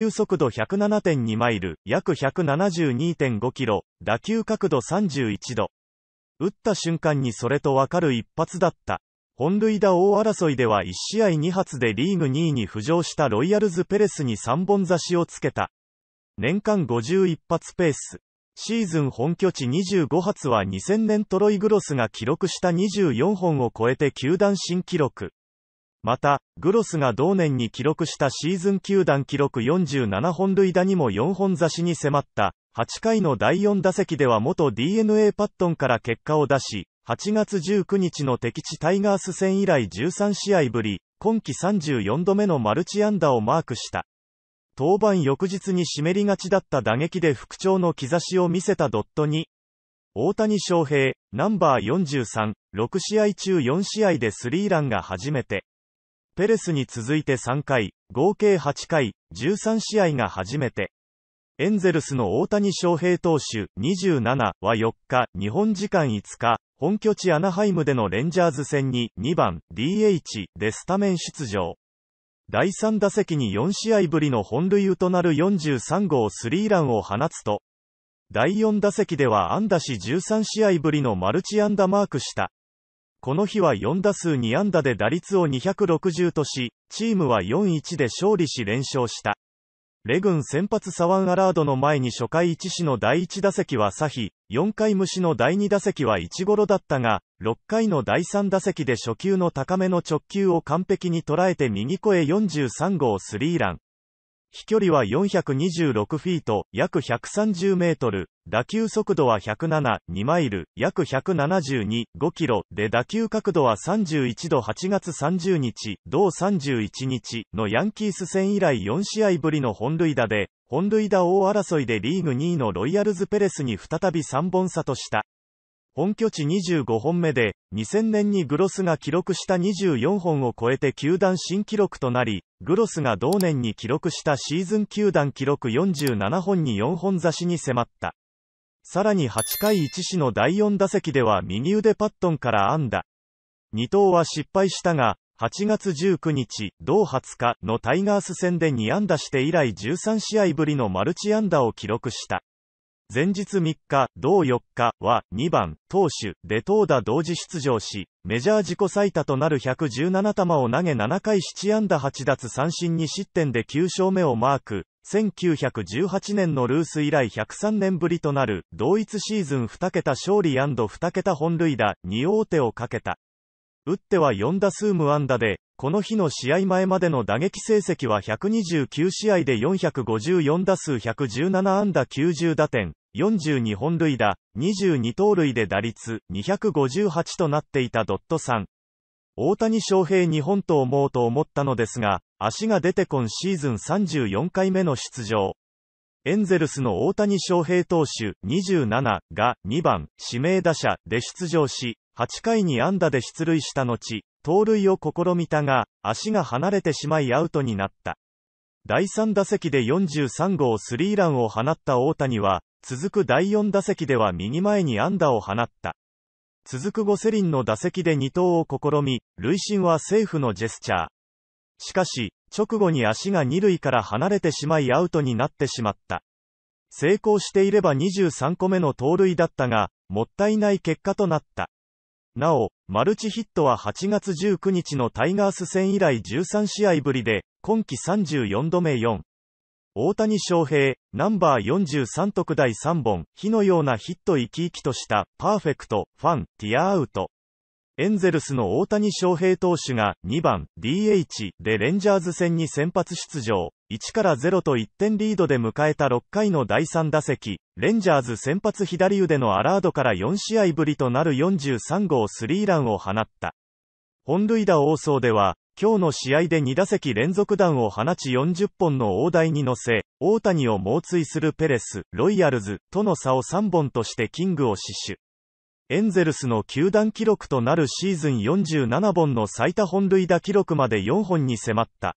球速度107.2マイル、約172.5キロ、打球角度31度。打った瞬間にそれとわかる一発だった。本塁打王争いでは1試合2発でリーグ2位に浮上したロイヤルズ・ペレスに3本差しをつけた。年間51発ペース。シーズン本拠地25発は2000年トロイ・グロスが記録した24本を超えて球団新記録。また、グロスが同年に記録したシーズン球団記録47本塁打にも4本差しに迫った、8回の第4打席では元 DNA パットンから結果を出し、8月19日の敵地タイガース戦以来13試合ぶり、今季34度目のマルチ安打をマークした。登板翌日に湿りがちだった打撃で復調の兆しを見せたドットに、大谷翔平、ナンバー43、6試合中4試合でスリーランが初めて、ペレスに続いて3回、合計8回、13試合が初めて。エンゼルスの大谷翔平投手27は4日、日本時間5日、本拠地アナハイムでのレンジャーズ戦に2番 DH でスタメン出場。第3打席に4試合ぶりの本塁打となる43号スリーランを放つと、第4打席では安打し13試合ぶりのマルチ安打マークした。この日は4打数2安打で打率を260とし、チームは4-1で勝利し連勝した。レグン先発サワンアラードの前に初回1死の第1打席はサヒ、4回無視の第2打席は1ゴロだったが、6回の第3打席で初球の高めの直球を完璧に捉えて右越え43号スリーラン。飛距離は426フィート、約130メートル、打球速度は107、2マイル、約172、5キロで打球角度は31度8月30日、同31日のヤンキース戦以来4試合ぶりの本塁打で、本塁打王争いでリーグ2位のロイヤルズ・ペレスに再び3本差とした。本拠地25本目で、2000年にグロスが記録した24本を超えて球団新記録となり、グロスが同年に記録したシーズン球団記録47本に4本差しに迫った。さらに8回1死の第4打席では右腕パットンから安打。2刀は失敗したが、8月19日、同20日のタイガース戦で2安打して以来13試合ぶりのマルチ安打を記録した。前日3日、同4日は2番、投手で投打同時出場し、メジャー自己最多となる117球を投げ7回7安打8奪三振2失点で9勝目をマーク。1918年のルース以来103年ぶりとなる、同一シーズン2桁勝利 &2 桁本塁打2王手をかけた。打っては4打数無安打で、この日の試合前までの打撃成績は129試合で454打数117安打90打点、42本塁打、22盗塁で打率258となっていたドット3。大谷翔平日本と思うと思ったのですが、足が出て今シーズン34回目の出場。エンゼルスの大谷翔平投手27が2番指名打者で出場し、8回に安打で出塁した後、盗塁を試みたが、足が離れてしまいアウトになった。第3打席で43号スリーランを放った大谷は、続く第4打席では右前に安打を放った。続くゴセリンの打席で二投を試み、塁審はセーフのジェスチャー。しかし、直後に足が二塁から離れてしまいアウトになってしまった。成功していれば23個目の盗塁だったが、もったいない結果となった。なお、マルチヒットは8月19日のタイガース戦以来13試合ぶりで、今季34度目4。大谷翔平、ナンバー43特第3本、火のようなヒット生き生きとした、パーフェクト、ファン、ティアアウト。エンゼルスの大谷翔平投手が2番 DH でレンジャーズ戦に先発出場。1から0と1点リードで迎えた6回の第3打席、レンジャーズ先発左腕のアラードから4試合ぶりとなる43号スリーランを放った。本塁打王争では、今日の試合で2打席連続弾を放ち40本の大台に乗せ、大谷を猛追するペレス、ロイヤルズとの差を3本としてキングを死守。エンゼルスの球団記録となるシーズン47本の最多本塁打記録まで4本に迫った。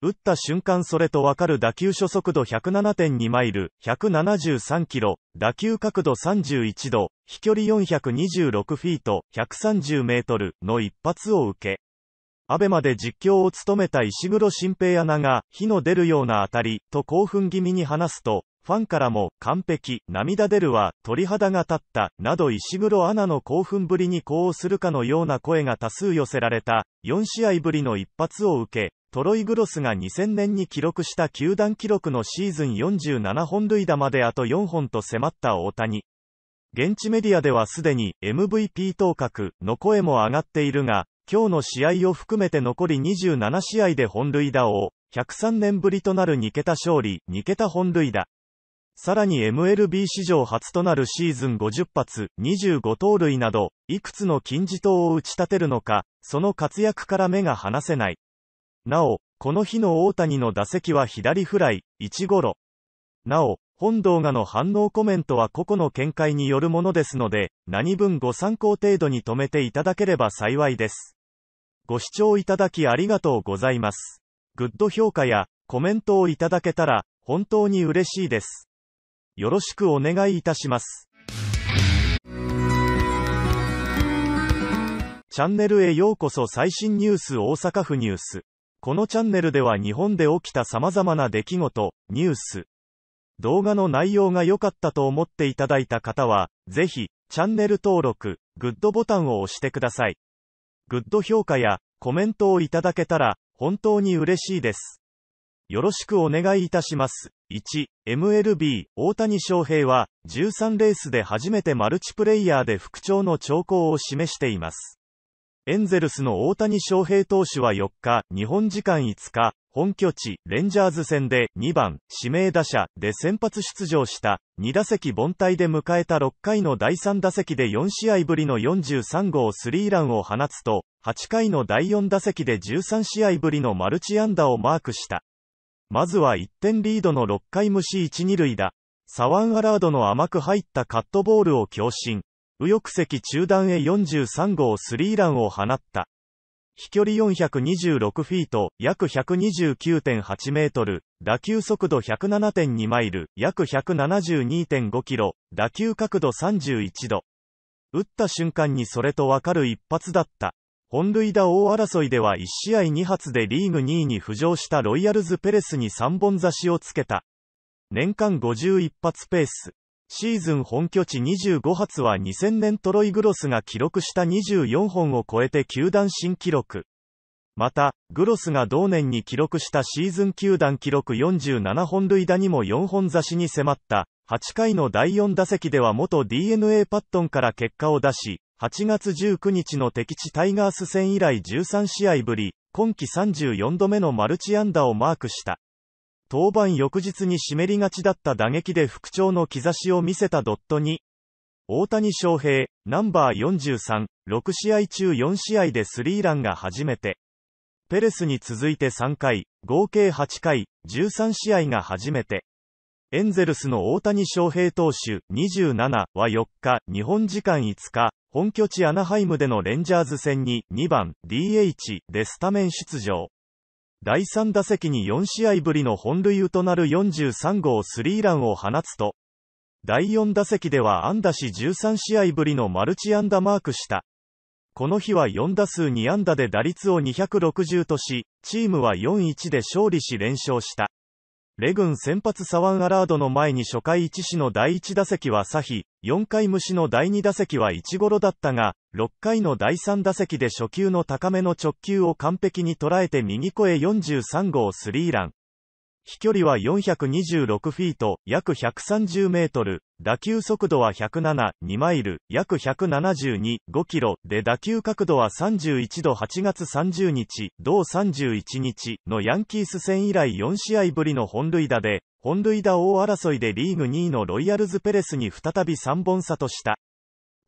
打った瞬間それとわかる打球初速度107.2マイル、173キロ、打球角度31度、飛距離426フィート、130メートルの一発を受け、アベマで実況を務めた石黒新平アナが、火の出るような当たり、と興奮気味に話すと、ファンからも、完璧、涙出るわ、鳥肌が立った、など石黒アナの興奮ぶりに呼応するかのような声が多数寄せられた、4試合ぶりの一発を受け、トロイ・グロスが2000年に記録した球団記録のシーズン47本塁打まであと4本と迫った大谷。現地メディアではすでに MVP 当確の声も上がっているが、今日の試合を含めて残り27試合で本塁打を、103年ぶりとなる2桁勝利、2桁本塁打。さらに MLB 史上初となるシーズン50発、25盗塁など、いくつの金字塔を打ち立てるのか、その活躍から目が離せない。なお、この日の大谷の打席は左フライ、1ゴロ。なお、本動画の反応コメントは個々の見解によるものですので、何分ご参考程度に止めていただければ幸いです。ご視聴いただきありがとうございます。グッド評価やコメントをいただけたら本当に嬉しいです。よろしくお願いいたします。チャンネルへようこそ最新ニュース大阪府ニュース。このチャンネルでは日本で起きた様々な出来事、ニュース。動画の内容が良かったと思っていただいた方は、ぜひ、チャンネル登録、グッドボタンを押してください。グッド評価やコメントをいただけたら、本当に嬉しいです。よろしくお願いいたします。1、MLB、大谷翔平は、13レースで初めてマルチプレイヤーで復調の兆候を示しています。エンゼルスの大谷翔平投手は4日、日本時間5日、本拠地、レンジャーズ戦で2番、指名打者で先発出場した2打席凡退で迎えた6回の第3打席で4試合ぶりの43号スリーランを放つと、8回の第4打席で13試合ぶりのマルチ安打をマークした。まずは1点リードの6回無視1、2塁打。サワンアラードの甘く入ったカットボールを強振。右翼席中段へ43号スリーランを放った。飛距離426フィート、約129.8メートル、打球速度107.2マイル、約172.5キロ、打球角度31度。打った瞬間にそれとわかる一発だった。本塁打大争いでは1試合2発でリーグ2位に浮上したロイヤルズ・ペレスに3本差しをつけた。年間51発ペース。シーズン本拠地25発は2000年トロイ・グロスが記録した24本を超えて球団新記録。また、グロスが同年に記録したシーズン球団記録47本塁打にも4本差しに迫った、8回の第4打席では元 DNA パットンから結果を出し、8月19日の敵地タイガース戦以来13試合ぶり、今季34度目のマルチ安打をマークした。登板翌日に湿りがちだった打撃で復調の兆しを見せたドットに、大谷翔平、ナンバー43、6試合中4試合でスリーランが初めて。ペレスに続いて3回、合計8回、13試合が初めて。エンゼルスの大谷翔平投手27は4日、日本時間5日、本拠地アナハイムでのレンジャーズ戦に2番 DH でスタメン出場。第3打席に4試合ぶりの本塁打となる43号スリーランを放つと、第4打席では安打し13試合ぶりのマルチ安打マークした。この日は4打数2安打で打率を260とし、チームは4-1で勝利し連勝した。レグン先発サワンアラードの前に初回1死の第1打席はサヒ、4回無視の第2打席は1ゴロだったが、6回の第3打席で初球の高めの直球を完璧に捉えて右越え43号スリーラン。飛距離は426フィート、約130メートル、打球速度は107、2マイル、約172、5キロ、で打球角度は31度8月30日、同31日のヤンキース戦以来4試合ぶりの本塁打で、本塁打大争いでリーグ2位のロイヤルズ・ペレスに再び3本差とした。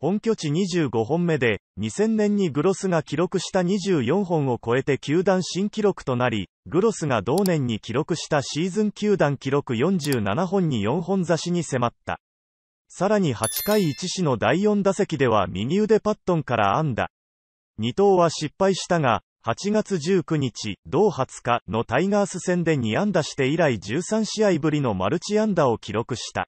本拠地25本目で、2000年にグロスが記録した24本を超えて球団新記録となり、グロスが同年に記録したシーズン球団記録47本に4本差しに迫った。さらに8回1死の第4打席では右腕パットンから安打。2投は失敗したが、8月19日、同20日のタイガース戦で2安打して以来13試合ぶりのマルチ安打を記録した。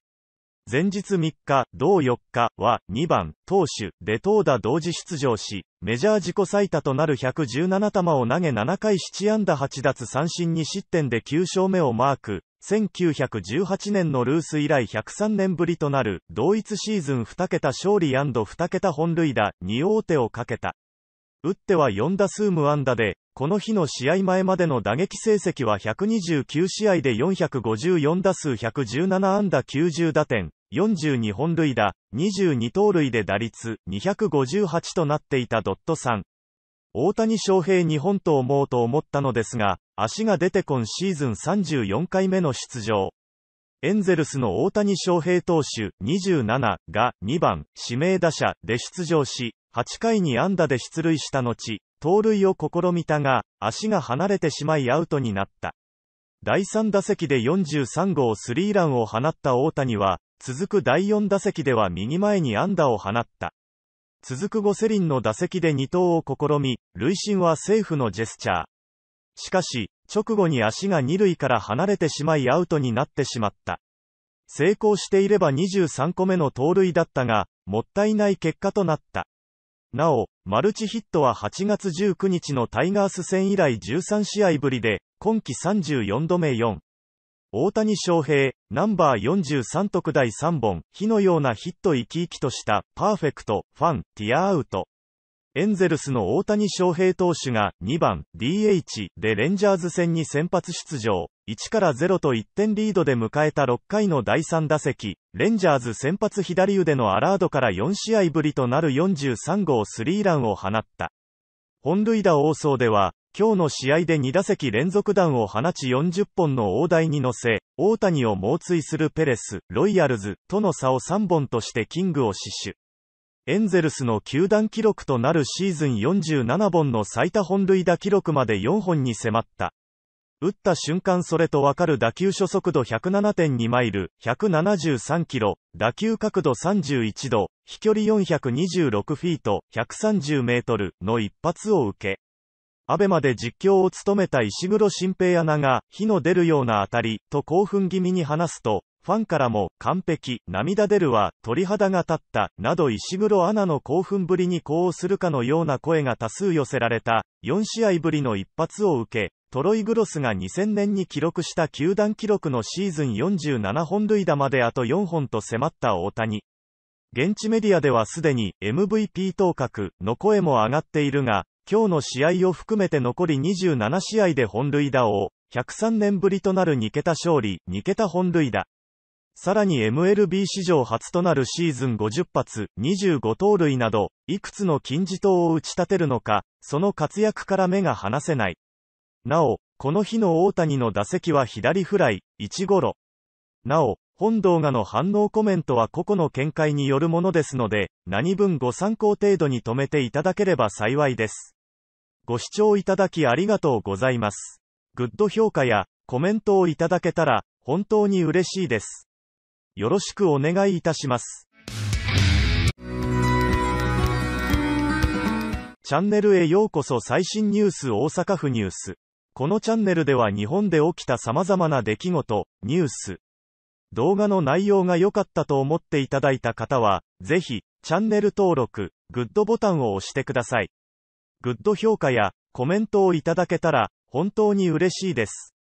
前日3日、同4日は、2番、投手、で投打同時出場し、メジャー自己最多となる117球を投げ7回7安打8奪三振2失点で9勝目をマーク、1918年のルース以来103年ぶりとなる、同一シーズン2桁勝利 &2 桁本塁打、2王手をかけた。打っては4打数無安打で、この日の試合前までの打撃成績は129試合で454打数117安打90打点、42本塁打、22盗塁で打率258となっていたドットさん。大谷翔平日本と思うと思ったのですが、足が出て今シーズン34回目の出場。エンゼルスの大谷翔平投手27が2番指名打者で出場し、8回に安打で出塁した後、盗塁を試みたが、足が離れてしまいアウトになった。第3打席で43号スリーランを放った大谷は、続く第4打席では右前に安打を放った。続くゴセリンの打席で2投を試み、塁審はセーフのジェスチャー。しかし、直後に足が2塁から離れてしまいアウトになってしまった。成功していれば23個目の盗塁だったが、もったいない結果となった。なお、マルチヒットは8月19日のタイガース戦以来13試合ぶりで、今季34度目4。大谷翔平、ナンバー43特大3本、火のようなヒット生き生きとした、パーフェクト、ファン、ティアアウト。エンゼルスの大谷翔平投手が2番 DH でレンジャーズ戦に先発出場。1から0と1点リードで迎えた6回の第3打席、レンジャーズ先発左腕のアラードから4試合ぶりとなる43号スリーランを放った。本塁打王争では、今日の試合で2打席連続弾を放ち40本の大台に乗せ、大谷を猛追するペレス、ロイヤルズとの差を3本としてキングを死守。エンゼルスの球団記録となるシーズン47本の最多本塁打記録まで4本に迫った。打った瞬間それとわかる打球初速度107.2マイル、173キロ、打球角度31度、飛距離426フィート、130メートルの一発を受け。アベマで実況を務めた石黒新平アナが、火の出るような当たり、と興奮気味に話すと、ファンからも、完璧、涙出るわ、鳥肌が立った、など石黒アナの興奮ぶりに呼応するかのような声が多数寄せられた、4試合ぶりの一発を受け、トロイグロスが2000年に記録した球団記録のシーズン47本塁打まであと4本と迫った大谷。現地メディアではすでに MVP 当確の声も上がっているが、今日の試合を含めて残り27試合で本塁打を、103年ぶりとなる2桁勝利、2桁本塁打。さらに MLB 史上初となるシーズン50発、25盗塁など、いくつの金字塔を打ち立てるのか、その活躍から目が離せない。なお、この日の大谷の打席は左フライ、1ゴロ。なお、本動画の反応コメントは個々の見解によるものですので、何分ご参考程度に止めていただければ幸いです。ご視聴いただきありがとうございます。グッド評価やコメントをいただけたら本当に嬉しいです。よろしくお願いいたします。チャンネルへようこそ最新ニュース大阪府ニュース。このチャンネルでは日本で起きた様々な出来事、ニュース。動画の内容が良かったと思っていただいた方は、ぜひ、チャンネル登録、グッドボタンを押してください。グッド評価やコメントをいただけたら、本当に嬉しいです。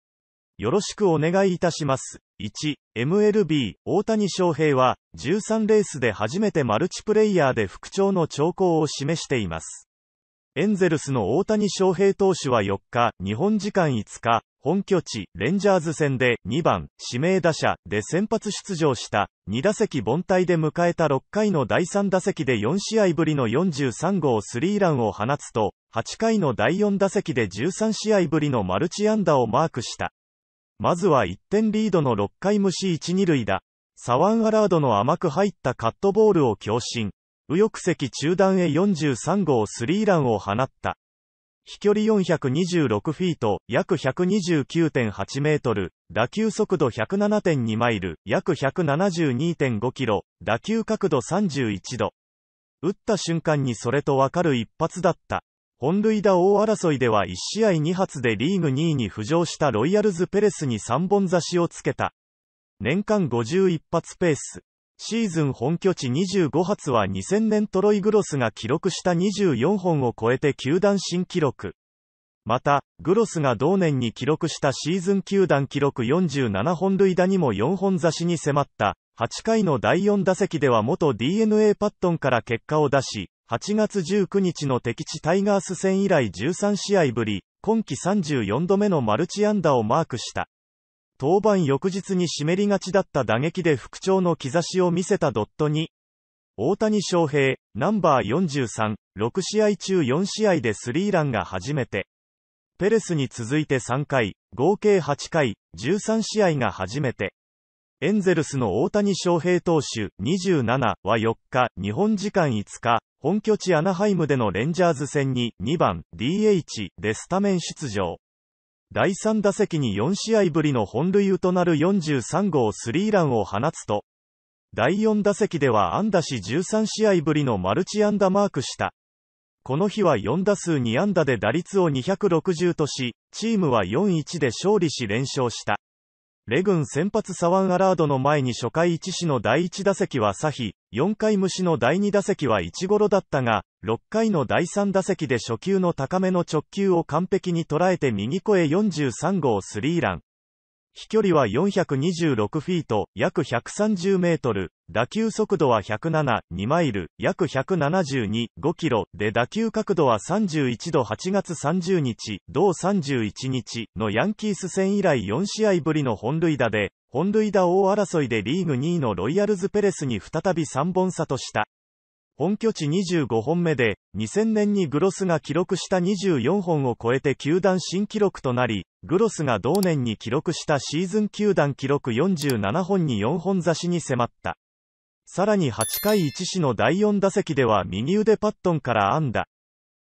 よろしくお願いいたします。1、MLB、大谷翔平は、13レースで初めてマルチプレイヤーで復調の兆候を示しています。エンゼルスの大谷翔平投手は4日、日本時間5日、本拠地、レンジャーズ戦で2番、指名打者で先発出場した2打席凡退で迎えた6回の第3打席で4試合ぶりの43号スリーランを放つと、8回の第4打席で13試合ぶりのマルチ安打をマークした。まずは1点リードの6回無視1、2塁打。サワンアラードの甘く入ったカットボールを強振。右翼席中段へ43号スリーランを放った。飛距離426フィート、約129.8メートル、打球速度107.2マイル、約172.5キロ、打球角度31度。打った瞬間にそれとわかる一発だった。本塁打大争いでは1試合2発でリーグ2位に浮上したロイヤルズ・ペレスに3本差しをつけた。年間51発ペース。シーズン本拠地25発は2000年トロイ・グロスが記録した24本を超えて球団新記録。また、グロスが同年に記録したシーズン球団記録47本塁打にも4本差しに迫った、8回の第4打席では元 DNA パットンから結果を出し、8月19日の敵地タイガース戦以来13試合ぶり、今季34度目のマルチ安打をマークした。当番翌日に湿りがちだった打撃で復調の兆しを見せたドットに、大谷翔平、ナンバー43、6試合中4試合でスリーランが初めて。ペレスに続いて3回、合計8回、13試合が初めて。エンゼルスの大谷翔平投手27は4日、日本時間5日、本拠地アナハイムでのレンジャーズ戦に2番 DH でスタメン出場。第3打席に4試合ぶりの本塁となる43号スリーランを放つと、第4打席では安打し13試合ぶりのマルチ安打マークした。この日は4打数2安打で打率を260とし、チームは4-1で勝利し連勝した。レグン先発サワンアラードの前に初回1死の第1打席はサヒ、4回無の第2打席は1ゴロだったが、6回の第3打席で初球の高めの直球を完璧に捉えて右越え43号スリーラン。飛距離は426フィート、約130メートル、打球速度は107、2マイル、約172、5キロ、で打球角度は31度8月30日、同31日のヤンキース戦以来4試合ぶりの本塁打で、本塁打大争いでリーグ2位のロイヤルズ・ペレスに再び3本差とした。本拠地25本目で、2000年にグロスが記録した24本を超えて球団新記録となり、グロスが同年に記録したシーズン球団記録47本に4本差しに迫った。さらに8回1死の第4打席では右腕パットンから安打。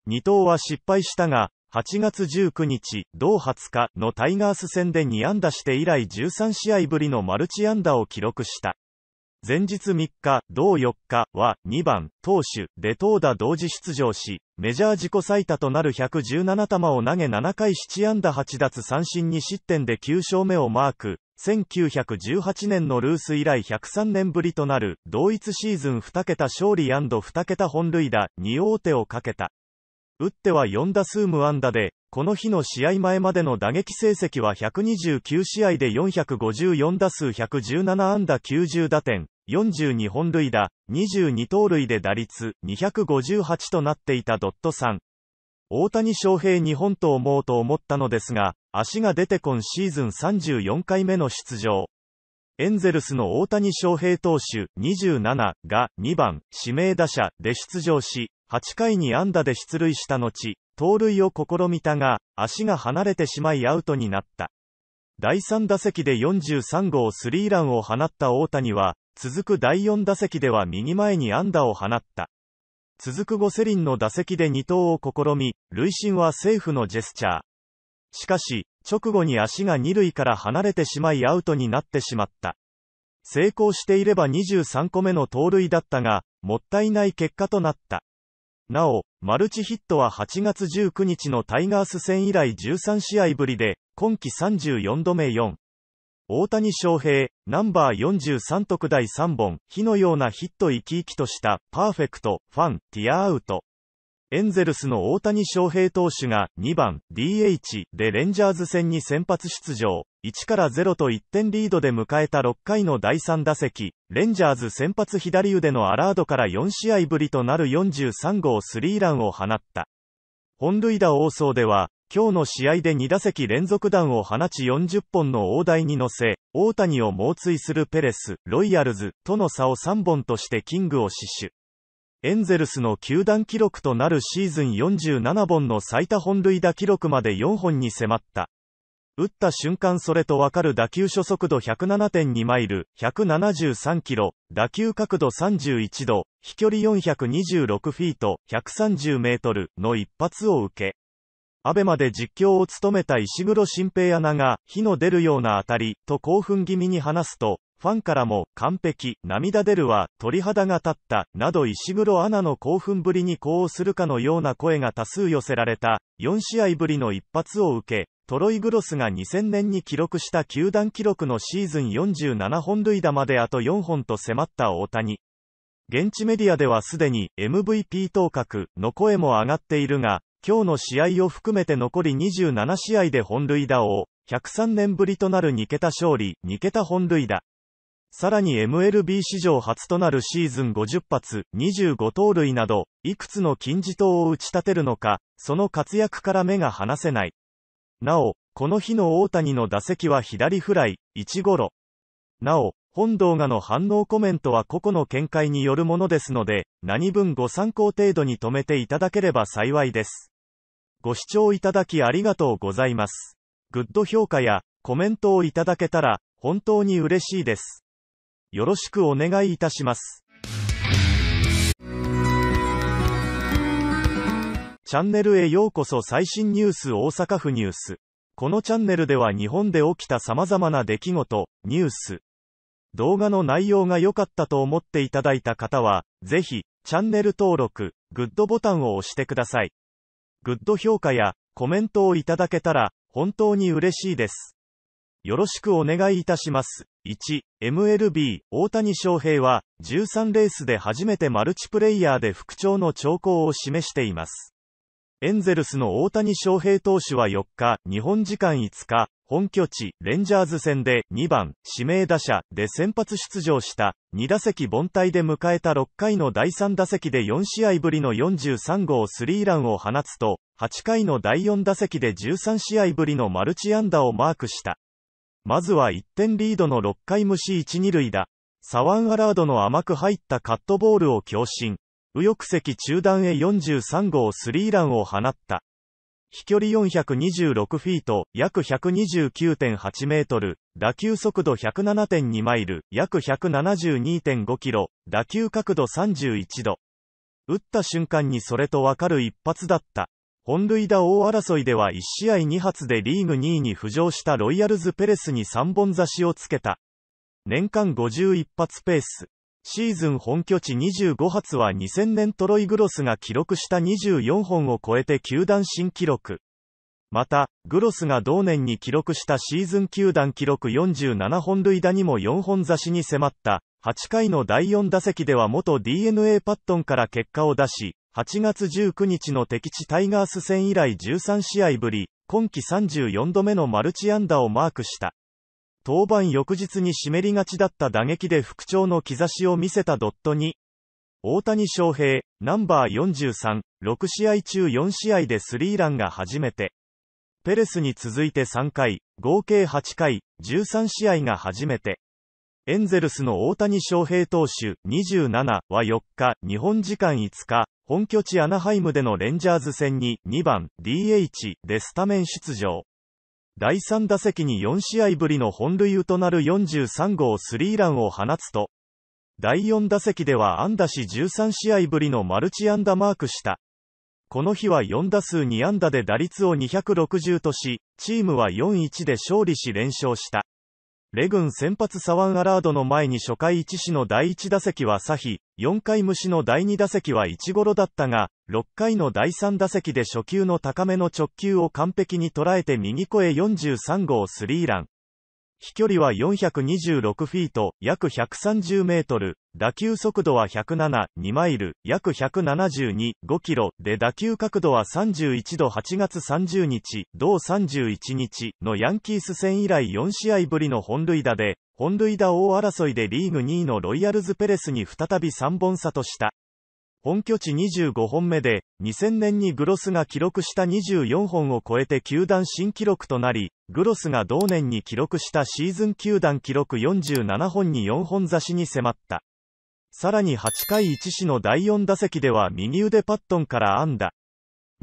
二刀は失敗したが、8月19日、同20日のタイガース戦で2安打して以来13試合ぶりのマルチ安打を記録した。前日3日、同4日は2番、投手で投打同時出場し、メジャー自己最多となる117球を投げ7回7安打8奪三振2失点で9勝目をマーク。1918年のルース以来103年ぶりとなる、同一シーズン2桁勝利 &2 桁本塁打2王手をかけた。打っては4打数無安打で、この日の試合前までの打撃成績は129試合で454打数117安打90打点、42本塁打、22盗塁で打率258となっていたドットさん。大谷翔平日本と思うと思ったのですが、足が出て今シーズン34回目の出場。エンゼルスの大谷翔平投手27が2番指名打者で出場し、8回に安打で出塁した後、盗塁を試みたが、足が離れてしまいアウトになった。第3打席で43号スリーランを放った大谷は、続く第4打席では右前に安打を放った。続くゴセリンの打席で2投を試み、塁審はセーフのジェスチャー。しかし、直後に足が2塁から離れてしまいアウトになってしまった。成功していれば23個目の盗塁だったが、もったいない結果となった。なお、マルチヒットは8月19日のタイガース戦以来13試合ぶりで、今季34度目4。大谷翔平、ナンバー43特大3本、火のようなヒット生き生きとした、パーフェクト、ファン、ティアアウト。エンゼルスの大谷翔平投手が2番 DH でレンジャーズ戦に先発出場。1から0と1点リードで迎えた6回の第3打席、レンジャーズ先発左腕のアラードから4試合ぶりとなる43号スリーランを放った。本塁打王争では、今日の試合で2打席連続弾を放ち40本の大台に乗せ、大谷を猛追するペレス、ロイヤルズとの差を3本としてキングを死守。エンゼルスの球団記録となるシーズン47本の最多本塁打記録まで4本に迫った。打った瞬間それとわかる打球初速度107.2マイル、173キロ、打球角度31度、飛距離426フィート、130メートルの一発を受け。アベまで実況を務めた石黒新平アナが、火の出るような当たり、と興奮気味に話すと、ファンからも、完璧、涙出るわ、鳥肌が立った、など石黒アナの興奮ぶりに呼応するかのような声が多数寄せられた、4試合ぶりの一発を受け、トロイグロスが2000年に記録した球団記録のシーズン47本塁打まであと4本と迫った大谷。現地メディアではすでに MVP 当確の声も上がっているが、今日の試合を含めて残り27試合で本塁打を、103年ぶりとなる2桁勝利、2桁本塁打。さらに MLB 史上初となるシーズン50発、25盗塁など、いくつの金字塔を打ち立てるのか、その活躍から目が離せない。なお、この日の大谷の打席は左フライ、1ゴロ。なお、本動画の反応コメントは個々の見解によるものですので、何分ご参考程度に止めていただければ幸いです。ご視聴いただきありがとうございます。グッド評価やコメントをいただけたら本当に嬉しいです。よろしくお願いいたします。チャンネルへようこそ最新ニュース大阪府ニュース。このチャンネルでは日本で起きた様々な出来事、ニュース。動画の内容が良かったと思っていただいた方は、ぜひ、チャンネル登録、グッドボタンを押してください。グッド評価やコメントをいただけたら、本当に嬉しいです。よろしくお願いいたします。1、MLB、大谷翔平は、13レースで初めてマルチプレイヤーで復調の兆候を示しています。エンゼルスの大谷翔平投手は4日、日本時間5日、本拠地、レンジャーズ戦で2番、指名打者で先発出場した、2打席凡退で迎えた6回の第3打席で4試合ぶりの43号スリーランを放つと、8回の第4打席で13試合ぶりのマルチ安打をマークした。まずは1点リードの6回無視1、2塁打。サワンアラードの甘く入ったカットボールを強振。右翼席中段へ43号スリーランを放った。飛距離426フィート、約129.8メートル、打球速度107.2マイル、約172.5キロ、打球角度31度。打った瞬間にそれとわかる一発だった。本塁打大争いでは1試合2発でリーグ2位に浮上したロイヤルズ・ペレスに3本差しをつけた。年間51発ペース。シーズン本拠地25発は2000年トロイ・グロスが記録した24本を超えて球団新記録。また、グロスが同年に記録したシーズン球団記録47本塁打にも4本差しに迫った、8回の第4打席では元 DNA パットンから結果を出し、8月19日の敵地タイガース戦以来13試合ぶり、今季34度目のマルチ安打をマークした。登板翌日に湿りがちだった打撃で復調の兆しを見せたドットに、大谷翔平、ナンバー43、6試合中4試合でスリーランが初めて。ペレスに続いて3回、合計8回、13試合が初めて。エンゼルスの大谷翔平投手27は4日、日本時間5日、本拠地アナハイムでのレンジャーズ戦に2番 DH でスタメン出場。第3打席に4試合ぶりの本塁打となる43号スリーランを放つと、第4打席では安打し13試合ぶりのマルチ安打マークした。この日は4打数2安打で打率を260とし、チームは4-1で勝利し連勝した。レン先発サワンアラードの前に初回1死の第1打席はサヒ、4回無視の第2打席は1ゴロだったが、6回の第3打席で初球の高めの直球を完璧に捉えて右越え43号スリーラン。飛距離は426フィート、約130メートル、打球速度は107、2マイル、約172、5キロ、で打球角度は31度8月30日、同31日のヤンキース戦以来4試合ぶりの本塁打で、本塁打大争いでリーグ2位のロイヤルズ・ペレスに再び3本差とした。本拠地25本目で、2000年にグロスが記録した24本を超えて球団新記録となり、グロスが同年に記録したシーズン球団記録47本に4本差しに迫った。さらに8回1死の第4打席では右腕パットンから安打。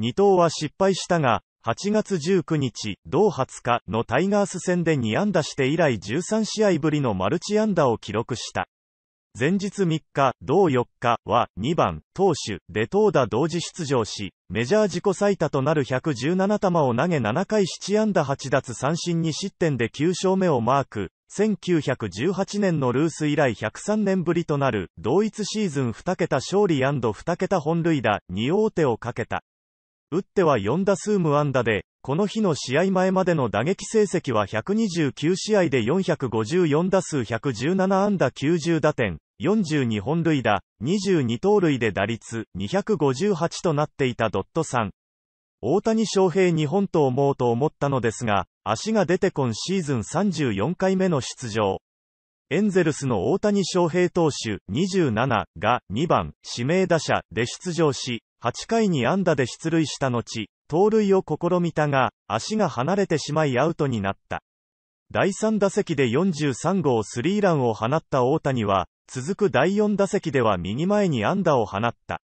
2投は失敗したが、8月19日、同20日のタイガース戦で2安打して以来13試合ぶりのマルチ安打を記録した。前日3日、同4日は2番、投手、で投打同時出場し、メジャー自己最多となる117球を投げ7回7安打8奪三振2失点で9勝目をマーク。1918年のルース以来103年ぶりとなる、同一シーズン2桁勝利 &2 桁本塁打2王手をかけた。打っては4打数無安打で、この日の試合前までの打撃成績は129試合で454打数117安打90打点、42本塁打、22盗塁で打率258となっていたドットさん。大谷翔平日本と思うと思ったのですが、足が出て今シーズン34回目の出場。エンゼルスの大谷翔平投手27が2番指名打者で出場し、8回に安打で出塁した後、盗塁を試みたが、足が離れてしまいアウトになった。第3打席で43号スリーランを放った大谷は、続く第4打席では右前に安打を放った。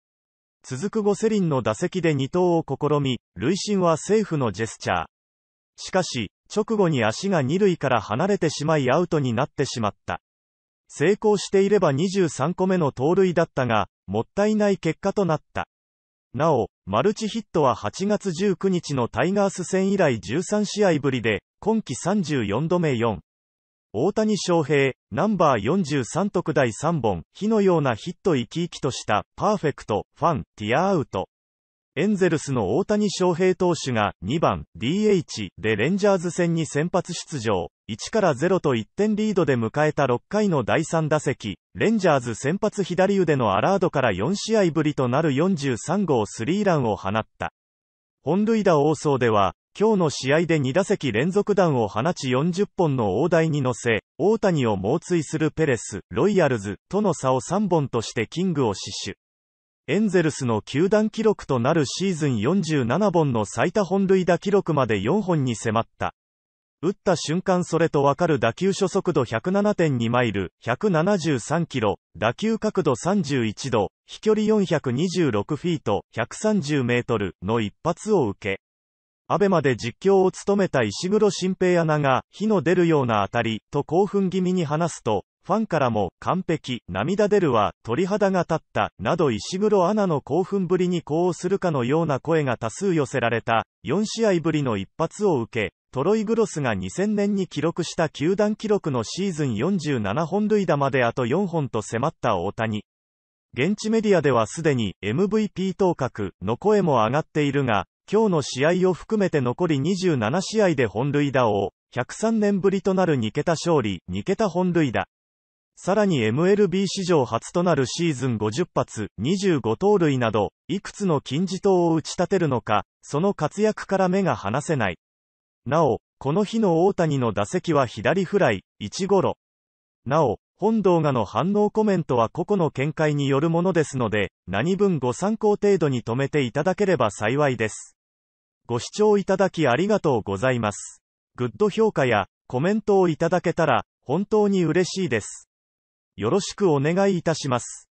続くゴセリンの打席で2投を試み、塁審はセーフのジェスチャー。しかし、直後に足が2塁から離れてしまいアウトになってしまった。成功していれば23個目の盗塁だったが、もったいない結果となった。なお、マルチヒットは8月19日のタイガース戦以来13試合ぶりで、今季34度目4。大谷翔平、ナンバー43特大3本、火のようなヒット生き生きとした、パーフェクト、ファン、ティアアウト。エンゼルスの大谷翔平投手が2番 DH でレンジャーズ戦に先発出場。1から0と1点リードで迎えた6回の第3打席、レンジャーズ先発左腕のアラードから4試合ぶりとなる43号スリーランを放った。本塁打王争では、今日の試合で2打席連続弾を放ち40本の大台に乗せ、大谷を猛追するペレス、ロイヤルズとの差を3本としてキングを死守。エンゼルスの球団記録となるシーズン47本の最多本塁打記録まで4本に迫った。打った瞬間それとわかる打球初速度107.2マイル、173キロ、打球角度31度、飛距離426フィート、130メートルの一発を受け、アベマで実況を務めた石黒新平アナが、火の出るような当たり、と興奮気味に話すと、ファンからも、完璧、涙出るわ、鳥肌が立った、など石黒アナの興奮ぶりに呼応するかのような声が多数寄せられた、4試合ぶりの一発を受け、トロイグロスが2000年に記録した球団記録のシーズン47本塁打まであと4本と迫った大谷。現地メディアではすでに MVP 当確の声も上がっているが、今日の試合を含めて残り27試合で本塁打を103年ぶりとなる2桁勝利、2桁本塁打。さらに MLB 史上初となるシーズン50発、25盗塁など、いくつの金字塔を打ち立てるのか、その活躍から目が離せない。なお、この日の大谷の打席は左フライ、1ゴロ。なお、本動画の反応コメントは個々の見解によるものですので、何分ご参考程度に止めていただければ幸いです。ご視聴いただきありがとうございます。グッド評価やコメントをいただけたら、本当に嬉しいです。よろしくお願いいたします。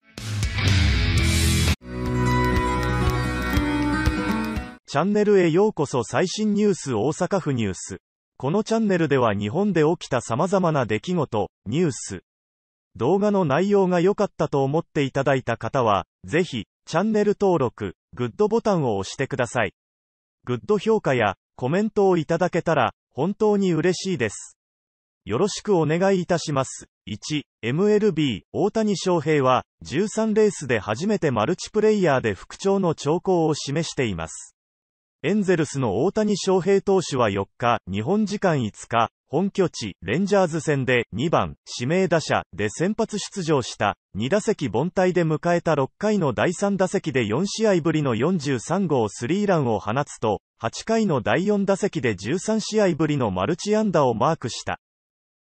チャンネルへようこそ最新ニュース大阪府ニュース。このチャンネルでは日本で起きた様々な出来事、ニュース。動画の内容が良かったと思っていただいた方は、ぜひ、チャンネル登録、グッドボタンを押してください。グッド評価やコメントをいただけたら、本当に嬉しいです。よろしくお願いいたします。1、MLB、大谷翔平は、13レースで初めてマルチプレイヤーで復調の兆候を示しています。エンゼルスの大谷翔平投手は4日、日本時間5日、本拠地、レンジャーズ戦で2番、指名打者で先発出場した2打席凡退で迎えた6回の第3打席で4試合ぶりの43号スリーランを放つと、8回の第4打席で13試合ぶりのマルチ安打をマークした。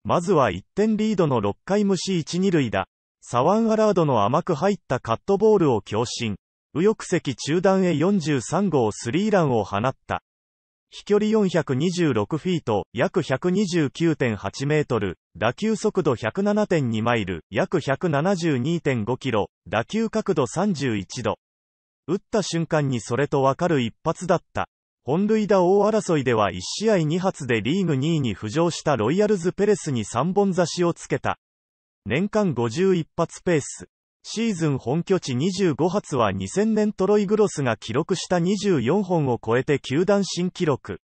まずは1点リードの6回無視1、2塁打。サワンアラードの甘く入ったカットボールを強振。右翼席中段へ43号スリーランを放った。飛距離426フィート、約129.8メートル、打球速度107.2マイル、約172.5キロ、打球角度31度。打った瞬間にそれとわかる一発だった。本塁打大争いでは1試合2発でリーグ2位に浮上したロイヤルズ・ペレスに3本差しをつけた。年間51発ペース。シーズン本拠地25発は2000年トロイグロスが記録した24本を超えて球団新記録。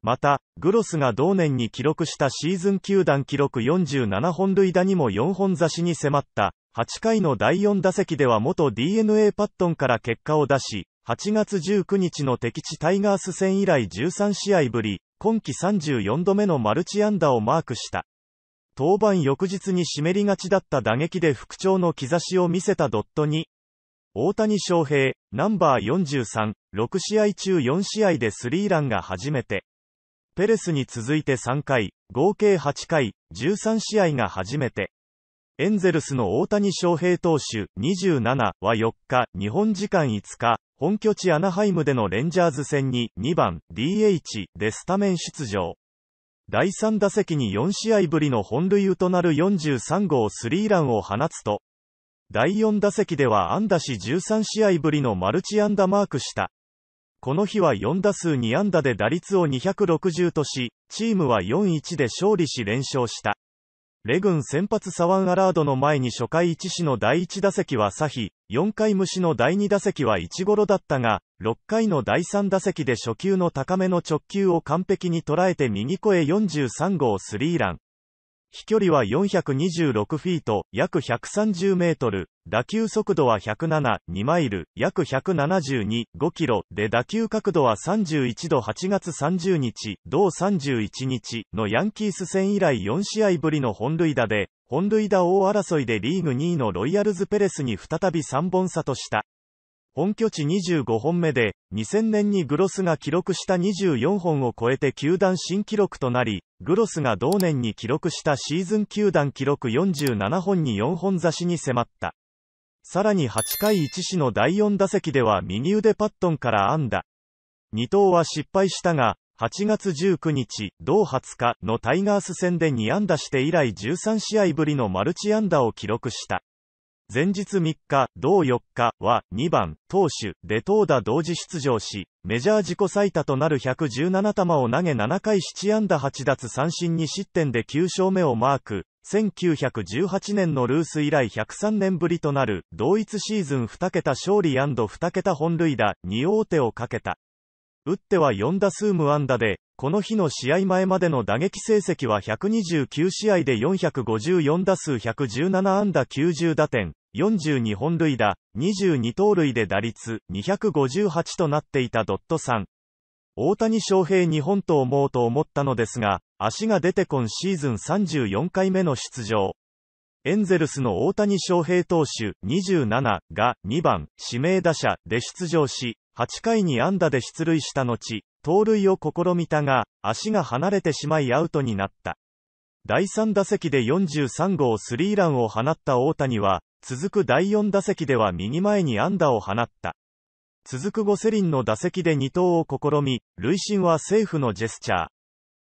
また、グロスが同年に記録したシーズン球団記録47本塁打にも4本差しに迫った、8回の第4打席では元 DNA パットンから結果を出し、8月19日の敵地タイガース戦以来13試合ぶり、今季34度目のマルチ安打をマークした。登板翌日に湿りがちだった打撃で復調の兆しを見せたドットに、大谷翔平、ナンバー43、6試合中4試合でスリーランが初めて、ペレスに続いて3回、合計8回、13試合が初めて、エンゼルスの大谷翔平投手27は4日、日本時間5日、本拠地アナハイムでのレンジャーズ戦に2番 DH でスタメン出場。第3打席に4試合ぶりの本塁打となる43号スリーランを放つと、第4打席では安打し13試合ぶりのマルチ安打マークした。この日は4打数2安打で打率を260とし、チームは4-1で勝利し連勝した。レン先発サワンアラードの前に初回1死の第1打席はサヒ、4回虫の第2打席は1ゴロだったが、6回の第3打席で初球の高めの直球を完璧に捉えて右越え43号スリーラン。飛距離は426フィート、約130メートル、打球速度は107、2マイル、約172、5キロ、で打球角度は31度8月30日、同31日のヤンキース戦以来4試合ぶりの本塁打で、本塁打王争いでリーグ2位のロイヤルズ・ペレスに再び3本差とした。本拠地25本目で、2000年にグロスが記録した24本を超えて球団新記録となり、グロスが同年に記録したシーズン球団記録47本に4本差しに迫った。さらに8回1死の第4打席では右腕パットンから安打。2投は失敗したが、8月19日、同20日のタイガース戦で2安打して以来13試合ぶりのマルチ安打を記録した。前日3日、同4日は2番、投手で投打同時出場し、メジャー自己最多となる117球を投げ7回7安打8奪三振2失点で9勝目をマーク。1918年のルース以来103年ぶりとなる同一シーズン2桁勝利 &2 桁本塁打2王手をかけた。打っては4打数無安打で、この日の試合前までの打撃成績は129試合で454打数117安打90打点、42本塁打、22盗塁で打率258となっていたドットさん。大谷翔平日本と思うと思ったのですが、足が出て今シーズン34回目の出場。エンゼルスの大谷翔平投手27が2番指名打者で出場し、8回に安打で出塁した後、盗塁を試みたが、足が離れてしまいアウトになった。第3打席で43号スリーランを放った大谷は、続く第4打席では右前に安打を放った。続くゴセリンの打席で2投を試み、塁審はセーフのジェスチャー。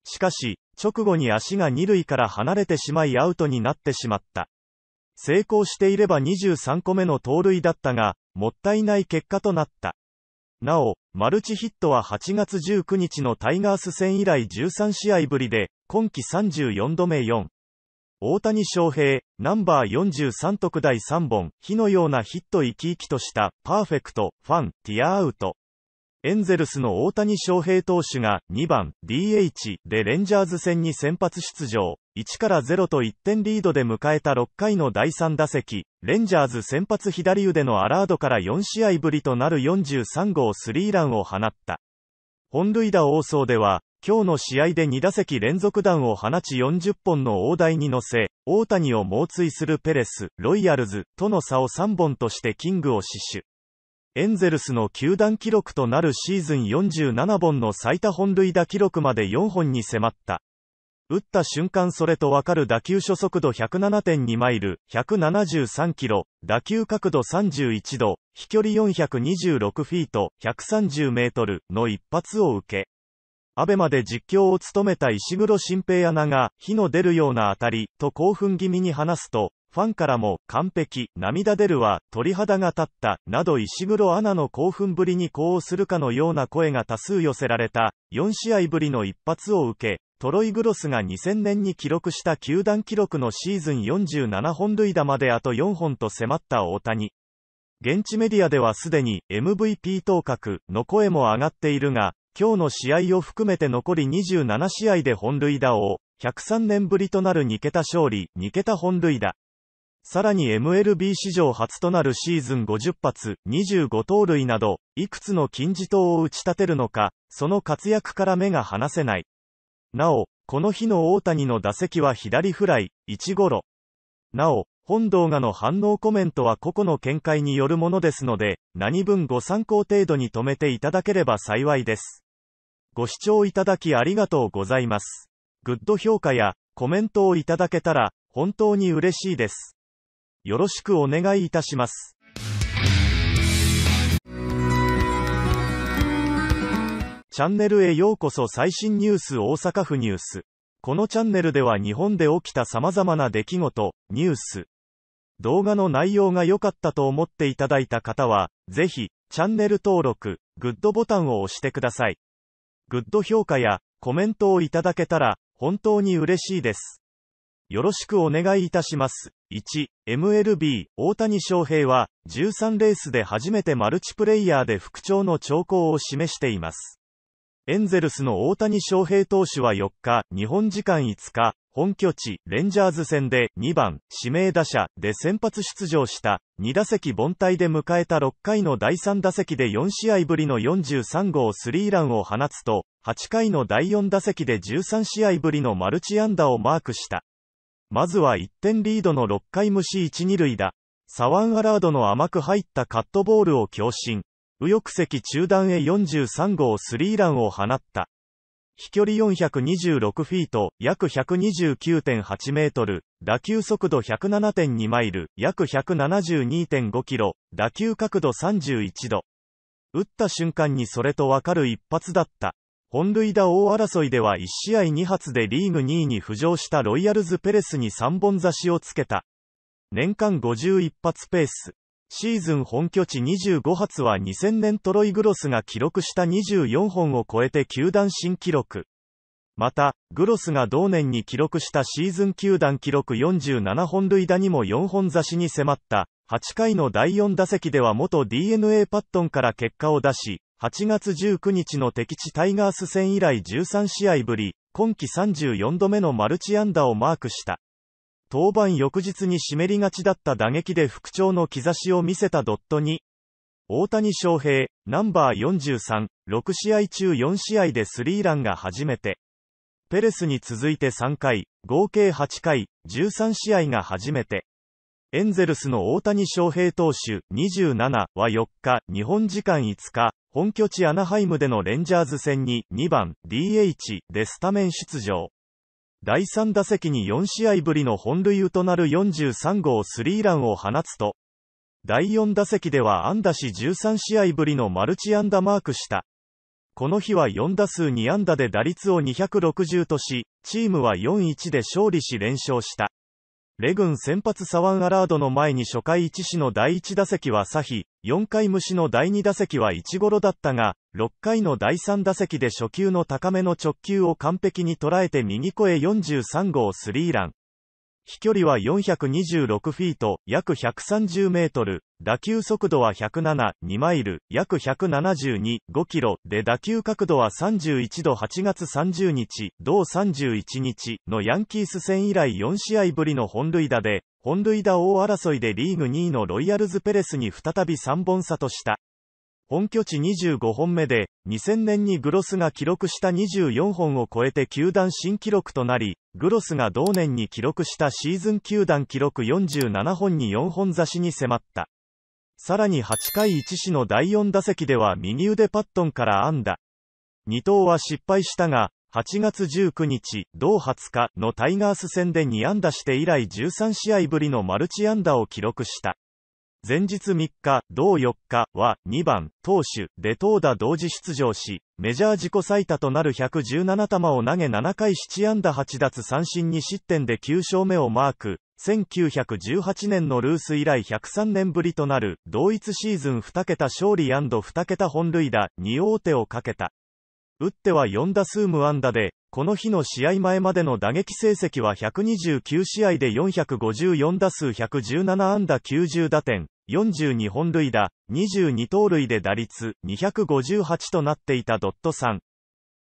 しかし、直後に足が2塁から離れてしまいアウトになってしまった。成功していれば23個目の盗塁だったが、もったいない結果となった。なお、マルチヒットは8月19日のタイガース戦以来13試合ぶりで、今季34度目4。大谷翔平、ナンバー43特第3本、火のようなヒット生き生きとした、パーフェクト、ファン、ティアアウト。エンゼルスの大谷翔平投手が2番 DH でレンジャーズ戦に先発出場。1から0と1点リードで迎えた6回の第3打席、レンジャーズ先発左腕のアラードから4試合ぶりとなる43号スリーランを放った。本塁打王争では、今日の試合で2打席連続弾を放ち40本の大台に乗せ、大谷を猛追するペレス、ロイヤルズとの差を3本としてキングを死守。エンゼルスの球団記録となるシーズン47本の最多本塁打記録まで4本に迫った。打った瞬間それとわかる打球初速度107.2マイル、173キロ、打球角度31度、飛距離426フィート、130メートルの一発を受け。アベまで実況を務めた石黒新平アナが、火の出るような当たり、と興奮気味に話すと、ファンからも、完璧、涙出るわ、鳥肌が立った、など石黒アナの興奮ぶりに呼応するかのような声が多数寄せられた、4試合ぶりの一発を受け、トロイ・グロスが2000年に記録した球団記録のシーズン47本塁打まであと4本と迫った大谷。現地メディアではすでに MVP 当確の声も上がっているが、今日の試合を含めて残り27試合で本塁打を、103年ぶりとなる2桁勝利、2桁本塁打。さらに MLB 史上初となるシーズン50発、25盗塁など、いくつの金字塔を打ち立てるのか、その活躍から目が離せない。なお、この日の大谷の打席は左フライ、1ゴロ。なお、本動画の反応コメントは個々の見解によるものですので、何分ご参考程度に止めていただければ幸いです。ご視聴いただきありがとうございます。グッド評価やコメントをいただけたら、本当に嬉しいです。よろしくお願いいたします。チャンネルへようこそ最新ニュース大阪府ニュース。このチャンネルでは日本で起きた様々な出来事、ニュース。動画の内容が良かったと思っていただいた方は、ぜひ、チャンネル登録、グッドボタンを押してください。グッド評価やコメントをいただけたら、本当に嬉しいです。よろしくお願いいたします。1、MLB、大谷翔平は、13レースで初めてマルチプレイヤーで復調の兆候を示しています。エンゼルスの大谷翔平投手は4日、日本時間5日、本拠地、レンジャーズ戦で2番、指名打者で先発出場した2打席凡退で迎えた6回の第3打席で4試合ぶりの43号スリーランを放つと、8回の第4打席で13試合ぶりのマルチ安打をマークした。まずは1点リードの6回無視1、2塁打。サワン・アラードの甘く入ったカットボールを強振。右翼席中段へ43号スリーランを放った。飛距離426フィート、約129.8メートル、打球速度107.2マイル、約172.5キロ、打球角度31度。打った瞬間にそれとわかる一発だった。本塁打大争いでは1試合2発でリーグ2位に浮上したロイヤルズ・ペレスに3本差しをつけた。年間51発ペース。シーズン本拠地25発は2000年トロイ・グロスが記録した24本を超えて球団新記録。また、グロスが同年に記録したシーズン球団記録47本塁打にも4本差しに迫った、8回の第4打席では元 DNA パットンから結果を出し、8月19日の敵地タイガース戦以来13試合ぶり、今季34度目のマルチ安打をマークした。登板翌日に湿りがちだった打撃で復調の兆しを見せたドットに、大谷翔平、ナンバー43、6試合中4試合でスリーランが初めて。ペレスに続いて3回、合計8回、13試合が初めて。エンゼルスの大谷翔平投手27は4日、日本時間5日、本拠地アナハイムでのレンジャーズ戦に2番 DH でスタメン出場。第3打席に4試合ぶりの本塁打となる43号スリーランを放つと、第4打席では安打し13試合ぶりのマルチ安打マークした。この日は4打数2安打で打率を260とし、チームは4-1で勝利し連勝した。レン先発サワンアラードの前に初回1死の第1打席はサヒ、4回無視の第2打席は1ゴロだったが、6回の第3打席で初球の高めの直球を完璧に捉えて右越え43号スリーラン。飛距離は426フィート、約130メートル、打球速度は107、2マイル、約172、5キロで打球角度は31度8月30日、同31日のヤンキース戦以来4試合ぶりの本塁打で、本塁打大争いでリーグ2位のロイヤルズ・ペレスに再び3本差とした。本拠地25本目で、2000年にグロスが記録した24本を超えて球団新記録となり、グロスが同年に記録したシーズン球団記録47本に4本差しに迫った。さらに8回1死の第4打席では右腕パットンから安打。2刀は失敗したが、8月19日、同20日のタイガース戦で2安打して以来13試合ぶりのマルチ安打を記録した。前日3日、同4日は2番、投手で投打同時出場し、メジャー自己最多となる117球を投げ7回7安打8奪三振2失点で9勝目をマーク。1918年のルース以来103年ぶりとなる、同一シーズン2桁勝利 &2 桁本塁打2王手をかけた。打っては4打数無安打で、この日の試合前までの打撃成績は129試合で454打数117安打90打点、42本塁打、22盗塁で打率258となっていたドットさん。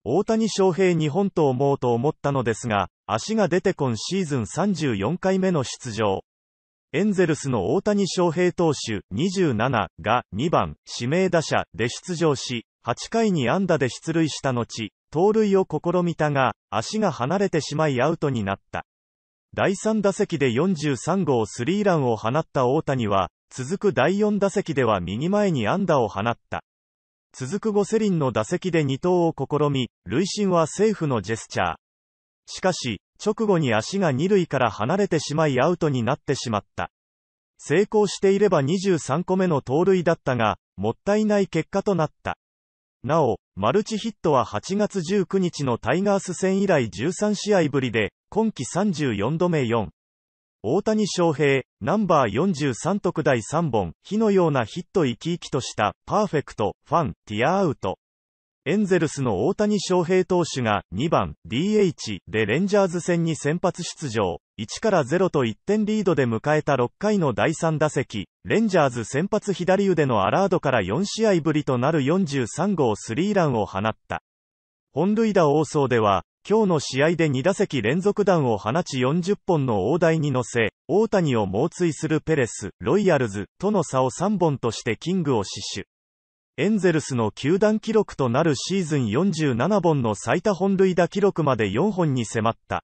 大谷翔平日本と思うと思ったのですが、足が出て今シーズン34回目の出場。エンゼルスの大谷翔平投手27が2番指名打者で出場し、8回に安打で出塁した後、盗塁を試みたが、足が離れてしまいアウトになった。第3打席で43号スリーランを放った大谷は、続く第4打席では右前に安打を放った。続くゴセリンの打席で2投を試み、塁審はセーフのジェスチャー。しかし、直後に足が2塁から離れてしまいアウトになってしまった。成功していれば23個目の盗塁だったが、もったいない結果となった。なお、マルチヒットは8月19日のタイガース戦以来13試合ぶりで、今季34度目4。大谷翔平、ナンバー43特大3本、火のようなヒット生き生きとした、パーフェクト、ファン、ティアアウト。エンゼルスの大谷翔平投手が2番 DH でレンジャーズ戦に先発出場。1から0と1点リードで迎えた6回の第3打席、レンジャーズ先発左腕のアラードから4試合ぶりとなる43号スリーランを放った。本塁打王争では、今日の試合で2打席連続弾を放ち40本の大台に乗せ、大谷を猛追するペレス、ロイヤルズとの差を3本としてキングを死守。エンゼルスの球団記録となるシーズン47本の最多本塁打記録まで4本に迫った。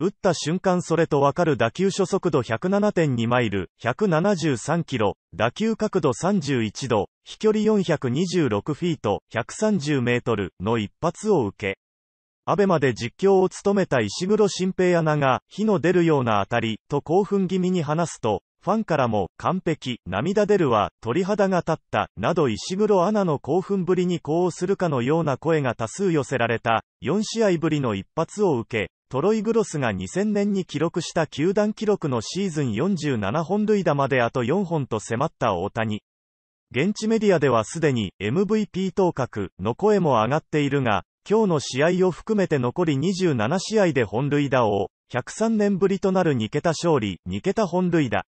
打った瞬間それとわかる打球初速度107.2マイル、173キロ、打球角度31度、飛距離426フィート、130メートルの一発を受け、アベマで実況を務めた石黒新平アナが、火の出るような当たり、と興奮気味に話すと、ファンからも、完璧、涙出るわ、鳥肌が立った、など石黒アナの興奮ぶりに呼応するかのような声が多数寄せられた、4試合ぶりの一発を受け、トロイ・グロスが2000年に記録した球団記録のシーズン47本塁打まであと4本と迫った大谷。現地メディアではすでに MVP 当確の声も上がっているが、今日の試合を含めて残り27試合で本塁打を、103年ぶりとなる2桁勝利、2桁本塁打。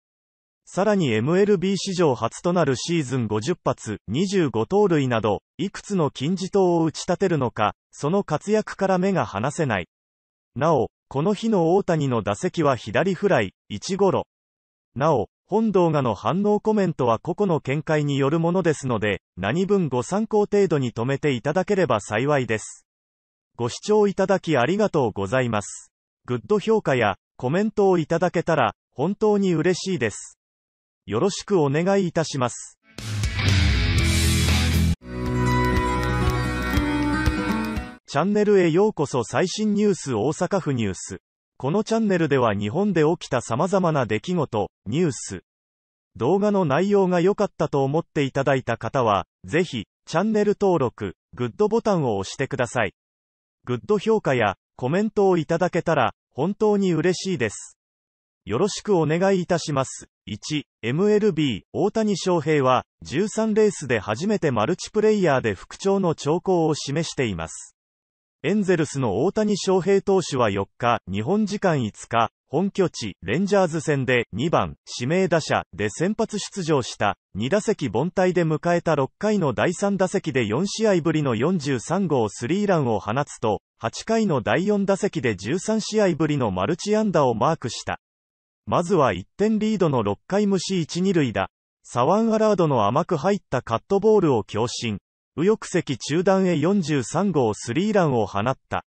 さらに MLB 史上初となるシーズン50発、25盗塁など、いくつの金字塔を打ち立てるのか、その活躍から目が離せない。なお、この日の大谷の打席は左フライ、1ゴロ。なお、本動画の反応コメントは個々の見解によるものですので、何分ご参考程度に止めていただければ幸いです。ご視聴いただきありがとうございます。グッド評価やコメントをいただけたら、本当に嬉しいです。よろしくお願いいたします。チャンネルへようこそ最新ニュース大阪府ニュース。このチャンネルでは日本で起きた様々な出来事、ニュース。動画の内容が良かったと思っていただいた方は、ぜひ、チャンネル登録、グッドボタンを押してください。グッド評価やコメントをいただけたら、本当に嬉しいです。よろしくお願いいたします。1、MLB、大谷翔平は、13レースで初めてマルチプレイヤーで復調の兆候を示しています。エンゼルスの大谷翔平投手は4日、日本時間5日、本拠地、レンジャーズ戦で2番、指名打者で先発出場した2打席凡退で迎えた6回の第3打席で4試合ぶりの43号スリーランを放つと、8回の第4打席で13試合ぶりのマルチ安打をマークした。まずは1点リードの6回無視1、2塁打。サワンアラードの甘く入ったカットボールを強振。右翼席中段へ43号スリーランを放った。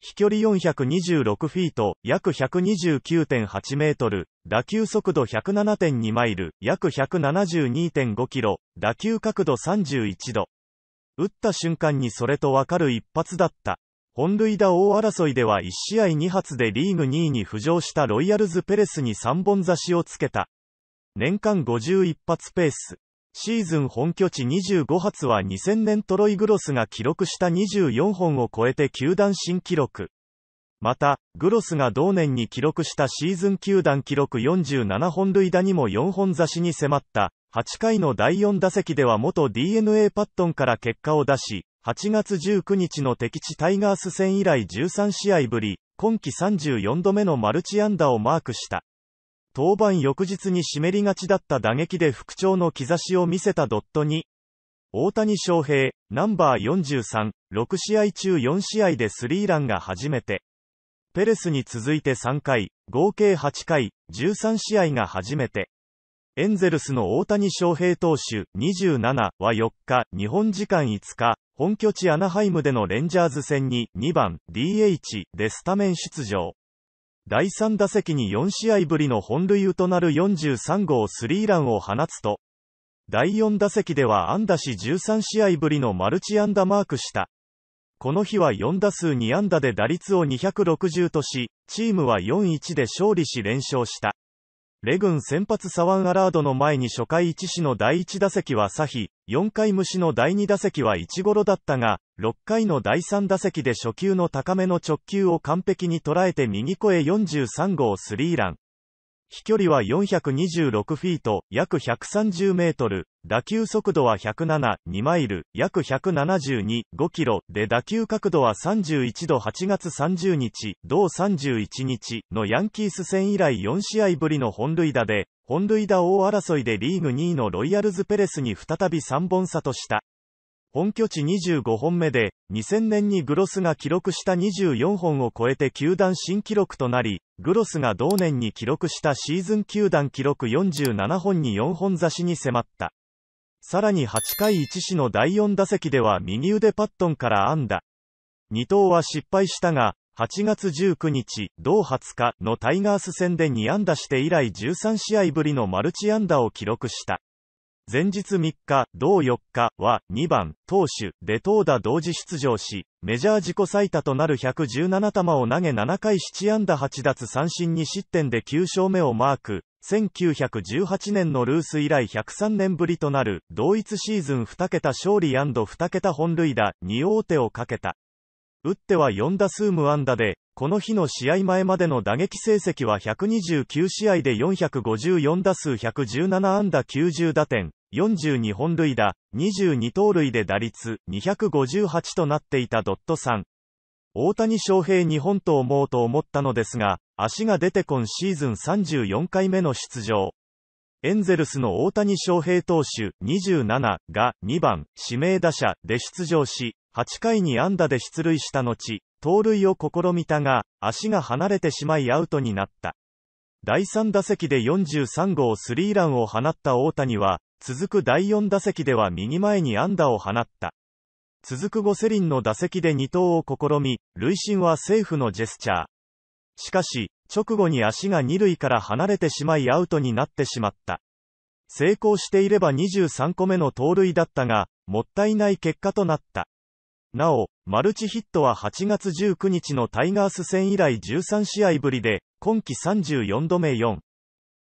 飛距離426フィート、約129.8メートル、打球速度107.2マイル、約172.5キロ、打球角度31度。打った瞬間にそれとわかる一発だった。本塁打大争いでは1試合2発でリーグ2位に浮上したロイヤルズ・ペレスに3本差しをつけた。年間51発ペース。シーズン本拠地25発は2000年トロイグロスが記録した24本を超えて球団新記録。また、グロスが同年に記録したシーズン球団記録47本塁打にも4本差しに迫った、8回の第4打席では元 DNA パットンから結果を出し、8月19日の敵地タイガース戦以来13試合ぶり、今季34度目のマルチ安打をマークした。登板翌日に湿りがちだった打撃で復調の兆しを見せたドットに、大谷翔平、ナンバー43、6試合中4試合でスリーランが初めて、ペレスに続いて3回、合計8回、13試合が初めて、エンゼルスの大谷翔平投手27は4日、日本時間5日、本拠地アナハイムでのレンジャーズ戦に2番 DH でスタメン出場。第3打席に4試合ぶりの本塁打となる43号スリーランを放つと、第4打席では安打し13試合ぶりのマルチ安打マークした。この日は4打数2安打で打率を260とし、チームは4-1で勝利し連勝した。レン先発サワンアラードの前に初回1死の第1打席はサヒ、4回虫の第2打席は1ゴロだったが、6回の第3打席で初球の高めの直球を完璧に捉えて右越え43号スリーラン。飛距離は426フィート、約130メートル、打球速度は107、2マイル、約172、5キロ、で打球角度は31度8月30日、同31日のヤンキース戦以来4試合ぶりの本塁打で、本塁打大争いでリーグ2位のロイヤルズ・ペレスに再び3本差とした。本拠地25本目で、2000年にグロスが記録した24本を超えて球団新記録となり、グロスが同年に記録したシーズン球団記録47本に4本差しに迫った。さらに8回1死の第4打席では右腕パットンから安打。2投は失敗したが、8月19日、同20日のタイガース戦で2安打して以来13試合ぶりのマルチ安打を記録した。前日3日、同4日は2番、投手で投打同時出場し、メジャー自己最多となる117球を投げ7回7安打8奪三振2失点で9勝目をマーク。1918年のルース以来103年ぶりとなる、同一シーズン2桁勝利 &2 桁本塁打2王手をかけた。打っては4打数無安打で、この日の試合前までの打撃成績は129試合で454打数117安打90打点、42本塁打、22盗塁で打率258となっていたドットさん。大谷翔平日本と思うと思ったのですが、足が出て今シーズン34回目の出場。エンゼルスの大谷翔平投手27が2番指名打者で出場し、8回に安打で出塁した後、盗塁を試みたが、足が離れてしまいアウトになった。第3打席で43号スリーランを放った大谷は、続く第4打席では右前に安打を放った。続くゴセリンの打席で2投を試み、塁審はセーフのジェスチャー。しかし、直後に足が2塁から離れてしまいアウトになってしまった。成功していれば23個目の盗塁だったが、もったいない結果となった。なお、マルチヒットは8月19日のタイガース戦以来13試合ぶりで、今季34度目4。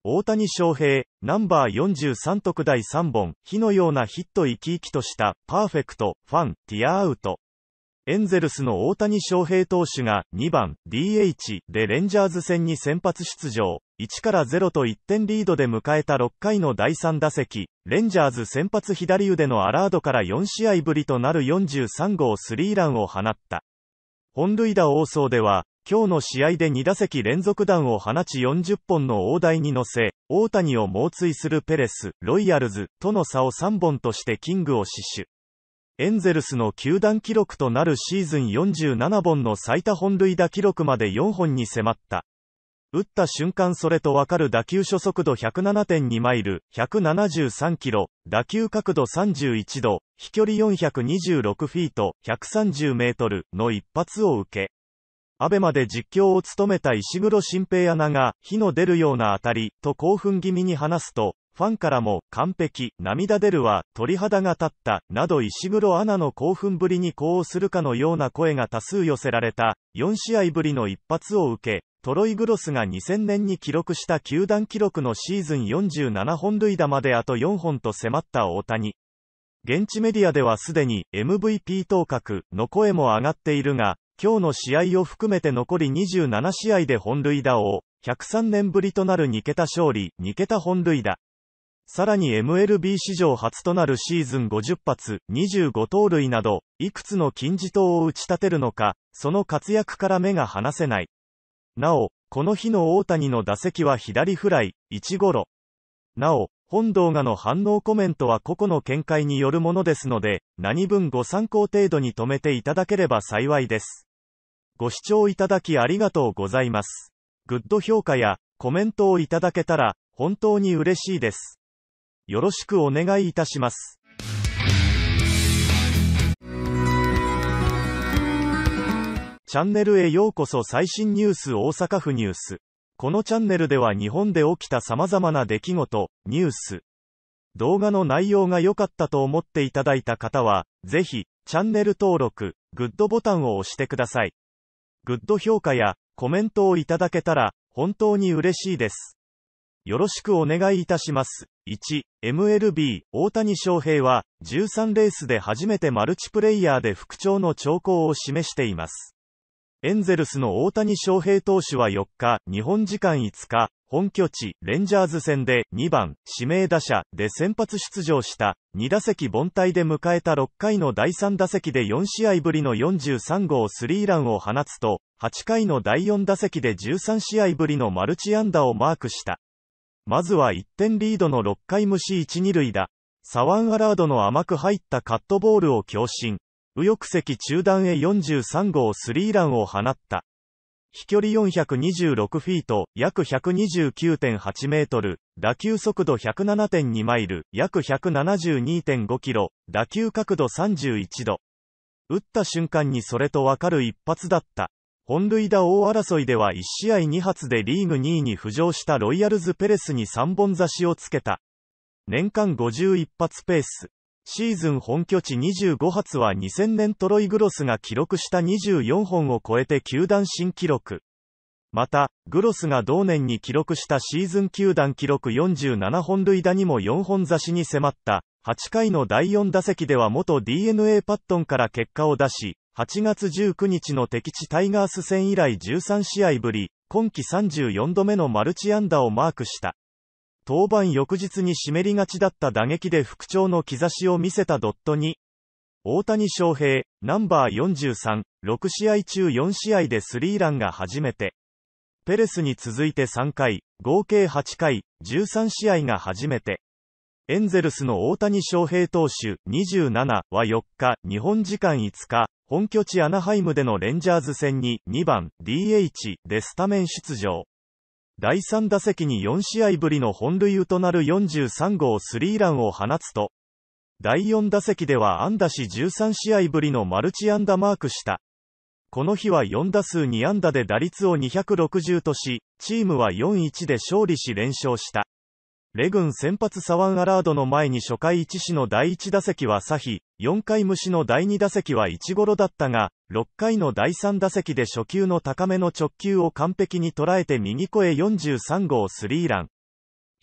大谷翔平、ナンバー43特第3本、火のようなヒット生き生きとした、パーフェクト、ファン、ティアアウト。エンゼルスの大谷翔平投手が2番 DH でレンジャーズ戦に先発出場。1から0と1点リードで迎えた6回の第3打席、レンジャーズ先発左腕のアラードから4試合ぶりとなる43号スリーランを放った。本塁打王争では、今日の試合で2打席連続弾を放ち40本の大台に乗せ、大谷を猛追するペレス、ロイヤルズとの差を3本としてキングを死守。エンゼルスの球団記録となるシーズン47本の最多本塁打記録まで4本に迫った。打った瞬間それとわかる打球初速度107.2マイル、173キロ、打球角度31度、飛距離426フィート、130メートルの一発を受け、アベまで実況を務めた石黒新平アナが、火の出るような当たり、と興奮気味に話すと、ファンからも、完璧、涙出るわ、鳥肌が立った、など石黒アナの興奮ぶりに呼応するかのような声が多数寄せられた、4試合ぶりの一発を受け、トロイ・グロスが2000年に記録した球団記録のシーズン47本塁打まであと4本と迫った大谷。現地メディアではすでに MVP 当確の声も上がっているが、今日の試合を含めて残り27試合で本塁打を、103年ぶりとなる2桁勝利、2桁本塁打。さらに MLB 史上初となるシーズン50発、25盗塁など、いくつの金字塔を打ち立てるのか、その活躍から目が離せない。なお、この日の大谷の打席は左フライ、1ゴロ。なお、本動画の反応コメントは個々の見解によるものですので、何分ご参考程度に止めていただければ幸いです。ご視聴いただきありがとうございます。グッド評価やコメントをいただけたら、本当に嬉しいです。よろしくお願いいたします。チャンネルへようこそ最新ニュース大阪府ニュース。このチャンネルでは日本で起きた様々な出来事、ニュース。動画の内容が良かったと思っていただいた方は、ぜひ、チャンネル登録、グッドボタンを押してください。グッド評価やコメントをいただけたら、本当に嬉しいです。よろしくお願いいたします。1、MLB、大谷翔平は、13レースで初めてマルチプレイヤーで復調の兆候を示しています。エンゼルスの大谷翔平投手は4日、日本時間5日、本拠地、レンジャーズ戦で2番、指名打者で先発出場した2打席凡退で迎えた6回の第3打席で4試合ぶりの43号スリーランを放つと、8回の第4打席で13試合ぶりのマルチ安打をマークした。まずは1点リードの6回無視1、2塁打。サワンアラードの甘く入ったカットボールを強振。右翼席中段へ43号スリーランを放った。飛距離426フィート、約129.8メートル、打球速度107.2マイル、約172.5キロ、打球角度31度。打った瞬間にそれとわかる一発だった。本塁打大争いでは1試合2発でリーグ2位に浮上したロイヤルズ・ペレスに3本差しをつけた。年間51発ペース。シーズン本拠地25発は2000年トロイ・グロスが記録した24本を超えて球団新記録。また、グロスが同年に記録したシーズン球団記録47本塁打にも4本差しに迫った、8回の第4打席では元 DNA パットンから結果を出し、8月19日の敵地タイガース戦以来13試合ぶり、今季34度目のマルチ安打をマークした。登板翌日に湿りがちだった打撃で復調の兆しを見せたドットに、大谷翔平、ナンバー43、6試合中4試合でスリーランが初めて、ペレスに続いて3回、合計8回、13試合が初めて、エンゼルスの大谷翔平投手27は4日、日本時間5日、本拠地アナハイムでのレンジャーズ戦に2番 DH でスタメン出場。第3打席に4試合ぶりの本塁となる43号スリーランを放つと、第4打席では安打し13試合ぶりのマルチ安打マークした。この日は4打数2安打で打率を260とし、チームは4-1で勝利し連勝した。レグン先発サワン・アラードの前に初回1死の第1打席はサヒ、4回虫の第2打席は1ゴロだったが、6回の第3打席で初球の高めの直球を完璧に捉えて右越え43号スリーラン。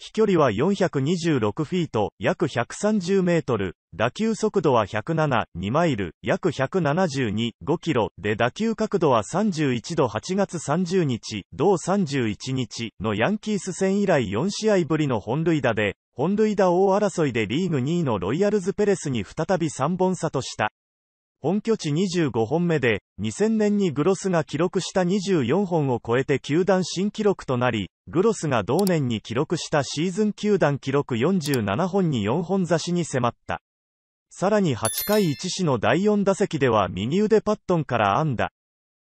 飛距離は426フィート、約130メートル、打球速度は107、2マイル、約172、5キロ、で打球角度は31度8月30日、同31日のヤンキース戦以来4試合ぶりの本塁打で、本塁打王争いでリーグ2位のロイヤルズ・ペレスに再び3本差とした。本拠地25本目で、2000年にグロスが記録した24本を超えて球団新記録となり、グロスが同年に記録したシーズン球団記録47本に4本差しに迫った。さらに8回1死の第4打席では右腕パットンから安打。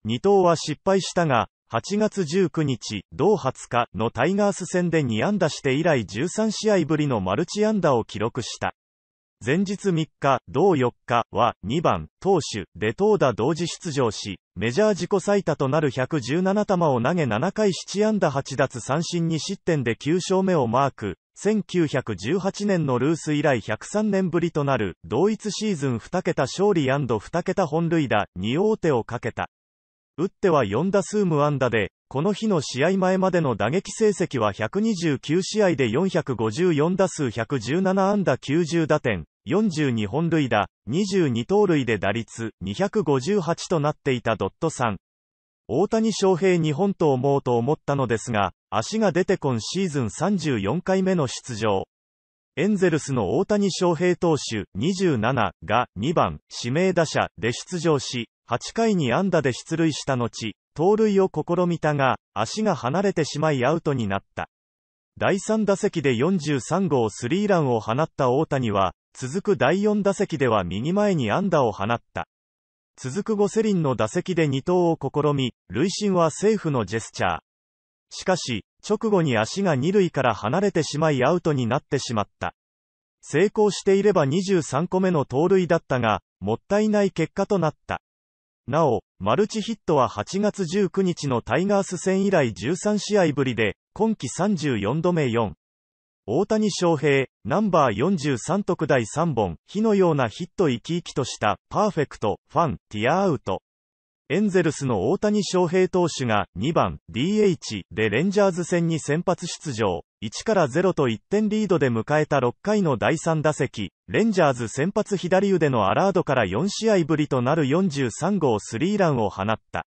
二刀は失敗したが、8月19日、同20日のタイガース戦で2安打して以来13試合ぶりのマルチ安打を記録した。前日3日、同4日は2番、投手で投打同時出場し、メジャー自己最多となる117球を投げ7回7安打8奪三振2失点で9勝目をマーク。1918年のルース以来103年ぶりとなる、同一シーズン2桁勝利 &2 桁本塁打2王手をかけた。打っては4打数無安打で、この日の試合前までの打撃成績は129試合で454打数117安打90打点、42本塁打、22盗塁で打率258となっていたドットさん。大谷翔平2本と思うと思ったのですが、足が出て今シーズン34回目の出場。エンゼルスの大谷翔平投手27が2番指名打者で出場し、8回に安打で出塁した後、盗塁を試みたが、足が離れてしまいアウトになった。第3打席で43号スリーランを放った大谷は、続く第4打席では右前に安打を放った。続くゴセリンの打席で2投を試み、塁審はセーフのジェスチャー。しかし、直後に足が2塁から離れてしまいアウトになってしまった。成功していれば23個目の盗塁だったが、もったいない結果となった。なお、マルチヒットは8月19日のタイガース戦以来13試合ぶりで、今季34度目4。大谷翔平、ナンバー43特第3本、火のようなヒット生き生きとした、パーフェクト、ファン、ティアアウト。エンゼルスの大谷翔平投手が2番 DH でレンジャーズ戦に先発出場。1から0と1点リードで迎えた6回の第3打席、レンジャーズ先発左腕のアラードから4試合ぶりとなる43号スリーランを放った。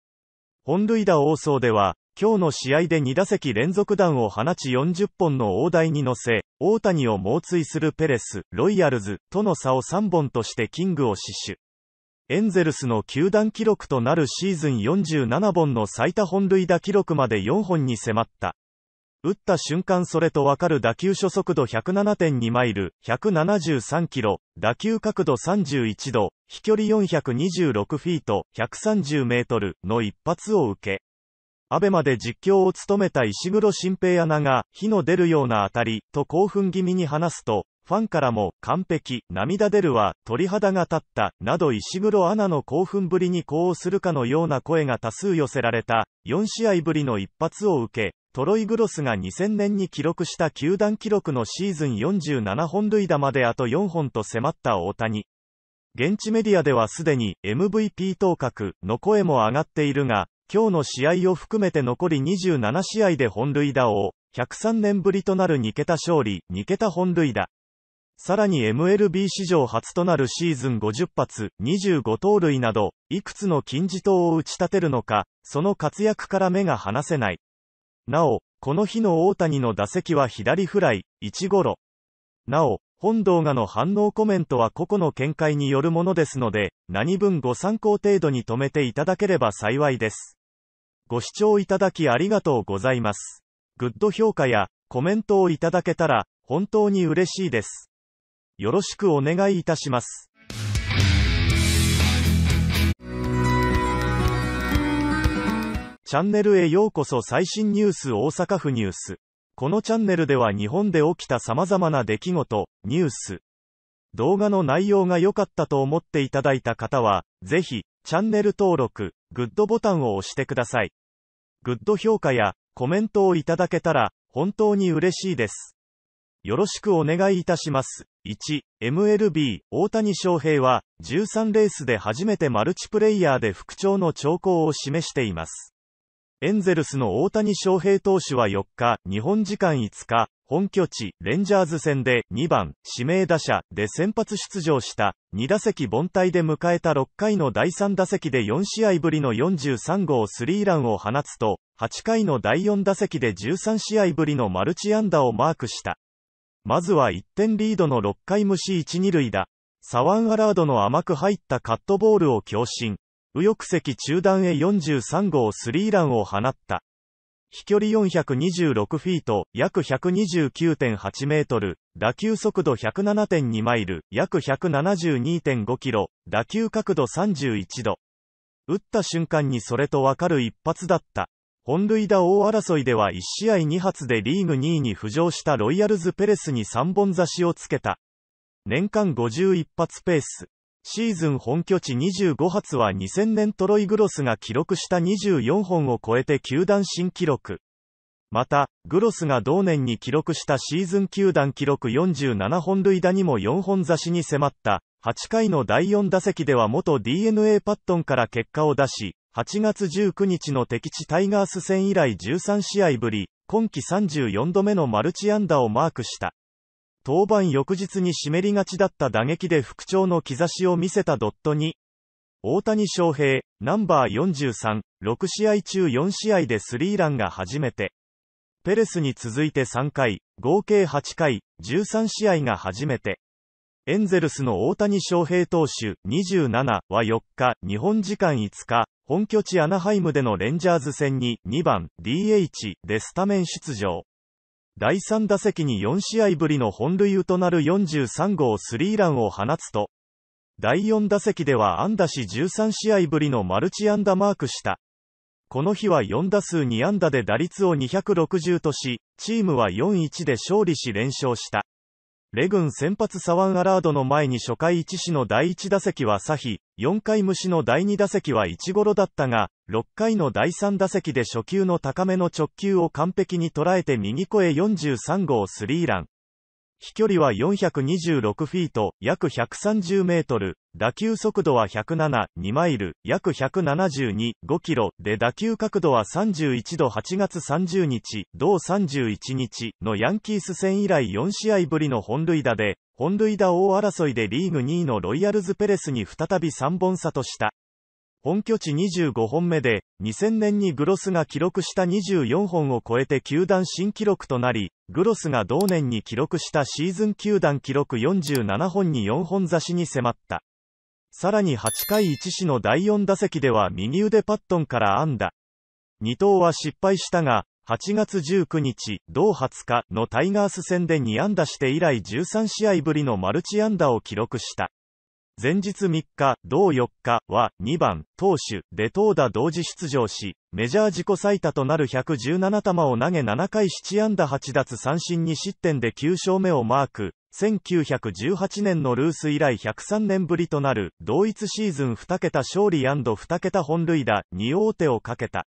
本塁打王争では、今日の試合で2打席連続弾を放ち40本の大台に乗せ、大谷を猛追するペレス、ロイヤルズとの差を3本としてキングを死守。エンゼルスの球団記録となるシーズン47本の最多本塁打記録まで4本に迫った。打った瞬間それとわかる打球初速度107.2マイル、173キロ、打球角度31度、飛距離426フィート、130メートルの一発を受け。アベまで実況を務めた石黒新平アナが、火の出るような当たり、と興奮気味に話すと、ファンからも、完璧、涙出るわ、鳥肌が立った、など石黒アナの興奮ぶりに呼応するかのような声が多数寄せられた、4試合ぶりの一発を受け、トロイ・グロスが2000年に記録した球団記録のシーズン47本塁打まであと4本と迫った大谷。現地メディアではすでに MVP 当確の声も上がっているが、今日の試合を含めて残り27試合で本塁打を、103年ぶりとなる2桁勝利、2桁本塁打、さらに MLB 史上初となるシーズン50発、25盗塁など、いくつの金字塔を打ち立てるのか、その活躍から目が離せない。なお、この日の大谷の打席は左フライ、1ゴロ。なお、本動画の反応コメントは個々の見解によるものですので、何分ご参考程度に止めていただければ幸いです。ご視聴いただきありがとうございます。グッド評価やコメントをいただけたら、本当に嬉しいです。よろしくお願いいたします。チャンネルへようこそ最新ニュース大阪府ニュース。このチャンネルでは日本で起きた様々な出来事、ニュース。動画の内容が良かったと思っていただいた方は、ぜひ、チャンネル登録、グッドボタンを押してください。グッド評価やコメントをいただけたら、本当に嬉しいです。よろしくお願いいたします。1、MLB、大谷翔平は、13レースで初めてマルチプレイヤーで復調の兆候を示しています。エンゼルスの大谷翔平投手は4日、日本時間5日、本拠地、レンジャーズ戦で2番、指名打者で先発出場した2打席凡退で迎えた6回の第3打席で4試合ぶりの43号スリーランを放つと、8回の第4打席で13試合ぶりのマルチ安打をマークした。まずは1点リードの6回無視1、2塁だ。サワンアラードの甘く入ったカットボールを強振。右翼席中段へ43号スリーランを放った。飛距離426フィート、約129.8メートル、打球速度107.2マイル、約172.5キロ、打球角度31度。打った瞬間にそれとわかる一発だった。本塁打王争いでは1試合2発でリーグ2位に浮上したロイヤルズ・ペレスに3本差しをつけた。年間51発ペース。シーズン本拠地25発は2000年トロイ・グロスが記録した24本を超えて球団新記録。また、グロスが同年に記録したシーズン球団記録47本塁打にも4本差しに迫った、8回の第4打席では元 DNA パットンから結果を出し、8月19日の敵地タイガース戦以来13試合ぶり、今季34度目のマルチ安打をマークした。登板翌日に湿りがちだった打撃で復調の兆しを見せたドットに、大谷翔平、ナンバー43、6試合中4試合でスリーランが初めて。ペレスに続いて3回、合計8回、13試合が初めて。エンゼルスの大谷翔平投手27は4日、日本時間5日、本拠地アナハイムでのレンジャーズ戦に2番 DH でスタメン出場。第3打席に4試合ぶりの本塁打となる43号スリーランを放つと、第4打席では安打し13試合ぶりのマルチ安打マークした。この日は4打数2安打で打率を260とし、チームは4-1で勝利し連勝した。レ軍先発サワンアラードの前に初回1死の第1打席はサヒ、4回虫の第2打席は1ゴロだったが、6回の第3打席で初球の高めの直球を完璧に捉えて右越え43号スリーラン。飛距離は426フィート、約130メートル、打球速度は107、2マイル、約172、5キロ、で打球角度は31度8月30日、同31日のヤンキース戦以来4試合ぶりの本塁打で、本塁打王争いでリーグ2位のロイヤルズ・ペレスに再び3本差とした。本拠地25本目で、2000年にグロスが記録した24本を超えて球団新記録となり、グロスが同年に記録したシーズン球団記録47本に4本差しに迫った。さらに8回1死の第4打席では右腕パットンから安打。2投は失敗したが、8月19日、同20日のタイガース戦で2安打して以来13試合ぶりのマルチ安打を記録した。前日3日、同4日は、2番、投手、で投打同時出場し、メジャー自己最多となる117球を投げ7回7安打8奪三振2失点で9勝目をマーク。1918年のルース以来103年ぶりとなる、同一シーズン2桁勝利 &2 桁本塁打2王手をかけた。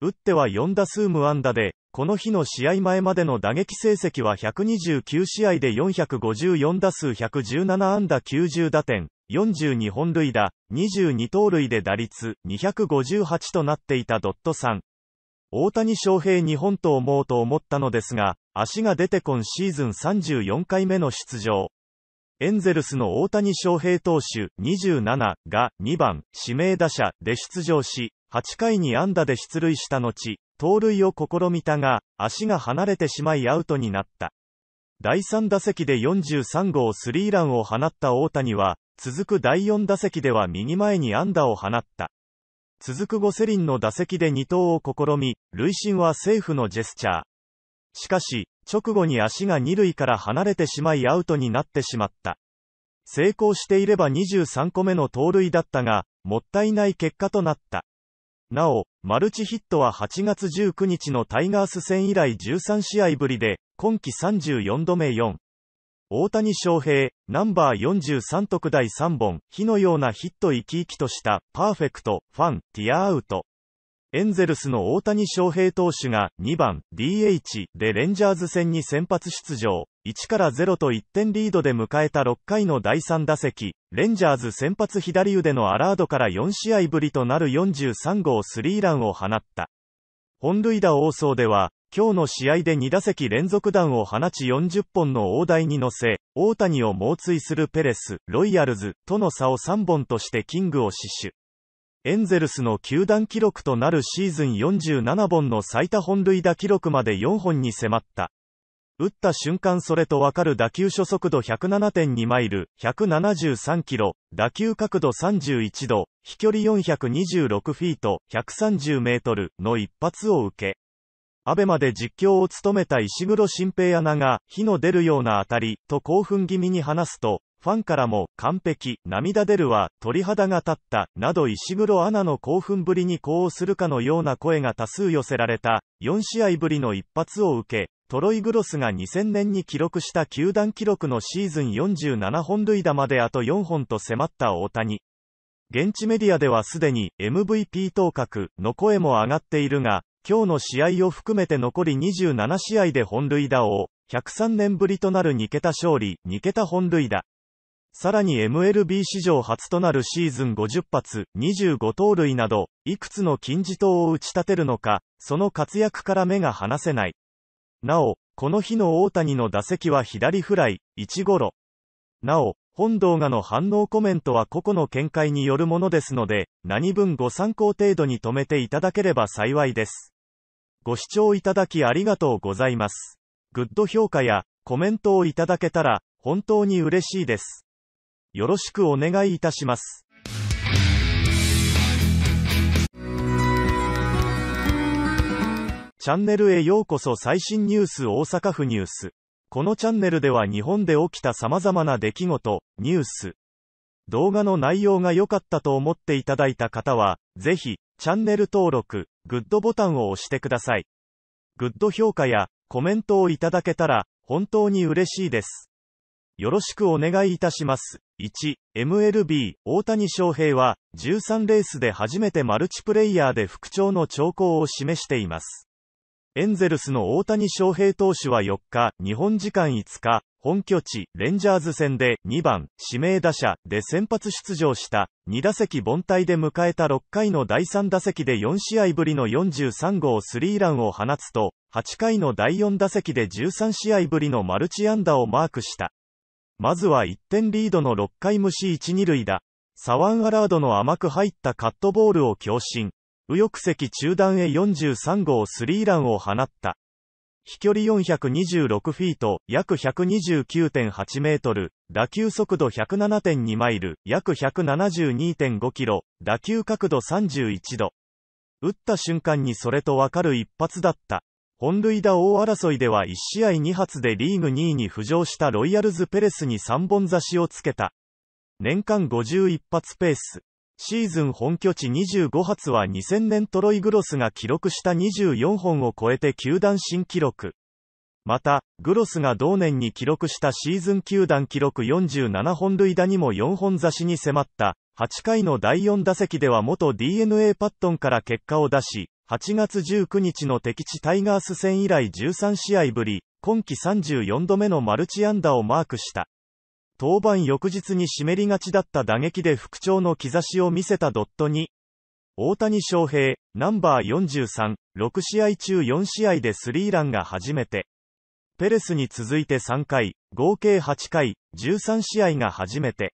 打っては4打数無安打で、この日の試合前までの打撃成績は129試合で454打数117安打90打点、42本塁打、22盗塁で打率258となっていたドットさん。大谷翔平日本と思うと思ったのですが、足が出て今シーズン34回目の出場。エンゼルスの大谷翔平投手27が2番指名打者で出場し、8回に安打で出塁した後、盗塁を試みたが、足が離れてしまいアウトになった。第3打席で43号スリーランを放った大谷は、続く第4打席では右前に安打を放った。続くゴセリンの打席で2投を試み、塁審はセーフのジェスチャー。しかし、直後に足が2塁から離れてしまいアウトになってしまった。成功していれば23個目の盗塁だったが、もったいない結果となった。なお、マルチヒットは8月19日のタイガース戦以来13試合ぶりで、今季34度目4。大谷翔平、ナンバー43特大3本、火のようなヒット生き生きとした、パーフェクト、ファン、ティアアウト。エンゼルスの大谷翔平投手が2番 DH でレンジャーズ戦に先発出場。1から0と1点リードで迎えた6回の第3打席、レンジャーズ先発左腕のアラードから4試合ぶりとなる43号スリーランを放った。本塁打王争では、今日の試合で2打席連続弾を放ち40本の大台に乗せ、大谷を猛追するペレス、ロイヤルズとの差を3本としてキングを死守。エンゼルスの球団記録となるシーズン47本の最多本塁打記録まで4本に迫った。打った瞬間それとわかる打球初速度107.2マイル、173キロ、打球角度31度、飛距離426フィート、130メートルの一発を受け、アベマで実況を務めた石黒新平アナが、火の出るような当たり、と興奮気味に話すと、ファンからも、完璧、涙出るわ、鳥肌が立った、など石黒アナの興奮ぶりに呼応するかのような声が多数寄せられた、4試合ぶりの一発を受け、トロイ・グロスが2000年に記録した球団記録のシーズン47本塁打まであと4本と迫った大谷。現地メディアではすでに MVP 当確の声も上がっているが、今日の試合を含めて残り27試合で本塁打を、103年ぶりとなる2桁勝利、2桁本塁打。さらに MLB 史上初となるシーズン50発、25盗塁など、いくつの金字塔を打ち立てるのか、その活躍から目が離せない。なお、この日の大谷の打席は左フライ、1ゴロ。なお、本動画の反応コメントは個々の見解によるものですので、何分ご参考程度に止めていただければ幸いです。ご視聴いただきありがとうございます。グッド評価やコメントをいただけたら、本当に嬉しいです。よろしくお願いいたします。チャンネルへようこそ最新ニュース大阪府ニュース。このチャンネルでは日本で起きた様々な出来事、ニュース。動画の内容が良かったと思っていただいた方は、ぜひ、チャンネル登録、グッドボタンを押してください。グッド評価やコメントをいただけたら、本当に嬉しいです。よろしくお願いいたします。1、MLB、大谷翔平は、13レースで初めてマルチプレイヤーで復調の兆候を示しています。エンゼルスの大谷翔平投手は4日、日本時間5日、本拠地、レンジャーズ戦で2番、指名打者で先発出場した2打席凡退で迎えた6回の第3打席で4試合ぶりの43号スリーランを放つと、8回の第4打席で13試合ぶりのマルチ安打をマークした。まずは1点リードの6回無視1、2塁打。サワンアラードの甘く入ったカットボールを強振。右翼席中段へ43号スリーランを放った。飛距離426フィート、約129.8メートル、打球速度107.2マイル、約172.5キロ、打球角度31度。打った瞬間にそれとわかる一発だった。本塁打大争いでは1試合2発でリーグ2位に浮上したロイヤルズ・ペレスに3本差しをつけた。年間51発ペース。シーズン本拠地25発は2000年トロイ・グロスが記録した24本を超えて球団新記録。また、グロスが同年に記録したシーズン球団記録47本塁打にも4本差しに迫った、8回の第4打席では元 DNA パットンから結果を出し、8月19日の敵地タイガース戦以来13試合ぶり、今季34度目のマルチ安打をマークした。登板翌日に湿りがちだった打撃で復調の兆しを見せたドットに、大谷翔平、ナンバー43、6試合中4試合でスリーランが初めて。ペレスに続いて3回、合計8回、13試合が初めて。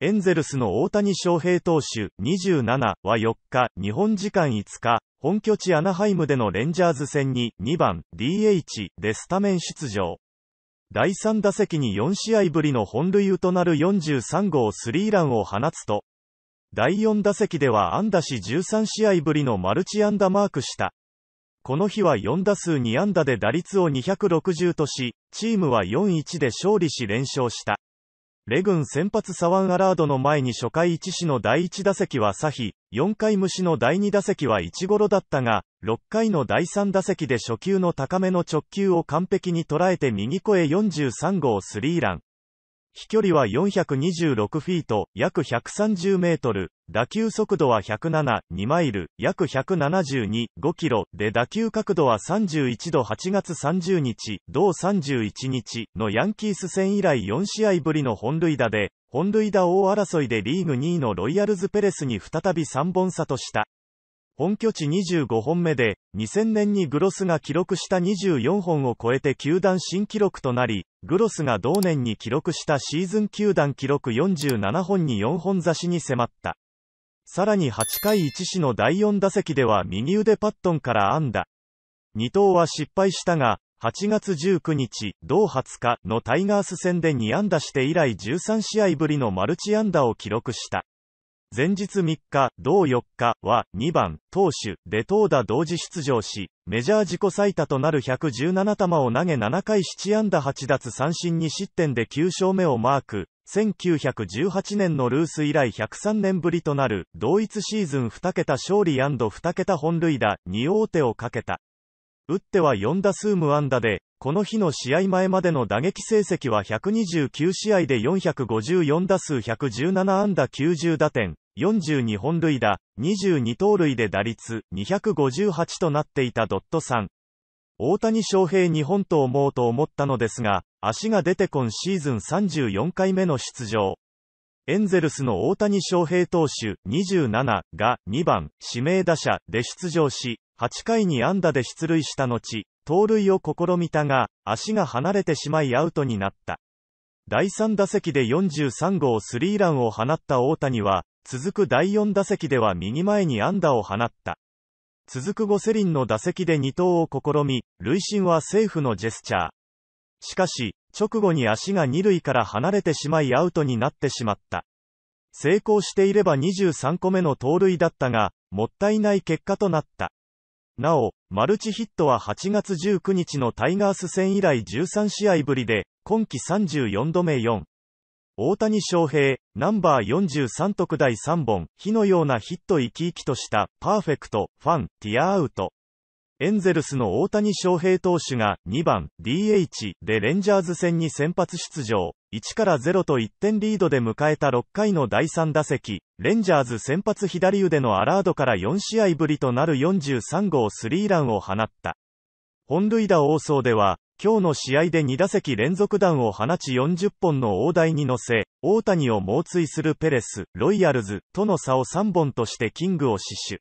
エンゼルスの大谷翔平投手27は4日、日本時間5日、本拠地アナハイムでのレンジャーズ戦に2番 DH でスタメン出場。第3打席に4試合ぶりの本塁打となる43号スリーランを放つと、第4打席では安打し13試合ぶりのマルチ安打マークした。この日は4打数2安打で打率を260とし、チームは4-1で勝利し連勝した。レン先発サワンアラードの前に初回1死の第1打席はサヒ、4回虫の第2打席は1ゴロだったが、6回の第3打席で初球の高めの直球を完璧に捉えて右越え43号スリーラン。飛距離は426フィート、約130メートル、打球速度は107、2マイル、約172、5キロ、で打球角度は31度8月30日、同31日のヤンキース戦以来4試合ぶりの本塁打で、本塁打王争いでリーグ2位のロイヤルズ・ペレスに再び3本差とした。本拠地25本目で、2000年にグロスが記録した24本を超えて球団新記録となり、グロスが同年に記録したシーズン球団記録47本に4本差しに迫った。さらに8回1死の第4打席では右腕パットンから安打。二刀は失敗したが、8月19日、同20日のタイガース戦で2安打して以来13試合ぶりのマルチ安打を記録した。前日3日、同4日は2番、投手で投打同時出場し、メジャー自己最多となる117球を投げ7回7安打8奪三振2失点で9勝目をマーク。1918年のルース以来103年ぶりとなる同一シーズン2桁勝利 &2 桁本塁打2王手をかけた。打っては4打数無安打で、この日の試合前までの打撃成績は129試合で454打数117安打90打点、42本塁打、22盗塁で打率258となっていたドットさん。大谷翔平日本と思うと思ったのですが、足が出て今シーズン34回目の出場。エンゼルスの大谷翔平投手27が2番指名打者で出場し、8回に安打で出塁した後、盗塁を試みたが、足が離れてしまいアウトになった。第3打席で43号スリーランを放った大谷は、続く第4打席では右前に安打を放った。続くゴセリンの打席で2投を試み、塁審はセーフのジェスチャー。しかし、直後に足が2塁から離れてしまいアウトになってしまった。成功していれば23個目の盗塁だったが、もったいない結果となった。なお、マルチヒットは8月19日のタイガース戦以来13試合ぶりで、今季34度目4。大谷翔平、ナンバー43特大3本、火のようなヒット生き生きとした、パーフェクト、ファン、ティアアウト。エンゼルスの大谷翔平投手が2番 DH でレンジャーズ戦に先発出場、1から0と1点リードで迎えた6回の第3打席、レンジャーズ先発左腕のアラードから4試合ぶりとなる43号スリーランを放った。本塁打王争では、今日の試合で2打席連続弾を放ち40本の大台に乗せ、大谷を猛追するペレス、ロイヤルズとの差を3本としてキングを死守。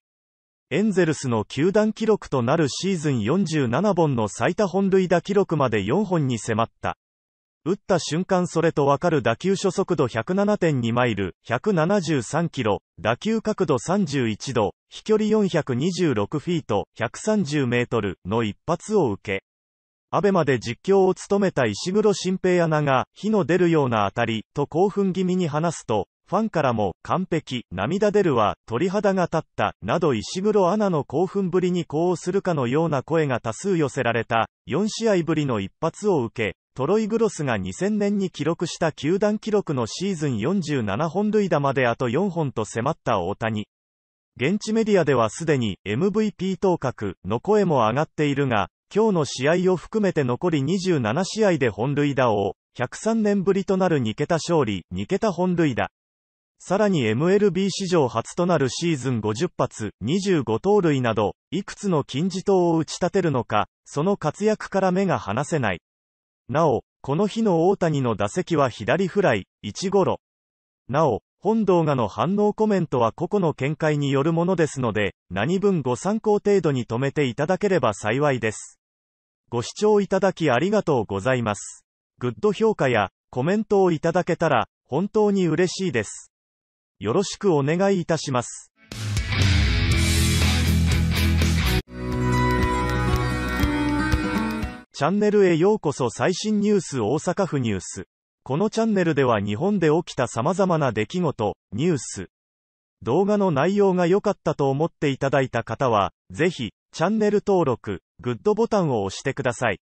エンゼルスの球団記録となるシーズン47本の最多本塁打記録まで4本に迫った。打った瞬間それとわかる打球初速度107.2マイル、173キロ、打球角度31度、飛距離426フィート、130メートルの一発を受け。アベマで実況を務めた石黒新平アナが、火の出るような当たり、と興奮気味に話すと、ファンからも、完璧、涙出るわ、鳥肌が立った、など石黒アナの興奮ぶりに呼応するかのような声が多数寄せられた、4試合ぶりの一発を受け、トロイグロスが2000年に記録した球団記録のシーズン47本塁打まであと4本と迫った大谷。現地メディアではすでに MVP 当確の声も上がっているが、今日の試合を含めて残り27試合で本塁打を、103年ぶりとなる2桁勝利、2桁本塁打。さらに MLB 史上初となるシーズン50発、25盗塁など、いくつの金字塔を打ち立てるのか、その活躍から目が離せない。なお、この日の大谷の打席は左フライ、1ゴロ。なお、本動画の反応コメントは個々の見解によるものですので、何分ご参考程度に止めていただければ幸いです。ご視聴いただきありがとうございます。グッド評価やコメントをいただけたら本当に嬉しいです。よろしくお願いいたします。チャンネルへようこそ最新ニュース大阪府ニュース。このチャンネルでは日本で起きた様々な出来事、ニュース、動画の内容が良かったと思っていただいた方は、ぜひ、チャンネル登録、グッドボタンを押してください。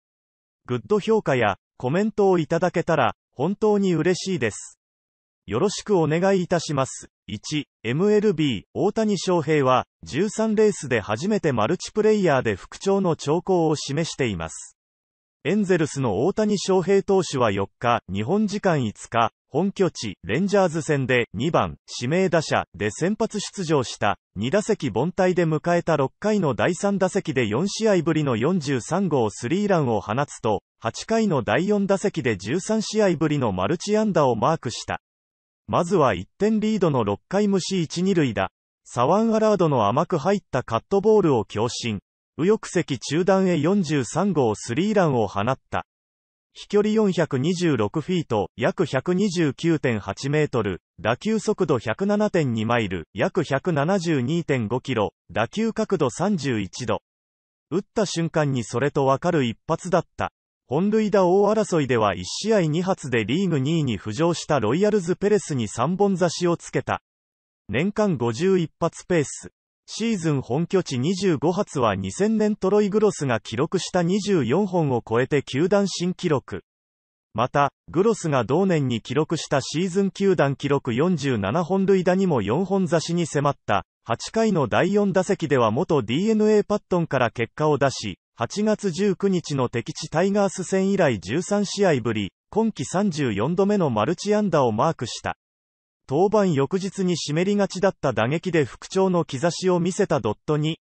グッド評価やコメントをいただけたら本当に嬉しいです。よろしくお願いいたします。1、MLB、大谷翔平は13レースで初めてマルチプレイヤーで復調の兆候を示しています。エンゼルスの大谷翔平投手は4日、日本時間5日、本拠地、レンジャーズ戦で2番、指名打者で先発出場した2打席凡退で迎えた6回の第3打席で4試合ぶりの43号スリーランを放つと、8回の第4打席で13試合ぶりのマルチ安打をマークした。まずは1点リードの6回無視1、2塁打。サワンアラードの甘く入ったカットボールを強振。右翼席中段へ43号スリーランを放った。飛距離426フィート、約129.8メートル、打球速度107.2マイル、約172.5キロ、打球角度31度。打った瞬間にそれとわかる一発だった。本塁打大争いでは1試合2発でリーグ2位に浮上したロイヤルズ・ペレスに3本差しをつけた。年間51発ペース。シーズン本拠地25発は2000年トロイ・グロスが記録した24本を超えて球団新記録。また、グロスが同年に記録したシーズン球団記録47本塁打にも4本差しに迫った、8回の第4打席では元 DNA パットンから結果を出し、8月19日の敵地タイガース戦以来13試合ぶり、今季34度目のマルチ安打をマークした。当番翌日に湿りがちだった打撃で復調の兆しを見せたドットに、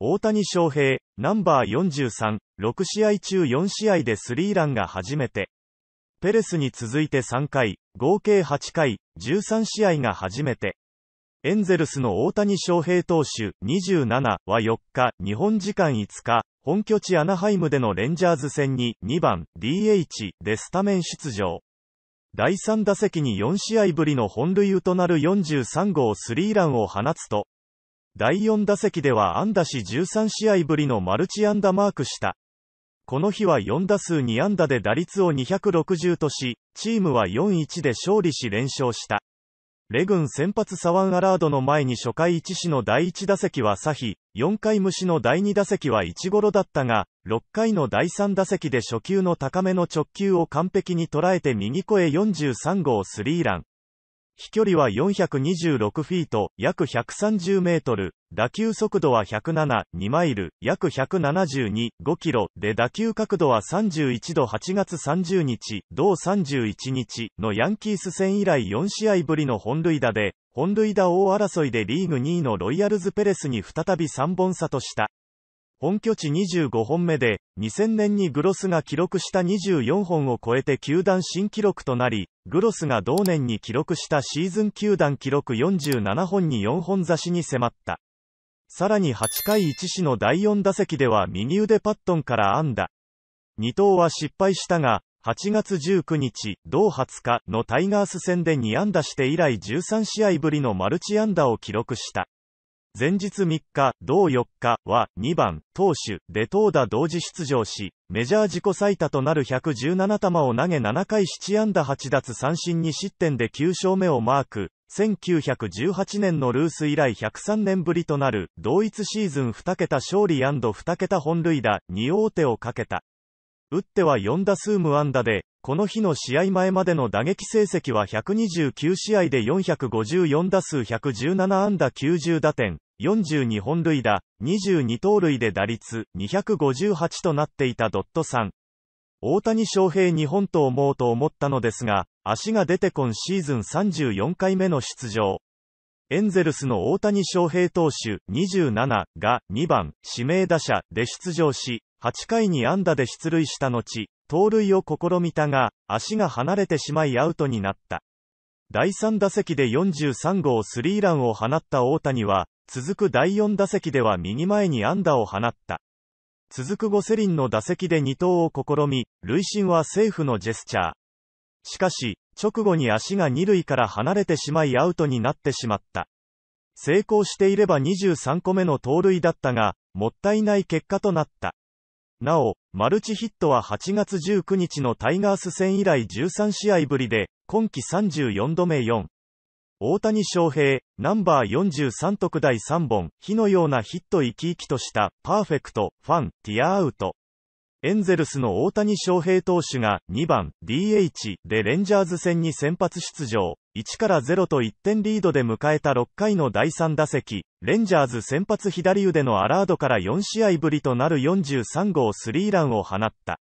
大谷翔平、ナンバー43、6試合中4試合でスリーランが初めて、ペレスに続いて3回、合計8回、13試合が初めて、エンゼルスの大谷翔平投手27は4日、日本時間5日、本拠地アナハイムでのレンジャーズ戦に2番 DH でスタメン出場。第3打席に4試合ぶりの本塁となる43号スリーランを放つと、第4打席では安打し13試合ぶりのマルチ安打マークした。この日は4打数2安打で打率を260とし、チームは4-1で勝利し連勝した。レグン先発サワンアラードの前に初回1死の第1打席はサヒ、4回虫の第2打席は1ゴロだったが、6回の第3打席で初球の高めの直球を完璧に捉えて右越え43号スリーラン。飛距離は426フィート、約130メートル、打球速度は107、2マイル、約172、5キロ、で打球角度は31度8月30日、同31日のヤンキース戦以来4試合ぶりの本塁打で、本塁打王争いでリーグ2位のロイヤルズ・ペレスに再び3本差とした。本拠地25本目で、2000年にグロスが記録した24本を超えて球団新記録となり、グロスが同年に記録したシーズン球団記録47本に4本差しに迫った。さらに8回1死の第4打席では右腕パットンから安打。二刀は失敗したが、8月19日、同20日のタイガース戦で2安打して以来13試合ぶりのマルチ安打を記録した。前日3日、同4日は2番、投手ト投打同時出場し、メジャー自己最多となる117球を投げ7回7安打8奪三振2失点で9勝目をマーク。1918年のルース以来103年ぶりとなる同一シーズン2桁勝利 &2 桁本塁打2王手をかけた。打っては4打数無安打で、この日の試合前までの打撃成績は129試合で454打数117安打90打点、42本塁打、22盗塁で打率258となっていたドットさん。大谷翔平日本と思うと思ったのですが、足が出て今シーズン34回目の出場。エンゼルスの大谷翔平投手27が2番指名打者で出場し、8回に安打で出塁した後、盗塁を試みたが、足が離れてしまいアウトになった。第3打席で43号スリーランを放った大谷は、続く第4打席では右前に安打を放った。続くゴセリンの打席で2投を試み、塁審はセーフのジェスチャー。しかし、直後に足が2塁から離れてしまいアウトになってしまった。成功していれば23個目の盗塁だったが、もったいない結果となった。なお、マルチヒットは8月19日のタイガース戦以来13試合ぶりで、今季34度目4。大谷翔平、ナンバー43特第3本、火のようなヒット生き生きとした、パーフェクト、ファン、ティアアウト。エンゼルスの大谷翔平投手が2番 DH でレンジャーズ戦に先発出場。1から0と1点リードで迎えた6回の第3打席、レンジャーズ先発左腕のアラードから4試合ぶりとなる43号スリーランを放った。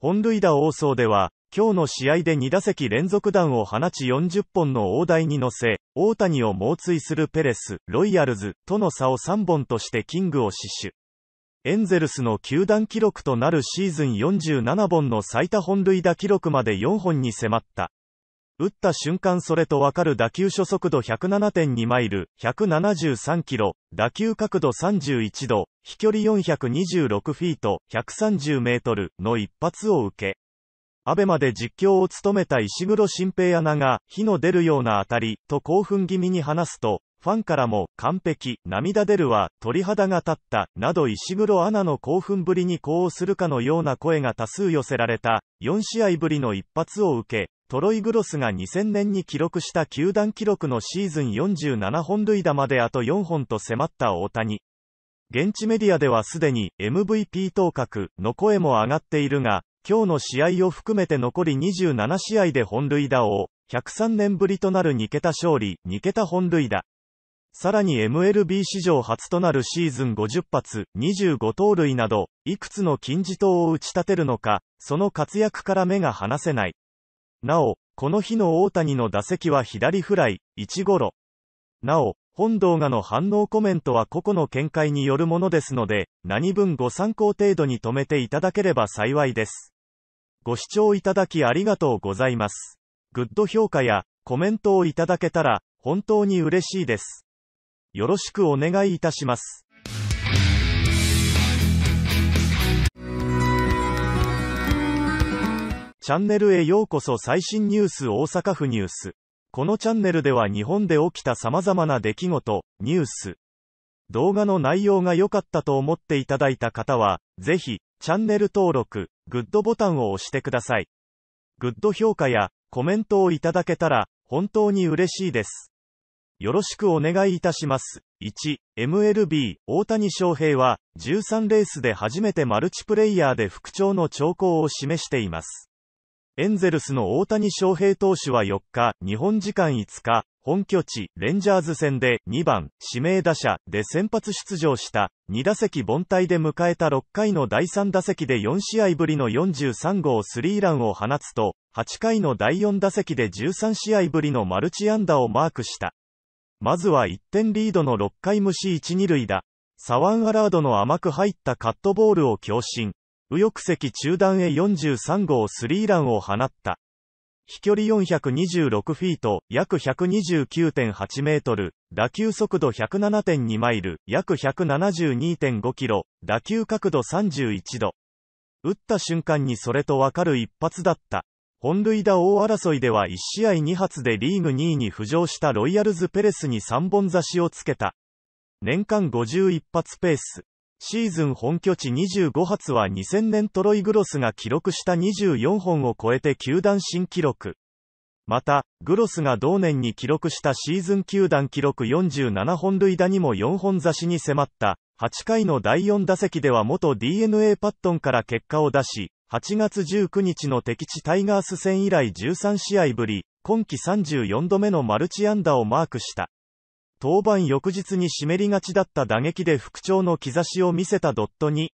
本塁打王争では、今日の試合で2打席連続弾を放ち40本の大台に乗せ、大谷を猛追するペレス、ロイヤルズとの差を3本としてキングを死守。エンゼルスの球団記録となるシーズン47本の最多本塁打記録まで4本に迫った。打った瞬間それとわかる打球初速度107.2マイル、173キロ、打球角度31度、飛距離426フィート、130メートルの一発を受け。アベマで実況を務めた石黒新平アナが、火の出るような当たり、と興奮気味に話すと、ファンからも、完璧、涙出るわ、鳥肌が立った、など石黒アナの興奮ぶりに呼応するかのような声が多数寄せられた、4試合ぶりの一発を受け、トロイ・グロスが2000年に記録した球団記録のシーズン47本塁打まであと4本と迫った大谷。現地メディアではすでに MVP 当確の声も上がっているが、今日の試合を含めて残り27試合で本塁打を103年ぶりとなる2桁勝利、2桁本塁打、さらに MLB 史上初となるシーズン50発、25盗塁など、いくつの金字塔を打ち立てるのか、その活躍から目が離せない。なお、この日の大谷の打席は左フライ、1ゴロ。なお、本動画の反応コメントは個々の見解によるものですので、何分ご参考程度に止めていただければ幸いです。ご視聴いただきありがとうございます。グッド評価やコメントをいただけたら、本当に嬉しいです。よろしくお願いいたします。チャンネルへようこそ最新ニュース大阪府ニュース。このチャンネルでは日本で起きた様々な出来事、ニュース。動画の内容が良かったと思っていただいた方は、ぜひ、チャンネル登録、グッドボタンを押してください。グッド評価やコメントをいただけたら、本当に嬉しいです。よろしくお願いいたします。1、MLB、大谷翔平は、13レースで初めてマルチプレイヤーで復調の兆候を示しています。エンゼルスの大谷翔平投手は4日、日本時間5日、本拠地、レンジャーズ戦で2番、指名打者で先発出場した2打席凡退で迎えた6回の第3打席で4試合ぶりの43号スリーランを放つと、8回の第4打席で13試合ぶりのマルチ安打をマークした。まずは1点リードの6回無視1、2塁打。サワンアラードの甘く入ったカットボールを強振。右翼席中段へ43号スリーランを放った。飛距離426フィート、約129.8メートル、打球速度107.2マイル、約172.5キロ、打球角度31度。打った瞬間にそれとわかる一発だった。本塁打大争いでは1試合2発でリーグ2位に浮上したロイヤルズ・ペレスに3本差しをつけた。年間51発ペース。シーズン本拠地25発は2000年トロイ・グロスが記録した24本を超えて球団新記録。また、グロスが同年に記録したシーズン球団記録47本塁打にも4本差しに迫った、8回の第4打席では元 DNA パットンから結果を出し、8月19日の敵地タイガース戦以来13試合ぶり、今季34度目のマルチ安打をマークした。登板翌日に湿りがちだった打撃で復調の兆しを見せたドットに、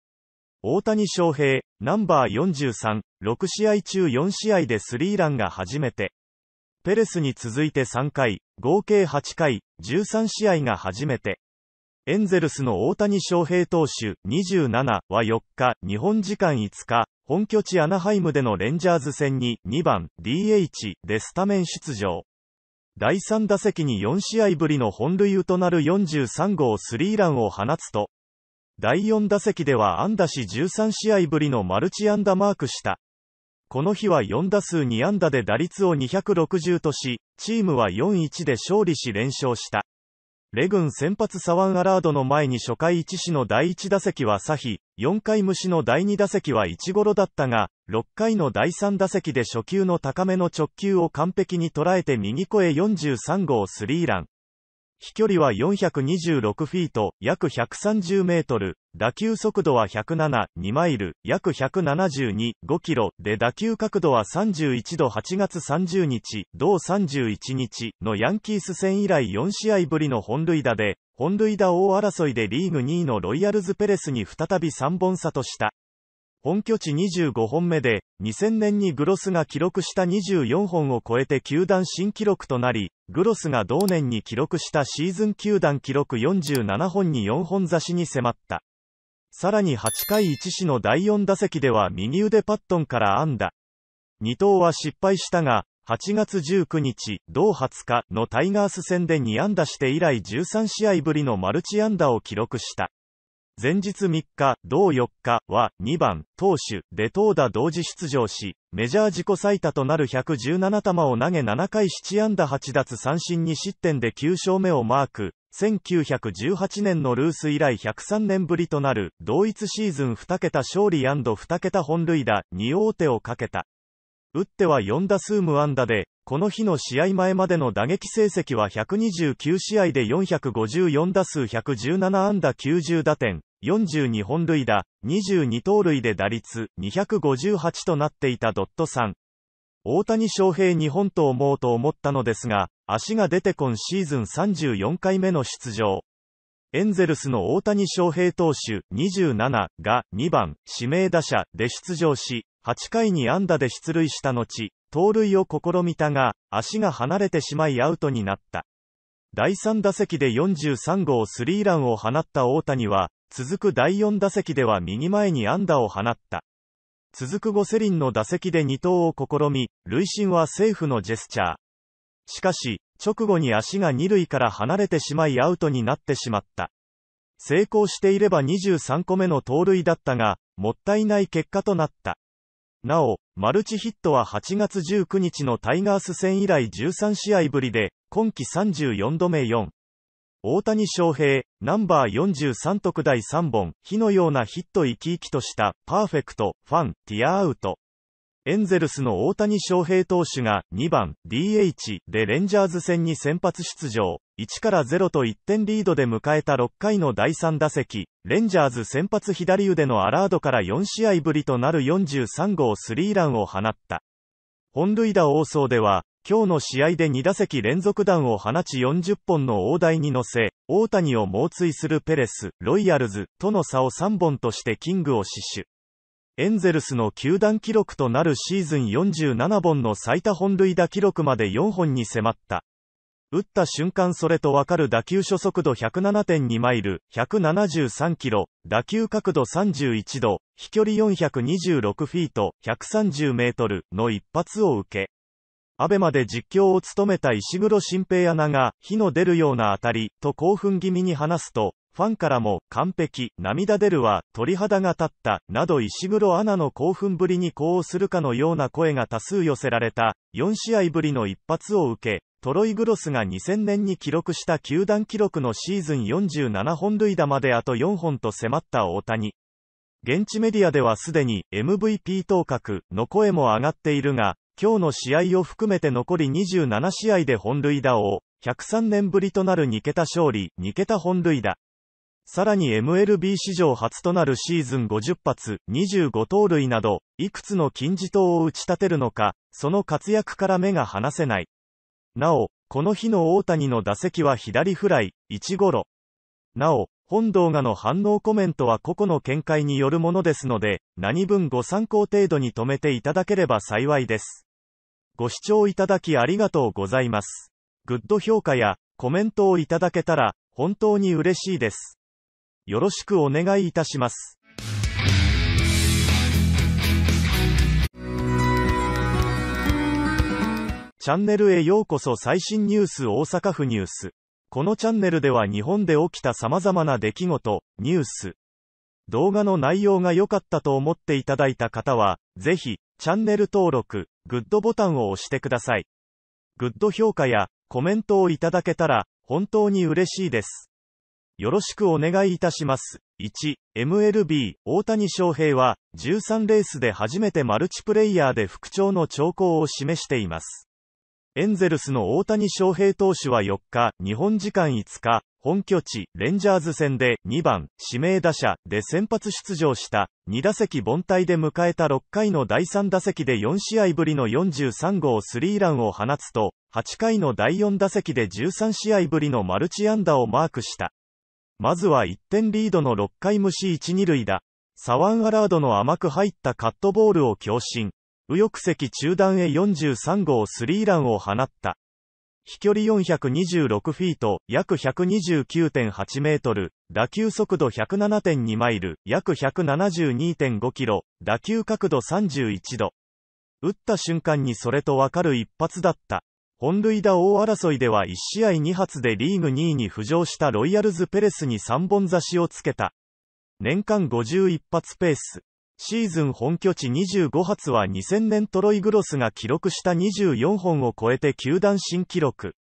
大谷翔平、ナンバー43、6試合中4試合でスリーランが初めて。ペレスに続いて3回、合計8回、13試合が初めて。エンゼルスの大谷翔平投手27は4日、日本時間5日、本拠地アナハイムでのレンジャーズ戦に2番 DH でスタメン出場。第3打席に4試合ぶりの本塁となる43号スリーランを放つと、第4打席では安打し13試合ぶりのマルチ安打マークした。この日は4打数2安打で打率を260とし、チームは4-1で勝利し連勝した。レン先発サワンアラードの前に初回1死の第1打席はサヒ、4回虫の第2打席は1ゴロだったが、6回の第3打席で初球の高めの直球を完璧に捉えて右越え43号スリーラン。飛距離は426フィート、約130メートル、打球速度は107、2マイル、約172、5キロ、で打球角度は31度8月30日、同31日のヤンキース戦以来4試合ぶりの本塁打で、本塁打王争いでリーグ2位のロイヤルズ・ペレスに再び3本差とした。本拠地25本目で、2000年にグロスが記録した24本を超えて球団新記録となり、グロスが同年に記録したシーズン球団記録47本に4本差しに迫った。さらに8回1死の第4打席では右腕パットンから安打。二刀は失敗したが、8月19日、同20日のタイガース戦で2安打して以来13試合ぶりのマルチ安打を記録した。前日3日、同4日は2番、投手で投打同時出場し、メジャー自己最多となる117球を投げ7回7安打8奪三振2失点で9勝目をマーク。1918年のルース以来103年ぶりとなる同一シーズン2桁勝利 &2 桁本塁打2王手をかけた。打っては4打数無安打で、この日の試合前までの打撃成績は129試合で454打数117安打90打点、42本塁打、22盗塁で打率258となっていたドットさん。大谷翔平日本と思うと思ったのですが、足が出て今シーズン34回目の出場。エンゼルスの大谷翔平投手27が2番指名打者で出場し、8回に安打で出塁した後、盗塁を試みたが、足が離れてしまいアウトになった。第3打席で43号スリーランを放った大谷は、続く第4打席では右前に安打を放った。続くゴセリンの打席で2投を試み、塁審はセーフのジェスチャー。しかし、直後に足が2塁から離れてしまいアウトになってしまった。成功していれば23個目の盗塁だったが、もったいない結果となった。なお、マルチヒットは8月19日のタイガース戦以来13試合ぶりで、今季34度目4。大谷翔平、ナンバー43特第3本、火のようなヒット生き生きとした、パーフェクト、ファン、ティアアウト。エンゼルスの大谷翔平投手が2番 DH でレンジャーズ戦に先発出場。1から0と1点リードで迎えた6回の第3打席、レンジャーズ先発左腕のアラードから4試合ぶりとなる43号スリーランを放った。本塁打王争では、今日の試合で2打席連続弾を放ち40本の大台に乗せ、大谷を猛追するペレス、ロイヤルズとの差を3本としてキングを死守。エンゼルスの球団記録となるシーズン47本の最多本塁打記録まで4本に迫った。打った瞬間それとわかる打球初速度107.2マイル、173キロ、打球角度31度、飛距離426フィート、130メートルの一発を受け。アベまで実況を務めた石黒新平アナが、火の出るような当たり、と興奮気味に話すと、ファンからも、完璧、涙出るわ、鳥肌が立った、など石黒アナの興奮ぶりに呼応するかのような声が多数寄せられた、4試合ぶりの一発を受け、トロイ・グロスが2000年に記録した球団記録のシーズン47本塁打まであと4本と迫った大谷。現地メディアではすでに MVP 当確の声も上がっているが、今日の試合を含めて残り27試合で本塁打を、103年ぶりとなる2桁勝利、2桁本塁打。さらに MLB 史上初となるシーズン50発、25盗塁など、いくつの金字塔を打ち立てるのか、その活躍から目が離せない。なお、この日の大谷の打席は左フライ、1ゴロ。なお、本動画の反応コメントは個々の見解によるものですので、何分ご参考程度に止めていただければ幸いです。ご視聴いただきありがとうございます。グッド評価やコメントをいただけたら、本当に嬉しいです。よろしくお願いいたします。チャンネルへようこそ最新ニュース大阪府ニュース。このチャンネルでは日本で起きた様々な出来事、ニュース。動画の内容が良かったと思っていただいた方は、ぜひ、チャンネル登録、グッドボタンを押してください。グッド評価やコメントをいただけたら、本当に嬉しいです。よろしくお願いいたします。1、MLB、大谷翔平は、13レースで初めてマルチプレイヤーで復調の兆候を示しています。エンゼルスの大谷翔平投手は4日、日本時間5日、本拠地、レンジャーズ戦で2番、指名打者で先発出場した2打席凡退で迎えた6回の第3打席で4試合ぶりの43号スリーランを放つと、8回の第4打席で13試合ぶりのマルチ安打をマークした。まずは1点リードの6回無視1、2塁打。サワンアラードの甘く入ったカットボールを強振。右翼席中段へ43号スリーランを放った。飛距離426フィート、約129.8メートル、打球速度107.2マイル、約172.5キロ、打球角度31度。打った瞬間にそれとわかる一発だった。本塁打王争いでは1試合2発でリーグ2位に浮上したロイヤルズ・ペレスに3本差しをつけた。年間51発ペース。シーズン本拠地25発は2000年トロイ・グロスが記録した24本を超えて球団新記録。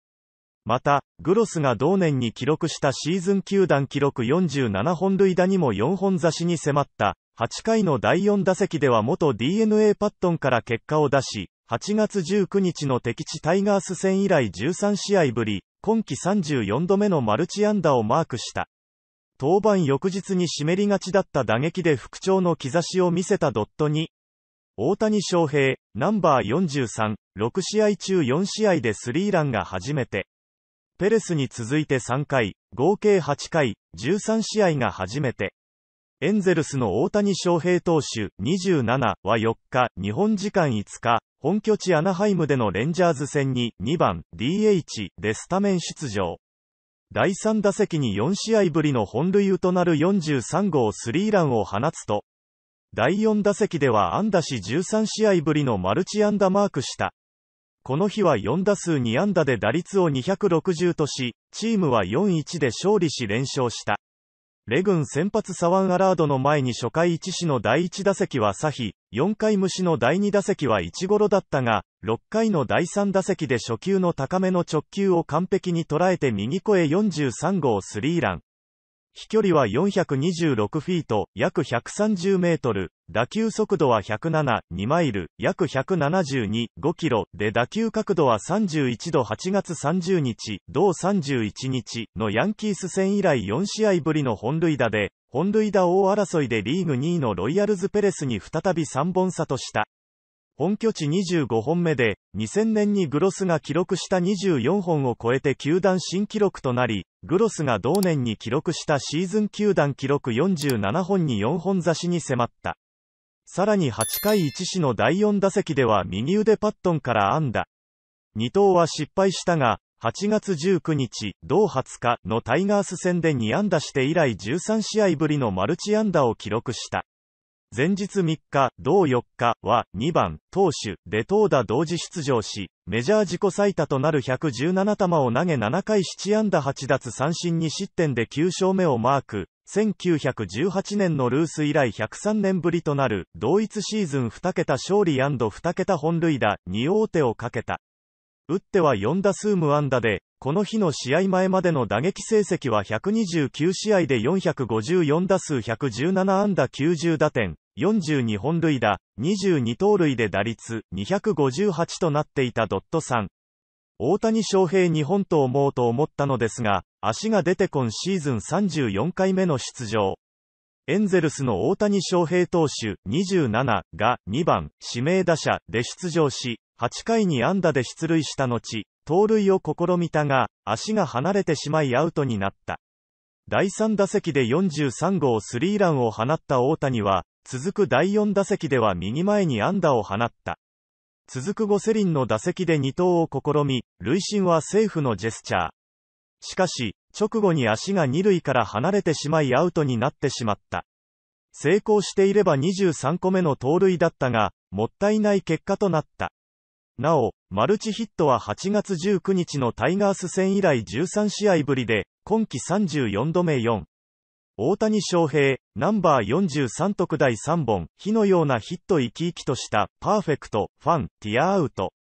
また、グロスが同年に記録したシーズン球団記録47本塁打にも4本差しに迫った、8回の第4打席では元 DNA パットンから結果を出し、8月19日の敵地タイガース戦以来13試合ぶり、今季34度目のマルチ安打をマークした。登板翌日に湿りがちだった打撃で復調の兆しを見せたドットに、大谷翔平、ナンバー43、6試合中4試合でスリーランが初めて。ペレスに続いて3回、合計8回、13試合が初めて。エンゼルスの大谷翔平投手27は4日、日本時間5日、本拠地アナハイムでのレンジャーズ戦に2番 DH でスタメン出場。第3打席に4試合ぶりの本塁打となる43号スリーランを放つと、第4打席では安打し13試合ぶりのマルチ安打マークした。この日は4打数2安打で打率を260とし、チームは4-1で勝利し連勝した。レグン先発サワンアラードの前に初回1死の第1打席はサヒ、4回無の第2打席は1ゴロだったが、6回の第3打席で初球の高めの直球を完璧に捉えて右越え43号スリーラン。飛距離は426フィート、約130メートル、打球速度は107、2マイル、約172、5キロ、で打球角度は31度8月30日、同31日のヤンキース戦以来4試合ぶりの本塁打で、本塁打大争いでリーグ2位のロイヤルズ・ペレスに再び3本差とした。本拠地25本目で、2000年にグロスが記録した24本を超えて球団新記録となり、グロスが同年に記録したシーズン球団記録47本に4本差しに迫った。さらに8回1死の第4打席では右腕パットンから安打。二刀は失敗したが、8月19日、同20日のタイガース戦で2安打して以来13試合ぶりのマルチ安打を記録した。前日3日、同4日は2番、投手で投打同時出場し、メジャー自己最多となる117球を投げ7回7安打8奪三振2失点で9勝目をマーク。1918年のルース以来103年ぶりとなる、同一シーズン2桁勝利 &2 桁本塁打2王手をかけた。打っては4打数無安打で、この日の試合前までの打撃成績は129試合で454打数117安打90打点、42本塁打、22盗塁で打率258となっていたドットさん。大谷翔平日本と思うと思ったのですが、足が出て今シーズン34回目の出場。エンゼルスの大谷翔平投手27が2番指名打者で出場し、8回に安打で出塁した後、盗塁を試みたが、足が離れてしまいアウトになった。第3打席で43号スリーランを放った大谷は、続く第4打席では右前に安打を放った。続くゴセリンの打席で2投を試み、塁審はセーフのジェスチャー。しかし、直後に足が2塁から離れてしまいアウトになってしまった。成功していれば23個目の盗塁だったが、もったいない結果となった。なお、マルチヒットは8月19日のタイガース戦以来13試合ぶりで、今季34度目4。大谷翔平、ナンバー43特第3本、火のようなヒット生き生きとした、パーフェクト、ファン、ティアアウト。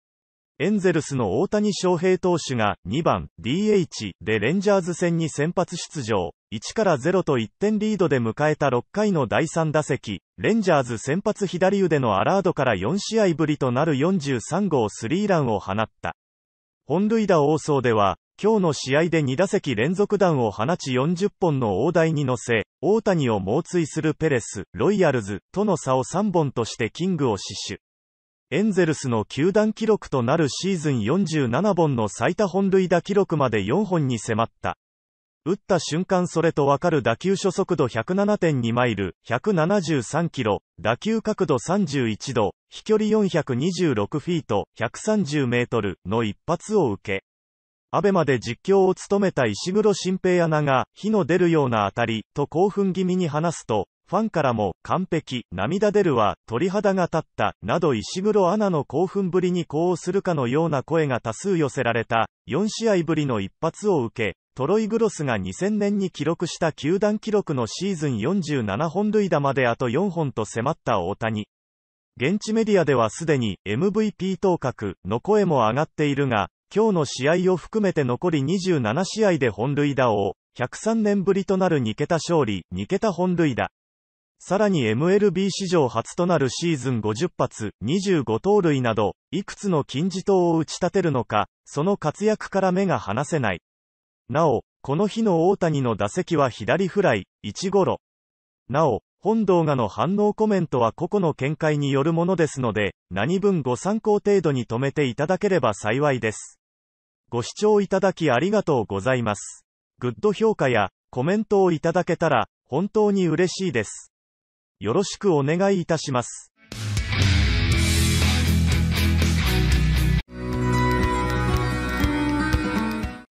エンゼルスの大谷翔平投手が2番 DH でレンジャーズ戦に先発出場。1から0と1点リードで迎えた6回の第3打席、レンジャーズ先発左腕のアラードから4試合ぶりとなる43号スリーランを放った。本塁打王争では、今日の試合で2打席連続弾を放ち40本の大台に乗せ、大谷を猛追するペレス、ロイヤルズとの差を3本としてキングを死守。エンゼルスの球団記録となるシーズン47本の最多本塁打記録まで4本に迫った。打った瞬間それとわかる打球初速度107.2マイル、173キロ、打球角度31度、飛距離426フィート、130メートルの一発を受け。アベマで実況を務めた石黒新平アナが、火の出るような当たり、と興奮気味に話すと、ファンからも、完璧、涙出るわ、鳥肌が立った、など石黒アナの興奮ぶりに呼応するかのような声が多数寄せられた、4試合ぶりの一発を受け、トロイ・グロスが2000年に記録した球団記録のシーズン47本塁打まであと4本と迫った大谷。現地メディアではすでに MVP 当確の声も上がっているが、今日の試合を含めて残り27試合で本塁打王、103年ぶりとなる2桁勝利、2桁本塁打。さらに MLB 史上初となるシーズン50発、25盗塁など、いくつの金字塔を打ち立てるのか、その活躍から目が離せない。なお、この日の大谷の打席は左フライ、1ゴロ。なお、本動画の反応コメントは個々の見解によるものですので、何分ご参考程度に止めていただければ幸いです。ご視聴いただきありがとうございます。グッド評価やコメントをいただけたら本当に嬉しいです。よろしくお願いいたします。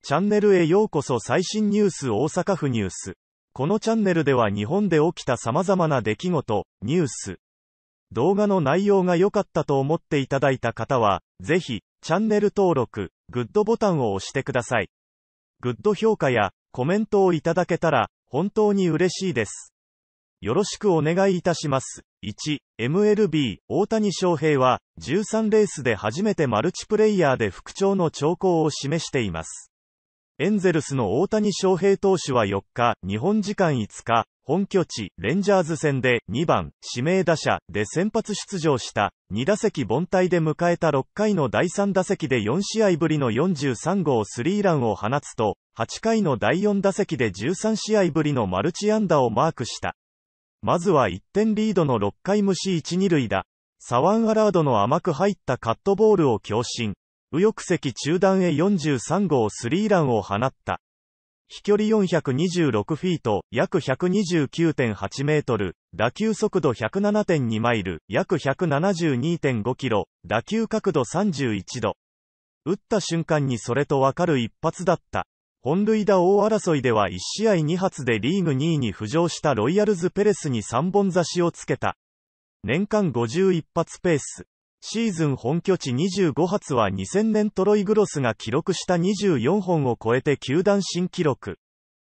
チャンネルへようこそ最新ニュース大阪府ニュース。このチャンネルでは日本で起きた様々な出来事、ニュース。動画の内容が良かったと思っていただいた方は、ぜひ、チャンネル登録。グッドボタンを押してください。グッド評価やコメントをいただけたら、本当に嬉しいです。よろしくお願いいたします。1、MLB、大谷翔平は、13レースで初めてマルチプレイヤーで復調の兆候を示しています。エンゼルスの大谷翔平投手は4日、日本時間5日、本拠地、レンジャーズ戦で2番、指名打者で先発出場した2打席凡退で迎えた6回の第3打席で4試合ぶりの43号スリーランを放つと、8回の第4打席で13試合ぶりのマルチ安打をマークした。まずは1点リードの6回無視1、2塁打。サワンアラードの甘く入ったカットボールを強振。右翼席中段へ43号スリーランを放った。飛距離426フィート、約129.8メートル、打球速度107.2マイル、約172.5キロ、打球角度31度。打った瞬間にそれとわかる一発だった。本塁打大争いでは1試合2発でリーグ2位に浮上したロイヤルズ・ペレスに3本差しをつけた。年間51発ペース。シーズン本拠地25発は2000年トロイ・グロスが記録した24本を超えて球団新記録。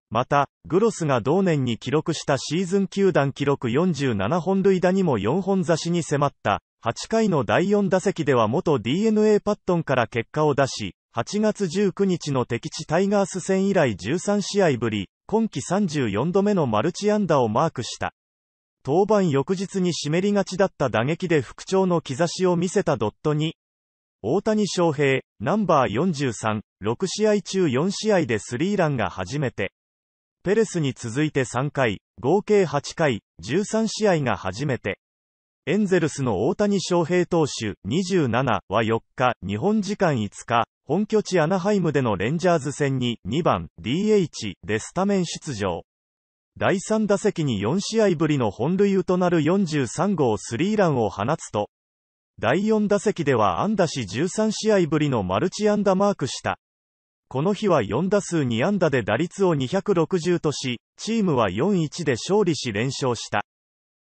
また、グロスが同年に記録したシーズン球団記録47本塁打にも4本差しに迫った、8回の第4打席では元 DNA パットンから結果を出し、8月19日の敵地タイガース戦以来13試合ぶり、今季34度目のマルチ安打をマークした。登板翌日に湿りがちだった打撃で復調の兆しを見せたドットに、大谷翔平、ナンバー43、6試合中4試合でスリーランが初めて、ペレスに続いて3回、合計8回、13試合が初めて、エンゼルスの大谷翔平投手27は4日、日本時間5日、本拠地アナハイムでのレンジャーズ戦に2番 DH でスタメン出場。第3打席に4試合ぶりの本塁打となる43号スリーランを放つと、第4打席では安打し13試合ぶりのマルチ安打マークした。この日は4打数2安打で打率を260とし、チームは4-1で勝利し連勝した。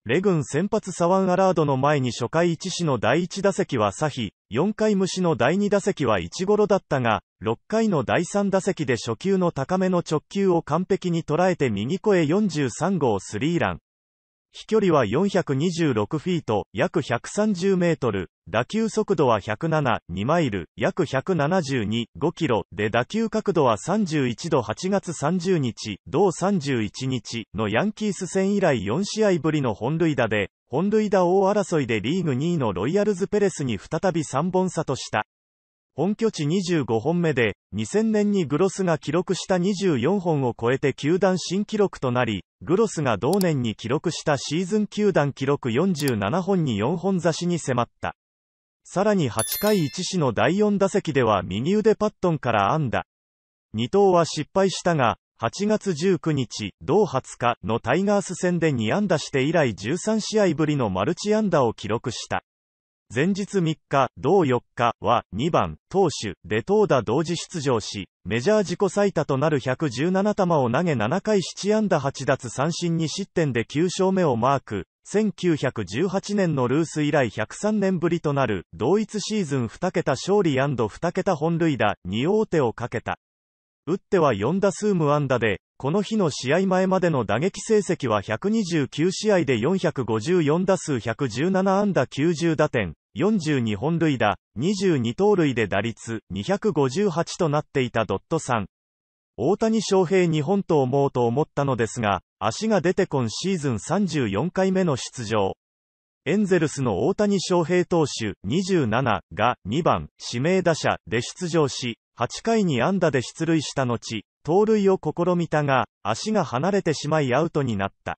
レ軍先発サワンアラードの前に初回1死の第1打席はサヒ、4回虫の第2打席は1ゴロだったが、6回の第3打席で初球の高めの直球を完璧に捉えて右越え43号スリーラン。飛距離は426フィート、約130メートル、打球速度は107、2マイル、約172、5キロ、で打球角度は31度8月30日、同31日のヤンキース戦以来4試合ぶりの本塁打で、本塁打王争いでリーグ2位のロイヤルズ・ペレスに再び3本差とした。本拠地25本目で、2000年にグロスが記録した24本を超えて球団新記録となり、グロスが同年に記録したシーズン球団記録47本に4本差しに迫った。さらに8回1死の第4打席では右腕パットンから安打。2投は失敗したが、8月19日、同20日のタイガース戦で2安打して以来13試合ぶりのマルチ安打を記録した。前日3日、同4日は2番、投手で投打同時出場し、メジャー自己最多となる117球を投げ7回7安打8奪三振2失点で9勝目をマーク。1918年のルース以来103年ぶりとなる、同一シーズン2桁勝利 &2 桁本塁打2王手をかけた。打っては4打数無安打で、この日の試合前までの打撃成績は129試合で454打数117安打90打点、42本塁打、22盗塁で打率258となっていたドットさん。大谷翔平日本と思うと思ったのですが、足が出て今シーズン34回目の出場。エンゼルスの大谷翔平投手27が2番指名打者で出場し、8回に安打で出塁した後、盗塁を試みたが、足が離れてしまいアウトになった。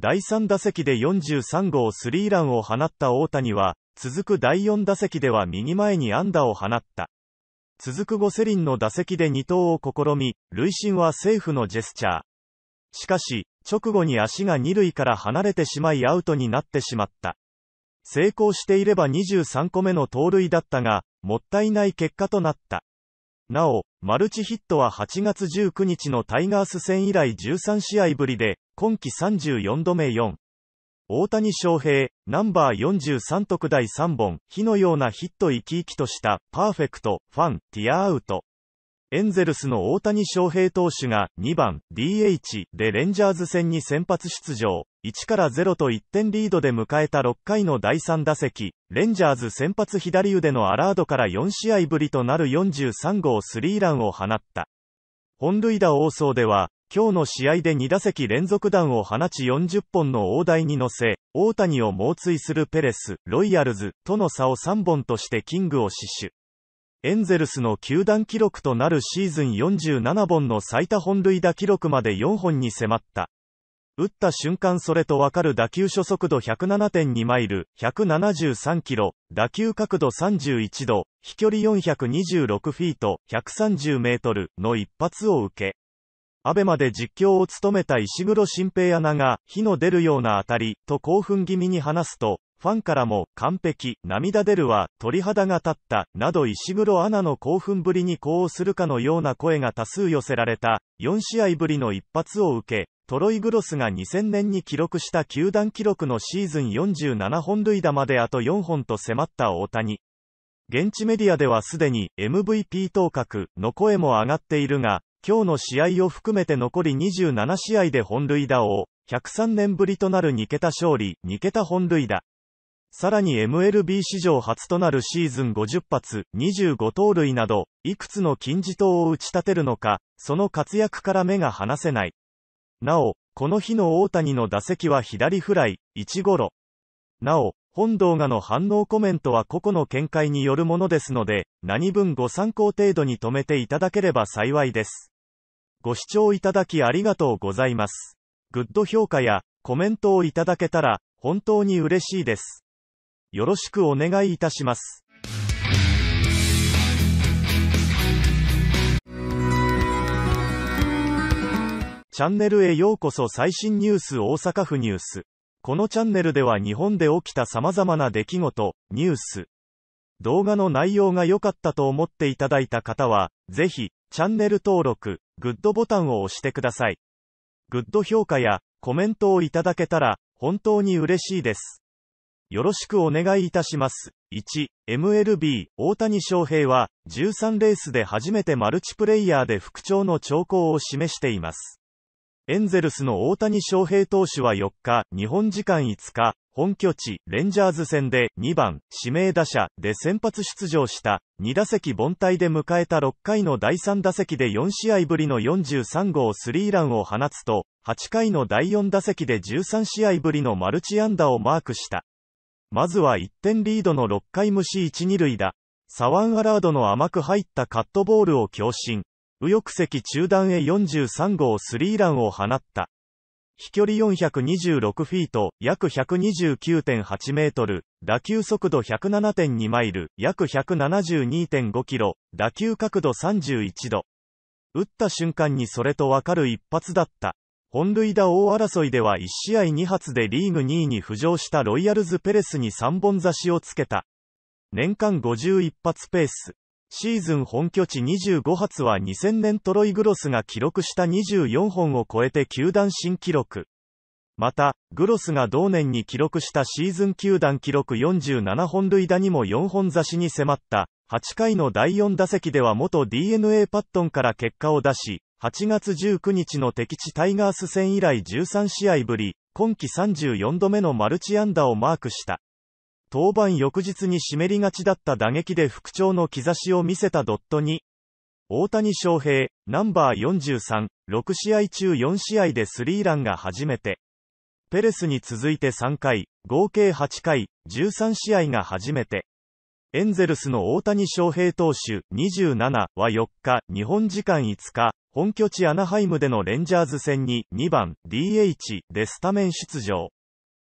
第3打席で43号スリーランを放った大谷は、続く第4打席では右前に安打を放った。続くゴセリンの打席で2投を試み、塁審はセーフのジェスチャー。しかし、直後に足が2塁から離れてしまいアウトになってしまった。成功していれば23個目の盗塁だったが、もったいない結果となった。なお、マルチヒットは8月19日のタイガース戦以来13試合ぶりで、今季34度目4。大谷翔平、ナンバー43特第3本、火のようなヒット生き生きとした、パーフェクト、ファン、ティアアウト。エンゼルスの大谷翔平投手が2番 DH でレンジャーズ戦に先発出場。1から0と1点リードで迎えた6回の第3打席、レンジャーズ先発左腕のアラードから4試合ぶりとなる43号スリーランを放った。本塁打王争では、今日の試合で2打席連続弾を放ち40本の大台に乗せ、大谷を猛追するペレス、ロイヤルズとの差を3本としてキングを死守。エンゼルスの球団記録となるシーズン47本の最多本塁打記録まで4本に迫った。打った瞬間それとわかる打球初速度107.2マイル、173キロ、打球角度31度、飛距離426フィート、130メートルの一発を受け。アベまで実況を務めた石黒新平アナが、火の出るような当たり、と興奮気味に話すと、ファンからも、完璧、涙出るわ、鳥肌が立った、など石黒アナの興奮ぶりに呼応するかのような声が多数寄せられた、4試合ぶりの一発を受け、トロイ・グロスが2000年に記録した球団記録のシーズン47本塁打まであと4本と迫った大谷。現地メディアではすでに MVP 当確の声も上がっているが、今日の試合を含めて残り27試合で本塁打を、103年ぶりとなる2桁勝利、2桁本塁打。さらに MLB 史上初となるシーズン50発、25盗塁など、いくつの金字塔を打ち立てるのか、その活躍から目が離せない。なお、この日の大谷の打席は左フライ、1ゴロ。なお、本動画の反応コメントは個々の見解によるものですので、何分ご参考程度に止めていただければ幸いです。ご視聴いただきありがとうございます。グッド評価やコメントをいただけたら、本当に嬉しいです。よろしくお願いいたします。チャンネルへようこそ最新ニュース大阪府ニュース。このチャンネルでは日本で起きた様々な出来事、ニュース。動画の内容が良かったと思っていただいた方は、ぜひ、チャンネル登録、グッドボタンを押してください。グッド評価やコメントをいただけたら、本当に嬉しいです。よろしくお願いいたします。1、MLB、大谷翔平は、13レースで初めてマルチプレイヤーで復調の兆候を示しています。エンゼルスの大谷翔平投手は4日、日本時間5日、本拠地、レンジャーズ戦で2番、指名打者で先発出場した2打席凡退で迎えた6回の第3打席で4試合ぶりの43号スリーランを放つと、8回の第4打席で13試合ぶりのマルチ安打をマークした。まずは1点リードの6回無視1、2塁打。サワンアラードの甘く入ったカットボールを強振。右翼席中段へ43号スリーランを放った。飛距離426フィート、約129.8メートル、打球速度107.2マイル、約172.5キロ、打球角度31度。打った瞬間にそれとわかる一発だった。本塁打大争いでは1試合2発でリーグ2位に浮上したロイヤルズ・ペレスに3本差しをつけた。年間51発ペース。シーズン本拠地25発は2000年トロイ・グロスが記録した24本を超えて球団新記録。また、グロスが同年に記録したシーズン球団記録47本塁打にも4本差しに迫った、8回の第4打席では元 DNA パットンから結果を出し、8月19日の敵地タイガース戦以来13試合ぶり、今季34度目のマルチ安打をマークした。登板翌日に湿りがちだった打撃で復調の兆しを見せたドットに、大谷翔平、ナンバー43、6試合中4試合でスリーランが初めて。ペレスに続いて3回、合計8回、13試合が初めて。エンゼルスの大谷翔平投手27は4日、日本時間5日、本拠地アナハイムでのレンジャーズ戦に2番 DH でスタメン出場。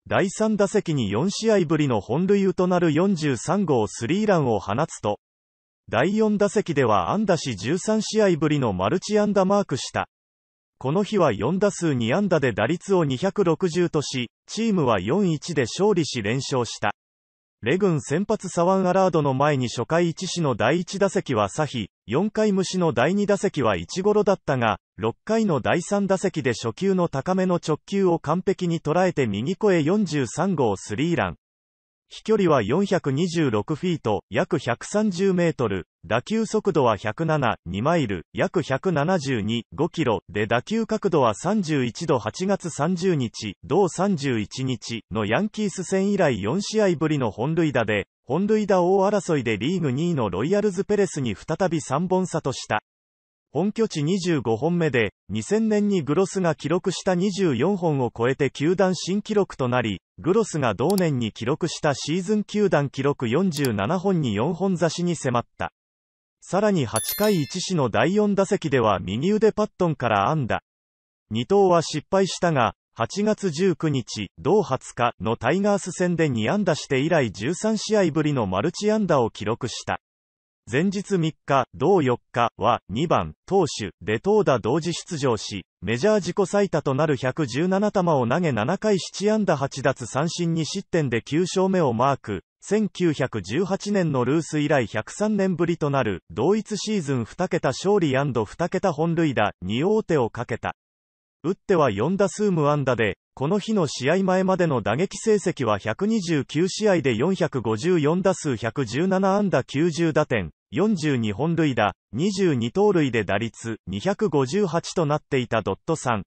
第3打席に4試合ぶりの本塁となる43号スリーランを放つと、第4打席では安打し13試合ぶりのマルチ安打マークした。この日は4打数2安打で打率を260とし、チームは4-1で勝利し連勝した。レグン先発サワン・アラードの前に初回1死の第1打席はサヒ、4回虫の第2打席は1ゴロだったが、6回の第3打席で初球の高めの直球を完璧に捉えて右越え43号スリーラン。飛距離は426フィート、約130メートル、打球速度は107、2マイル、約172、5キロ、で打球角度は31度8月30日、同31日のヤンキース戦以来4試合ぶりの本塁打で、本塁打王争いでリーグ2位のロイヤルズ・ペレスに再び3本差とした。本拠地25本目で、2000年にグロスが記録した24本を超えて球団新記録となり、グロスが同年に記録したシーズン球団記録47本に4本差しに迫った。さらに8回1死の第4打席では右腕パットンから安打。二刀は失敗したが、8月19日、同20日のタイガース戦で2安打して以来13試合ぶりのマルチ安打を記録した。前日3日、同4日は2番、投手で投打同時出場し、メジャー自己最多となる117球を投げ7回7安打8奪三振2失点で9勝目をマーク。1918年のルース以来103年ぶりとなる同一シーズン2桁勝利 &2 桁本塁打2王手をかけた。打っては4打数無安打で、この日の試合前までの打撃成績は129試合で454打数117安打90打点、42本塁打、22盗塁で打率258となっていたドットさん。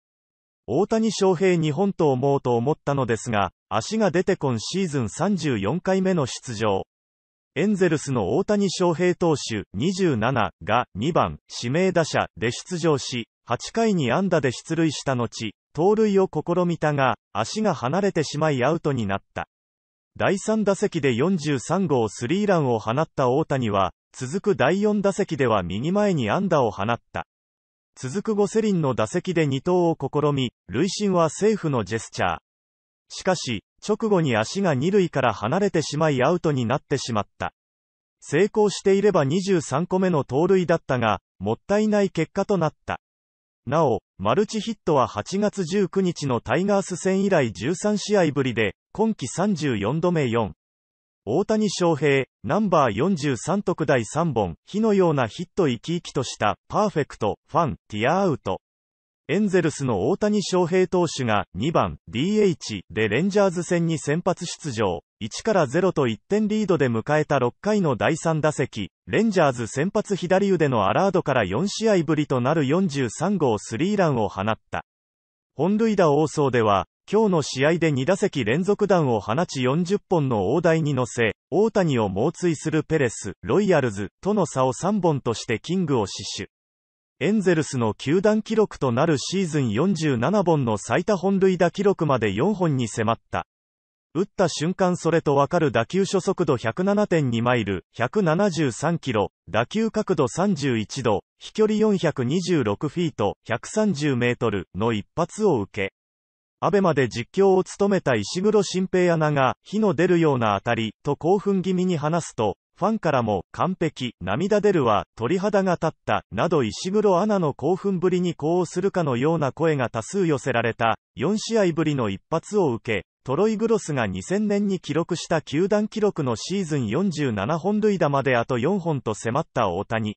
大谷翔平2本と思うと思ったのですが、足が出て今シーズン34回目の出場。エンゼルスの大谷翔平投手27が2番指名打者で出場し、8回に安打で出塁した後、盗塁を試みたが、足が離れてしまいアウトになった。第3打席で43号スリーランを放った大谷は、続く第4打席では右前に安打を放った。続くゴセリンの打席で2投を試み、塁審はセーフのジェスチャー。しかし、直後に足が2塁から離れてしまいアウトになってしまった。成功していれば23個目の盗塁だったが、もったいない結果となった。なお、マルチヒットは8月19日のタイガース戦以来13試合ぶりで、今季34度目4。大谷翔平、ナンバー43特第3本、火のようなヒット生き生きとした、パーフェクト、ファン、ティアアウト。エンゼルスの大谷翔平投手が2番 DH でレンジャーズ戦に先発出場。1から0と1点リードで迎えた6回の第3打席、レンジャーズ先発左腕のアラードから4試合ぶりとなる43号スリーランを放った。本塁打王争では、今日の試合で2打席連続弾を放ち40本の大台に乗せ、大谷を猛追するペレス、ロイヤルズとの差を3本としてキングを死守。エンゼルスの球団記録となるシーズン47本の最多本塁打記録まで4本に迫った。打った瞬間それとわかる打球初速度107.2マイル、173キロ、打球角度31度、飛距離426フィート、130メートルの一発を受け、アベマで実況を務めた石黒新平アナが、火の出るような当たり、と興奮気味に話すと、ファンからも、完璧、涙出るわ、鳥肌が立った、など石黒アナの興奮ぶりに呼応するかのような声が多数寄せられた、4試合ぶりの一発を受け、トロイ・グロスが2000年に記録した球団記録のシーズン47本塁打まであと4本と迫った大谷。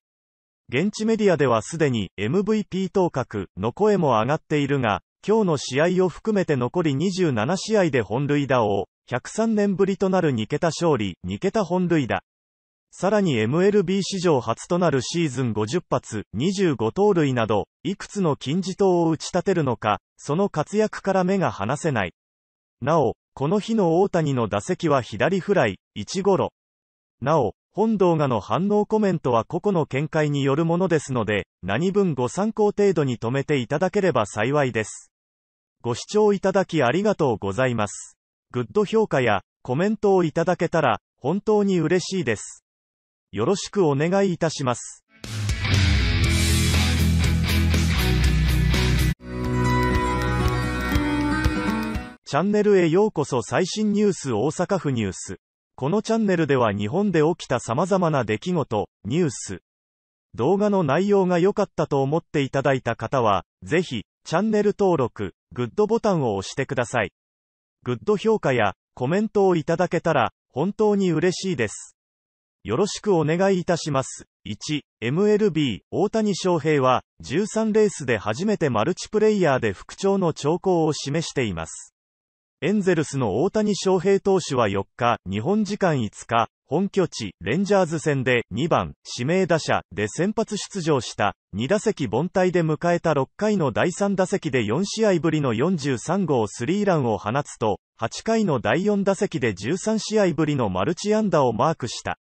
現地メディアではすでに MVP 当確の声も上がっているが、今日の試合を含めて残り27試合で本塁打を、103年ぶりとなる2桁勝利、2桁本塁打。さらに MLB 史上初となるシーズン50発、25盗塁など、いくつの金字塔を打ち立てるのか、その活躍から目が離せない。なお、この日の大谷の打席は左フライ、1ゴロ。なお、本動画の反応コメントは個々の見解によるものですので、何分ご参考程度に止めていただければ幸いです。ご視聴いただきありがとうございます。グッド評価やコメントをいただけたら、本当に嬉しいです。よろしくお願いいたします。チャンネルへようこそ最新ニュース大阪府ニュース。このチャンネルでは日本で起きた様々な出来事、ニュース。動画の内容が良かったと思っていただいた方は、ぜひ、チャンネル登録、グッドボタンを押してください。グッド評価やコメントをいただけたら、本当に嬉しいです。よろしくお願いいたします。1、MLB、大谷翔平は、13レースで初めてマルチプレイヤーで復調の兆候を示しています。エンゼルスの大谷翔平投手は4日、日本時間5日、本拠地、レンジャーズ戦で2番、指名打者で先発出場した2打席凡退で迎えた6回の第3打席で4試合ぶりの43号スリーランを放つと、8回の第4打席で13試合ぶりのマルチ安打をマークした。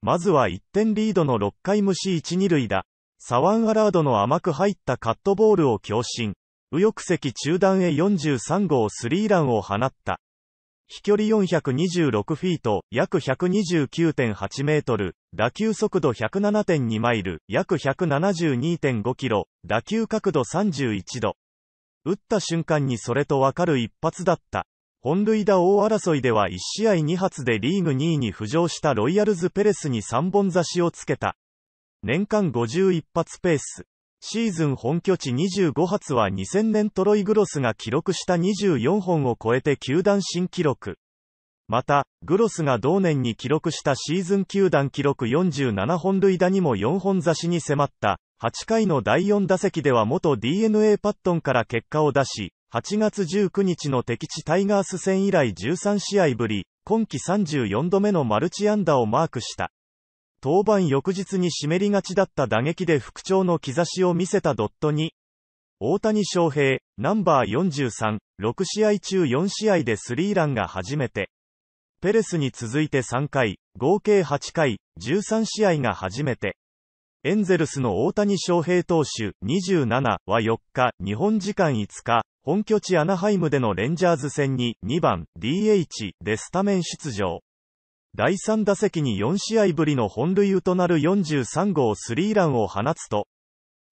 まずは1点リードの6回無視1、2塁打。サワンアラードの甘く入ったカットボールを強振。右翼席中段へ43号スリーランを放った。飛距離426フィート、約129.8メートル、打球速度107.2マイル、約172.5キロ、打球角度31度。打った瞬間にそれとわかる一発だった。本塁打王争いでは1試合2発でリーグ2位に浮上したロイヤルズ・ペレスに3本差しをつけた。年間51発ペース。シーズン本拠地25発は2000年トロイ・グロスが記録した24本を超えて球団新記録。また、グロスが同年に記録したシーズン球団記録47本塁打にも4本差しに迫った、8回の第4打席では元 DNA パットンから結果を出し、8月19日の敵地タイガース戦以来13試合ぶり、今季34度目のマルチ安打をマークした。登板翌日に湿りがちだった打撃で復調の兆しを見せたドットに、大谷翔平、ナンバー43、6試合中4試合でスリーランが初めて。ペレスに続いて3回、合計8回、13試合が初めて。エンゼルスの大谷翔平投手27は4日、日本時間5日、本拠地アナハイムでのレンジャーズ戦に2番 DH でスタメン出場。第3打席に4試合ぶりの本塁打となる43号スリーランを放つと、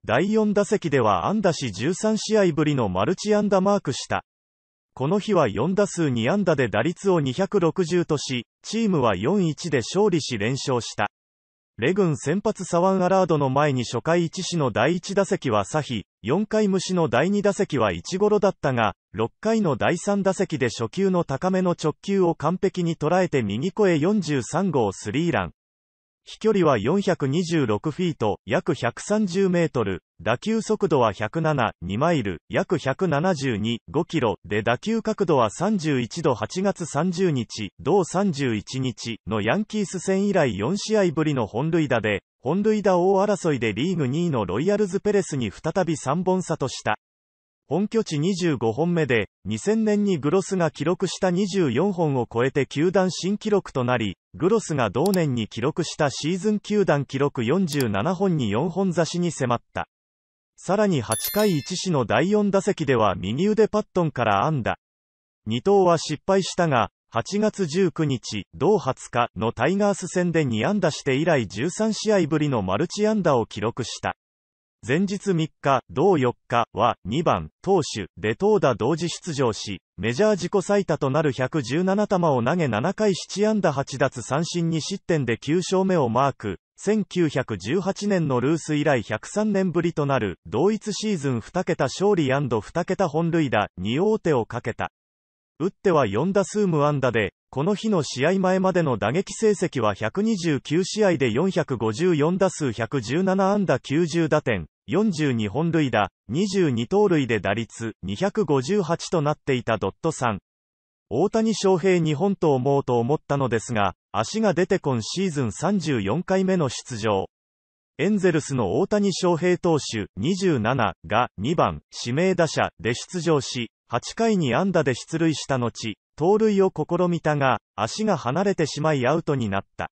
第4打席では安打し13試合ぶりのマルチ安打マークした。この日は4打数2安打で打率を260とし、チームは4-1で勝利し連勝した。レン先発サワンアラードの前に初回1死の第1打席はサヒ、4回虫の第2打席は1ゴロだったが、6回の第3打席で初球の高めの直球を完璧に捉えて右越え43号スリーラン。飛距離は426フィート、約130メートル、打球速度は107、2マイル、約172、5キロ、で打球角度は31度8月30日、同31日のヤンキース戦以来4試合ぶりの本塁打で、本塁打王争いでリーグ2位のロイヤルズ・ペレスに再び3本差とした。本拠地25本目で、2000年にグロスが記録した24本を超えて球団新記録となり、グロスが同年に記録したシーズン球団記録47本に4本差しに迫った。さらに8回1死の第4打席では右腕パットンから安打。二刀は失敗したが、8月19日、同20日のタイガース戦で2安打して以来13試合ぶりのマルチ安打を記録した。前日3日、同4日は2番、投手で投打同時出場し、メジャー自己最多となる117球を投げ7回7安打8奪三振2失点で9勝目をマーク。1918年のルース以来103年ぶりとなる、同一シーズン2桁勝利 &2 桁本塁打2王手をかけた。打っては4打数無安打で、この日の試合前までの打撃成績は129試合で454打数117安打90打点、42本塁打、22盗塁で打率258となっていたドットさん。大谷翔平日本と思うと思ったのですが、足が出て今シーズン34回目の出場。エンゼルスの大谷翔平投手27が2番指名打者で出場し、8回に安打で出塁した後、盗塁を試みたが、足が離れてしまいアウトになった。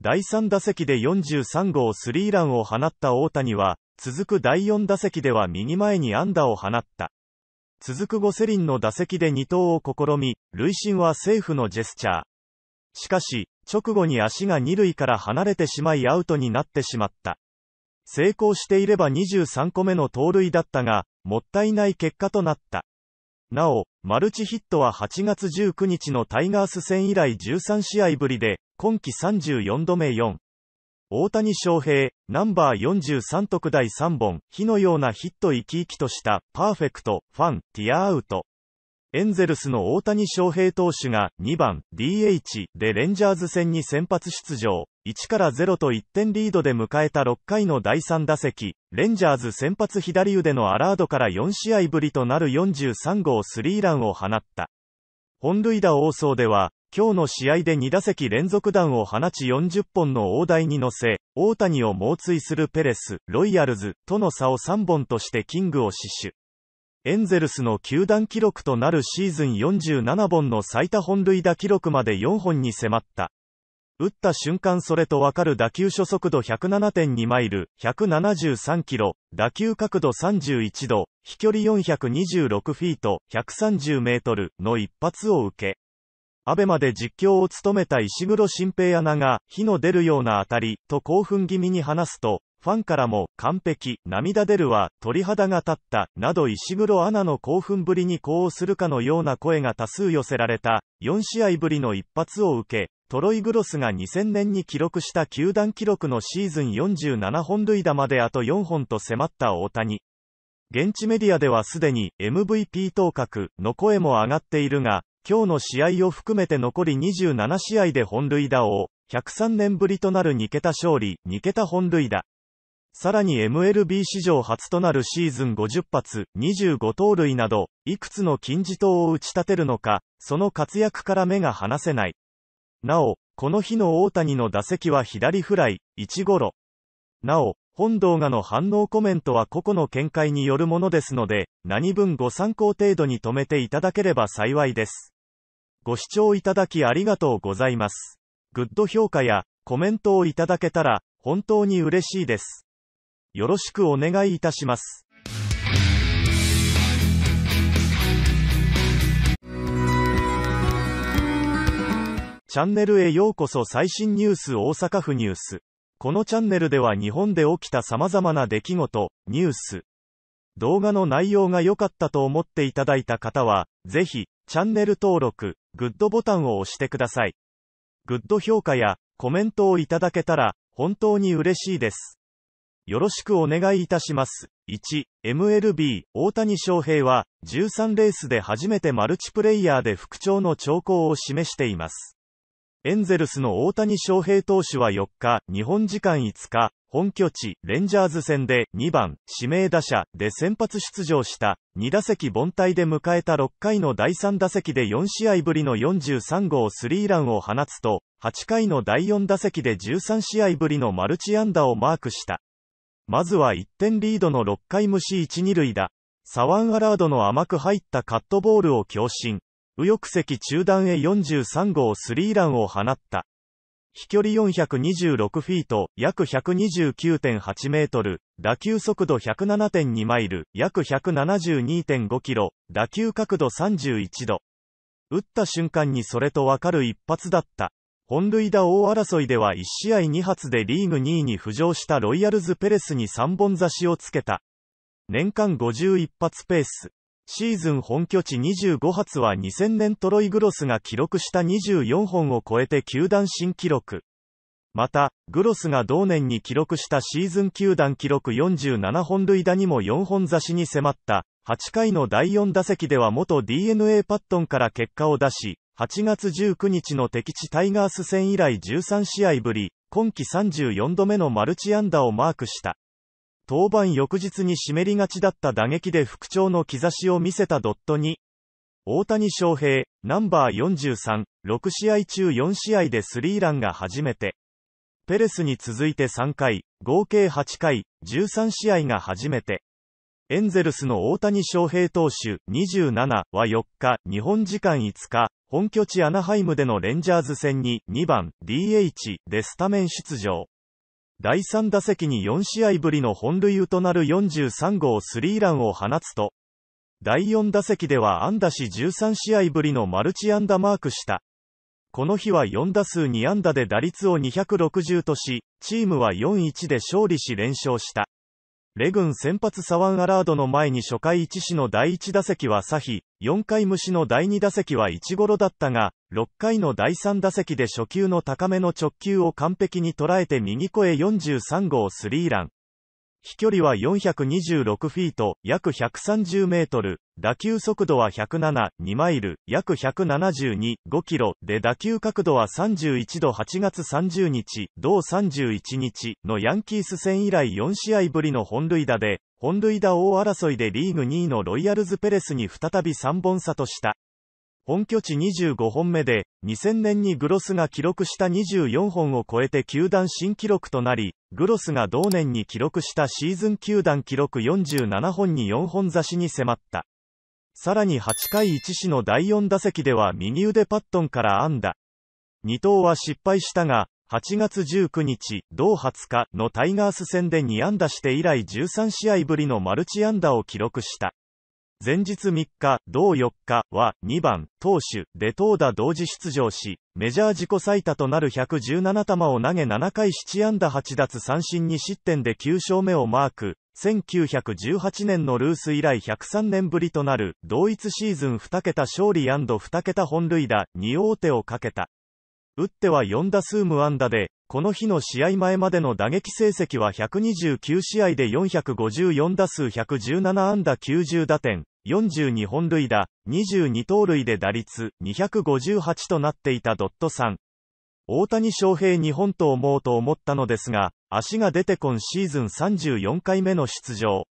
第3打席で43号スリーランを放った大谷は、続く第4打席では右前に安打を放った。続くゴセリンの打席で2投を試み、塁審はセーフのジェスチャー。しかし、直後に足が2塁から離れてしまいアウトになってしまった。成功していれば23個目の盗塁だったが、もったいない結果となった。なお、マルチヒットは8月19日のタイガース戦以来13試合ぶりで、今季34度目4。大谷翔平、ナンバー43特第3本、火のようなヒット生き生きとした、パーフェクト、ファン、ティアアウト。エンゼルスの大谷翔平投手が2番 DH でレンジャーズ戦に先発出場。1から0と1点リードで迎えた6回の第3打席、レンジャーズ先発左腕のアラードから4試合ぶりとなる43号スリーランを放った。本塁打王争では、今日の試合で2打席連続弾を放ち40本の大台に乗せ、大谷を猛追するペレス、ロイヤルズとの差を3本としてキングを死守。エンゼルスの球団記録となるシーズン47本の最多本塁打記録まで4本に迫った。打った瞬間それとわかる打球初速度107.2マイル、173キロ、打球角度31度、飛距離426フィート、130メートルの一発を受け。アベマで実況を務めた石黒新平アナが、火の出るような当たり、と興奮気味に話すと、ファンからも、完璧、涙出るわ、鳥肌が立った、など石黒アナの興奮ぶりに呼応するかのような声が多数寄せられた、4試合ぶりの一発を受け、トロイ・グロスが2000年に記録した球団記録のシーズン47本塁打まであと4本と迫った大谷。現地メディアではすでに MVP 当確の声も上がっているが、今日の試合を含めて残り27試合で本塁打を、103年ぶりとなる2桁勝利、2桁本塁打。さらに MLB 史上初となるシーズン50発、25盗塁など、いくつの金字塔を打ち立てるのか、その活躍から目が離せない。なお、この日の大谷の打席は左フライ、1ゴロ。なお、本動画の反応コメントは個々の見解によるものですので、何分ご参考程度に止めていただければ幸いです。ご視聴いただきありがとうございます。グッド評価やコメントをいただけたら本当に嬉しいです。よろしくお願いいたします。チャンネルへようこそ最新ニュース大阪府ニュース。このチャンネルでは日本で起きた様々な出来事、ニュース。動画の内容が良かったと思っていただいた方は、ぜひ、チャンネル登録、グッドボタンを押してください。グッド評価やコメントをいただけたら本当に嬉しいです。よろしくお願いいたします。1、MLB、大谷翔平は13レースで初めてマルチプレイヤーで復調の兆候を示しています。エンゼルスの大谷翔平投手は4日、日本時間5日、本拠地、レンジャーズ戦で2番、指名打者で先発出場した2打席凡退で迎えた6回の第3打席で4試合ぶりの43号スリーランを放つと、8回の第4打席で13試合ぶりのマルチ安打をマークした。まずは1点リードの6回無視1、2塁打。サワンアラードの甘く入ったカットボールを強振。右翼席中段へ43号スリーランを放った。飛距離426フィート、約129.8メートル、打球速度107.2マイル、約172.5キロ、打球角度31度。打った瞬間にそれとわかる一発だった。本塁打大争いでは1試合2発でリーグ2位に浮上したロイヤルズ・ペレスに3本差しをつけた。年間51発ペース。シーズン本拠地25発は2000年トロイ・グロスが記録した24本を超えて球団新記録。また、グロスが同年に記録したシーズン球団記録47本塁打にも4本差しに迫った、8回の第4打席では元 DNA パットンから結果を出し、8月19日の敵地タイガース戦以来13試合ぶり、今季34度目のマルチ安打をマークした。登板翌日に湿りがちだった打撃で復調の兆しを見せたドットに、大谷翔平、ナンバー43、6試合中4試合でスリーランが初めて。ペレスに続いて3回、合計8回、13試合が初めて。エンゼルスの大谷翔平投手27は4日、日本時間5日、本拠地アナハイムでのレンジャーズ戦に2番 DH でスタメン出場。第3打席に4試合ぶりの本塁となる43号スリーランを放つと、第4打席では安打し13試合ぶりのマルチ安打マークした。この日は4打数2安打で打率を260とし、チームは4-1で勝利し連勝した。レグン先発サワンアラードの前に初回1死の第1打席はサヒ、4回虫の第2打席は1ゴロだったが、6回の第3打席で初球の高めの直球を完璧に捉えて右越え43号スリーラン。飛距離は426フィート、約130メートル、打球速度は107、2マイル、約172、5キロ、で打球角度は31度8月30日、同31日のヤンキース戦以来4試合ぶりの本塁打で、本塁打王争いでリーグ2位のロイヤルズ・ペレスに再び3本差とした。本拠地25本目で、2000年にグロスが記録した24本を超えて球団新記録となり、グロスが同年に記録したシーズン球団記録47本に4本差しに迫った。さらに8回1死の第4打席では右腕パットンから安打。二刀は失敗したが、8月19日、同20日のタイガース戦で2安打して以来13試合ぶりのマルチ安打を記録した。前日3日、同4日は2番、投手ト投打同時出場し、メジャー自己最多となる117球を投げ7回7安打8奪三振2失点で9勝目をマーク。1918年のルース以来103年ぶりとなる、同一シーズン2桁勝利 &2 桁本塁打2王手をかけた。打っては4打数無安打で、この日の試合前までの打撃成績は129試合で454打数117安打90打点、42本塁打、22盗塁で打率258となっていたドットさん。大谷翔平日本と思うと思ったのですが、足が出て今シーズン34回目の出場。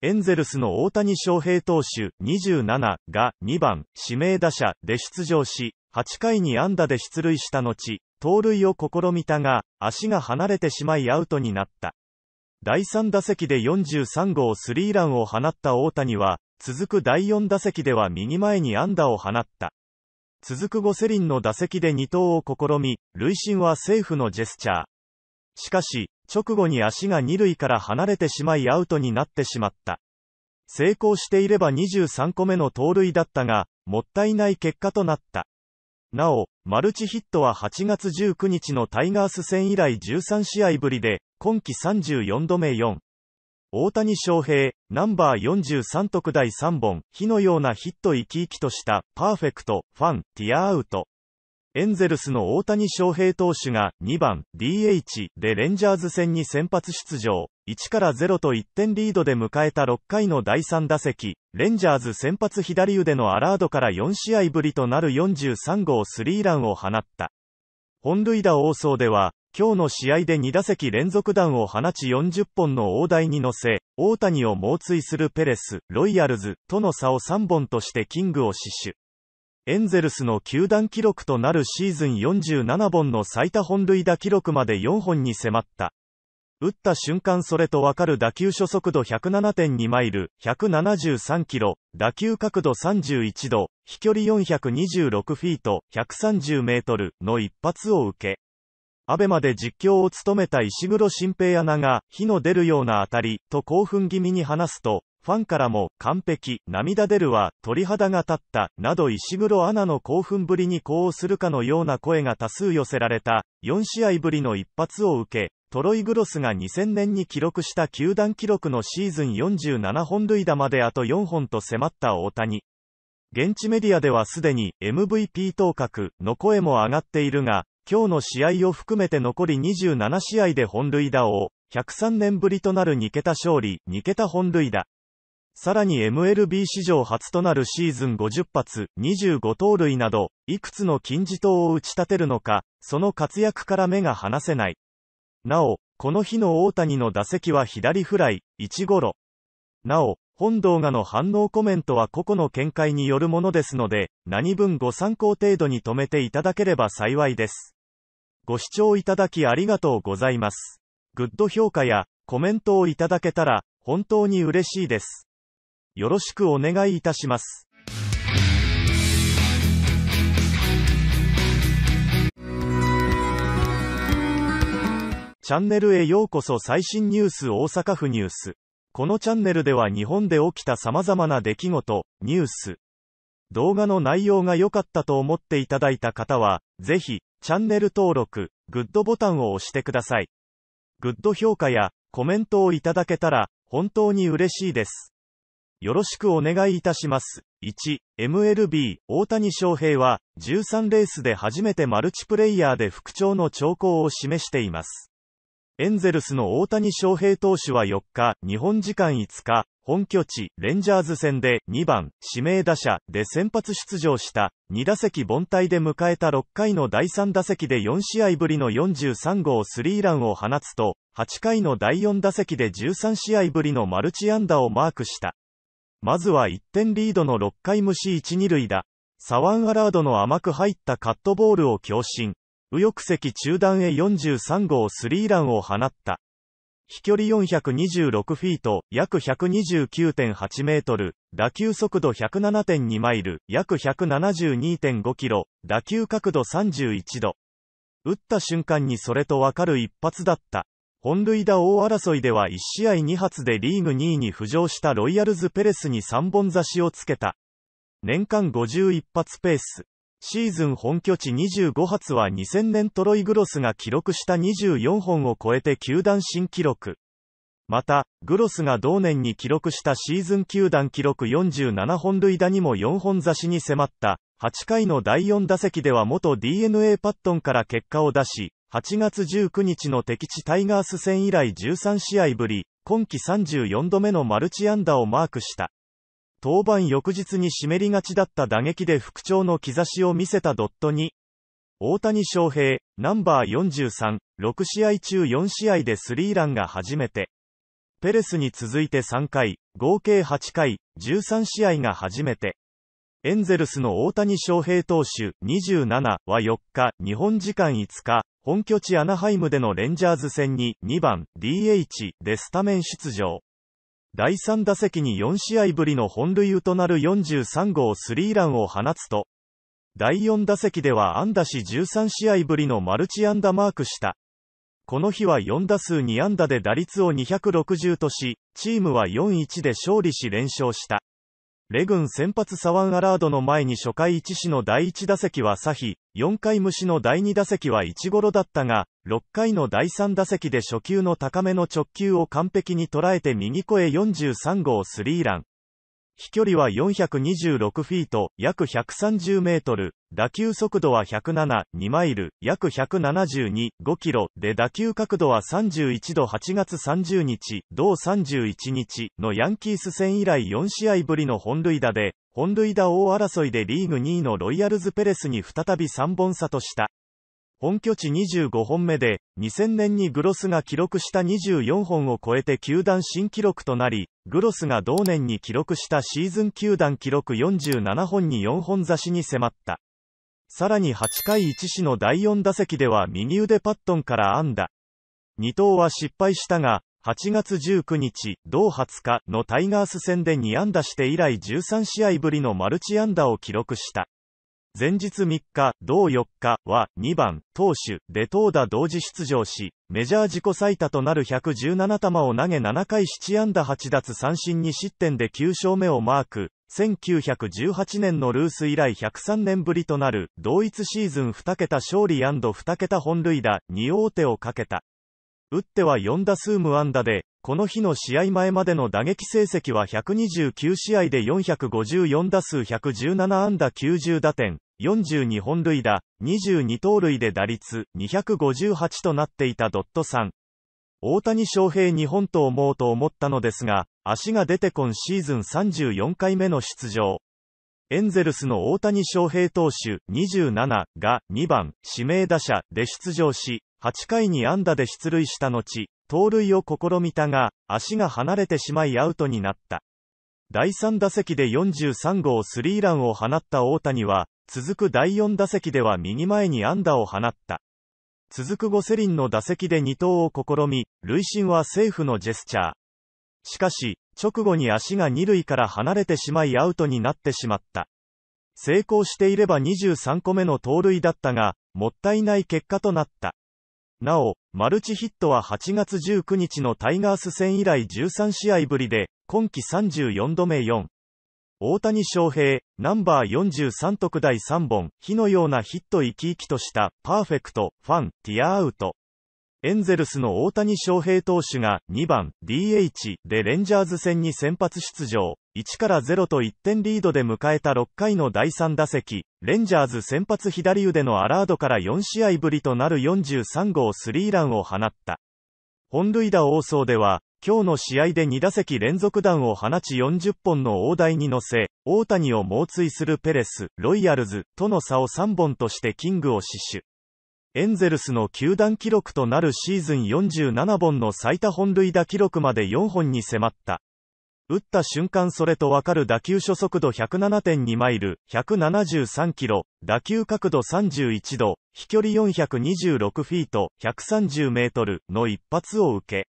エンゼルスの大谷翔平投手27が2番指名打者で出場し、8回に安打で出塁した後、盗塁を試みたが、足が離れてしまいアウトになった。第3打席で43号スリーランを放った大谷は、続く第4打席では右前に安打を放った。続くゴセリンの打席で2投を試み、塁審はセーフのジェスチャー。しかし、直後に足が2塁から離れてしまいアウトになってしまった。成功していれば23個目の盗塁だったが、もったいない結果となった。なお、マルチヒットは8月19日のタイガース戦以来13試合ぶりで、今季34度目4。大谷翔平、ナンバー43特第3本、火のようなヒット生き生きとした、パーフェクト、ファン、ティアアウト。エンゼルスの大谷翔平投手が2番 DH でレンジャーズ戦に先発出場。1から0と1点リードで迎えた6回の第3打席、レンジャーズ先発左腕のアラードから4試合ぶりとなる43号スリーランを放った。本塁打王争では、今日の試合で2打席連続弾を放ち40本の大台に乗せ、大谷を猛追するペレス、ロイヤルズとの差を3本としてキングを死守。エンゼルスの球団記録となるシーズン47本の最多本塁打記録まで4本に迫った。打った瞬間それとわかる打球初速度107.2マイル、173キロ、打球角度31度、飛距離426フィート、130メートルの一発を受け、アベマで実況を務めた石黒新平アナが、火の出るような当たり、と興奮気味に話すと、ファンからも、完璧、涙出るわ、鳥肌が立った、など石黒アナの興奮ぶりに呼応するかのような声が多数寄せられた、4試合ぶりの一発を受け、トロイ・グロスが2000年に記録した球団記録のシーズン47本塁打まであと4本と迫った大谷。現地メディアではすでに MVP 当確の声も上がっているが、今日の試合を含めて残り27試合で本塁打を103年ぶりとなる2桁勝利、2桁本塁打。さらに MLB 史上初となるシーズン50発、25盗塁など、いくつの金字塔を打ち立てるのか、その活躍から目が離せない。なお、この日の大谷の打席は左フライ、1ゴロ。なお、本動画の反応コメントは個々の見解によるものですので、何分ご参考程度に止めていただければ幸いです。ご視聴いただきありがとうございます。グッド評価やコメントをいただけたら、本当に嬉しいです。よろしくお願いいたします。チャンネルへようこそ最新ニュース大阪府ニュース。このチャンネルでは日本で起きた様々な出来事、ニュース。動画の内容が良かったと思っていただいた方は、ぜひ、チャンネル登録、グッドボタンを押してください。グッド評価やコメントをいただけたら、本当に嬉しいです。よろしくお願いいたします。1、MLB、大谷翔平は、13レースで初めてマルチプレイヤーで復調の兆候を示しています。エンゼルスの大谷翔平投手は4日、日本時間5日、本拠地、レンジャーズ戦で2番、指名打者で先発出場した2打席凡退で迎えた6回の第3打席で4試合ぶりの43号スリーランを放つと、8回の第4打席で13試合ぶりのマルチ安打をマークした。まずは1点リードの6回無視1、2塁打。サワンアラードの甘く入ったカットボールを強振。右翼席中段へ43号スリーランを放った。飛距離426フィート、約129.8メートル、打球速度107.2マイル、約172.5キロ、打球角度31度。打った瞬間にそれとわかる一発だった。本塁打大争いでは1試合2発でリーグ2位に浮上したロイヤルズ・ペレスに3本差しをつけた。年間51発ペース。シーズン本拠地25発は2000年トロイ・グロスが記録した24本を超えて球団新記録。また、グロスが同年に記録したシーズン球団記録47本塁打にも4本差しに迫った、8回の第4打席では元 DNA パットンから結果を出し、8月19日の敵地タイガース戦以来13試合ぶり、今季34度目のマルチ安打をマークした。登板翌日に湿りがちだった打撃で復調の兆しを見せたドットに、大谷翔平、ナンバー43、6試合中4試合でスリーランが初めて、ペレスに続いて3回、合計8回、13試合が初めて、エンゼルスの大谷翔平投手27は4日、日本時間5日、本拠地アナハイムでのレンジャーズ戦に2番 DH でスタメン出場。第3打席に4試合ぶりの本塁打となる43号スリーランを放つと、第4打席では安打し13試合ぶりのマルチ安打マークした。この日は4打数2安打で打率を260とし、チームは4-1で勝利し連勝した。レ軍先発サワンアラードの前に初回1死の第1打席はサヒ、4回虫の第2打席は1ゴロだったが、6回の第3打席で初球の高めの直球を完璧に捉えて右越え43号スリーラン。飛距離は426フィート、約130メートル、打球速度は107、2マイル、約172、5キロ、で打球角度は31度8月30日、同31日のヤンキース戦以来4試合ぶりの本塁打で、本塁打大争いでリーグ2位のロイヤルズ・ペレスに再び3本差とした。本拠地25本目で、2000年にグロスが記録した24本を超えて球団新記録となり、グロスが同年に記録したシーズン球団記録47本に4本差しに迫った。さらに8回1死の第4打席では右腕パットンから安打。2投は失敗したが、8月19日、同20日のタイガース戦で2安打して以来13試合ぶりのマルチ安打を記録した。前日3日、同4日は、2番、投手、で投打同時出場し、メジャー自己最多となる117球を投げ7回7安打8奪三振2失点で9勝目をマーク。1918年のルース以来103年ぶりとなる、同一シーズン2桁勝利 &2 桁本塁打2王手をかけた。打っては4打数無安打で、この日の試合前までの打撃成績は129試合で454打数117安打90打点、42本塁打、22盗塁で打率258となっていたドットさん。大谷翔平2本と思うと思ったのですが、足が出て今シーズン34回目の出場。エンゼルスの大谷翔平投手27が2番指名打者で出場し、8回に安打で出塁した後、盗塁を試みたが、足が離れてしまいアウトになった。第3打席で43号スリーランを放った大谷は、続く第4打席では右前に安打を放った。続くゴセリンの打席で二投を試み、塁審はセーフのジェスチャー。しかし、直後に足が二塁から離れてしまいアウトになってしまった。成功していれば23個目の盗塁だったが、もったいない結果となった。なお、マルチヒットは8月19日のタイガース戦以来13試合ぶりで、今季34度目4。大谷翔平、ナンバー43特第3本、火のようなヒット生き生きとした、パーフェクト、ファン、ティアアウト。エンゼルスの大谷翔平投手が2番 DH でレンジャーズ戦に先発出場。1から0と1点リードで迎えた6回の第3打席、レンジャーズ先発左腕のアラードから4試合ぶりとなる43号スリーランを放った。本塁打王争では、今日の試合で2打席連続弾を放ち40本の大台に乗せ、大谷を猛追するペレス、ロイヤルズとの差を3本としてキングを死守。エンゼルスの球団記録となるシーズン47本の最多本塁打記録まで4本に迫った。打った瞬間それとわかる打球初速度107.2マイル、173キロ、打球角度31度、飛距離426フィート、130メートルの一発を受け。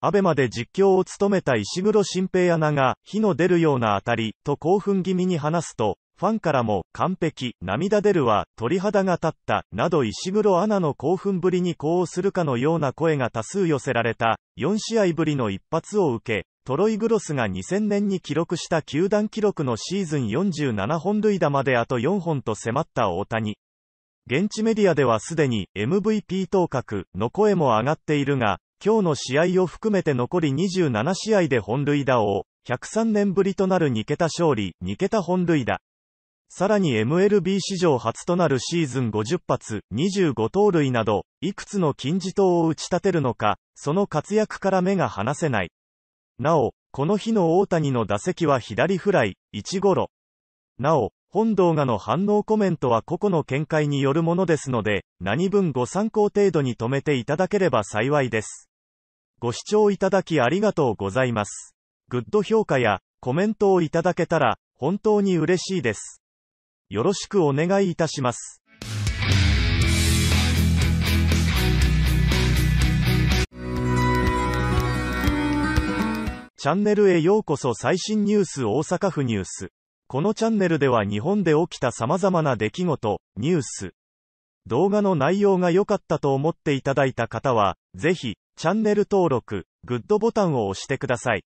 アベマで実況を務めた石黒新平アナが、火の出るような当たり、と興奮気味に話すと、ファンからも、完璧、涙出るわ、鳥肌が立った、など石黒アナの興奮ぶりに呼応するかのような声が多数寄せられた、4試合ぶりの一発を受け、トロイ・グロスが2000年に記録した球団記録のシーズン47本塁打まであと4本と迫った大谷。現地メディアではすでに MVP 当確の声も上がっているが、今日の試合を含めて残り27試合で本塁打を、103年ぶりとなる2桁勝利、2桁本塁打。さらに MLB 史上初となるシーズン50発、25盗塁など、いくつの金字塔を打ち立てるのか、その活躍から目が離せない。なお、この日の大谷の打席は左フライ、1ゴロ。なお、本動画の反応コメントは個々の見解によるものですので、何分ご参考程度に止めていただければ幸いです。ご視聴いただきありがとうございます。グッド評価やコメントをいただけたら本当に嬉しいです。よろしくお願いいたします。チャンネルへようこそ最新ニュース大阪府ニュース。このチャンネルでは日本で起きた様々な出来事、ニュース。動画の内容が良かったと思っていただいた方は、ぜひ、チャンネル登録、グッドボタンを押してください。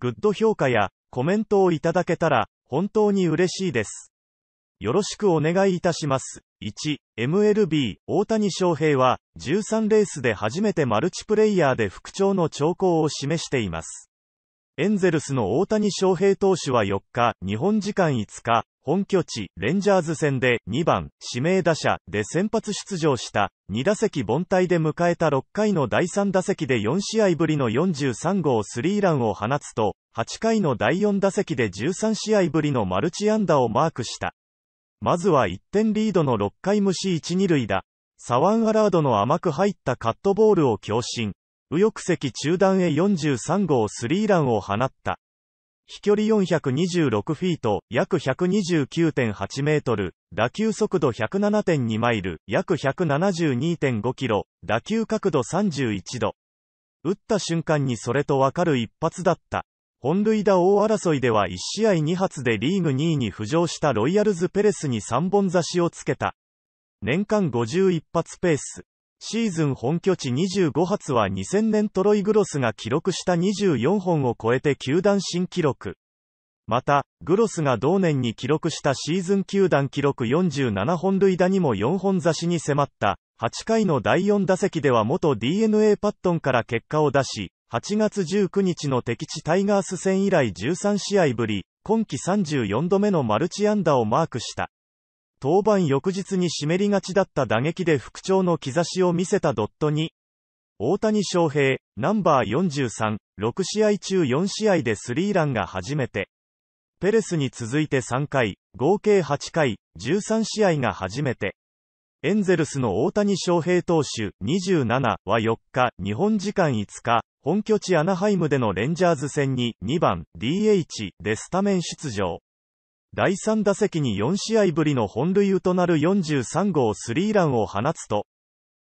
グッド評価やコメントをいただけたら本当に嬉しいです。よろしくお願いいたします。1、MLB、大谷翔平は13レースで初めてマルチプレイヤーで復調の兆候を示しています。エンゼルスの大谷翔平投手は4日、日本時間5日、本拠地、レンジャーズ戦で2番、指名打者で先発出場した2打席凡退で迎えた6回の第3打席で4試合ぶりの43号スリーランを放つと、8回の第4打席で13試合ぶりのマルチ安打をマークした。まずは1点リードの6回無視1、2塁打。サワンアラードの甘く入ったカットボールを強振。右翼席中段へ43号スリーランを放った。飛距離426フィート、約129.8メートル、打球速度107.2マイル、約172.5キロ、打球角度31度。打った瞬間にそれとわかる一発だった。本塁打大争いでは1試合2発でリーグ2位に浮上したロイヤルズ・ペレスに3本差しをつけた。年間51発ペース。シーズン本拠地25発は2000年トロイ・グロスが記録した24本を超えて球団新記録。また、グロスが同年に記録したシーズン球団記録47本塁打にも4本差しに迫った、8回の第4打席では元 DNA パットンから結果を出し、8月19日の敵地タイガース戦以来13試合ぶり、今季34度目のマルチ安打をマークした。登板翌日に湿りがちだった打撃で復調の兆しを見せたドットに、大谷翔平、ナンバー43、6試合中4試合でスリーランが初めて。ペレスに続いて3回、合計8回、13試合が初めて。エンゼルスの大谷翔平投手27は4日、日本時間5日、本拠地アナハイムでのレンジャーズ戦に2番 DH でスタメン出場。第3打席に4試合ぶりの本塁打となる43号スリーランを放つと、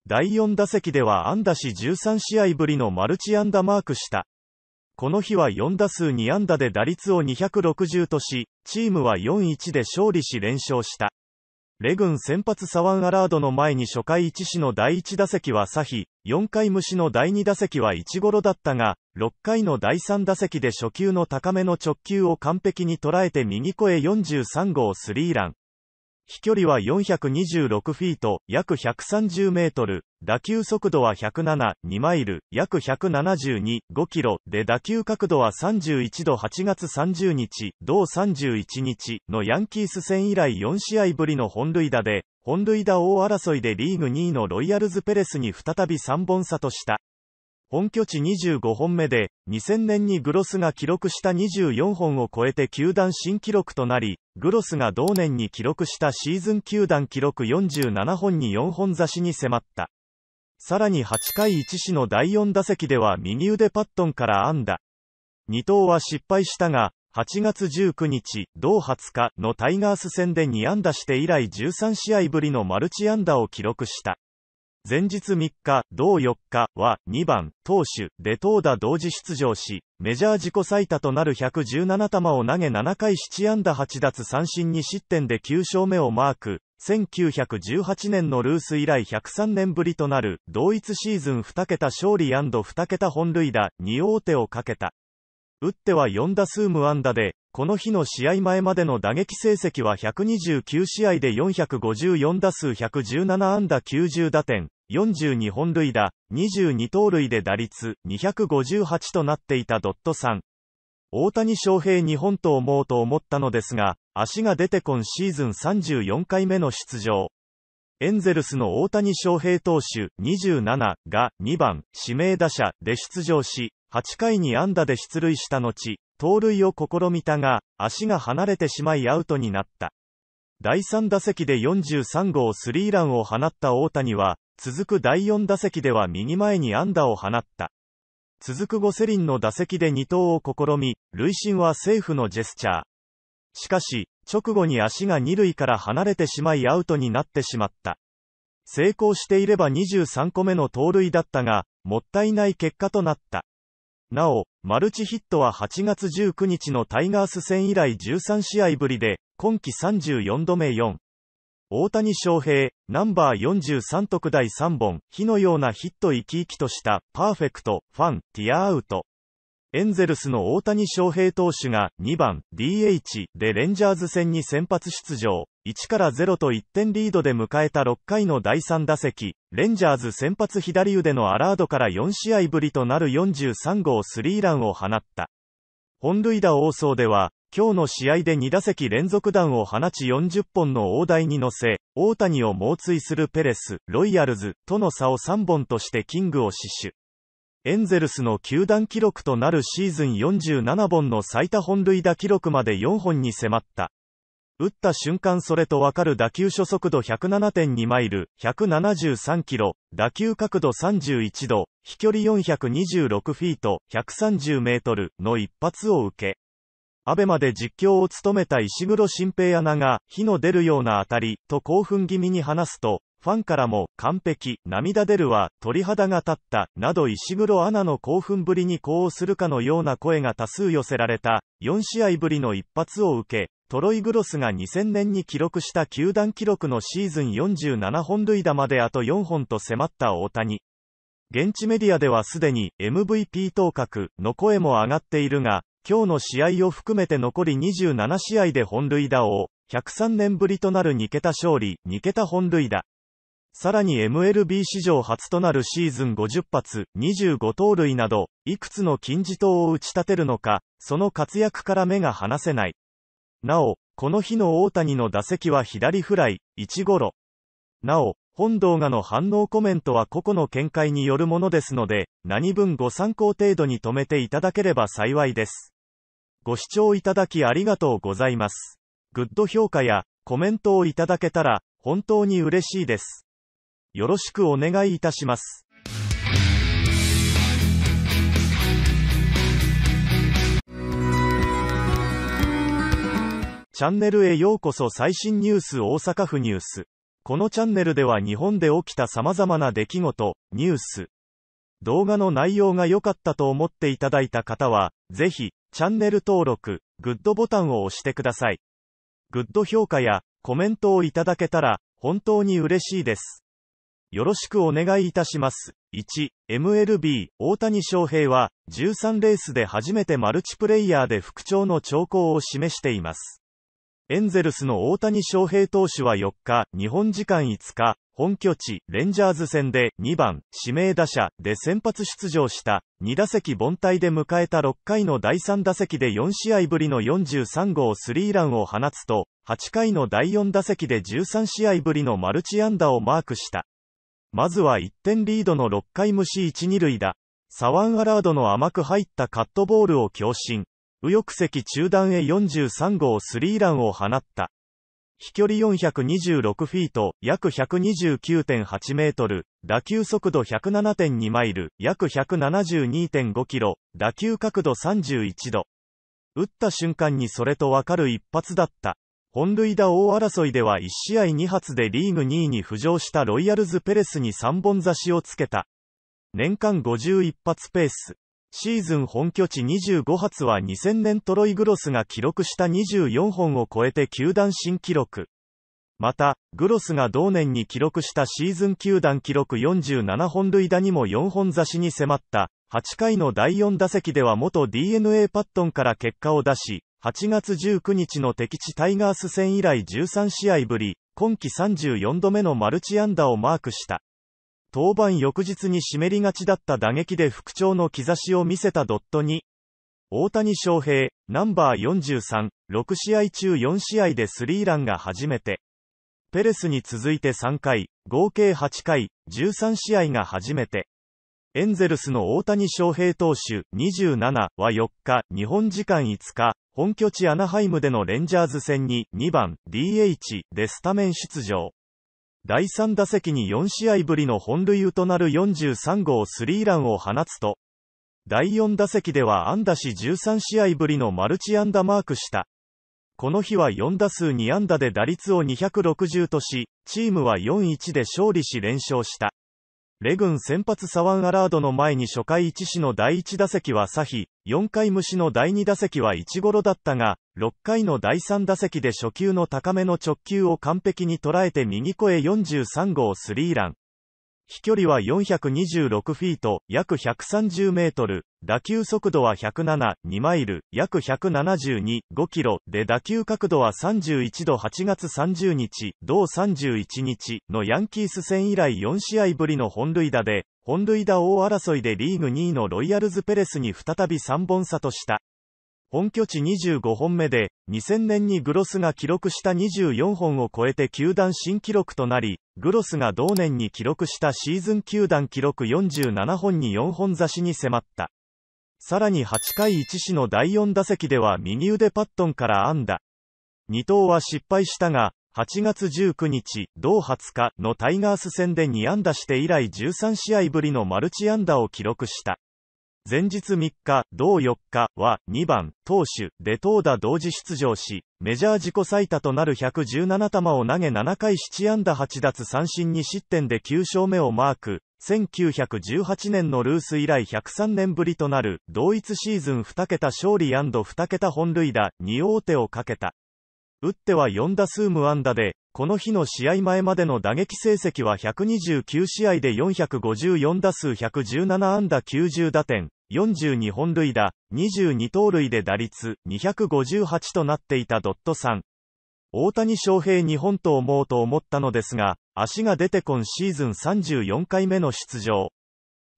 第4打席では安打し13試合ぶりのマルチ安打マークした。この日は4打数2安打で打率を260とし、チームは4-1で勝利し連勝した。レ軍先発サワンアラードの前に初回1死の第1打席はサヒ、4回虫の第2打席は1ゴロだったが、6回の第3打席で初球の高めの直球を完璧に捉えて右越え43号スリーラン。飛距離は426フィート、約130メートル、打球速度は107、2マイル、約172、5キロで打球角度は31度8月30日、同31日のヤンキース戦以来4試合ぶりの本塁打で、本塁打王争いでリーグ2位のロイヤルズ・ペレスに再び3本差とした。本拠地25本目で、2000年にグロスが記録した24本を超えて球団新記録となり、グロスが同年に記録したシーズン球団記録47本に4本差しに迫った。さらに8回1死の第4打席では右腕パットンから安打。2投は失敗したが、8月19日、同20日のタイガース戦で2安打して以来13試合ぶりのマルチ安打を記録した。前日3日、同4日は、2番、投手、で投打同時出場し、メジャー自己最多となる117球を投げ7回7安打8奪三振2失点で9勝目をマーク。1918年のルース以来103年ぶりとなる、同一シーズン2桁勝利 &2 桁本塁打2王手をかけた。打っては4打数無安打で、この日の試合前までの打撃成績は129試合で454打数117安打90打点、42本塁打、22盗塁で打率258となっていたドットさん。大谷翔平日本と思うと思ったのですが、足が出て今シーズン34回目の出場。エンゼルスの大谷翔平投手27が2番指名打者で出場し、8回に安打で出塁した後、盗塁を試みたが、足が離れてしまいアウトになった。第3打席で43号スリーランを放った大谷は、続く第4打席では右前に安打を放った。続くゴセリンの打席で2投を試み、塁審はセーフのジェスチャー。しかし、直後に足が2塁から離れてしまいアウトになってしまった。成功していれば23個目の盗塁だったが、もったいない結果となった。なお、マルチヒットは8月19日のタイガース戦以来13試合ぶりで、今季34度目4。大谷翔平、ナンバー43特第3本、火のようなヒット生き生きとした、パーフェクト、ファン、ティアアウト。エンゼルスの大谷翔平投手が2番 DH でレンジャーズ戦に先発出場。1から0と1点リードで迎えた6回の第3打席、レンジャーズ先発左腕のアラードから4試合ぶりとなる43号スリーランを放った。本塁打王争では、今日の試合で2打席連続弾を放ち40本の大台に乗せ、大谷を猛追するペレス、ロイヤルズとの差を3本としてキングを死守。エンゼルスの球団記録となるシーズン47本の最多本塁打記録まで4本に迫った。打った瞬間それとわかる打球初速度107.2マイル、173キロ、打球角度31度、飛距離426フィート、130メートルの一発を受け。アベまで実況を務めた石黒新平アナが、火の出るような当たり、と興奮気味に話すと、ファンからも、完璧、涙出るわ、鳥肌が立った、など石黒アナの興奮ぶりに呼応するかのような声が多数寄せられた、4試合ぶりの一発を受け、トロイ・グロスが2000年に記録した球団記録のシーズン47本塁打まであと4本と迫った大谷。現地メディアではすでに MVP 当確の声も上がっているが、今日の試合を含めて残り27試合で本塁打を103年ぶりとなる2桁勝利、2桁本塁打、さらに MLB 史上初となるシーズン50発、25盗塁など、いくつの金字塔を打ち立てるのか、その活躍から目が離せない。なお、この日の大谷の打席は左フライ、1ゴロ。なお、本動画の反応コメントは個々の見解によるものですので、何分ご参考程度に止めていただければ幸いです。ご視聴いただきありがとうございます。グッド評価やコメントをいただけたら、本当に嬉しいです。よろしくお願いいたします。チャンネルへようこそ最新ニュース大阪府ニュース。このチャンネルでは日本で起きた様々な出来事、ニュース。動画の内容が良かったと思っていただいた方は、ぜひ、チャンネル登録、グッドボタンを押してください。グッド評価やコメントをいただけたら、本当に嬉しいです。よろしくお願いいたします。1、MLB、大谷翔平は、13レースで初めてマルチプレイヤーで復調の兆候を示しています。エンゼルスの大谷翔平投手は4日、日本時間5日、本拠地、レンジャーズ戦で2番、指名打者で先発出場した2打席凡退で迎えた6回の第3打席で4試合ぶりの43号スリーランを放つと、8回の第4打席で13試合ぶりのマルチ安打をマークした。まずは1点リードの6回虫1、2塁打。サワンアラードの甘く入ったカットボールを強振。右翼席中段へ43号スリーランを放った。飛距離426フィート、約129.8メートル、打球速度107.2マイル、約172.5キロ、打球角度31度。打った瞬間にそれとわかる一発だった。本塁打王争いでは1試合2発でリーグ2位に浮上したロイヤルズ・ペレスに3本差しをつけた。年間51発ペース。シーズン本拠地25発は2000年トロイ・グロスが記録した24本を超えて球団新記録。また、グロスが同年に記録したシーズン球団記録47本塁打にも4本差しに迫った、8回の第4打席では元 DNA パットンから結果を出し、8月19日の敵地タイガース戦以来13試合ぶり、今季34度目のマルチ安打をマークした。登板翌日に湿りがちだった打撃で復調の兆しを見せたドットに、大谷翔平、ナンバー43、6試合中4試合でスリーランが初めて。ペレスに続いて3回、合計8回、13試合が初めて。エンゼルスの大谷翔平投手27は4日、日本時間5日、本拠地アナハイムでのレンジャーズ戦に2番 DH でスタメン出場。第3打席に4試合ぶりの本塁打となる43号スリーランを放つと、第4打席では安打し13試合ぶりのマルチ安打マークした。この日は4打数2安打で打率を260とし、チームは4-1で勝利し連勝した。レ軍先発サワンアラードの前に初回1死の第1打席はサヒ、4回虫の第2打席は1ゴロだったが、6回の第3打席で初球の高めの直球を完璧に捉えて右越え43号スリーラン。飛距離は426フィート、約130メートル、打球速度は107、2マイル、約172、5キロで打球角度は31度8月30日、同31日のヤンキース戦以来4試合ぶりの本塁打で、本塁打王争いでリーグ2位のロイヤルズ・ペレスに再び3本差とした。本拠地25本目で、2000年にグロスが記録した24本を超えて球団新記録となり、グロスが同年に記録したシーズン球団記録47本に4本差しに迫った。さらに8回1死の第4打席では右腕パットンから安打。2投は失敗したが、8月19日、同20日のタイガース戦で2安打して以来13試合ぶりのマルチ安打を記録した。前日3日、同4日は、2番、投手、で投打同時出場し、メジャー自己最多となる117球を投げ7回7安打8奪三振2失点で9勝目をマーク。1918年のルース以来103年ぶりとなる、同一シーズン2桁勝利 &2 桁本塁打、2王手をかけた。打っては4打数無安打で、この日の試合前までの打撃成績は129試合で454打数117安打90打点、42本塁打、22盗塁で打率258となっていたドット3。大谷翔平日本と思うと思ったのですが、足が出て今シーズン34回目の出場。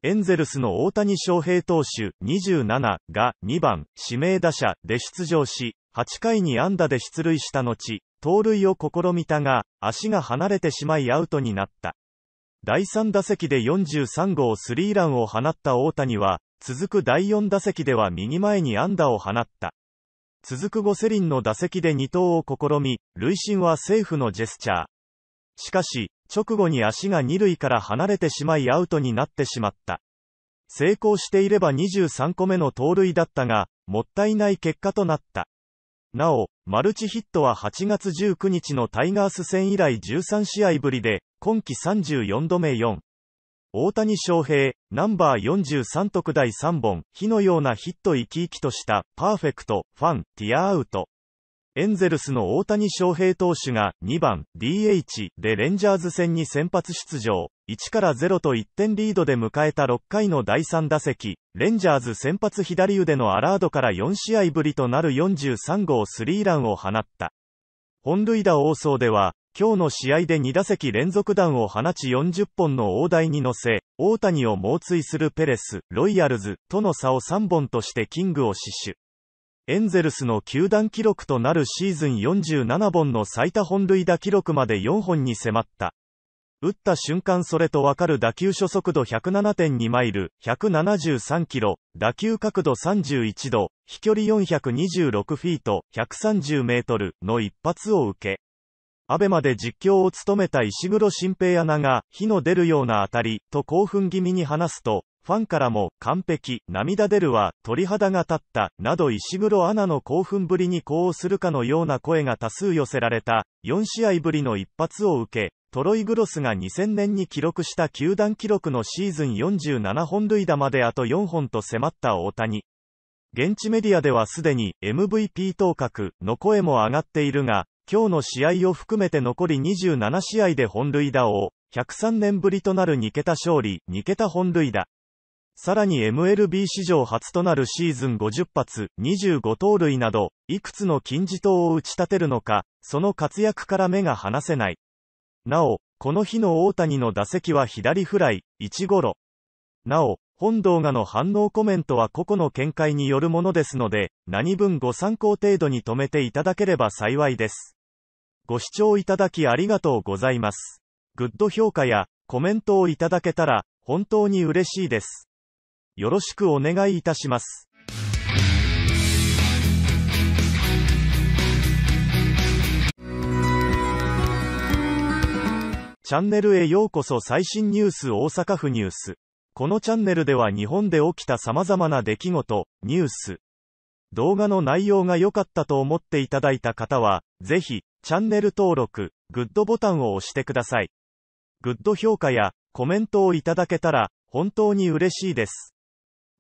エンゼルスの大谷翔平投手27が2番指名打者で出場し、8回に安打で出塁した後、盗塁を試みたが、足が離れてしまいアウトになった。第3打席で43号スリーランを放った大谷は、続く第4打席では右前に安打を放った。続くゴセリンの打席で2投を試み、塁審はセーフのジェスチャー。しかし、直後に足が2塁から離れてしまいアウトになってしまった。成功していれば23個目の盗塁だったが、もったいない結果となった。なお、マルチヒットは8月19日のタイガース戦以来13試合ぶりで、今季34度目4。大谷翔平、ナンバー43特大3本、火のようなヒット生き生きとした、パーフェクト、ファン、ティアアウト。エンゼルスの大谷翔平投手が2番 DH でレンジャーズ戦に先発出場。1から0と1点リードで迎えた6回の第3打席、レンジャーズ先発左腕のアラードから4試合ぶりとなる43号スリーランを放った。本塁打王争では、今日の試合で2打席連続弾を放ち40本の大台に乗せ、大谷を猛追するペレス、ロイヤルズとの差を3本としてキングを死守。エンゼルスの球団記録となるシーズン47本の最多本塁打記録まで4本に迫った。打った瞬間それとわかる打球初速度107.2マイル、173キロ、打球角度31度、飛距離426フィート、130メートルの一発を受け、アベマで実況を務めた石黒新平アナが、火の出るような当たり、と興奮気味に話すと、ファンからも、完璧、涙出るわ、鳥肌が立った、など石黒アナの興奮ぶりに呼応するかのような声が多数寄せられた、4試合ぶりの一発を受け、トロイ・グロスが2000年に記録した球団記録のシーズン47本塁打まであと4本と迫った大谷。現地メディアではすでに MVP 当確の声も上がっているが、今日の試合を含めて残り27試合で本塁打を、103年ぶりとなる2桁勝利、2桁本塁打。さらに MLB 史上初となるシーズン50発、25盗塁など、いくつの金字塔を打ち立てるのか、その活躍から目が離せない。なお、この日の大谷の打席は左フライ、1ゴロ。なお、本動画の反応コメントは個々の見解によるものですので、何分ご参考程度に止めていただければ幸いです。ご視聴いただきありがとうございます。グッド評価やコメントをいただけたら、本当に嬉しいです。よろしくお願いいたします。チャンネルへようこそ最新ニュース大阪府ニュース。このチャンネルでは日本で起きた様々な出来事、ニュース。動画の内容が良かったと思っていただいた方は、ぜひ、チャンネル登録、グッドボタンを押してください。グッド評価やコメントをいただけたら、本当に嬉しいです。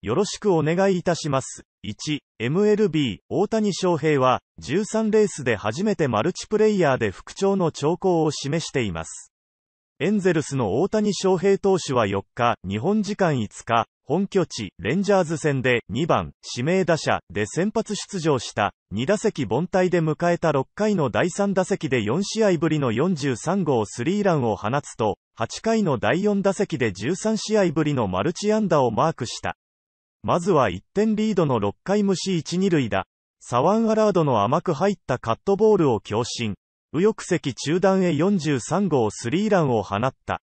よろしくお願いいたします。1、MLB、大谷翔平は、13レースで初めてマルチプレイヤーで復調の兆候を示しています。エンゼルスの大谷翔平投手は4日、日本時間5日、本拠地、レンジャーズ戦で2番、指名打者で先発出場した2打席凡退で迎えた6回の第3打席で4試合ぶりの43号スリーランを放つと、8回の第4打席で13試合ぶりのマルチ安打をマークした。まずは1点リードの6回無視1、2塁打。サワンアラードの甘く入ったカットボールを強振。右翼席中段へ43号スリーランを放った。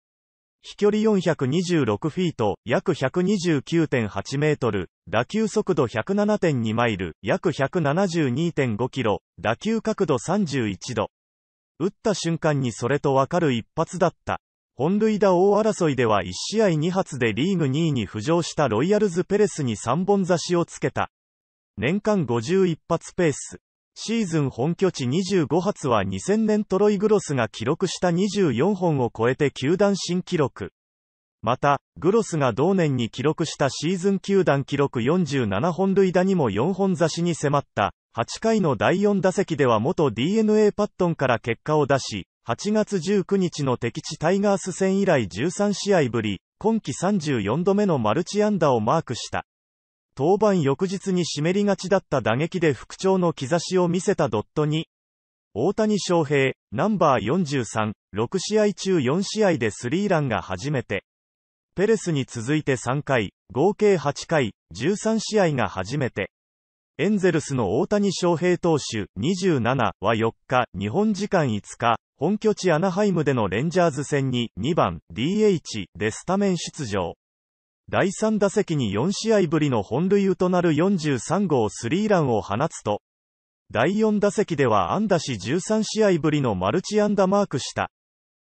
飛距離426フィート、約129.8メートル、打球速度107.2マイル、約172.5キロ、打球角度31度。打った瞬間にそれとわかる一発だった。本塁打王争いでは1試合2発でリーグ2位に浮上したロイヤルズ・ペレスに3本差しをつけた。年間51発ペース。シーズン本拠地25発は2000年トロイ・グロスが記録した24本を超えて球団新記録。また、グロスが同年に記録したシーズン球団記録47本塁打にも4本差しに迫った、8回の第4打席では元 DNA パットンから結果を出し、8月19日の敵地タイガース戦以来13試合ぶり、今季34度目のマルチ安打をマークした。登板翌日に湿りがちだった打撃で復調の兆しを見せたドットに、大谷翔平、ナンバー43、6試合中4試合でスリーランが初めて。ペレスに続いて3回、合計8回、13試合が初めて。エンゼルスの大谷翔平投手27は4日、日本時間5日、本拠地アナハイムでのレンジャーズ戦に2番 DH でスタメン出場。第3打席に4試合ぶりの本塁打となる43号スリーランを放つと、第4打席では安打し13試合ぶりのマルチ安打マークした。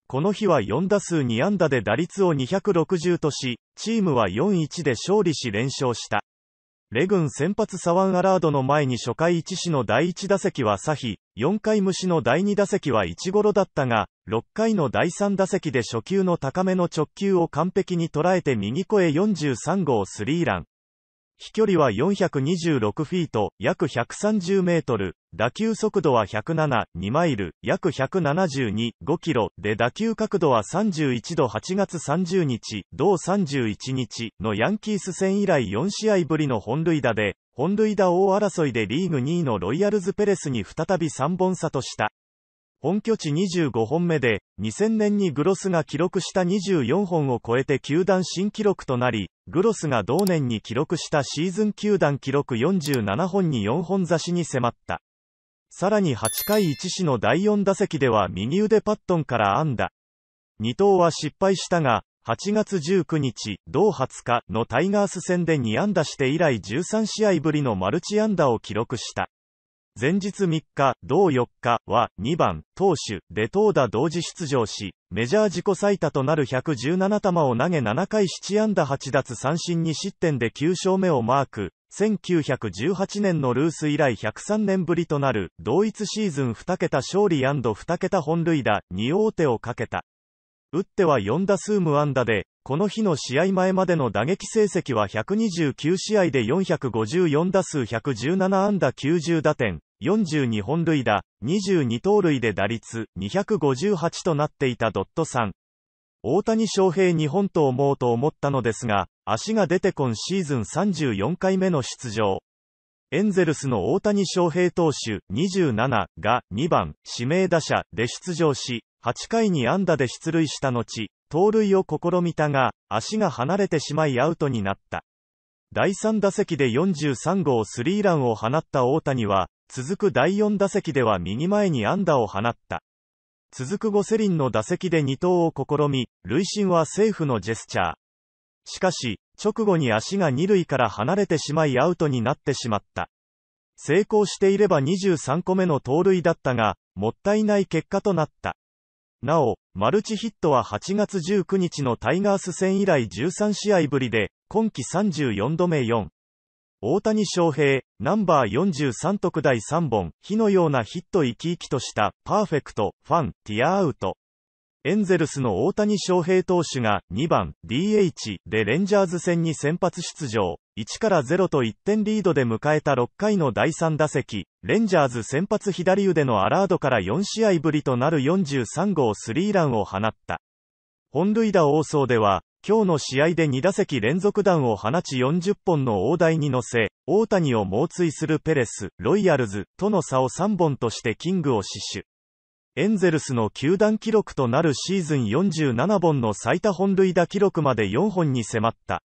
この日は4打数2安打で打率を260とし、チームは4-1で勝利し連勝した。レン先発サワンアラードの前に初回1死の第1打席はサヒ、4回無視の第2打席は1ゴロだったが、6回の第3打席で初球の高めの直球を完璧に捉えて右越え43号スリーラン。飛距離は426フィート、約130メートル、打球速度は107、2マイル、約172、5キロ、で打球角度は31度8月30日、同31日のヤンキース戦以来4試合ぶりの本塁打で、本塁打大争いでリーグ2位のロイヤルズ・ペレスに再び3本差とした。本拠地25本目で、2000年にグロスが記録した24本を超えて球団新記録となり、グロスが同年に記録したシーズン球団記録47本に4本差しに迫った。さらに8回1死の第4打席では右腕パットンから安打。二刀は失敗したが、8月19日、同20日のタイガース戦で2安打して以来13試合ぶりのマルチ安打を記録した。前日3日、同4日は2番、投手、で投打同時出場し、メジャー自己最多となる117球を投げ7回7安打8奪三振2失点で9勝目をマーク。1918年のルース以来103年ぶりとなる、同一シーズン2桁勝利 &2 桁本塁打2大手をかけた。打っては4打数無安打で、この日の試合前までの打撃成績は129試合で454打数117安打90打点、42本塁打、22盗塁で打率258となっていたドット3。大谷翔平日本と思うと思ったのですが、足が出て今シーズン34回目の出場。エンゼルスの大谷翔平投手27が2番指名打者で出場し、8回に安打で出塁した後、盗塁を試みたが、足が離れてしまいアウトになった。第3打席で43号スリーランを放った大谷は、続く第4打席では右前に安打を放った。続くゴセリンの打席で二投を試み、塁審はセーフのジェスチャー。しかし、直後に足が二塁から離れてしまいアウトになってしまった。成功していれば23個目の盗塁だったが、もったいない結果となった。なお、マルチヒットは8月19日のタイガース戦以来13試合ぶりで、今季34度目4。大谷翔平、ナンバー43特第3本、火のようなヒット生き生きとした、パーフェクト、ファン、ティアアウト。エンゼルスの大谷翔平投手が2番 DH でレンジャーズ戦に先発出場。1から0と1点リードで迎えた6回の第3打席、レンジャーズ先発左腕のアラードから4試合ぶりとなる43号スリーランを放った。本塁打王争では、今日の試合で2打席連続弾を放ち40本の大台に乗せ、大谷を猛追するペレス、ロイヤルズとの差を3本としてキングを死守。エンゼルスの球団記録となるシーズン47本の最多本塁打記録まで4本に迫った。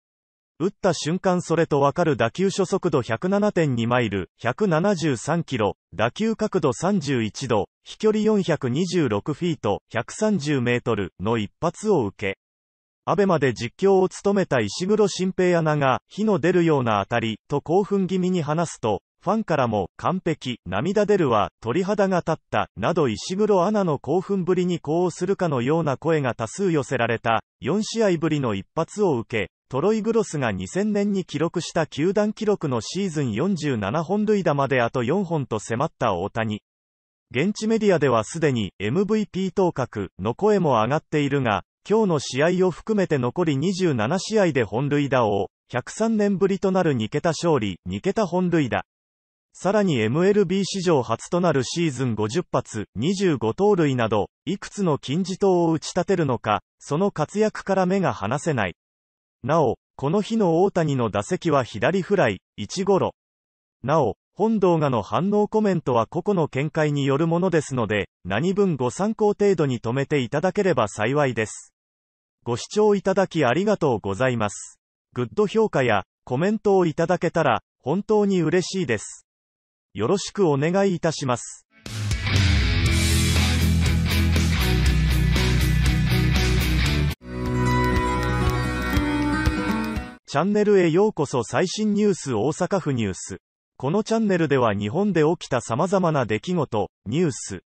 打った瞬間それとわかる打球初速度107.2マイル、173キロ、打球角度31度、飛距離426フィート、130メートルの一発を受け。アベマで実況を務めた石黒新平アナが、火の出るような当たり、と興奮気味に話すと、ファンからも、完璧、涙出るわ、鳥肌が立った、など石黒アナの興奮ぶりに呼応するかのような声が多数寄せられた、4試合ぶりの一発を受け、トロイグロスが2000年に記録した球団記録のシーズン47本塁打まであと4本と迫った大谷。現地メディアではすでに MVP 当確の声も上がっているが、今日の試合を含めて残り27試合で本塁打王、103年ぶりとなる2桁勝利、2桁本塁打。さらに MLB 史上初となるシーズン50発、25盗塁など、いくつの金字塔を打ち立てるのか、その活躍から目が離せない。なお、この日の大谷の打席は左フライ、1ゴロ。なお、本動画の反応コメントは個々の見解によるものですので、何分ご参考程度に止めていただければ幸いです。ご視聴いただきありがとうございます。グッド評価やコメントをいただけたら本当に嬉しいです。よろしくお願いいたします。チャンネルへようこそ最新ニュース大阪府ニュース。このチャンネルでは日本で起きた様々な出来事、ニュース、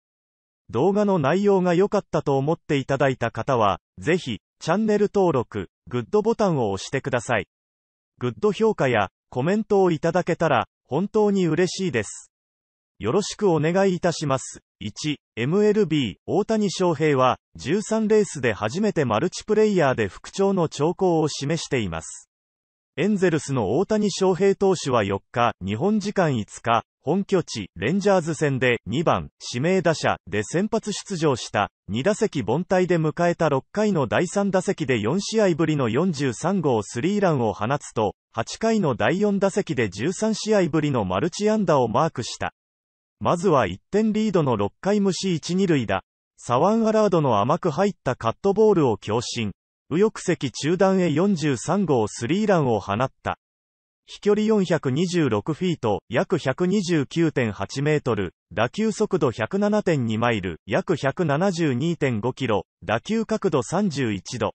動画の内容が良かったと思っていただいた方は、ぜひ、チャンネル登録、グッドボタンを押してください。グッド評価やコメントをいただけたら本当に嬉しいです。よろしくお願いいたします。1、MLB、大谷翔平は13レースで初めてマルチプレイヤーで復調の兆候を示しています。エンゼルスの大谷翔平投手は4日、日本時間5日、本拠地、レンジャーズ戦で2番、指名打者で先発出場した2打席凡退で迎えた6回の第3打席で4試合ぶりの43号スリーランを放つと、8回の第4打席で13試合ぶりのマルチ安打をマークした。まずは1点リードの6回無視1、2塁打。サワンアラードの甘く入ったカットボールを強振。右翼席中段へ43号スリーランを放った。飛距離426フィート、約129.8メートル、打球速度107.2マイル、約172.5キロ、打球角度31度。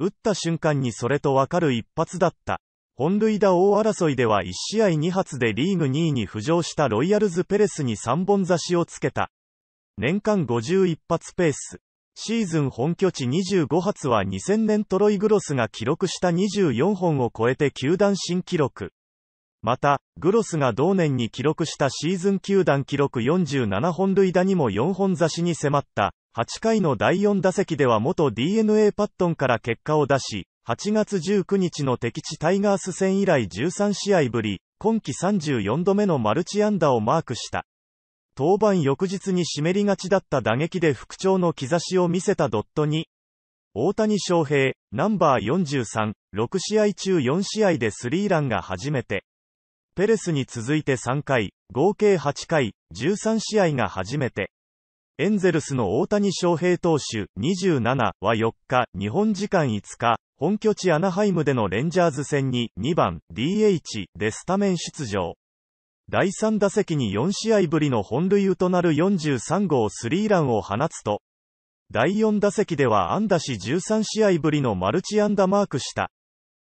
打った瞬間にそれとわかる一発だった。本塁打大争いでは1試合2発でリーグ2位に浮上したロイヤルズ・ペレスに3本差しをつけた。年間51発ペース。シーズン本拠地25発は2000年トロイ・グロスが記録した24本を超えて球団新記録。また、グロスが同年に記録したシーズン球団記録47本塁打にも4本差しに迫った、8回の第4打席では元 DNA パットンから結果を出し、8月19日の敵地タイガース戦以来13試合ぶり、今季34度目のマルチ安打をマークした。当番翌日に湿りがちだった打撃で復調の兆しを見せたドットに、大谷翔平、ナンバー43、6試合中4試合でスリーランが初めて、ペレスに続いて3回、合計8回、13試合が初めて、エンゼルスの大谷翔平投手27は4日、日本時間5日、本拠地アナハイムでのレンジャーズ戦に2番 DH でスタメン出場。第3打席に4試合ぶりの本塁となる43号スリーランを放つと、第4打席では安打し13試合ぶりのマルチ安打マークした。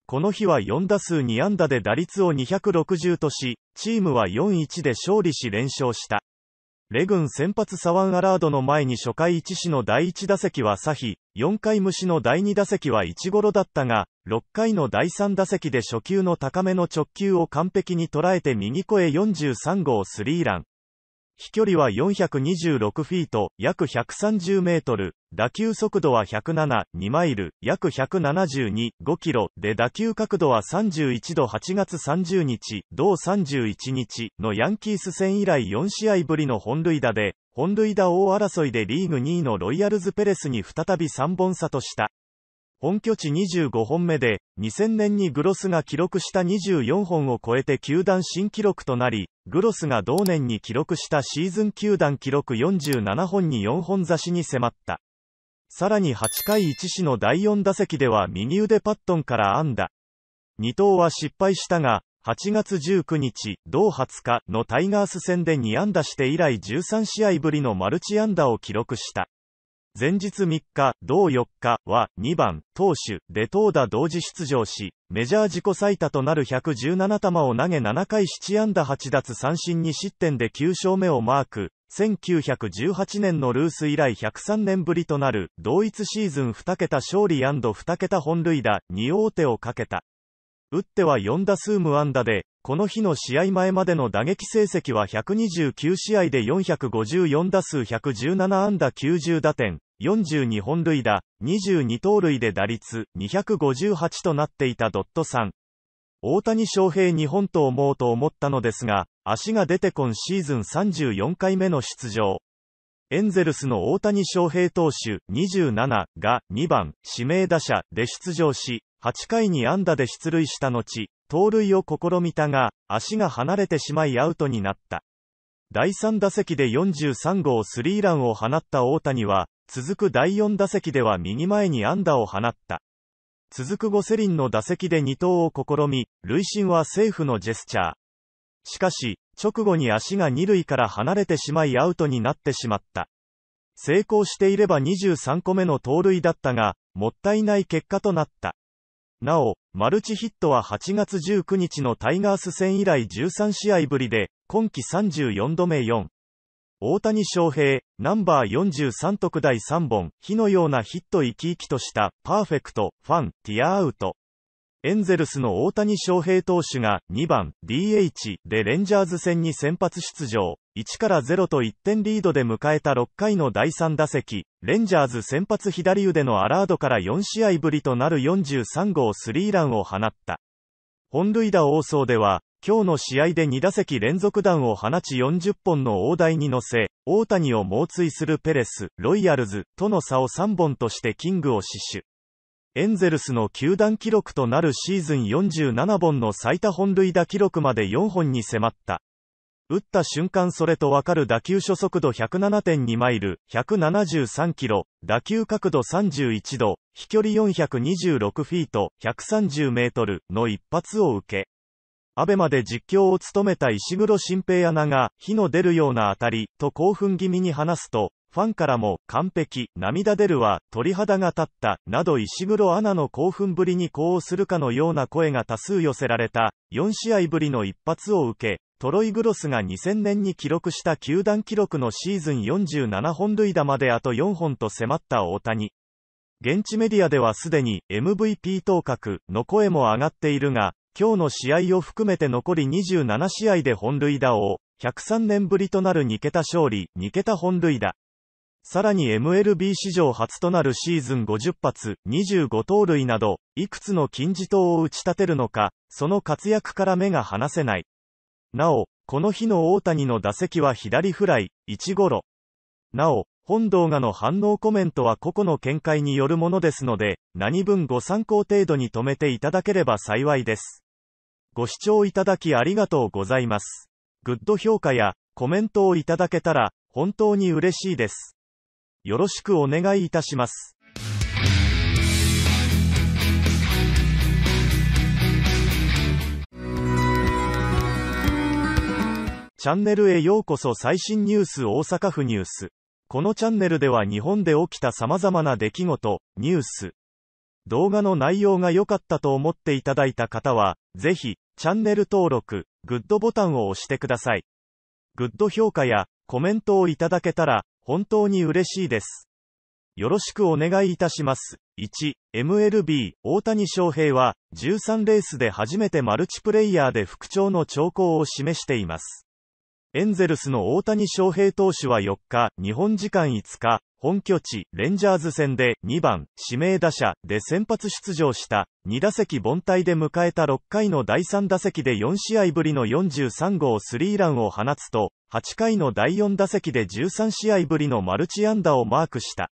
この日は4打数2安打で打率を260とし、チームは4-1で勝利し連勝した。レグン先発サワンアラードの前に初回1死の第1打席はサヒ、4回無の第2打席は1ゴロだったが、6回の第3打席で初球の高めの直球を完璧に捉えて右越え43号スリーラン。飛距離は426フィート、約130メートル、打球速度は107、2マイル、約172、5キロ、で打球角度は31度8月30日、同31日のヤンキース戦以来4試合ぶりの本塁打で、本塁打王争いでリーグ2位のロイヤルズ・ペレスに再び3本差とした。本拠地25本目で、2000年にグロスが記録した24本を超えて球団新記録となり、グロスが同年に記録したシーズン球団記録47本に4本差しに迫った。さらに8回1死の第4打席では右腕パットンから安打。二刀は失敗したが、8月19日、同20日のタイガース戦で2安打して以来13試合ぶりのマルチ安打を記録した。前日3日、同4日は2番、投手ト投打同時出場し、メジャー自己最多となる117球を投げ7回7安打8奪三振2失点で9勝目をマーク。1918年のルース以来103年ぶりとなる同一シーズン2桁勝利 &2 桁本塁打2王手をかけた。打っては4打数無安打で、この日の試合前までの打撃成績は129試合で454打数117安打90打点、42本塁打、22盗塁で打率258となっていたドットさん。大谷翔平日本と思うと思ったのですが、足が出て今シーズン34回目の出場。エンゼルスの大谷翔平投手27が2番指名打者で出場し、8回に安打で出塁した後、盗塁を試みたが、足が離れてしまいアウトになった。第3打席で43号スリーランを放った大谷は、続く第4打席では右前に安打を放った。続くゴセリンの打席で2投を試み、塁審はセーフのジェスチャー。しかし、直後に足が2塁から離れてしまいアウトになってしまった。成功していれば23個目の盗塁だったが、もったいない結果となった。なお、マルチヒットは8月19日のタイガース戦以来13試合ぶりで、今季34度目4。大谷翔平、ナンバー43特第3本、火のようなヒット生き生きとした、パーフェクト、ファン、ティアアウト。エンゼルスの大谷翔平投手が2番 DH でレンジャーズ戦に先発出場。1から0と1点リードで迎えた6回の第3打席、レンジャーズ先発左腕のアラードから4試合ぶりとなる43号スリーランを放った。本塁打王争では、今日の試合で2打席連続弾を放ち40本の大台に乗せ、大谷を猛追するペレス、ロイヤルズとの差を3本としてキングを死守。エンゼルスの球団記録となるシーズン47本の最多本塁打記録まで4本に迫った。打った瞬間それとわかる打球初速度107.2マイル、173キロ、打球角度31度、飛距離426フィート、130メートルの一発を受け。アベマで実況を務めた石黒新平アナが、火の出るような当たり、と興奮気味に話すと、ファンからも、完璧、涙出るわ、鳥肌が立った、など石黒アナの興奮ぶりに呼応するかのような声が多数寄せられた、4試合ぶりの一発を受け、トロイ・グロスが2000年に記録した球団記録のシーズン47本塁打まであと4本と迫った大谷。現地メディアではすでに MVP 当確の声も上がっているが、今日の試合を含めて残り27試合で本塁打を103年ぶりとなる2桁勝利、2桁本塁打、さらに MLB 史上初となるシーズン50発、25盗塁など、いくつの金字塔を打ち立てるのか、その活躍から目が離せない。なお、この日の大谷の打席は左フライ、1ゴロ。なお、本動画の反応コメントは個々の見解によるものですので、何分ご参考程度に止めていただければ幸いです。ご視聴いただきありがとうございます。グッド評価やコメントをいただけたら、本当に嬉しいです。よろしくお願いいたします。チャンネルへようこそ最新ニュース大阪府ニュース。このチャンネルでは日本で起きた様々な出来事、ニュース。動画の内容が良かったと思っていただいた方は、ぜひ、チャンネル登録、グッドボタンを押してください。グッド評価やコメントをいただけたら、本当に嬉しいです。よろしくお願いいたします。1、MLB、大谷翔平は、13レースで初めてマルチプレイヤーで復調の兆候を示しています。エンゼルスの大谷翔平投手は4日、日本時間5日、本拠地、レンジャーズ戦で2番、指名打者で先発出場した2打席凡退で迎えた6回の第3打席で4試合ぶりの43号スリーランを放つと、8回の第4打席で13試合ぶりのマルチ安打をマークした。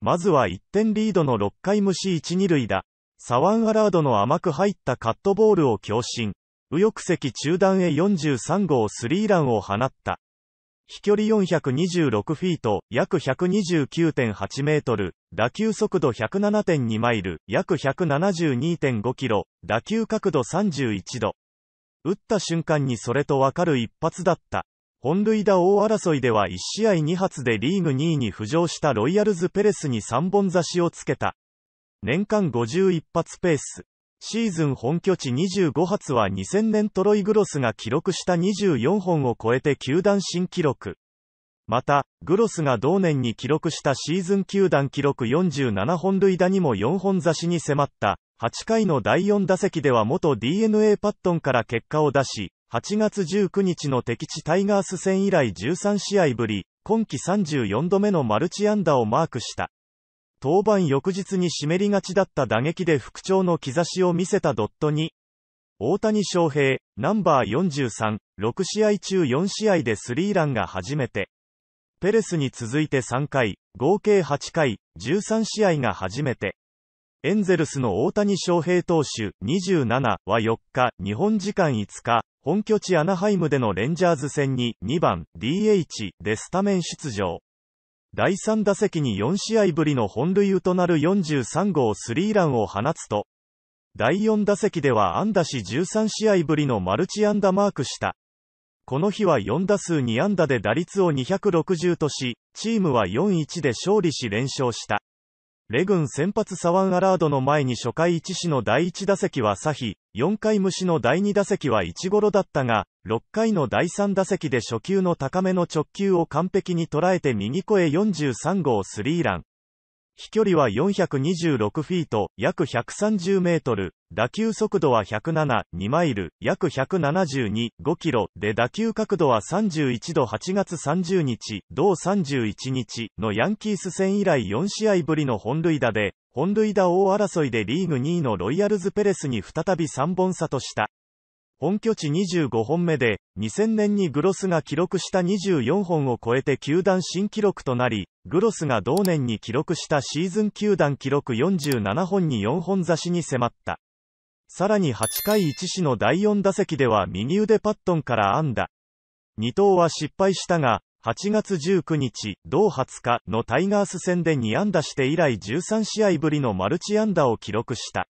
まずは1点リードの6回無視1、2塁打。サワン・アラードの甘く入ったカットボールを強振。右翼席中段へ43号スリーランを放った。飛距離426フィート、約129.8メートル、打球速度107.2マイル、約172.5キロ、打球角度31度。打った瞬間にそれとわかる一発だった。本塁打王争いでは1試合2発でリーグ2位に浮上したロイヤルズ・ペレスに3本差しをつけた。年間51発ペース。シーズン本拠地25発は2000年トロイ・グロスが記録した24本を超えて球団新記録。また、グロスが同年に記録したシーズン球団記録47本塁打にも4本差しに迫った、8回の第4打席では元 DNA パットンから結果を出し、8月19日の敵地タイガース戦以来13試合ぶり、今季34度目のマルチ安打をマークした。登板翌日に湿りがちだった打撃で復調の兆しを見せたドットに、大谷翔平、ナンバー43、6試合中4試合でスリーランが初めて。ペレスに続いて3回、合計8回、13試合が初めて。エンゼルスの大谷翔平投手27は4日、日本時間5日、本拠地アナハイムでのレンジャーズ戦に2番 DH でスタメン出場。第3打席に4試合ぶりの本塁打となる43号スリーランを放つと、第4打席では安打し13試合ぶりのマルチ安打マークした。この日は4打数2安打で打率を260とし、チームは4-1で勝利し連勝した。レン先発サワンアラードの前に初回1死の第1打席はサヒ、4回虫の第2打席は1ゴロだったが、6回の第3打席で初球の高めの直球を完璧に捉えて右越え43号スリーラン。飛距離は426フィート、約130メートル、打球速度は107、2マイル、約172、5キロ、で打球角度は31度8月30日、同31日のヤンキース戦以来4試合ぶりの本塁打で、本塁打大争いでリーグ2位のロイヤルズ・ペレスに再び3本差とした。本拠地25本目で、2000年にグロスが記録した24本を超えて球団新記録となり、グロスが同年に記録したシーズン球団記録47本に4本差しに迫った。さらに8回1死の第4打席では右腕パットンから安打。二刀は失敗したが、8月19日、同20日のタイガース戦で2安打して以来13試合ぶりのマルチ安打を記録した。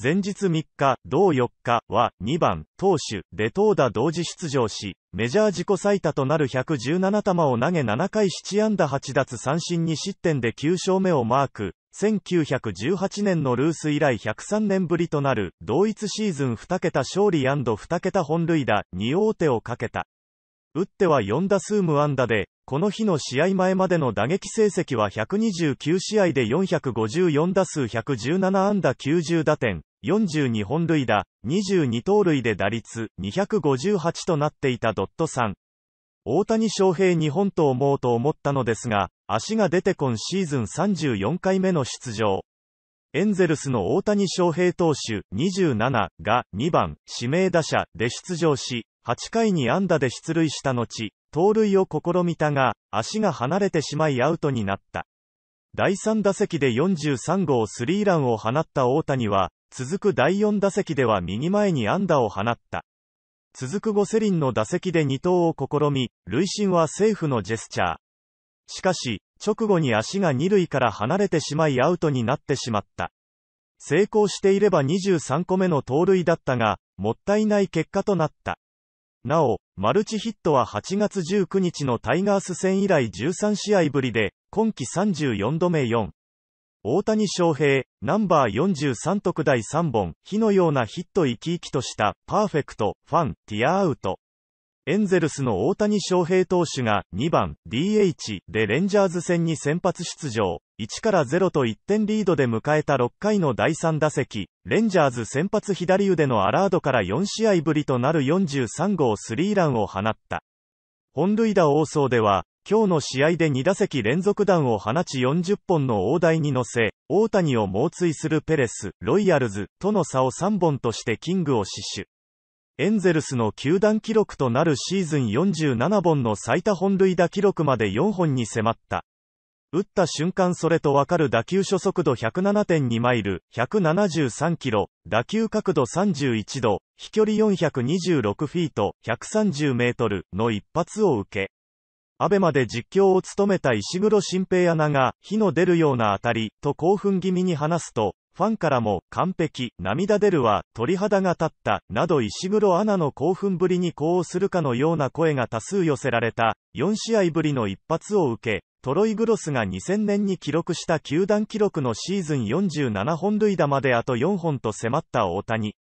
前日3日、同4日は2番、投手、で投打同時出場し、メジャー自己最多となる117球を投げ7回7安打8奪三振2失点で9勝目をマーク、1918年のルース以来103年ぶりとなる、同一シーズン2桁勝利 &2 桁本塁打2王手をかけた。打っては4打数無安打で、この日の試合前までの打撃成績は129試合で454打数117安打90打点、42本塁打、22盗塁で打率258となっていたドット3。大谷翔平日本と思うと思ったのですが、足が出て今シーズン34回目の出場。エンゼルスの大谷翔平投手27が2番指名打者で出場し、8回に安打で出塁した後、盗塁を試みたが、足が離れてしまいアウトになった。第3打席で43号スリーランを放った大谷は、続く第4打席では右前に安打を放った。続くゴセリンの打席で2投を試み、塁審はセーフのジェスチャー。しかし、直後に足が2塁から離れてしまいアウトになってしまった。成功していれば23個目の盗塁だったが、もったいない結果となった。なお、マルチヒットは8月19日のタイガース戦以来13試合ぶりで、今季34度目4。大谷翔平、ナンバー43特大3本、火のようなヒット生き生きとした、パーフェクト、ファン、ティアアウト。エンゼルスの大谷翔平投手が2番 DH でレンジャーズ戦に先発出場。1から0と1点リードで迎えた6回の第3打席、レンジャーズ先発左腕のアラードから4試合ぶりとなる43号スリーランを放った。本塁打王争では、今日の試合で2打席連続弾を放ち40本の大台に乗せ、大谷を猛追するペレス、ロイヤルズとの差を3本としてキングを死守。エンゼルスの球団記録となるシーズン47本の最多本塁打記録まで4本に迫った。打った瞬間それとわかる打球初速度107.2マイル、173キロ、打球角度31度、飛距離426フィート、130メートルの一発を受け。アベマで実況を務めた石黒新平アナが、火の出るような当たり、と興奮気味に話すと、ファンからも、完璧、涙出るわ、鳥肌が立った、など石黒アナの興奮ぶりに呼応するかのような声が多数寄せられた、4試合ぶりの一発を受け、トロイグロスが2000年に記録した球団記録のシーズン47本塁打まであと4本と迫った大谷。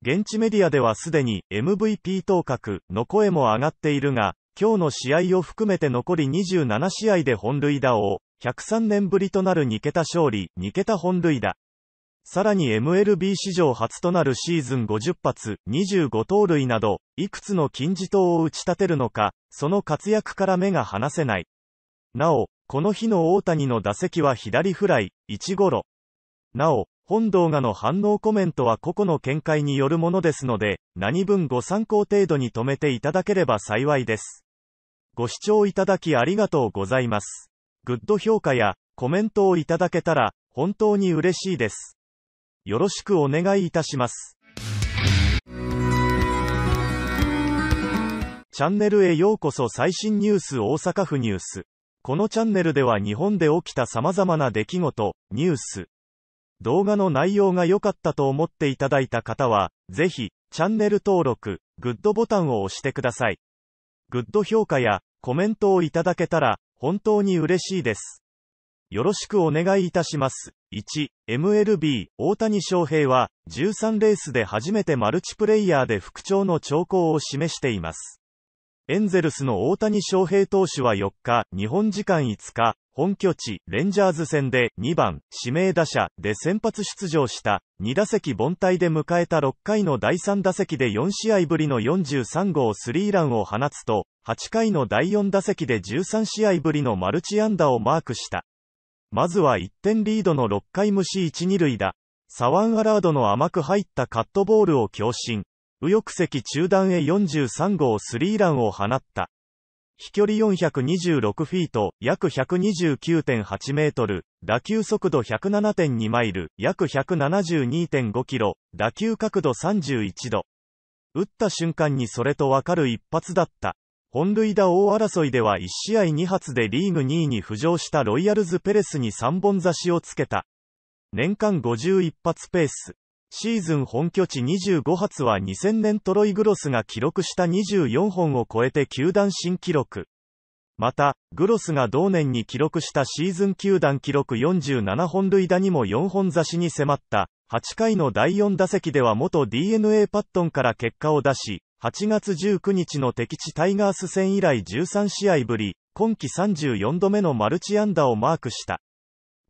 現地メディアではすでに MVP 当確の声も上がっているが、今日の試合を含めて残り27試合で本塁打を、103年ぶりとなる2桁勝利、2桁本塁打。さらに MLB 史上初となるシーズン50発、25盗塁など、いくつの金字塔を打ち立てるのか、その活躍から目が離せない。なお、この日の大谷の打席は左フライ、1ゴロ。なお、本動画の反応コメントは個々の見解によるものですので、何分ご参考程度に止めていただければ幸いです。ご視聴いただきありがとうございます。グッド評価やコメントをいただけたら本当に嬉しいです。よろしくお願いいたします。チャンネルへようこそ最新ニュース大阪府ニュース。このチャンネルでは日本で起きた様々な出来事、ニュース。動画の内容が良かったと思っていただいた方は、ぜひ、チャンネル登録、グッドボタンを押してください。グッド評価やコメントをいただけたら、本当に嬉しいです。よろしくお願いいたします。1、MLB、大谷翔平は、13レースで初めてマルチプレイヤーで復調の兆候を示しています。エンゼルスの大谷翔平投手は4日、日本時間5日、本拠地、レンジャーズ戦で2番、指名打者で先発出場した2打席凡退で迎えた6回の第3打席で4試合ぶりの43号スリーランを放つと、8回の第4打席で13試合ぶりのマルチ安打をマークした。まずは1点リードの6回無視1、2塁だ。サワン・アラードの甘く入ったカットボールを強振。右翼席中段へ43号スリーランを放った。飛距離426フィート、約129.8メートル、打球速度107.2マイル、約172.5キロ、打球角度31度。打った瞬間にそれとわかる一発だった。本塁打大争いでは1試合2発でリーグ2位に浮上したロイヤルズ・ペレスに3本差しをつけた。年間51発ペース。シーズン本拠地25発は2000年トロイ・グロスが記録した24本を超えて球団新記録。また、グロスが同年に記録したシーズン球団記録47本塁打にも4本差しに迫った、8回の第4打席では元 DNA パットンから結果を出し、8月19日の敵地タイガース戦以来13試合ぶり、今季34度目のマルチ安打をマークした。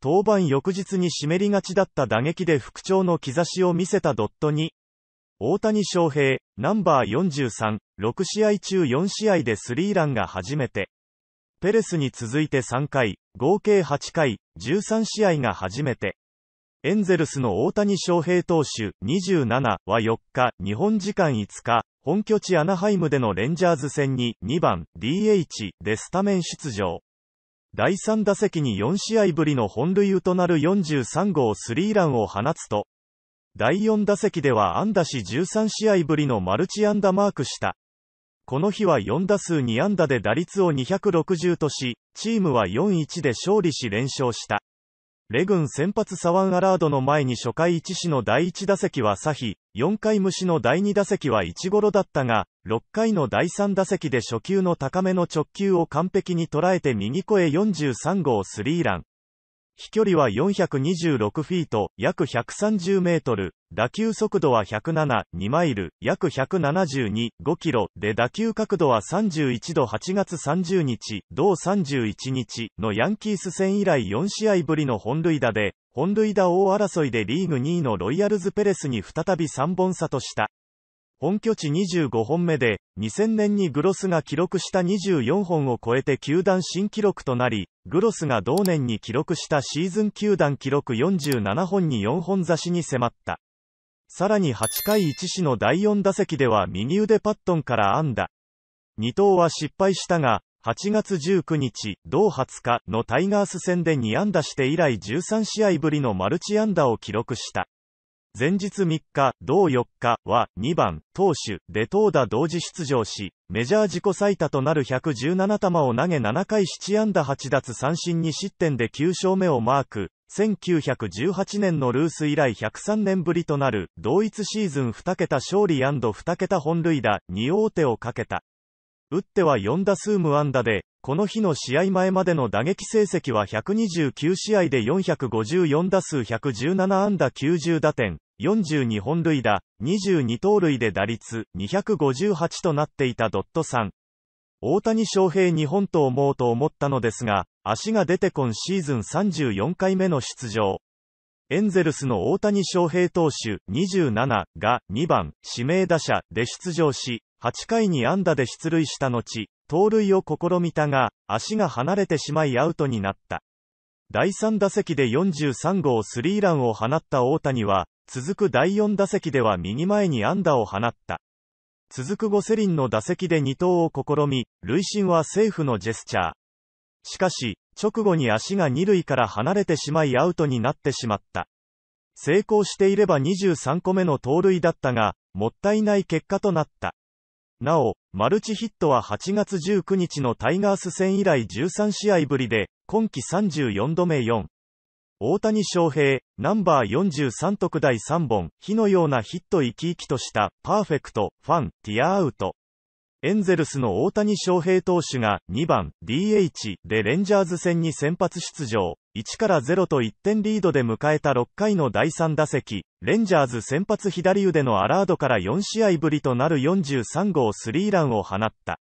登板翌日に湿りがちだった打撃で復調の兆しを見せたドットに、大谷翔平、ナンバー43、6試合中4試合でスリーランが初めて。ペレスに続いて3回、合計8回、13試合が初めて。エンゼルスの大谷翔平投手27は4日、日本時間5日、本拠地アナハイムでのレンジャーズ戦に2番 DH でスタメン出場。第3打席に4試合ぶりの本塁打となる43号スリーランを放つと、第4打席では安打し13試合ぶりのマルチ安打マークした。この日は4打数2安打で打率を260とし、チームは4-1で勝利し連勝した。レン先発サワンアラードの前に初回1死の第1打席はサヒ、4回虫の第2打席は1ゴロだったが、6回の第3打席で初球の高めの直球を完璧に捉えて右越え43号スリーラン。飛距離は426フィート、約130メートル、打球速度は107、2マイル、約172、5キロ、で打球角度は31度8月30日、同31日のヤンキース戦以来4試合ぶりの本塁打で、本塁打大争いでリーグ2位のロイヤルズ・ペレスに再び3本差とした。本拠地25本目で、2000年にグロスが記録した24本を超えて球団新記録となり、グロスが同年に記録したシーズン球団記録47本に4本差しに迫った。さらに8回1死の第4打席では右腕パットンから安打。二刀は失敗したが、8月19日、同20日のタイガース戦で2安打して以来13試合ぶりのマルチ安打を記録した。前日3日、同4日は2番、投手で投打同時出場し、メジャー自己最多となる117球を投げ7回7安打8奪三振2失点で9勝目をマーク。1918年のルース以来103年ぶりとなる、同一シーズン2桁勝利 &2 桁本塁打2王手をかけた。打っては4打数無安打で、この日の試合前までの打撃成績は129試合で454打数117安打90打点、42本塁打、22盗塁で打率258となっていたドットさん。大谷翔平日本と思うと思ったのですが、足が出て今シーズン34回目の出場。エンゼルスの大谷翔平投手27が2番指名打者で出場し、8回に安打で出塁した後、盗塁を試みたが、足が離れてしまいアウトになった。第3打席で43号スリーランを放った大谷は、続く第4打席では右前に安打を放った。続くゴセリンの打席で2投を試み、塁審はセーフのジェスチャー。しかし、直後に足が2塁から離れてしまいアウトになってしまった。成功していれば23個目の盗塁だったが、もったいない結果となった。なお、マルチヒットは8月19日のタイガース戦以来13試合ぶりで、今季34度目4。大谷翔平、ナンバー43特大3本、火のようなヒット生き生きとした、パーフェクト、ファン、ティアアウト。エンゼルスの大谷翔平投手が2番 DH でレンジャーズ戦に先発出場、1から0と1点リードで迎えた6回の第3打席、レンジャーズ先発左腕のアラードから4試合ぶりとなる43号スリーランを放った。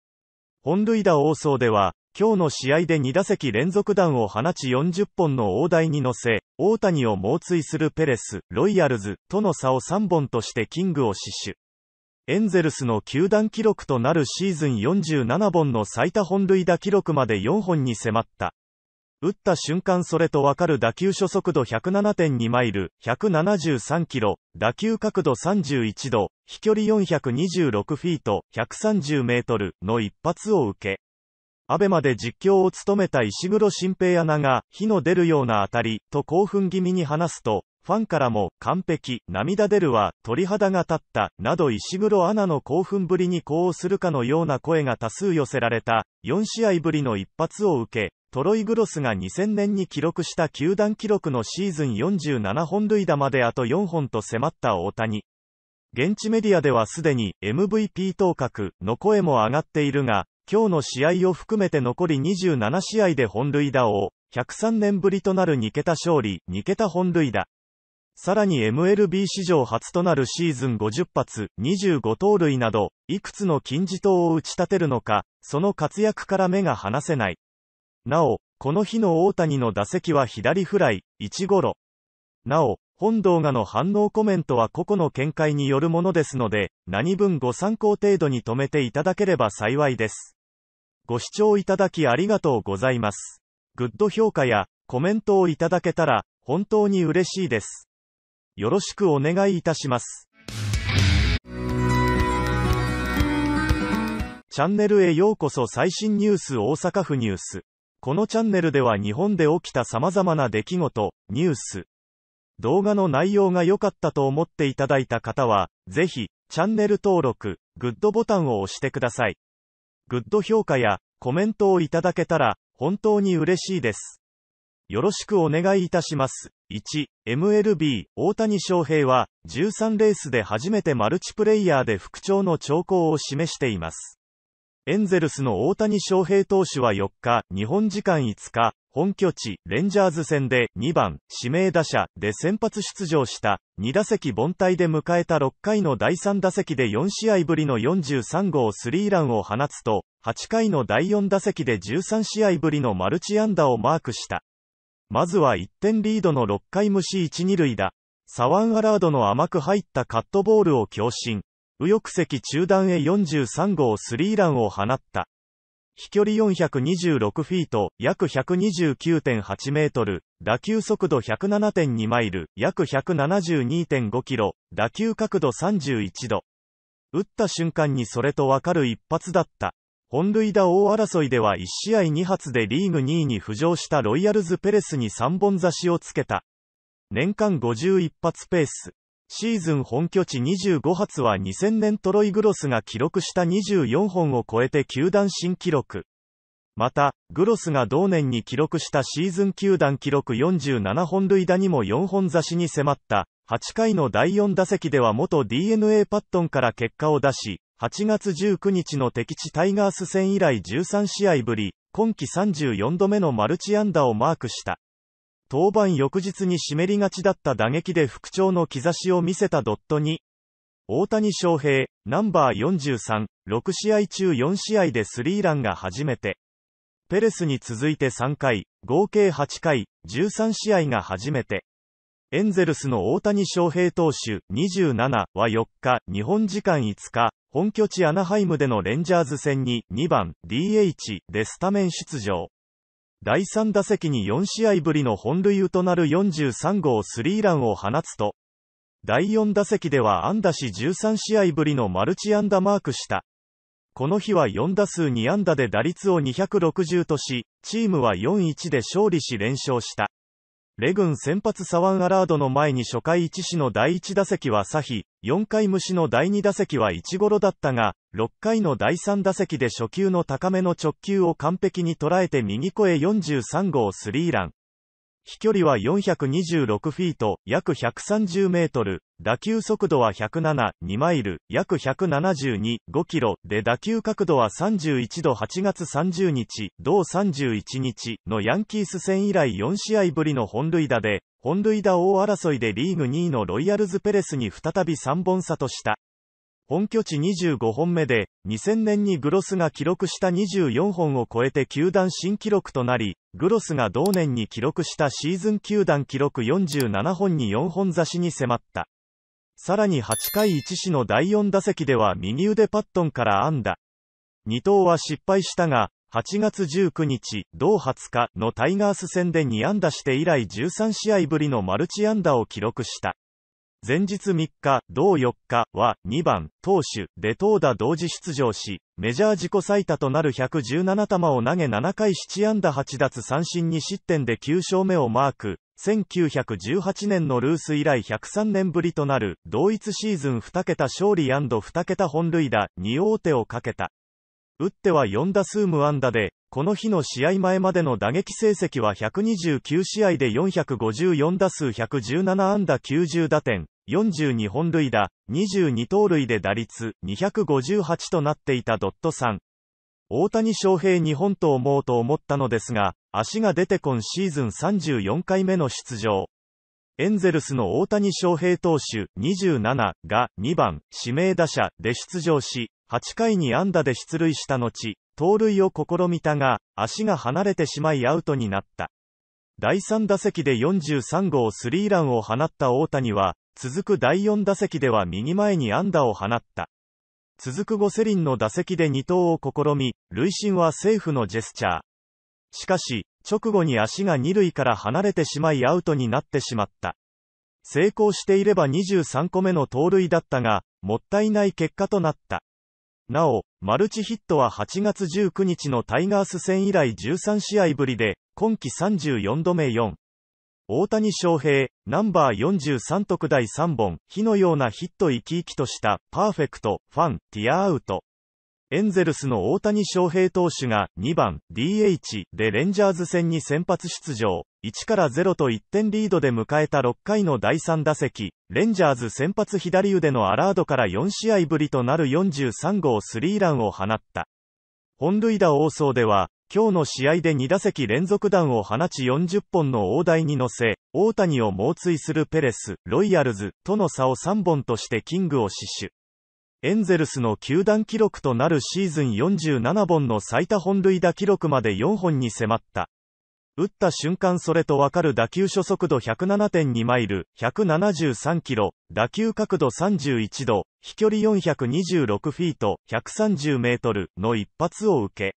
本塁打では、今日の試合で2打席連続弾を放ち40本の大台に乗せ、大谷を猛追するペレス、ロイヤルズとの差を3本としてキングを死守。エンゼルスの球団記録となるシーズン47本の最多本塁打記録まで4本に迫った。打った瞬間それとわかる打球初速度107.2マイル、173キロ、打球角度31度、飛距離426フィート、130メートルの一発を受け。アベマで実況を務めた石黒新平アナが、火の出るような当たり、と興奮気味に話すと、ファンからも、完璧、涙出るわ、鳥肌が立った、など石黒アナの興奮ぶりに呼応するかのような声が多数寄せられた、4試合ぶりの一発を受け、トロイ・グロスが2000年に記録した球団記録のシーズン47本塁打まであと4本と迫った大谷。現地メディアではすでに MVP 当確の声も上がっているが、今日の試合を含めて残り27試合で本塁打を、103年ぶりとなる2桁勝利、2桁本塁打。さらに MLB 史上初となるシーズン50発、25盗塁など、いくつの金字塔を打ち立てるのか、その活躍から目が離せない。なお、この日の大谷の打席は左フライ、1ゴロ。なお、本動画の反応コメントは個々の見解によるものですので、何分ご参考程度に止めていただければ幸いです。ご視聴いただきありがとうございます。グッド評価やコメントをいただけたら本当に嬉しいです。よろしくお願いいたします。チャンネルへようこそ最新ニュース大阪府ニュース。このチャンネルでは日本で起きた様々な出来事、ニュース。動画の内容が良かったと思っていただいた方は、ぜひ、チャンネル登録、グッドボタンを押してください。グッド評価やコメントをいただけたら、本当に嬉しいです。よろしくお願いいたします。1、MLB、大谷翔平は、13レースで初めてマルチプレイヤーで復調の兆候を示しています。エンゼルスの大谷翔平投手は4日、日本時間5日、本拠地、レンジャーズ戦で2番、指名打者で先発出場した2打席凡退で迎えた6回の第3打席で4試合ぶりの43号スリーランを放つと、8回の第4打席で13試合ぶりのマルチ安打をマークした。まずは1点リードの6回無視1、2塁打。サワンアラードの甘く入ったカットボールを強振。右翼席中段へ43号スリーランを放った。飛距離426フィート、約129.8メートル、打球速度107.2マイル、約172.5キロ、打球角度31度。打った瞬間にそれとわかる一発だった。本塁打大争いでは1試合2発でリーグ2位に浮上したロイヤルズ・ペレスに3本差しをつけた。年間51発ペース。シーズン本拠地25発は2000年トロイグロスが記録した24本を超えて球団新記録。また、グロスが同年に記録したシーズン球団記録47本塁打にも4本差しに迫った、8回の第4打席では元 DNA パットンから結果を出し、8月19日の敵地タイガース戦以来13試合ぶり、今季34度目のマルチ安打をマークした。登板翌日に湿りがちだった打撃で復調の兆しを見せたドットに、大谷翔平、ナンバー43、6試合中4試合でスリーランが初めて、ペレスに続いて3回、合計8回、13試合が初めて、エンゼルスの大谷翔平投手27は4日、日本時間5日、本拠地アナハイムでのレンジャーズ戦に2番 DH でスタメン出場。第3打席に4試合ぶりの本塁となる43号スリーランを放つと、第4打席では安打し13試合ぶりのマルチ安打マークした。この日は4打数2安打で打率を260とし、チームは4-1で勝利し連勝した。レン先発サワンアラードの前に初回1死の第1打席はサヒ、4回虫の第2打席は1ゴロだったが、6回の第3打席で初球の高めの直球を完璧に捉えて右越え43号スリーラン。飛距離は426フィート、約130メートル、打球速度は107、2マイル、約172、5キロ、で打球角度は31度8月30日、同31日のヤンキース戦以来4試合ぶりの本塁打で、本塁打王争いでリーグ2位のロイヤルズ・ペレスに再び3本差とした。本拠地25本目で、2000年にグロスが記録した24本を超えて球団新記録となり、グロスが同年に記録したシーズン球団記録47本に4本差しに迫った。さらに8回1死の第4打席では右腕パットンから安打。2投は失敗したが、8月19日、同20日のタイガース戦で2安打して以来13試合ぶりのマルチ安打を記録した。前日3日、同4日は2番、投手で投打同時出場し、メジャー自己最多となる117球を投げ7回7安打8奪三振2失点で9勝目をマーク。1918年のルース以来103年ぶりとなる同一シーズン2桁勝利 &2 桁本塁打2王手をかけた。打っては4打数無安打で、この日の試合前までの打撃成績は129試合で454打数117安打90打点、42本塁打、22盗塁で打率258となっていたドットさん。大谷翔平2本と思うと思ったのですが、足が出て今シーズン34回目の出場。エンゼルスの大谷翔平投手27が2番指名打者で出場し、8回に安打で出塁した後、盗塁を試みたが、足が離れてしまいアウトになった。第3打席で43号スリーランを放った大谷は、続く第4打席では右前に安打を放った。続くゴセリンの打席で2投を試み、塁審はセーフのジェスチャー。しかし、直後に足が2塁から離れてしまいアウトになってしまった。成功していれば23個目の盗塁だったが、もったいない結果となった。なお、マルチヒットは8月19日のタイガース戦以来13試合ぶりで、今季34度目4。大谷翔平、ナンバー43特第3本、火のようなヒット生き生きとした、パーフェクト、ファン、ティアアウト。エンゼルスの大谷翔平投手が2番 DH でレンジャーズ戦に先発出場。1から0と1点リードで迎えた6回の第3打席、レンジャーズ先発左腕のアラードから4試合ぶりとなる43号スリーランを放った。本塁打王争では、今日の試合で2打席連続弾を放ち40本の大台に乗せ、大谷を猛追するペレス、ロイヤルズとの差を3本としてキングを死守。エンゼルスの球団記録となるシーズン47本の最多本塁打記録まで4本に迫った。打った瞬間それとわかる打球初速度107.2マイル、173キロ、打球角度31度、飛距離426フィート、130メートルの一発を受け。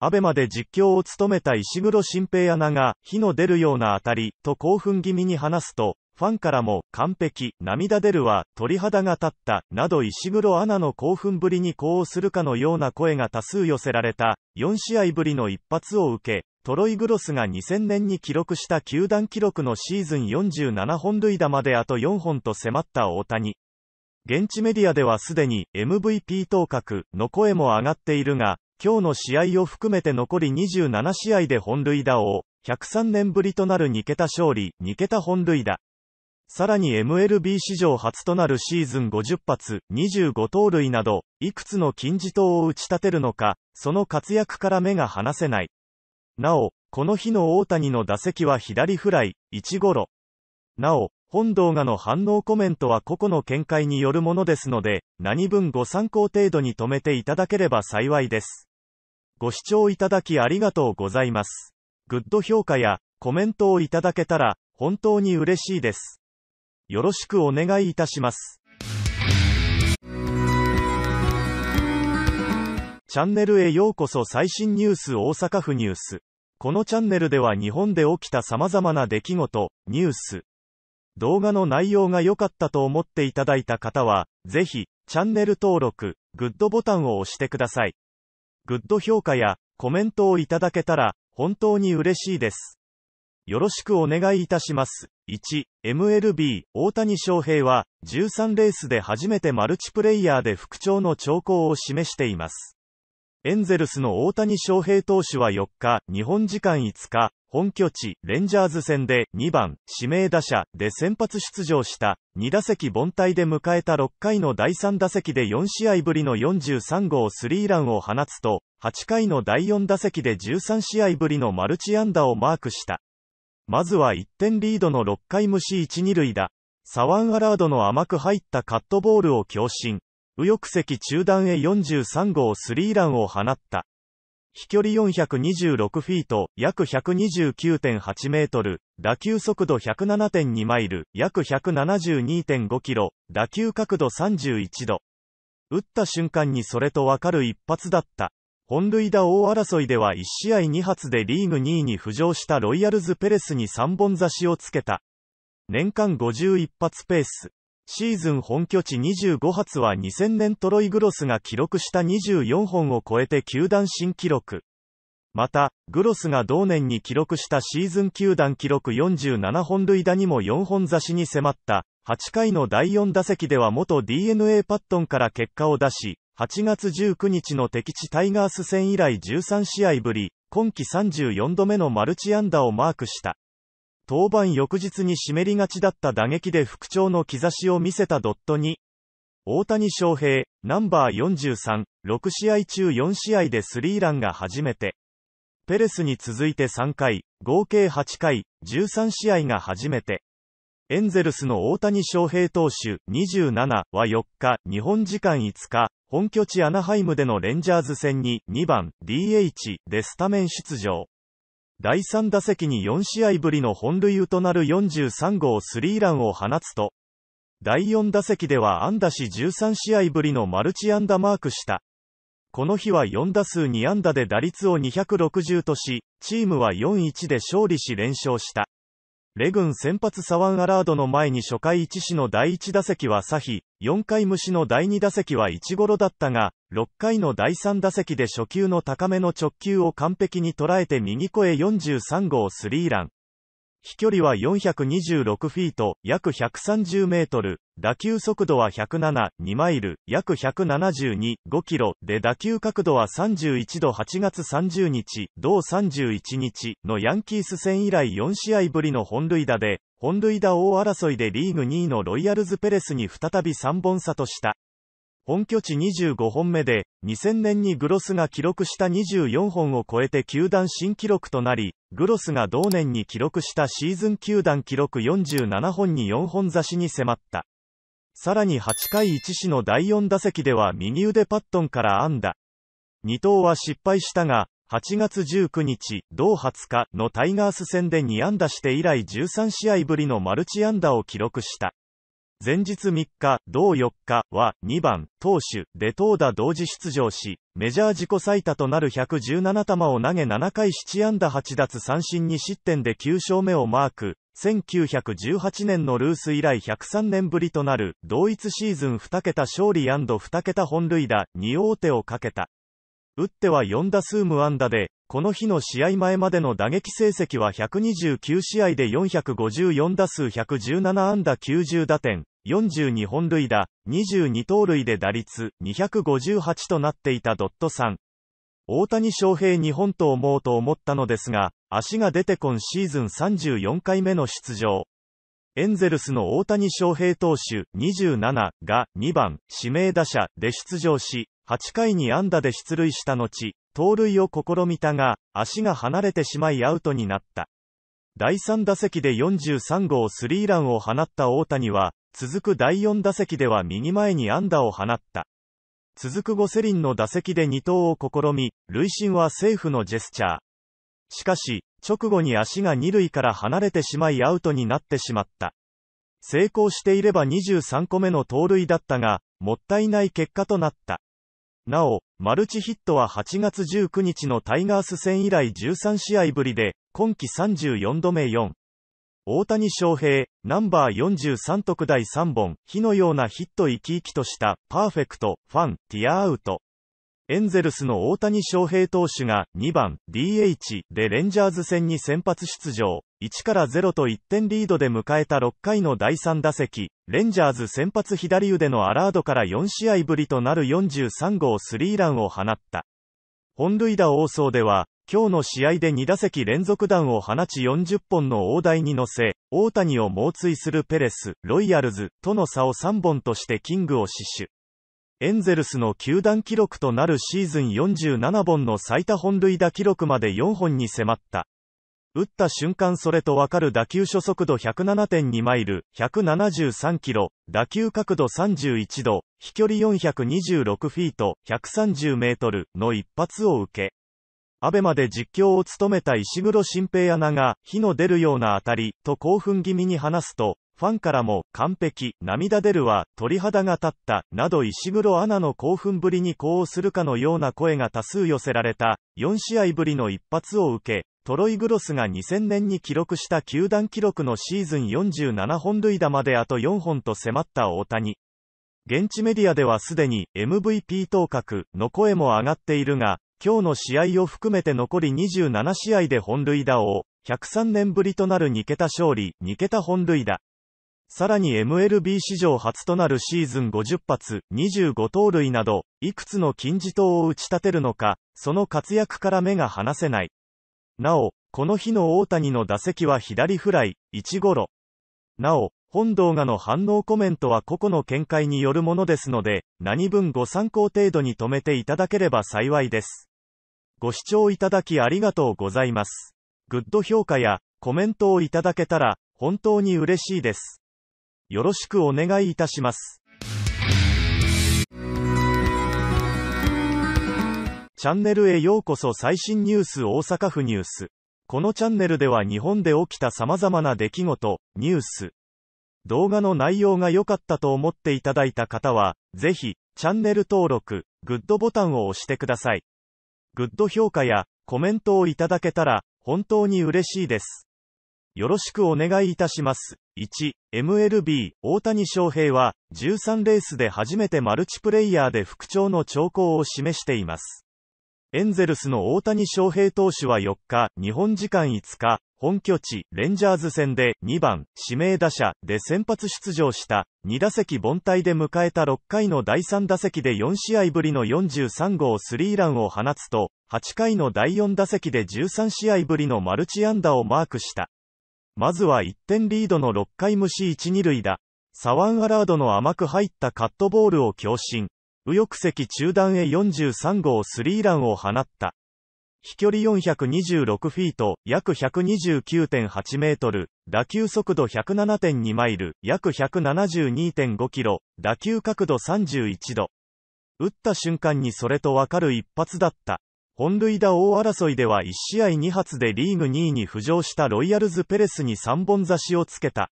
アベまで実況を務めた石黒新平アナが、火の出るような当たり、と興奮気味に話すと、ファンからも、完璧、涙出るわ、鳥肌が立った、など石黒アナの興奮ぶりに呼応するかのような声が多数寄せられた、4試合ぶりの一発を受け、トロイ・グロスが2000年に記録した球団記録のシーズン47本塁打まであと4本と迫った大谷。現地メディアではすでに MVP 当確の声も上がっているが、今日の試合を含めて残り27試合で本塁打を、103年ぶりとなる2桁勝利、2桁本塁打、さらに MLB 史上初となるシーズン50発、25盗塁など、いくつの金字塔を打ち立てるのか、その活躍から目が離せない。なお、この日の大谷の打席は左フライ、1ゴロ。なお、本動画の反応コメントは個々の見解によるものですので、何分ご参考程度に止めていただければ幸いです。ご視聴いただきありがとうございます。グッド評価やコメントをいただけたら、本当に嬉しいです。よろしくお願いいたします。チャンネルへようこそ最新ニュース大阪府ニュース。このチャンネルでは日本で起きた様々な出来事、ニュース。動画の内容が良かったと思っていただいた方は、ぜひ、チャンネル登録、グッドボタンを押してください。グッド評価やコメントをいただけたら、本当に嬉しいです。よろしくお願いいたします。1、MLB、大谷翔平は、13レースで初めてマルチプレイヤーで復調の兆候を示しています。エンゼルスの大谷翔平投手は4日、日本時間5日、本拠地、レンジャーズ戦で2番、指名打者で先発出場した2打席凡退で迎えた6回の第3打席で4試合ぶりの43号スリーランを放つと、8回の第4打席で13試合ぶりのマルチ安打をマークした。まずは1点リードの6回無視1、2塁打。サワンアラードの甘く入ったカットボールを強振。右翼席中段へ43号スリーランを放った。飛距離426フィート、約129.8メートル、打球速度107.2マイル、約172.5キロ、打球角度31度。打った瞬間にそれとわかる一発だった。本塁打王争いでは1試合2発でリーグ2位に浮上したロイヤルズ・ペレスに3本差しをつけた。年間51発ペース。シーズン本拠地25発は2000年トロイ・グロスが記録した24本を超えて球団新記録。また、グロスが同年に記録したシーズン球団記録47本塁打にも4本差しに迫った、8回の第4打席では元 DNA パットンから結果を出し、8月19日の敵地タイガース戦以来13試合ぶり、今季34度目のマルチ安打をマークした。登板翌日に湿りがちだった打撃で復調の兆しを見せたドットに、大谷翔平、ナンバー43、6試合中4試合でスリーランが初めて。ペレスに続いて3回、合計8回、13試合が初めて。エンゼルスの大谷翔平投手27は4日、日本時間5日、本拠地アナハイムでのレンジャーズ戦に2番 DH でスタメン出場。第3打席に4試合ぶりの本塁となる43号スリーランを放つと、第4打席では安打し13試合ぶりのマルチ安打マークした。この日は4打数2安打で打率を260とし、チームは4-1で勝利し連勝した。レグン先発サワンアラードの前に初回1死の第1打席はサヒ、4回虫の第2打席は1ゴロだったが、6回の第3打席で初球の高めの直球を完璧に捉えて右越え43号スリーラン。飛距離は426フィート、約130メートル、打球速度は107、2マイル、約172、5キロ、で打球角度は31度8月30日、同31日のヤンキース戦以来4試合ぶりの本塁打で、本塁打王争いでリーグ2位のロイヤルズ・ペレスに再び3本差とした。本拠地25本目で、2000年にグロスが記録した24本を超えて球団新記録となり、グロスが同年に記録したシーズン球団記録47本に4本差しに迫った。さらに8回1死の第4打席では右腕パットンから安打。二刀は失敗したが、8月19日、同20日のタイガース戦で2安打して以来13試合ぶりのマルチ安打を記録した。前日3日、同4日は2番、投手ト投打同時出場し、メジャー自己最多となる117球を投げ7回7安打8奪三振2失点で9勝目をマーク。1918年のルース以来103年ぶりとなる、同一シーズン2桁勝利 &2 桁本塁打2王手をかけた。打っては4打数無安打で、この日の試合前までの打撃成績は129試合で454打数117安打90打点、42本塁打、22盗塁で打率258となっていたドットさん。大谷翔平日本と思うと思ったのですが、足が出て今シーズン34回目の出場。エンゼルスの大谷翔平投手27が2番指名打者で出場し、8回に安打で出塁した後、盗塁を試みたが、足が離れてしまいアウトになった。第3打席で43号スリーランを放った大谷は、続く第4打席では右前に安打を放った。続くゴセリンの打席で2投を試み、塁審はセーフのジェスチャー。しかし、直後に足が2塁から離れてしまいアウトになってしまった。成功していれば23個目の盗塁だったが、もったいない結果となった。なお、マルチヒットは8月19日のタイガース戦以来13試合ぶりで、今季34度目4。大谷翔平、ナンバー43特第3本、火のようなヒット生き生きとした、パーフェクト、ファン、ティアアウト。エンゼルスの大谷翔平投手が2番 DH でレンジャーズ戦に先発出場。1から0と1点リードで迎えた6回の第3打席、レンジャーズ先発左腕のアラードから4試合ぶりとなる43号スリーランを放った。本塁打王争では、今日の試合で2打席連続弾を放ち40本の大台に乗せ、大谷を猛追するペレス、ロイヤルズとの差を3本としてキングを死守。エンゼルスの球団記録となるシーズン47本の最多本塁打記録まで4本に迫った。打った瞬間それとわかる打球初速度107.2マイル、173キロ、打球角度31度、飛距離426フィート、130メートルの一発を受け、アベマで実況を務めた石黒新平アナが、火の出るような当たり、と興奮気味に話すと、ファンからも、完璧、涙出るわ、鳥肌が立った、など石黒アナの興奮ぶりに呼応するかのような声が多数寄せられた、4試合ぶりの一発を受け、トロイ・グロスが2000年に記録した球団記録のシーズン47本塁打まであと4本と迫った大谷。現地メディアではすでに MVP 当確の声も上がっているが、今日の試合を含めて残り27試合で本塁打を、103年ぶりとなる2桁勝利、2桁本塁打。さらに MLB 史上初となるシーズン50発、25盗塁など、いくつの金字塔を打ち立てるのか、その活躍から目が離せない。なお、この日の大谷の打席は左フライ、1ゴロ。なお、本動画の反応コメントは個々の見解によるものですので、何分ご参考程度に止めていただければ幸いです。ご視聴いただきありがとうございます。グッド評価やコメントをいただけたら、本当に嬉しいです。よろしくお願いいたします。チャンネルへようこそ最新ニュース大阪府ニュース。このチャンネルでは日本で起きた様々な出来事、ニュース。動画の内容が良かったと思っていただいた方は、ぜひ、チャンネル登録、グッドボタンを押してください。グッド評価やコメントをいただけたら、本当に嬉しいです。よろしくお願いいたします。1、MLB、大谷翔平は、13レースで初めてマルチプレイヤーで復調の兆候を示しています。エンゼルスの大谷翔平投手は4日、日本時間5日、本拠地、レンジャーズ戦で2番、指名打者で先発出場した2打席凡退で迎えた6回の第3打席で4試合ぶりの43号スリーランを放つと、8回の第4打席で13試合ぶりのマルチ安打をマークした。まずは1点リードの6回無視1、2塁打。サワンアラードの甘く入ったカットボールを強振。右翼席中段へ43号スリーランを放った。飛距離426フィート、約129.8メートル、打球速度107.2マイル、約172.5キロ、打球角度31度。打った瞬間にそれとわかる一発だった。本塁打大争いでは1試合2発でリーグ2位に浮上したロイヤルズ・ペレスに3本差しをつけた。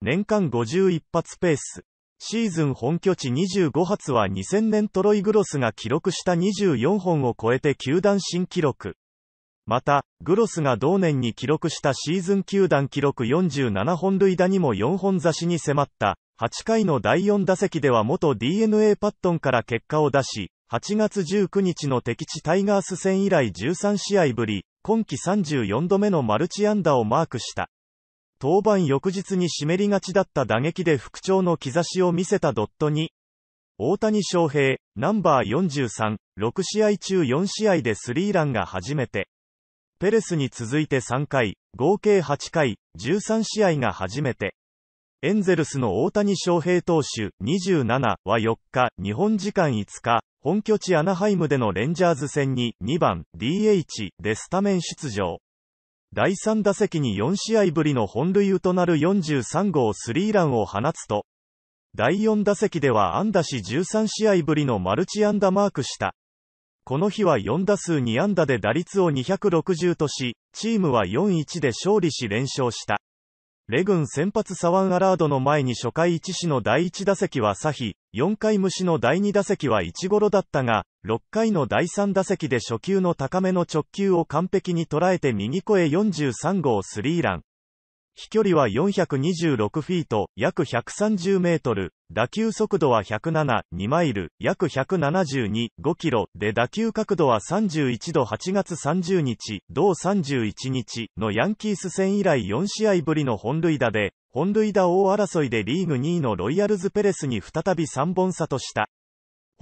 年間51発ペース。シーズン本拠地25発は2000年トロイ・グロスが記録した24本を超えて球団新記録。また、グロスが同年に記録したシーズン球団記録47本塁打にも4本差しに迫った、8回の第4打席では元 DNA パットンから結果を出し、8月19日の敵地タイガース戦以来13試合ぶり、今季34度目のマルチ安打をマークした。登板翌日に湿りがちだった打撃で復調の兆しを見せたドットに、大谷翔平、ナンバー43、6試合中4試合でスリーランが初めて、ペレスに続いて3回、合計8回、13試合が初めて、エンゼルスの大谷翔平投手27は4日、日本時間5日、本拠地アナハイムでのレンジャーズ戦に2番 DH でスタメン出場。第3打席に4試合ぶりの本塁打となる43号スリーランを放つと、第4打席では安打し13試合ぶりのマルチ安打マークした。この日は4打数2安打で打率を260とし、チームは4-1で勝利し連勝した。レ軍先発サワンアラードの前に初回1死の第1打席はサヒ、4回虫の第2打席は1ゴロだったが、6回の第3打席で初球の高めの直球を完璧に捉えて右越え43号スリーラン。飛距離は426フィート、約130メートル、打球速度は107、2マイル、約172、5キロ、で打球角度は31度8月30日、同31日のヤンキース戦以来4試合ぶりの本塁打で、本塁打王争いでリーグ2位のロイヤルズ・ペレスに再び3本差とした。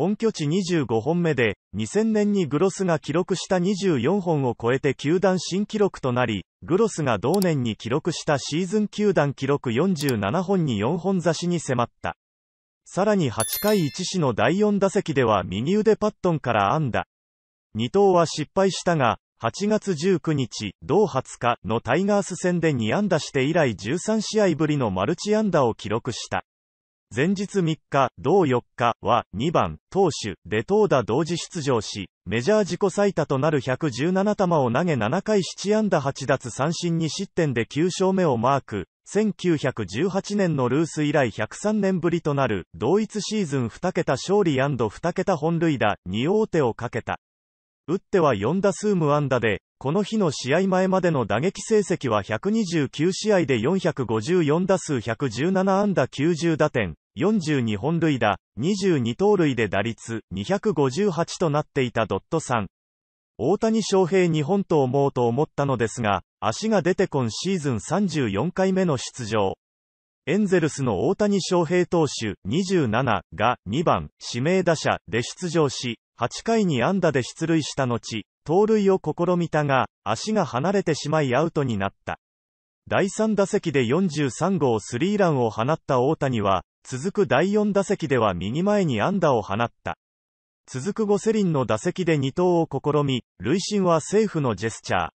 本拠地25本目で、2000年にグロスが記録した24本を超えて球団新記録となり、グロスが同年に記録したシーズン球団記録47本に4本差しに迫った。さらに8回1死の第4打席では右腕パットンから安打。2投は失敗したが、8月19日、同20日のタイガース戦で2安打して以来13試合ぶりのマルチ安打を記録した。前日3日、同4日は2番、投手で投打同時出場し、メジャー自己最多となる117球を投げ7回7安打8奪三振2失点で9勝目をマーク。1918年のルース以来103年ぶりとなる、同一シーズン2桁勝利 &2 桁本塁打2王手をかけた。打っては4打数無安打で、この日の試合前までの打撃成績は129試合で454打数117安打90打点、42本塁打、22盗塁で打率258となっていたドットさん。大谷翔平日本と思うと思ったのですが、足が出て今シーズン34回目の出場。エンゼルスの大谷翔平投手27が2番指名打者で出場し、8回に安打で出塁した後、盗塁を試みたが、足が離れてしまいアウトになった。第3打席で43号スリーランを放った大谷は、続く第4打席では右前に安打を放った。続くゴセリンの打席で2投を試み、塁審はセーフのジェスチャー。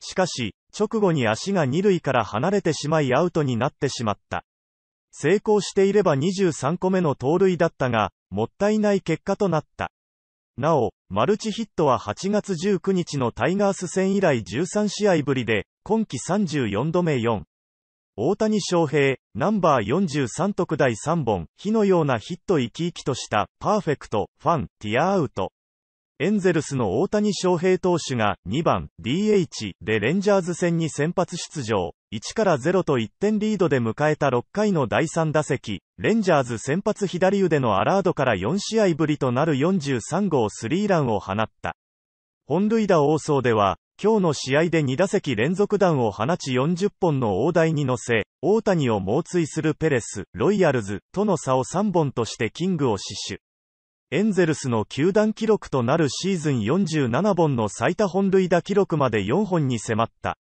しかし、直後に足が2塁から離れてしまいアウトになってしまった。成功していれば23個目の盗塁だったが、もったいない結果となった。なお、マルチヒットは8月19日のタイガース戦以来13試合ぶりで、今季34度目4。大谷翔平、ナンバー43特第3本、火のようなヒット生き生きとした、パーフェクト、ファン、ティアアウト。エンゼルスの大谷翔平投手が2番 DH でレンジャーズ戦に先発出場。1から0と1点リードで迎えた6回の第3打席、レンジャーズ先発左腕のアラードから4試合ぶりとなる43号スリーランを放った。本塁打王争では、今日の試合で2打席連続弾を放ち40本の大台に乗せ、大谷を猛追するペレス、ロイヤルズとの差を3本としてキングを死守。エンゼルスの球団記録となるシーズン47本の最多本塁打記録まで4本に迫った。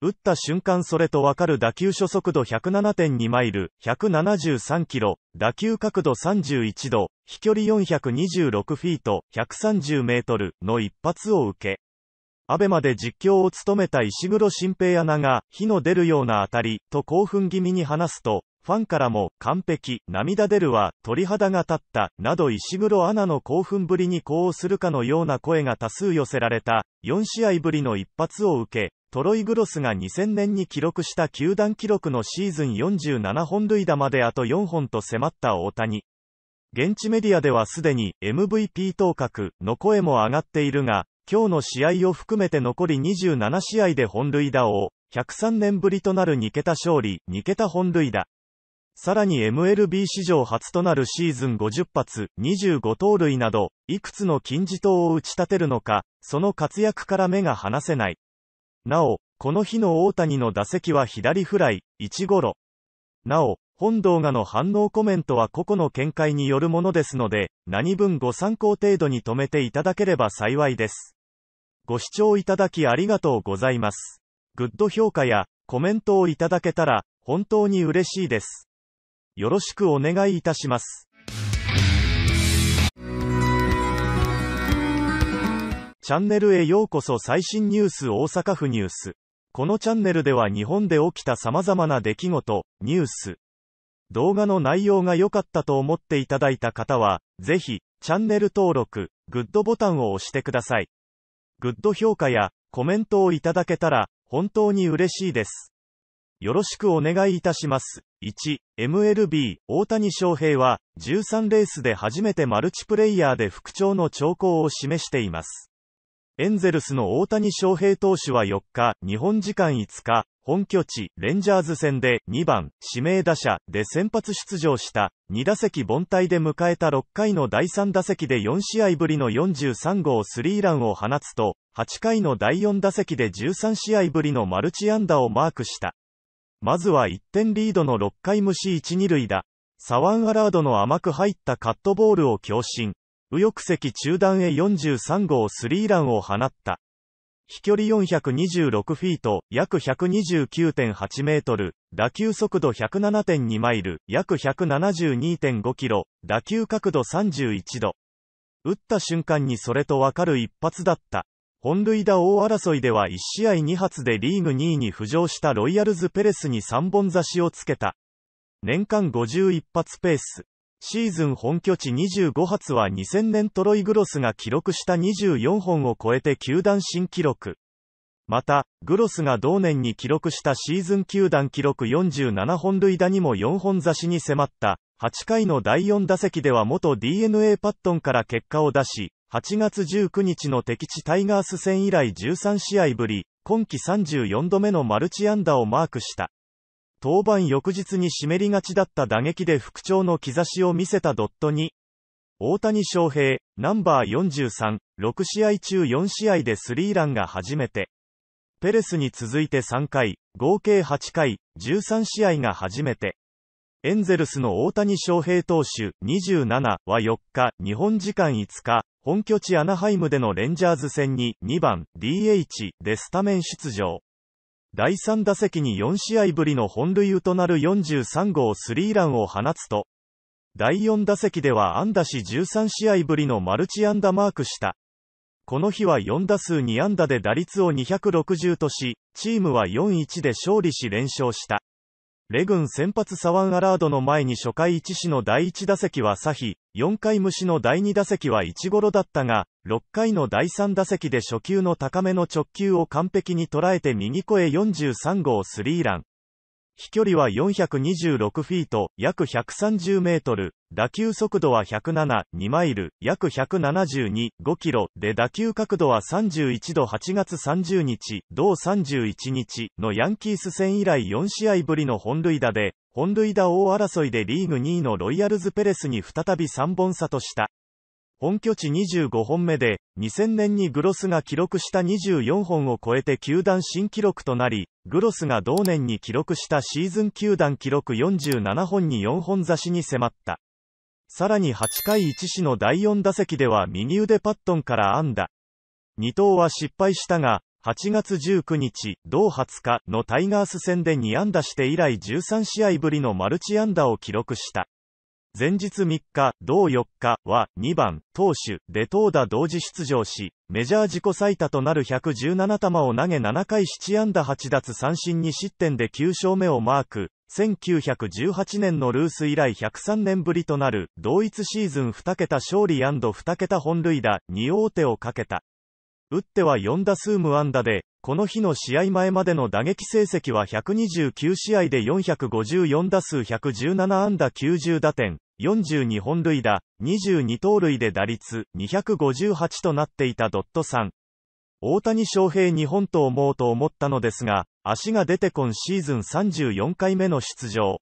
打った瞬間それとわかる打球初速度107.2マイル、173キロ、打球角度31度、飛距離426フィート、130メートルの一発を受け。アベまで実況を務めた石黒新平アナが、火の出るような当たり、と興奮気味に話すと、ファンからも、完璧、涙出るわ、鳥肌が立った、など石黒アナの興奮ぶりに呼応するかのような声が多数寄せられた、4試合ぶりの一発を受け、トロイ・グロスが2000年に記録した球団記録のシーズン47本塁打まであと4本と迫った大谷。現地メディアではすでに MVP 当確の声も上がっているが、今日の試合を含めて残り27試合で本塁打を、103年ぶりとなる2桁勝利、2桁本塁打。さらに MLB 史上初となるシーズン50発、25盗塁など、いくつの金字塔を打ち立てるのか、その活躍から目が離せない。なお、この日の大谷の打席は左フライ、1ゴロ。なお、本動画の反応コメントは個々の見解によるものですので、何分ご参考程度に止めていただければ幸いです。ご視聴いただきありがとうございます。グッド評価やコメントをいただけたら、本当に嬉しいです。よろしくお願いいたします。チャンネルへようこそ最新ニュース大阪府ニュース。このチャンネルでは日本で起きた様々な出来事、ニュース。動画の内容が良かったと思っていただいた方は、ぜひ、チャンネル登録、グッドボタンを押してください。グッド評価やコメントをいただけたら、本当に嬉しいです。よろしくお願いいたします。1、MLB、大谷翔平は、13レースで初めてマルチプレイヤーで復調の兆候を示しています。エンゼルスの大谷翔平投手は4日、日本時間5日、本拠地、レンジャーズ戦で2番、指名打者で先発出場した2打席凡退で迎えた6回の第3打席で4試合ぶりの43号スリーランを放つと、8回の第4打席で13試合ぶりのマルチ安打をマークした。まずは1点リードの6回虫1、2塁打。サワン・アラードの甘く入ったカットボールを強振。右翼席中段へ43号スリーランを放った。飛距離426フィート、約129.8メートル、打球速度107.2マイル、約172.5キロ、打球角度31度。打った瞬間にそれとわかる一発だった。本塁打大争いでは1試合2発でリーグ2位に浮上したロイヤルズ・ペレスに3本差しをつけた。年間51発ペース。シーズン本拠地25発は2000年トロイ・グロスが記録した24本を超えて球団新記録。また、グロスが同年に記録したシーズン球団記録47本塁打にも4本差しに迫った、8回の第4打席では元 DNA パットンから結果を出し、8月19日の敵地タイガース戦以来13試合ぶり、今季34度目のマルチ安打をマークした。登板翌日に湿りがちだった打撃で復調の兆しを見せたドットに、大谷翔平、ナンバー43、6試合中4試合でスリーランが初めて。ペレスに続いて3回、合計8回、13試合が初めて。エンゼルスの大谷翔平投手27は4日、日本時間5日、本拠地アナハイムでのレンジャーズ戦に2番 DH でスタメン出場。第3打席に4試合ぶりの本塁打となる43号スリーランを放つと、第4打席では安打し13試合ぶりのマルチ安打マークした。この日は4打数2安打で打率を260とし、チームは4-1で勝利し連勝した。レ軍先発サワンアラードの前に初回1死の第1打席はサヒ、4回虫の第2打席は1ゴロだったが、6回の第3打席で初球の高めの直球を完璧に捉えて右越え43号スリーラン。飛距離は426フィート、約130メートル、打球速度は107、2マイル、約172、5キロ、で打球角度は31度8月30日、同31日のヤンキース戦以来4試合ぶりの本塁打で、本塁打大争いでリーグ2位のロイヤルズ・ペレスに再び3本差とした。本拠地25本目で、2000年にグロスが記録した24本を超えて球団新記録となり、グロスが同年に記録したシーズン球団記録47本に4本差しに迫った。さらに8回1死の第4打席では右腕パットンから安打。2投は失敗したが、8月19日、同20日のタイガース戦で2安打して以来13試合ぶりのマルチ安打を記録した。前日3日、同4日は2番、投手、で投打同時出場し、メジャー自己最多となる117球を投げ7回7安打8奪三振2失点で9勝目をマーク、1918年のルース以来103年ぶりとなる、同一シーズン2桁勝利 &2 桁本塁打2王手をかけた。打っては4打数無安打で、この日の試合前までの打撃成績は129試合で454打数117安打90打点、42本塁打、22盗塁で打率258となっていたドット3。大谷翔平日本と思うと思ったのですが、足が出て今シーズン34回目の出場。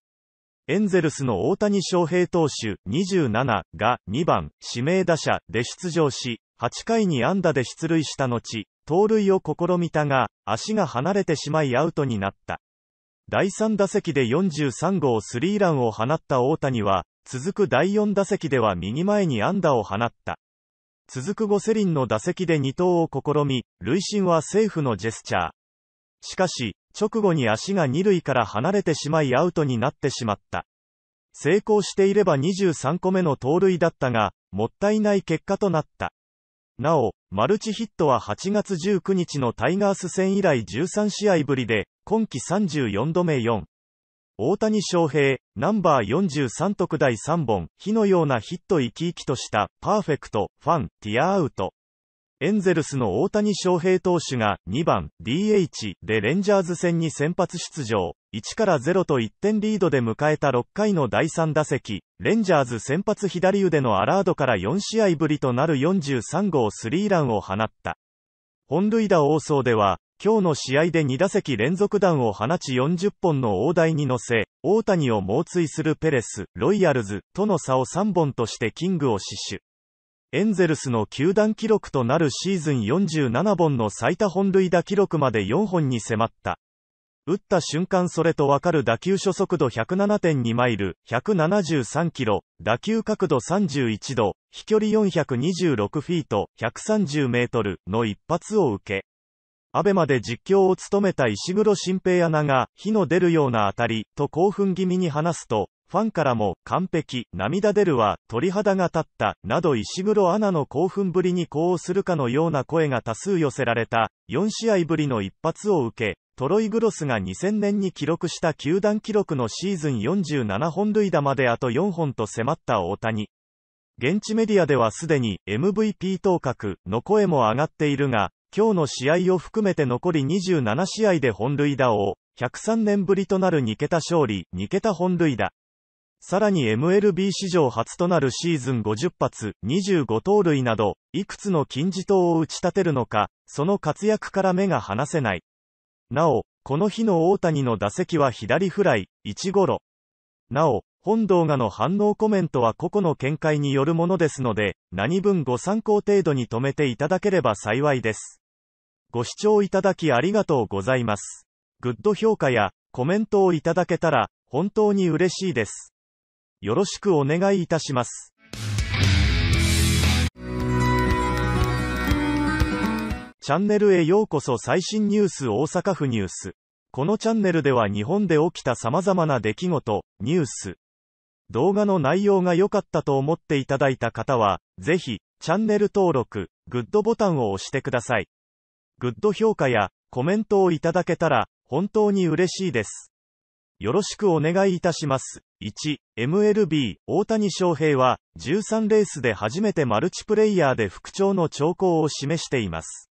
エンゼルスの大谷翔平投手27が2番指名打者で出場し、8回に安打で出塁した後、盗塁を試みたが、足が離れてしまいアウトになった。第3打席で43号スリーランを放った大谷は、続く第4打席では右前に安打を放った。続くゴセリンの打席で2投を試み、塁審はセーフのジェスチャー。しかし、直後に足が2塁から離れてしまいアウトになってしまった。成功していれば23個目の盗塁だったが、もったいない結果となった。なお、マルチヒットは8月19日のタイガース戦以来13試合ぶりで、今季34度目4。大谷翔平、ナンバー43特大3本、火のようなヒット生き生きとした、パーフェクト、ファン、ティアアウト。エンゼルスの大谷翔平投手が2番 DH でレンジャーズ戦に先発出場。1から0と1点リードで迎えた6回の第3打席、レンジャーズ先発左腕のアラードから4試合ぶりとなる43号スリーランを放った。本塁打王争では、今日の試合で2打席連続弾を放ち40本の大台に乗せ、大谷を猛追するペレス、ロイヤルズとの差を3本としてキングを死守。エンゼルスの球団記録となるシーズン47本の最多本塁打記録まで4本に迫った。打った瞬間それとわかる打球初速度107.2マイル、173キロ、打球角度31度、飛距離426フィート、130メートルの一発を受け、アベマで実況を務めた石黒新平アナが、火の出るような当たり、と興奮気味に話すと、ファンからも、完璧、涙出るわ、鳥肌が立った、など石黒アナの興奮ぶりに呼応するかのような声が多数寄せられた、4試合ぶりの一発を受け、トロイグロスが2000年に記録した球団記録のシーズン47本塁打まであと4本と迫った大谷。現地メディアではすでに MVP 当確の声も上がっているが、今日の試合を含めて残り27試合で本塁打王、103年ぶりとなる2桁勝利、2桁本塁打。さらに MLB 史上初となるシーズン50発、25盗塁など、いくつの金字塔を打ち立てるのか、その活躍から目が離せない。なお、この日の大谷の打席は左フライ、1ゴロ。なお、本動画の反応コメントは個々の見解によるものですので、何分ご参考程度に止めていただければ幸いです。ご視聴いただきありがとうございます。グッド評価やコメントをいただけたら本当に嬉しいです。よろしくお願いいたします。チャンネルへようこそ最新ニュース大阪府ニュース。このチャンネルでは日本で起きた様々な出来事、ニュース。動画の内容が良かったと思っていただいた方は、ぜひ、チャンネル登録、グッドボタンを押してください。グッド評価やコメントをいただけたら本当に嬉しいです。よろしくお願いいたします。1、MLB、大谷翔平は、13レースで初めてマルチプレイヤーで復調の兆候を示しています。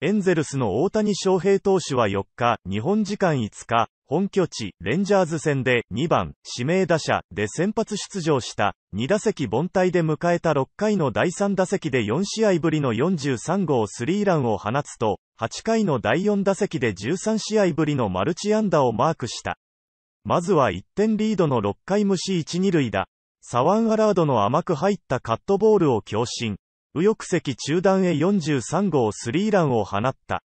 エンゼルスの大谷翔平投手は4日、日本時間5日、本拠地、レンジャーズ戦で2番、指名打者で先発出場した、2打席凡退で迎えた6回の第3打席で4試合ぶりの43号スリーランを放つと、8回の第4打席で13試合ぶりのマルチ安打をマークした。まずは1点リードの6回無視1、2塁打。サワンアラードの甘く入ったカットボールを強振。右翼席中段へ43号スリーランを放った。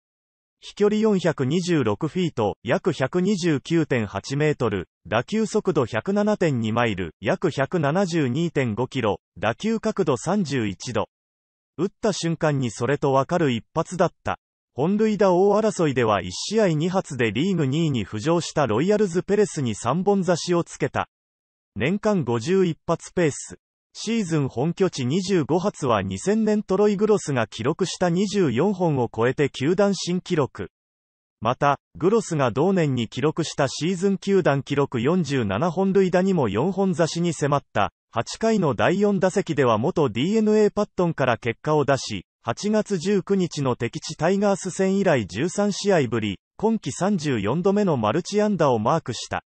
飛距離426フィート、約129.8メートル、打球速度107.2マイル、約172.5キロ、打球角度31度。打った瞬間にそれとわかる一発だった。本塁打大争いでは1試合2発でリーグ2位に浮上したロイヤルズ・ペレスに3本差しをつけた。年間51発ペース。シーズン本拠地25発は2000年トロイ・グロスが記録した24本を超えて球団新記録。また、グロスが同年に記録したシーズン球団記録47本塁打にも4本差しに迫った、8回の第4打席では元 DNA パットンから結果を出し、8月19日の敵地タイガース戦以来13試合ぶり、今季34度目のマルチ安打をマークした。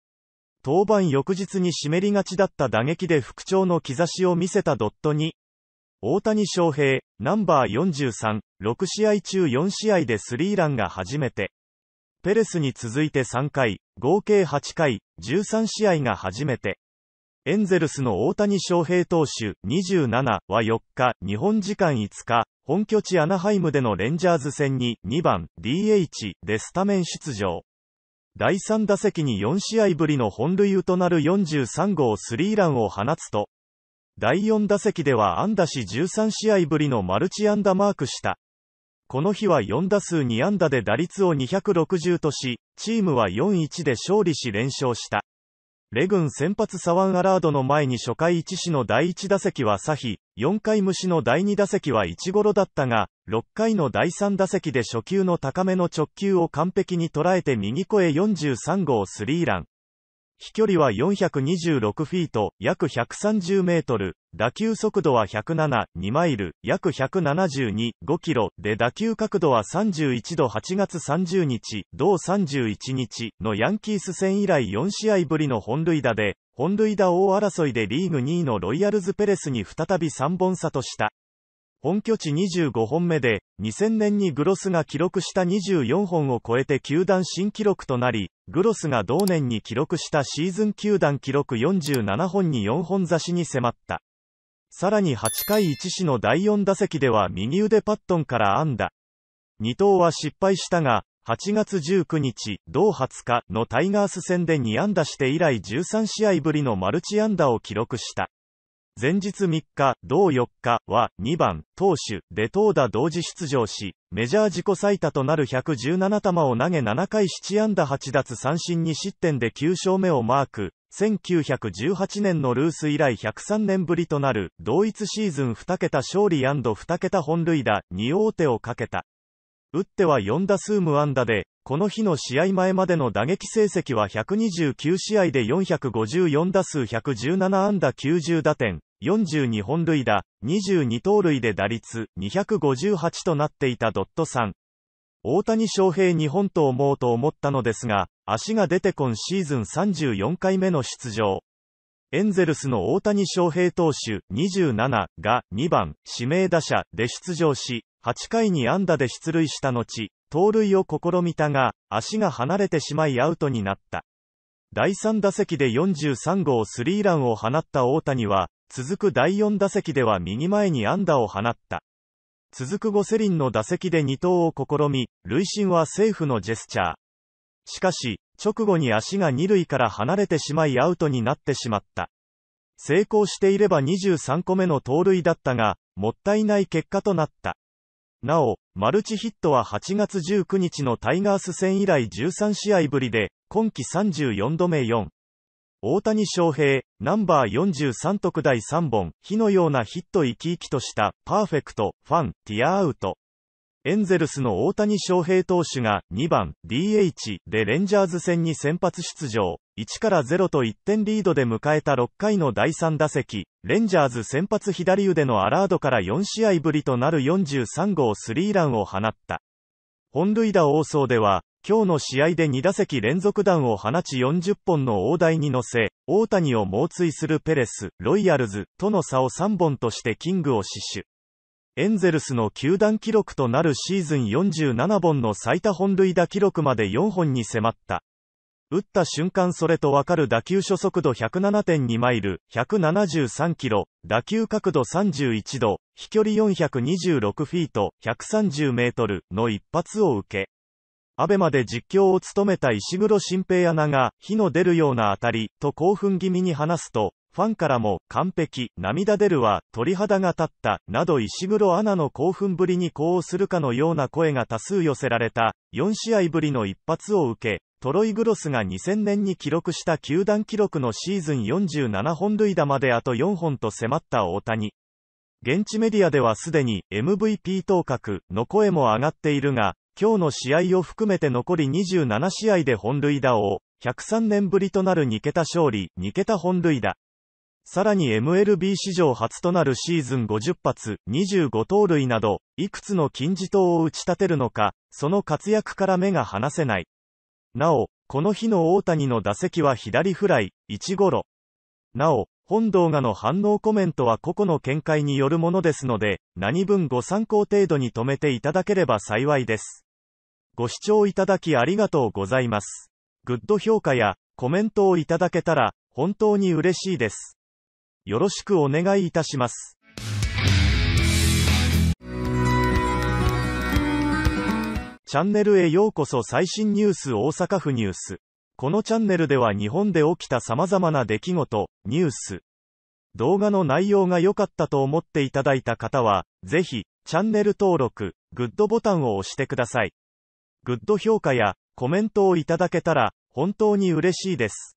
登板翌日に湿りがちだった打撃で復調の兆しを見せたドットに、大谷翔平、ナンバー43、6試合中4試合でスリーランが初めて。ペレスに続いて3回、合計8回、13試合が初めて。エンゼルスの大谷翔平投手27は4日、日本時間5日、本拠地アナハイムでのレンジャーズ戦に2番 DH でスタメン出場。第3打席に4試合ぶりの本塁打となる43号スリーランを放つと、第4打席では安打し13試合ぶりのマルチ安打マークした。この日は4打数2安打で打率を260とし、チームは4-1で勝利し連勝した。レ軍先発サワンアラードの前に初回1死の第1打席はサヒ、4回虫の第2打席は1ゴロだったが、6回の第3打席で初球の高めの直球を完璧に捉えて右越え43号スリーラン。飛距離は426フィート、約130メートル、打球速度は107、2マイル、約172、5キロで打球角度は31度8月30日、同31日のヤンキース戦以来4試合ぶりの本塁打で、本塁打大争いでリーグ2位のロイヤルズ・ペレスに再び3本差とした。本拠地25本目で、2000年にグロスが記録した24本を超えて球団新記録となり、グロスが同年に記録したシーズン球団記録47本に4本差しに迫った。さらに8回1死の第4打席では右腕パットンから安打。2刀は失敗したが、8月19日、同20日のタイガース戦で2安打して以来13試合ぶりのマルチ安打を記録した。前日3日、同4日は、2番、投手、で投打同時出場し、メジャー自己最多となる117球を投げ7回7安打8奪三振2失点で9勝目をマーク、1918年のルース以来103年ぶりとなる、同一シーズン2桁勝利 &2 桁本塁打2王手をかけた。打っては4打数無安打で、この日の試合前までの打撃成績は129試合で454打数117安打90打点、42本塁打、22盗塁で打率258となっていたドット3。大谷翔平日本と思うと思ったのですが、足が出て今シーズン34回目の出場。エンゼルスの大谷翔平投手27が2番指名打者で出場し、8回に安打で出塁した後、盗塁を試みたが、足が離れてしまいアウトになった。第3打席で43号スリーランを放った大谷は、続く第4打席では右前に安打を放った。続くゴセリンの打席で二投を試み、塁審はセーフのジェスチャー。しかし、直後に足が二塁から離れてしまいアウトになってしまった。成功していれば23個目の盗塁だったが、もったいない結果となった。なお、マルチヒットは8月19日のタイガース戦以来13試合ぶりで、今季34度目4。大谷翔平、ナンバー43特第3本、火のようなヒット生き生きとした、パーフェクト、ファン、ティアアウト。エンゼルスの大谷翔平投手が2番 DH でレンジャーズ戦に先発出場。1から0と1点リードで迎えた6回の第3打席、レンジャーズ先発左腕のアラードから4試合ぶりとなる43号スリーランを放った。本塁打王争では、今日の試合で2打席連続弾を放ち40本の大台に乗せ、大谷を猛追するペレス、ロイヤルズとの差を3本としてキングを死守。エンゼルスの球団記録となるシーズン47本の最多本塁打記録まで4本に迫った。打った瞬間それとわかる打球初速度107.2マイル、173キロ、打球角度31度、飛距離426フィート、130メートルの一発を受け、アベマで実況を務めた石黒新平アナが、火の出るような当たり、と興奮気味に話すと、ファンからも、完璧、涙出るわ、鳥肌が立った、など石黒アナの興奮ぶりに呼応するかのような声が多数寄せられた、4試合ぶりの一発を受け、トロイ・グロスが2000年に記録した球団記録のシーズン47本塁打まであと4本と迫った大谷。現地メディアではすでに MVP 当確の声も上がっているが、今日の試合を含めて残り27試合で本塁打を、103年ぶりとなる2桁勝利、2桁本塁打。さらに MLB 史上初となるシーズン50発、25盗塁など、いくつの金字塔を打ち立てるのか、その活躍から目が離せない。なお、この日の大谷の打席は左フライ、1ゴロ。なお、本動画の反応コメントは個々の見解によるものですので、何分ご参考程度に止めていただければ幸いです。ご視聴いただきありがとうございます。グッド評価やコメントをいただけたら本当に嬉しいです。よろしくお願いいたします。チャンネルへようこそ最新ニュース大阪府ニュース。このチャンネルでは日本で起きた様々な出来事、ニュース。動画の内容が良かったと思っていただいた方は、ぜひ、チャンネル登録、グッドボタンを押してください。グッド評価やコメントをいただけたら、本当に嬉しいです。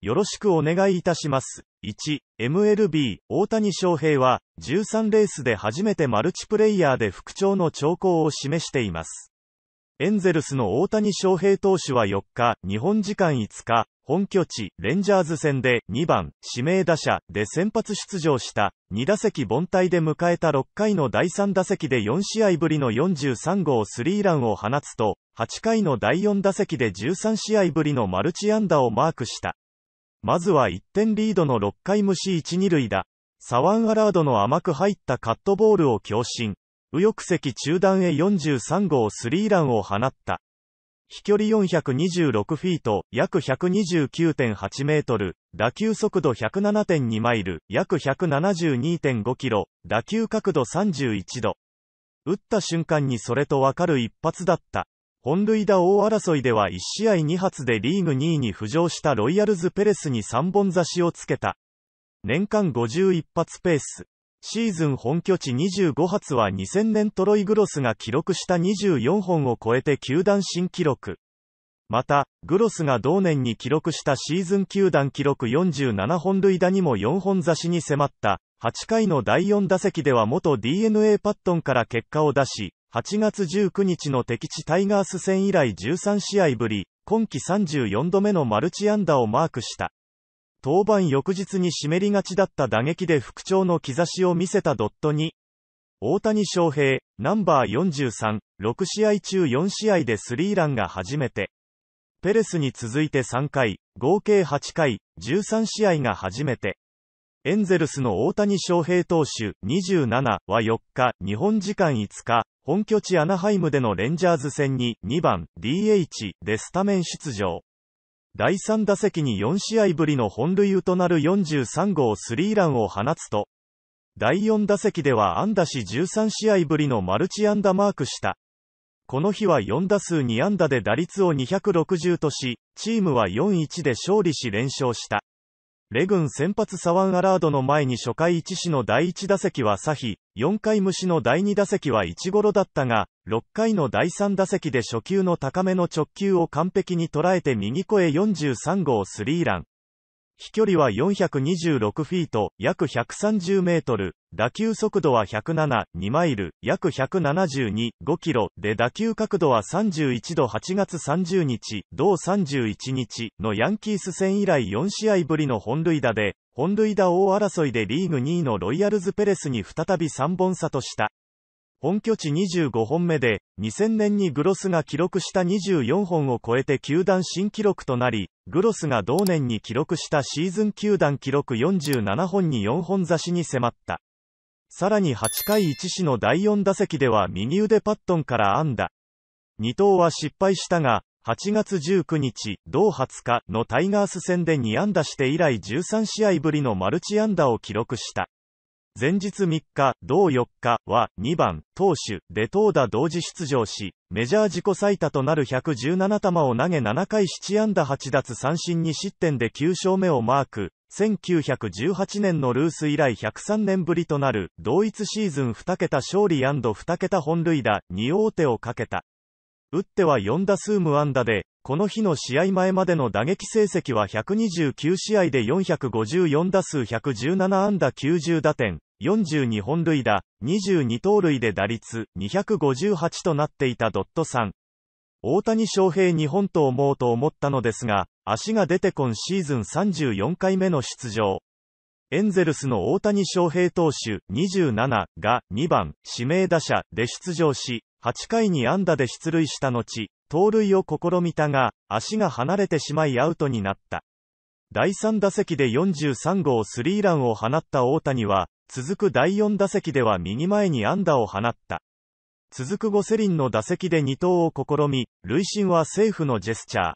よろしくお願いいたします。1、MLB、大谷翔平は、13レースで初めてマルチプレイヤーで復調の兆候を示しています。エンゼルスの大谷翔平投手は4日、日本時間5日、本拠地、レンジャーズ戦で2番、指名打者で先発出場した2打席凡退で迎えた6回の第3打席で4試合ぶりの43号スリーランを放つと、8回の第4打席で13試合ぶりのマルチ安打をマークした。まずは1点リードの6回無視1、2塁打。サワンアラードの甘く入ったカットボールを強振。右翼席中段へ43号スリーランを放った。飛距離426フィート、約129.8メートル、打球速度107.2マイル、約172.5キロ、打球角度31度。打った瞬間にそれとわかる一発だった。本塁打大争いでは1試合2発でリーグ2位に浮上したロイヤルズ・ペレスに3本差しをつけた。年間51発ペース。シーズン本拠地25発は2000年トロイグロスが記録した24本を超えて球団新記録。また、グロスが同年に記録したシーズン球団記録47本塁打にも4本差しに迫った、8回の第4打席では元 DNA パットンから結果を出し、8月19日の敵地タイガース戦以来13試合ぶり、今季34度目のマルチ安打をマークした。登板翌日に湿りがちだった打撃で復調の兆しを見せたドットに、大谷翔平、ナンバー43、6試合中4試合でスリーランが初めて、ペレスに続いて3回、合計8回、13試合が初めて、エンゼルスの大谷翔平投手27は4日、日本時間5日、本拠地アナハイムでのレンジャーズ戦に2番 DH でスタメン出場。第3打席に4試合ぶりの本塁となる43号スリーランを放つと、第4打席では安打し13試合ぶりのマルチ安打マークした。この日は4打数2安打で打率を260とし、チームは4-1で勝利し連勝した。レン先発サワンアラードの前に初回1死の第1打席はサヒ、4回虫の第2打席は1ゴロだったが、6回の第3打席で初球の高めの直球を完璧に捉えて右越え43号スリーラン。飛距離は426フィート、約130メートル、打球速度は107、2マイル、約172、5キロ、で打球角度は31度8月30日、同31日のヤンキース戦以来4試合ぶりの本塁打で、本塁打王争いでリーグ2位のロイヤルズ・ペレスに再び3本差とした。本拠地25本目で、2000年にグロスが記録した24本を超えて球団新記録となり、グロスが同年に記録したシーズン球団記録47本に4本差しに迫った。さらに8回1死の第4打席では右腕パットンから安打。二刀は失敗したが、8月19日、同20日のタイガース戦で2安打して以来13試合ぶりのマルチ安打を記録した。前日3日、同4日は2番、投手で投打同時出場し、メジャー自己最多となる117球を投げ7回7安打8奪三振2失点で9勝目をマーク。1918年のルース以来103年ぶりとなる同一シーズン2桁勝利 &2 桁本塁打2王手をかけた。打っては4打数無安打で、この日の試合前までの打撃成績は129試合で454打数117安打90打点、42本塁打、22盗塁で打率258となっていたドットさん。大谷翔平2本と思うと思ったのですが、足が出て今シーズン34回目の出場。エンゼルスの大谷翔平投手27が2番指名打者で出場し、8回に安打で出塁した後、盗塁を試みたが、足が離れてしまいアウトになった。第3打席で43号スリーランを放った大谷は、続く第4打席では右前に安打を放った。続くゴセリンの打席で2投を試み、塁審はセーフのジェスチャー。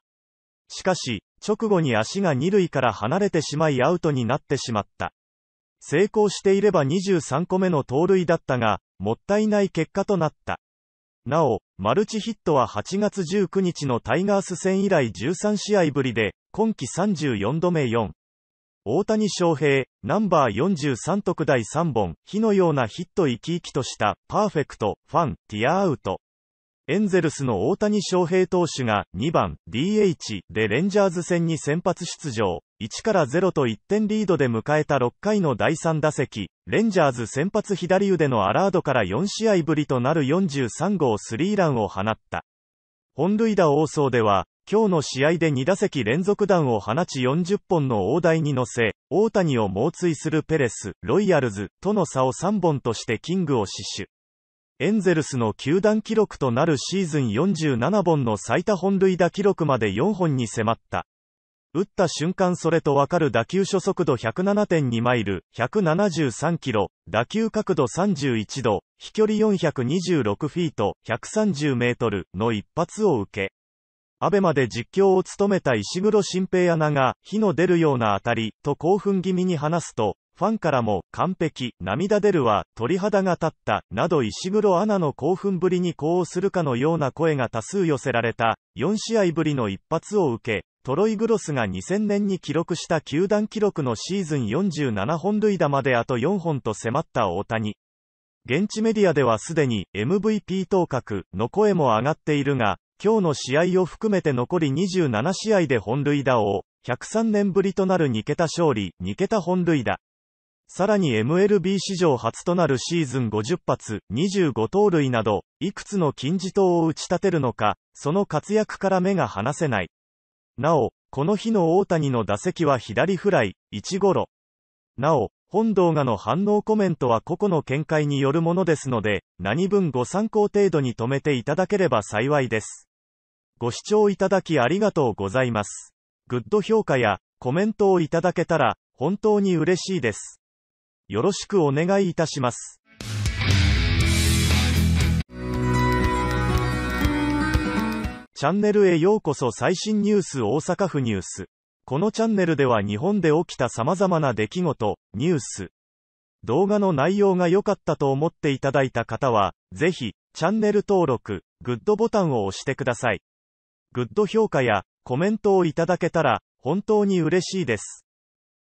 しかし、直後に足が2塁から離れてしまいアウトになってしまった。成功していれば23個目の盗塁だったが、もったいない結果となった。なお、マルチヒットは8月19日のタイガース戦以来13試合ぶりで、今季34度目4。大谷翔平、ナンバー43特第3本、火のようなヒット生き生きとした、パーフェクト、ファン、ティアアウト。エンゼルスの大谷翔平投手が2番 DH でレンジャーズ戦に先発出場。1から0と1点リードで迎えた6回の第3打席、レンジャーズ先発左腕のアラードから4試合ぶりとなる43号スリーランを放った。本塁打王争では、今日の試合で2打席連続弾を放ち40本の大台に乗せ、大谷を猛追するペレス、ロイヤルズとの差を3本としてキングを死守。エンゼルスの球団記録となるシーズン47本の最多本塁打記録まで4本に迫った。打った瞬間それとわかる打球初速度107.2マイル、173キロ、打球角度31度、飛距離426フィート、130メートルの一発を受け。アベまで実況を務めた石黒新平アナが、火の出るような当たり、と興奮気味に話すと、ファンからも、完璧、涙出るわ、鳥肌が立った、など石黒アナの興奮ぶりに呼応するかのような声が多数寄せられた、4試合ぶりの一発を受け、トロイ・グロスが2000年に記録した球団記録のシーズン47本塁打まであと4本と迫った大谷。現地メディアではすでに MVP 当確の声も上がっているが、今日の試合を含めて残り27試合で本塁打を、103年ぶりとなる2桁勝利、2桁本塁打。さらに MLB 史上初となるシーズン50発、25盗塁など、いくつの金字塔を打ち立てるのか、その活躍から目が離せない。なお、この日の大谷の打席は左フライ、1ゴロ。なお、本動画の反応コメントは個々の見解によるものですので、何分ご参考程度に止めていただければ幸いです。ご視聴いただきありがとうございます。グッド評価やコメントをいただけたら、本当に嬉しいです。よろしくお願いいたします。チャンネルへようこそ最新ニュース大阪府ニュース。このチャンネルでは日本で起きた様々な出来事、ニュース。動画の内容が良かったと思っていただいた方は、ぜひ、チャンネル登録、グッドボタンを押してください。グッド評価やコメントをいただけたら、本当に嬉しいです。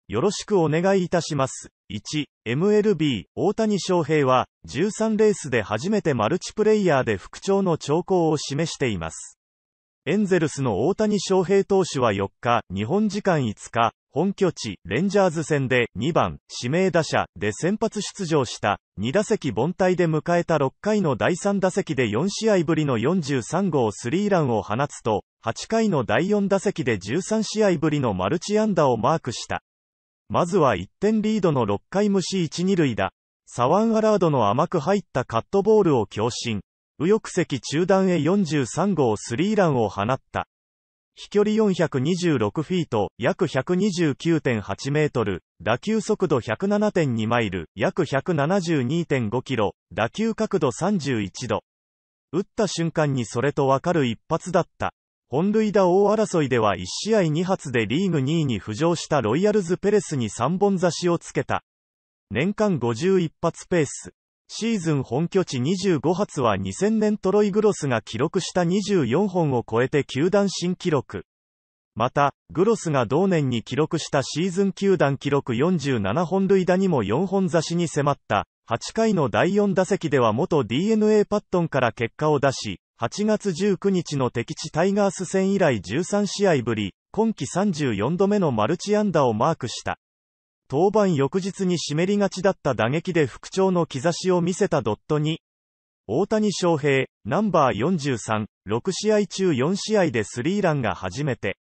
よろしくお願いいたします。1、MLB、大谷翔平は、13レースで初めてマルチプレイヤーで復調の兆候を示しています。エンゼルスの大谷翔平投手は4日、日本時間5日、本拠地、レンジャーズ戦で2番、指名打者で先発出場した2打席凡退で迎えた6回の第3打席で4試合ぶりの43号スリーランを放つと、8回の第4打席で13試合ぶりのマルチ安打をマークした。まずは1点リードの6回無視1、2塁打。サワン・アラードの甘く入ったカットボールを強振。右翼席中段へ43号スリーランを放った。飛距離426フィート、約129.8メートル、打球速度107.2マイル、約172.5キロ、打球角度31度。打った瞬間にそれとわかる一発だった。本塁打大争いでは1試合2発でリーグ2位に浮上したロイヤルズ・ペレスに3本差しをつけた。年間51発ペース。シーズン本拠地25発は2000年トロイ・グロスが記録した24本を超えて球団新記録。また、グロスが同年に記録したシーズン球団記録47本塁打にも4本差しに迫った、8回の第4打席では元 DNA パットンから結果を出し、8月19日の敵地タイガース戦以来13試合ぶり、今季34度目のマルチ安打をマークした。登板翌日に湿りがちだった打撃で復調の兆しを見せたドットに、大谷翔平、ナンバー43、6試合中4試合でスリーランが初めて。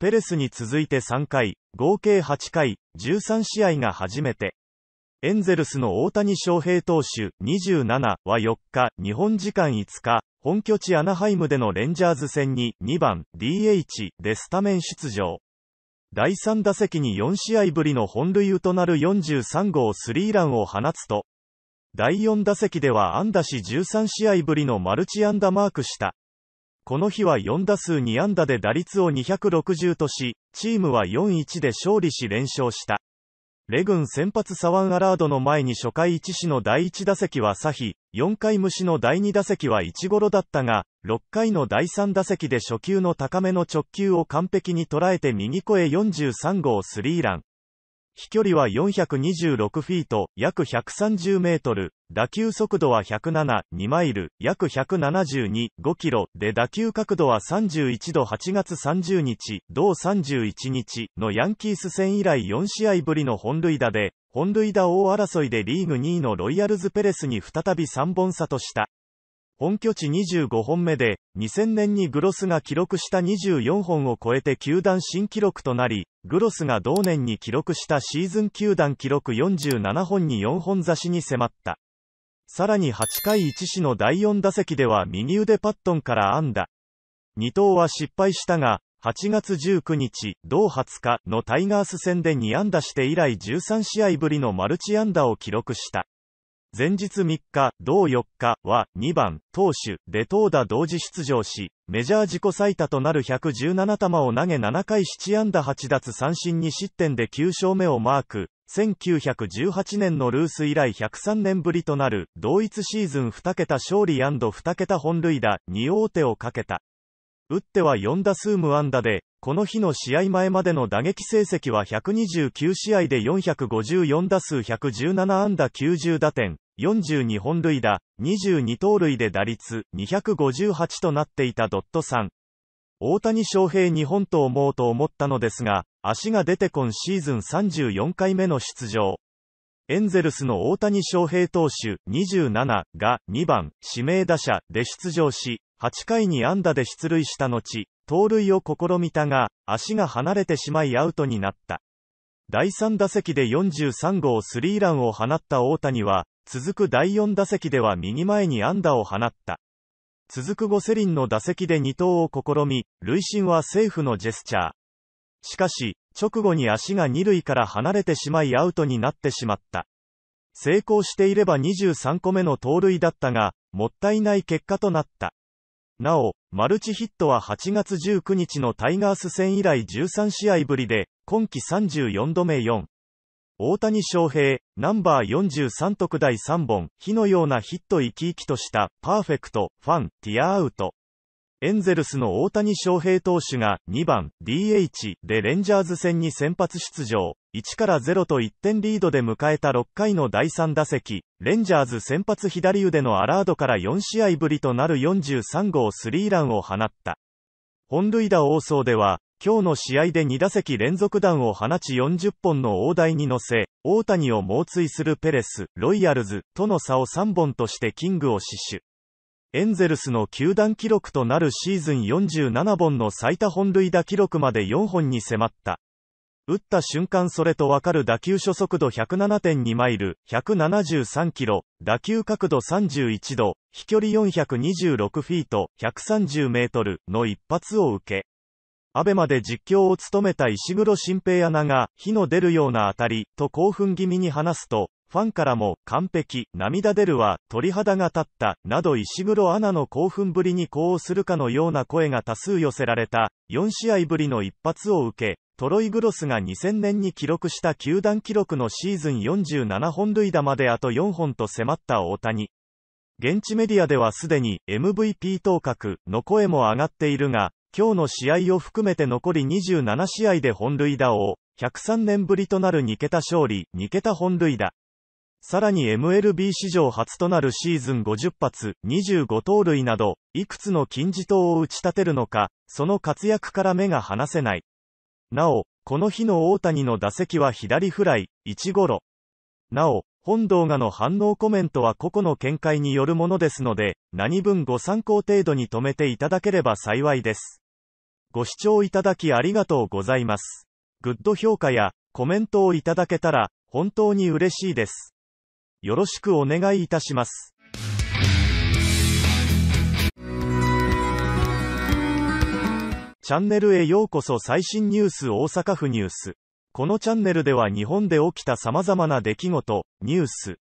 ペレスに続いて3回、合計8回、13試合が初めて。エンゼルスの大谷翔平投手27は4日、日本時間5日、本拠地アナハイムでのレンジャーズ戦に2番 DH でスタメン出場。第3打席に4試合ぶりの本塁打となる43号スリーランを放つと、第4打席では安打し13試合ぶりのマルチ安打マークした。この日は4打数2安打で打率を260とし、チームは4-1で勝利し連勝した。レ軍先発サワンアラードの前に初回1死の第1打席はサヒ、4回虫の第2打席は1ゴロだったが、6回の第3打席で初球の高めの直球を完璧に捉えて右越え43号スリーラン。飛距離は426フィート、約130メートル、打球速度は107、2マイル、約172、5キロで打球角度は31度8月30日、同31日のヤンキース戦以来4試合ぶりの本塁打で、本塁打王争いでリーグ2位のロイヤルズペレスに再び3本差とした。本拠地25本目で、2000年にグロスが記録した24本を超えて球団新記録となり、グロスが同年に記録したシーズン球団記録47本に4本差しに迫った。さらに8回1死の第4打席では右腕パットンから安打。二刀は失敗したが、8月19日、同20日のタイガース戦で2安打して以来13試合ぶりのマルチ安打を記録した。前日3日、同4日は2番、投手、で投打同時出場し、メジャー自己最多となる117球を投げ7回7安打8奪三振2失点で9勝目をマーク。1918年のルース以来103年ぶりとなる、同一シーズン2桁勝利 &2 桁本塁打2王手をかけた。打っては4打数無安打で、この日の試合前までの打撃成績は129試合で454打数117安打90打点、42本塁打、22盗塁で打率258となっていたドット3。大谷翔平日本と思うと思ったのですが、足が出て今シーズン34回目の出場。エンゼルスの大谷翔平投手27が2番指名打者で出場し、8回に安打で出塁した後、盗塁を試みたが、足が離れてしまいアウトになった。第3打席で43号スリーランを放った大谷は、続く第4打席では右前に安打を放った。続くゴセリンの打席で二投を試み、塁審はセーフのジェスチャー。しかし、直後に足が二塁から離れてしまいアウトになってしまった。成功していれば23個目の盗塁だったが、もったいない結果となった。なお、マルチヒットは8月19日のタイガース戦以来13試合ぶりで、今季34度目4。大谷翔平、ナンバー43特第3本、火のようなヒット生き生きとした、パーフェクト、ファン、ティアアウト。エンゼルスの大谷翔平投手が2番 DH でレンジャーズ戦に先発出場。1から0と1点リードで迎えた6回の第3打席、レンジャーズ先発左腕のアラードから4試合ぶりとなる43号スリーランを放った。本塁打王争では、今日の試合で2打席連続弾を放ち40本の大台に乗せ、大谷を猛追するペレス、ロイヤルズとの差を3本としてキングを死守。エンゼルスの球団記録となるシーズン47本の最多本塁打記録まで4本に迫った。打った瞬間それとわかる打球初速度107.2マイル、173キロ、打球角度31度、飛距離426フィート、130メートルの一発を受け。アベマで実況を務めた石黒新平アナが、火の出るような当たり、と興奮気味に話すと、ファンからも、完璧、涙出るわ、鳥肌が立った、など石黒アナの興奮ぶりに呼応するかのような声が多数寄せられた、4試合ぶりの一発を受け、トロイ・グロスが2000年に記録した球団記録のシーズン47本塁打まであと4本と迫った大谷。現地メディアではすでに MVP 当確の声も上がっているが、今日の試合を含めて残り27試合で本塁打王、103年ぶりとなる2桁勝利、2桁本塁打。さらに MLB 史上初となるシーズン50発、25盗塁など、いくつの金字塔を打ち立てるのか、その活躍から目が離せない。なお、この日の大谷の打席は左フライ、1ゴロ。なお、本動画の反応コメントは個々の見解によるものですので、何分ご参考程度に止めていただければ幸いです。ご視聴いただきありがとうございます。グッド評価やコメントをいただけたら本当に嬉しいです。よろしくお願いいたします。チャンネルへようこそ最新ニュース大阪府ニュース。このチャンネルでは日本で起きた様々な出来事、ニュース。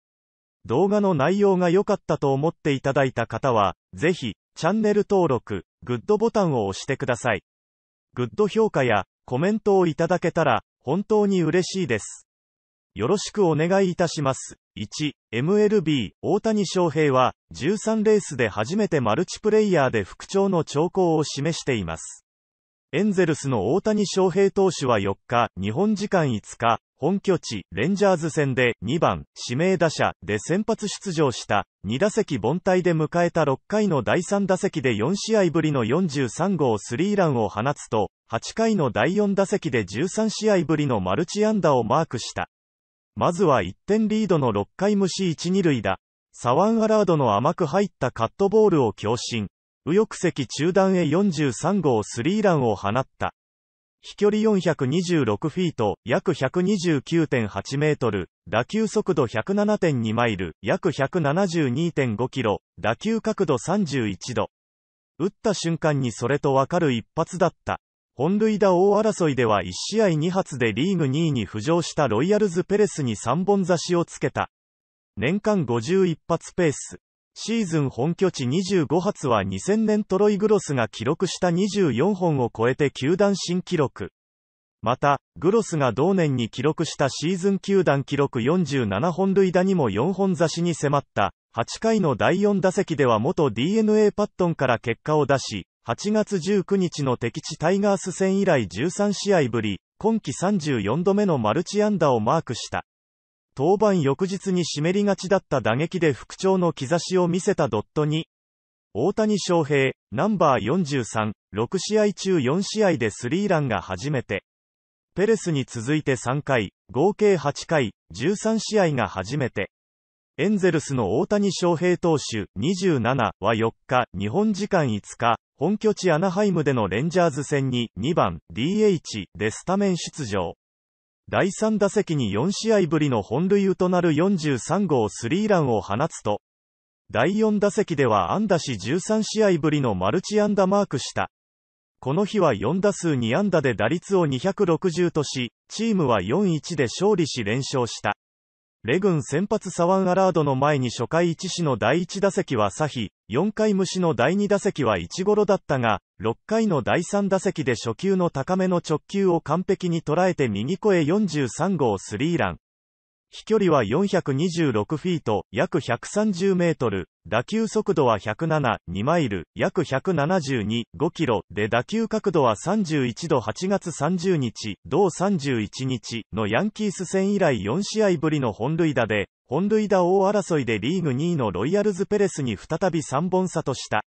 動画の内容が良かったと思っていただいた方は、ぜひ、チャンネル登録、グッドボタンを押してください。グッド評価やコメントをいただけたら、本当に嬉しいです。よろしくお願いいたします。1、MLB、大谷翔平は、13レースで初めてマルチプレイヤーで復調の兆候を示しています。エンゼルスの大谷翔平投手は4日、日本時間5日、本拠地、レンジャーズ戦で2番、指名打者で先発出場した2打席凡退で迎えた6回の第3打席で4試合ぶりの43号スリーランを放つと、8回の第4打席で13試合ぶりのマルチ安打をマークした。まずは1点リードの6回無視1、2塁打。サワンアラードの甘く入ったカットボールを強振。右翼席中段へ43号スリーランを放った。飛距離426フィート、約129.8メートル、打球速度107.2マイル、約172.5キロ、打球角度31度。打った瞬間にそれとわかる一発だった。本塁打大争いでは1試合2発でリーグ2位に浮上したロイヤルズ・ペレスに3本差しをつけた。年間51発ペース。シーズン本拠地25発は2000年トロイ・グロスが記録した24本を超えて球団新記録。また、グロスが同年に記録したシーズン球団記録47本塁打にも4本差しに迫った、8回の第4打席では元 DNA パットンから結果を出し、8月19日の敵地タイガース戦以来13試合ぶり、今季34度目のマルチ安打をマークした。登板翌日に湿りがちだった打撃で復調の兆しを見せたドットに、大谷翔平、ナンバー43、6試合中4試合でスリーランが初めて、ペレスに続いて3回、合計8回、13試合が初めて、エンゼルスの大谷翔平投手27は4日、日本時間5日、本拠地アナハイムでのレンジャーズ戦に2番 DH でスタメン出場。第3打席に4試合ぶりの本塁打となる43号スリーランを放つと、第4打席では安打し13試合ぶりのマルチ安打マークした。この日は4打数2安打で打率を260とし、チームは4-1で勝利し連勝した。レ軍先発サワンアラードの前に初回1死の第1打席はサヒ、4回虫の第2打席は1ゴロだったが、6回の第3打席で初球の高めの直球を完璧に捉えて右越え43号スリーラン。飛距離は426フィート、約130メートル、打球速度は107、2マイル、約172、5キロ、で打球角度は31度8月30日、同31日のヤンキース戦以来4試合ぶりの本塁打で、本塁打王争いでリーグ2位のロイヤルズ・ペレスに再び3本差とした。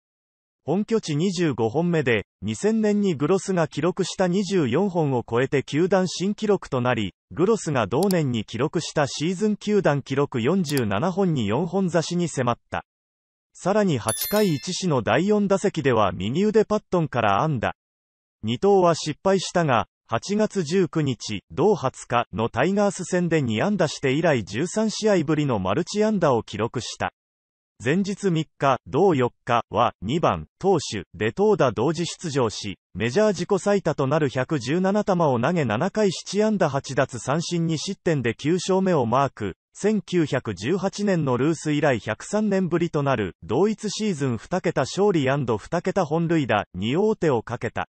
本拠地25本目で、2000年にグロスが記録した24本を超えて球団新記録となり、グロスが同年に記録したシーズン球団記録47本に4本差しに迫った。さらに8回1死の第4打席では右腕パットンから安打。2投は失敗したが、8月19日、同20日のタイガース戦で2安打して以来13試合ぶりのマルチ安打を記録した。前日3日、同4日は、2番、投手、で投打同時出場し、メジャー自己最多となる117球を投げ7回7安打8奪三振2失点で9勝目をマーク。1918年のルース以来103年ぶりとなる、同一シーズン2桁勝利 &2 桁本塁打、2王手をかけた。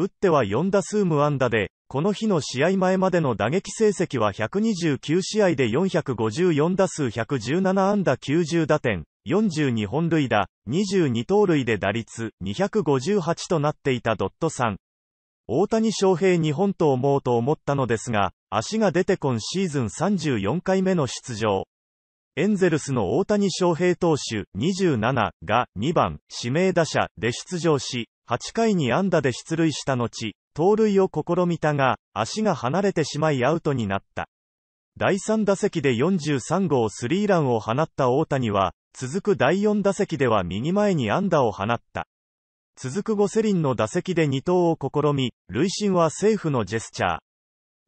打っては4打数無安打で、この日の試合前までの打撃成績は129試合で454打数117安打90打点、42本塁打、22盗塁で打率258となっていたドット3。大谷翔平日本と思うと思ったのですが、足が出て今シーズン34回目の出場。エンゼルスの大谷翔平投手27が2番指名打者で出場し、8回に安打で出塁した後、盗塁を試みたが、足が離れてしまいアウトになった。第3打席で43号スリーランを放った大谷は、続く第4打席では右前に安打を放った。続くゴセリンの打席で2投を試み、塁審はセーフのジェスチャー。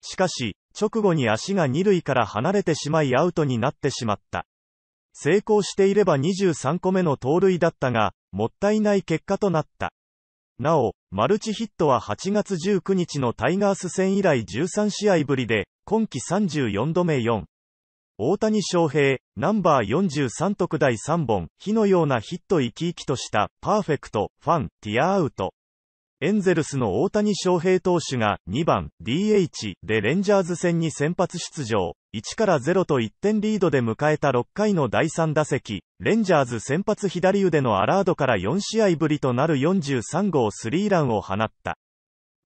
しかし、直後に足が2塁から離れてしまいアウトになってしまった。成功していれば23個目の盗塁だったが、もったいない結果となった。なお、マルチヒットは8月19日のタイガース戦以来13試合ぶりで、今季34度目4。大谷翔平、ナンバー43特第3本、火のようなヒット生き生きとした、パーフェクト、ファン、ティアアウト。エンゼルスの大谷翔平投手が2番 DH でレンジャーズ戦に先発出場。1から0と1点リードで迎えた6回の第3打席、レンジャーズ先発左腕のアラードから4試合ぶりとなる43号スリーランを放った。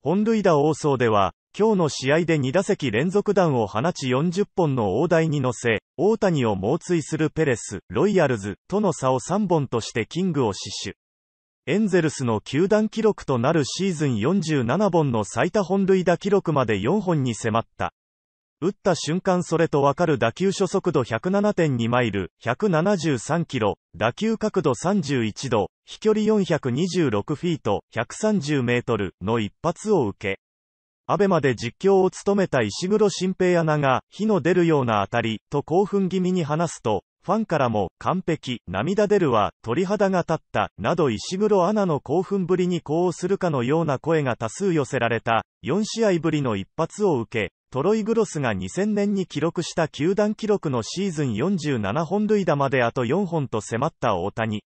本塁打王争では、今日の試合で2打席連続弾を放ち40本の大台に乗せ、大谷を猛追するペレス、ロイヤルズとの差を3本としてキングを死守。エンゼルスの球団記録となるシーズン47本の最多本塁打記録まで4本に迫った。打った瞬間それとわかる打球初速度107.2マイル、173キロ、打球角度31度、飛距離426フィート、130メートルの一発を受け。アベまで実況を務めた石黒新平アナが、火の出るような当たり、と興奮気味に話すと、ファンからも、完璧、涙出るわ、鳥肌が立った、など石黒アナの興奮ぶりに呼応するかのような声が多数寄せられた、4試合ぶりの一発を受け、トロイ・グロスが2000年に記録した球団記録のシーズン47本塁打まであと4本と迫った大谷。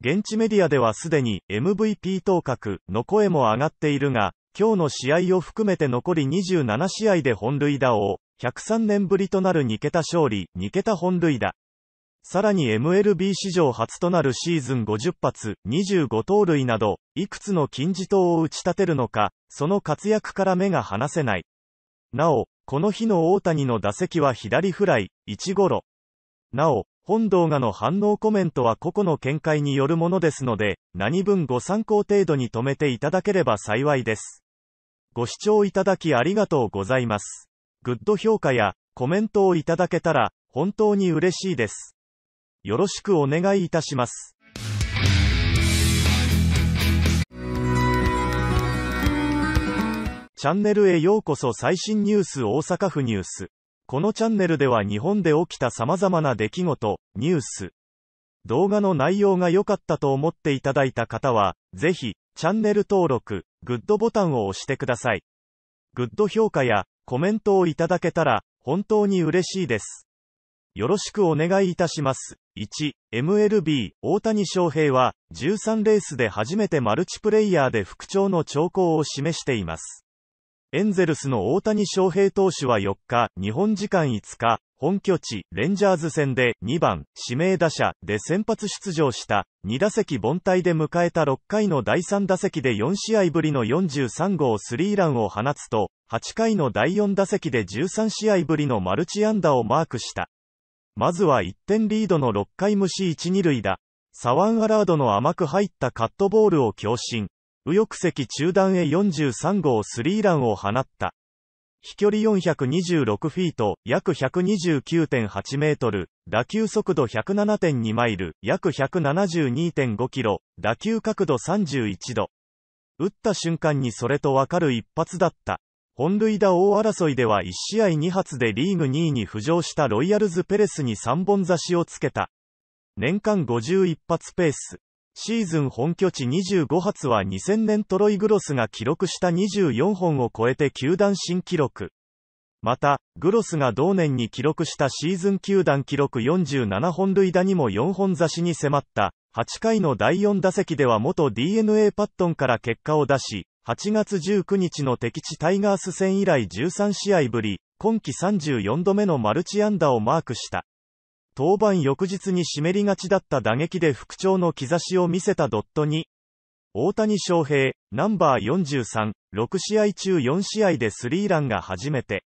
現地メディアではすでに MVP 当確の声も上がっているが、今日の試合を含めて残り27試合で本塁打を、103年ぶりとなる2桁勝利、2桁本塁打。さらに MLB 史上初となるシーズン50発、25盗塁など、いくつの金字塔を打ち立てるのか、その活躍から目が離せない。なお、この日の大谷の打席は左フライ、1ゴロ。なお、本動画の反応コメントは個々の見解によるものですので、何分ご参考程度に止めていただければ幸いです。ご視聴いただきありがとうございます。グッド評価やコメントをいただけたら、本当に嬉しいです。よろしくお願いいたします。チャンネルへようこそ最新ニュース大阪府ニュース。このチャンネルでは日本で起きた様々な出来事、ニュース。動画の内容が良かったと思っていただいた方は、ぜひ、チャンネル登録、グッドボタンを押してください。グッド評価やコメントをいただけたら、本当に嬉しいです。よろしくお願いいたします。1、MLB、大谷翔平は、13レースで初めてマルチプレイヤーで復調の兆候を示しています。エンゼルスの大谷翔平投手は4日、日本時間5日、本拠地、レンジャーズ戦で2番、指名打者で先発出場した2打席凡退で迎えた6回の第3打席で4試合ぶりの43号スリーランを放つと、8回の第4打席で13試合ぶりのマルチ安打をマークした。まずは1点リードの6回無視1、2塁打。サワンアラードの甘く入ったカットボールを強振。右翼席中段へ43号スリーランを放った。飛距離426フィート、約129.8メートル、打球速度107.2マイル、約172.5キロ、打球角度31度。打った瞬間にそれとわかる一発だった。本塁打王争いでは1試合2発でリーグ2位に浮上したロイヤルズ・ペレスに3本差しをつけた。年間51発ペース。シーズン本拠地25発は2000年トロイ・グロスが記録した24本を超えて球団新記録。また、グロスが同年に記録したシーズン球団記録47本塁打にも4本差しに迫った、8回の第4打席では元 DNA パットンから結果を出し、8月19日の敵地タイガース戦以来13試合ぶり、今季34度目のマルチ安打をマークした。登板翌日に湿りがちだった打撃で復調の兆しを見せたドットに、大谷翔平、ナンバー43、6試合中4試合でスリーランが初めて。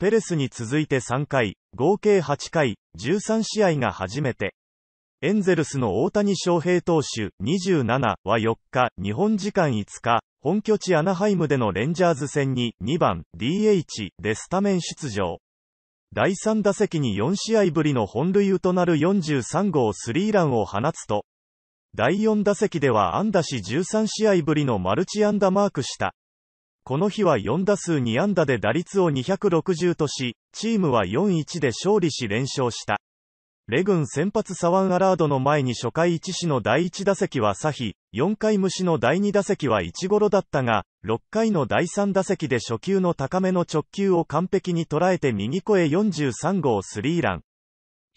ペレスに続いて3回、合計8回、13試合が初めて。エンゼルスの大谷翔平投手27は4日、日本時間5日、本拠地アナハイムでのレンジャーズ戦に2番 DH でスタメン出場。第3打席に4試合ぶりの本塁打となる43号スリーランを放つと、第4打席では安打し13試合ぶりのマルチ安打マークした。この日は4打数2安打で打率を260とし、チームは4-1で勝利し連勝した。レグン先発サワンアラードの前に初回1死の第1打席はサヒ、4回無の第2打席は1ゴロだったが、6回の第3打席で初球の高めの直球を完璧に捉えて右越え43号スリーラン。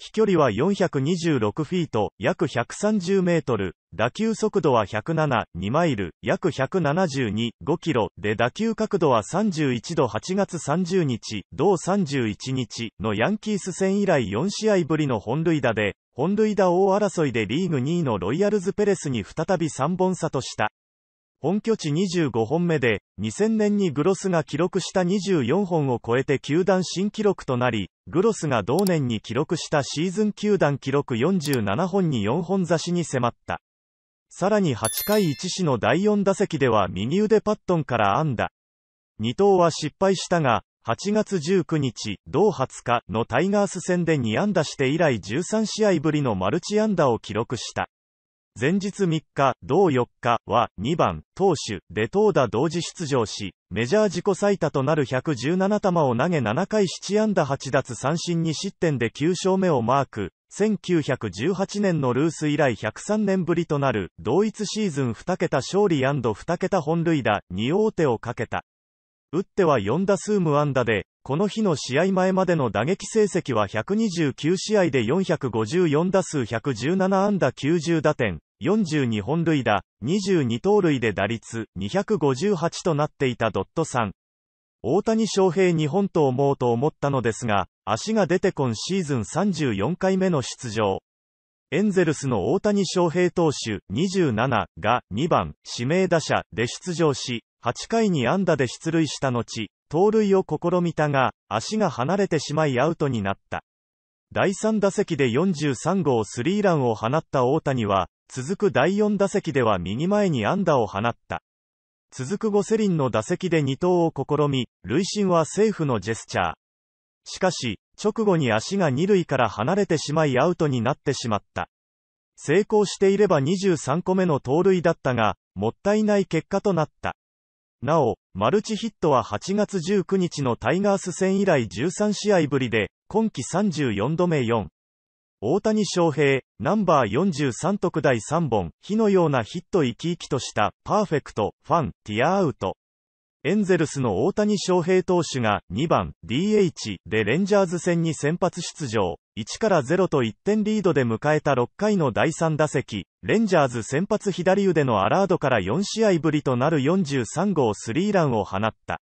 飛距離は426フィート、約130メートル、打球速度は107、2マイル、約172、5キロ、で打球角度は31度8月30日、同31日のヤンキース戦以来4試合ぶりの本塁打で、本塁打大争いでリーグ2位のロイヤルズ・ペレスに再び3本差とした。本拠地25本目で、2000年にグロスが記録した24本を超えて球団新記録となり、グロスが同年に記録したシーズン球団記録47本に4本差しに迫った。さらに8回1死の第4打席では右腕パットンから安打。2投は失敗したが、8月19日、同20日のタイガース戦で2安打して以来13試合ぶりのマルチ安打を記録した。前日3日、同4日は、2番、投手、で投打同時出場し、メジャー自己最多となる117球を投げ7回7安打8奪三振2失点で9勝目をマーク、1918年のルース以来103年ぶりとなる、同一シーズン2桁勝利 &2 桁本塁打、2王手をかけた。打っては4打数無安打で、この日の試合前までの打撃成績は129試合で454打数117安打90打点、42本塁打、22盗塁で打率258となっていたドットさん。大谷翔平日本と思うと思ったのですが、足が出て今シーズン34回目の出場。エンゼルスの大谷翔平投手27が2番指名打者で出場し、8回に安打で出塁した後、盗塁を試みたが、足が離れてしまいアウトになった。第3打席で43号スリーランを放った大谷は、続く第4打席では右前に安打を放った。続くゴセリンの打席で2投を試み、塁審はセーフのジェスチャー。しかし、直後に足が2塁から離れてしまいアウトになってしまった。成功していれば23個目の盗塁だったが、もったいない結果となった。なお、マルチヒットは8月19日のタイガース戦以来13試合ぶりで、今季34度目4。大谷翔平、ナンバー43特大3本、火のようなヒット生き生きとした、パーフェクト、ファン、ティアアウト。エンゼルスの大谷翔平投手が2番 DH でレンジャーズ戦に先発出場。1から0と1点リードで迎えた6回の第3打席、レンジャーズ先発左腕のアラードから4試合ぶりとなる43号スリーランを放った。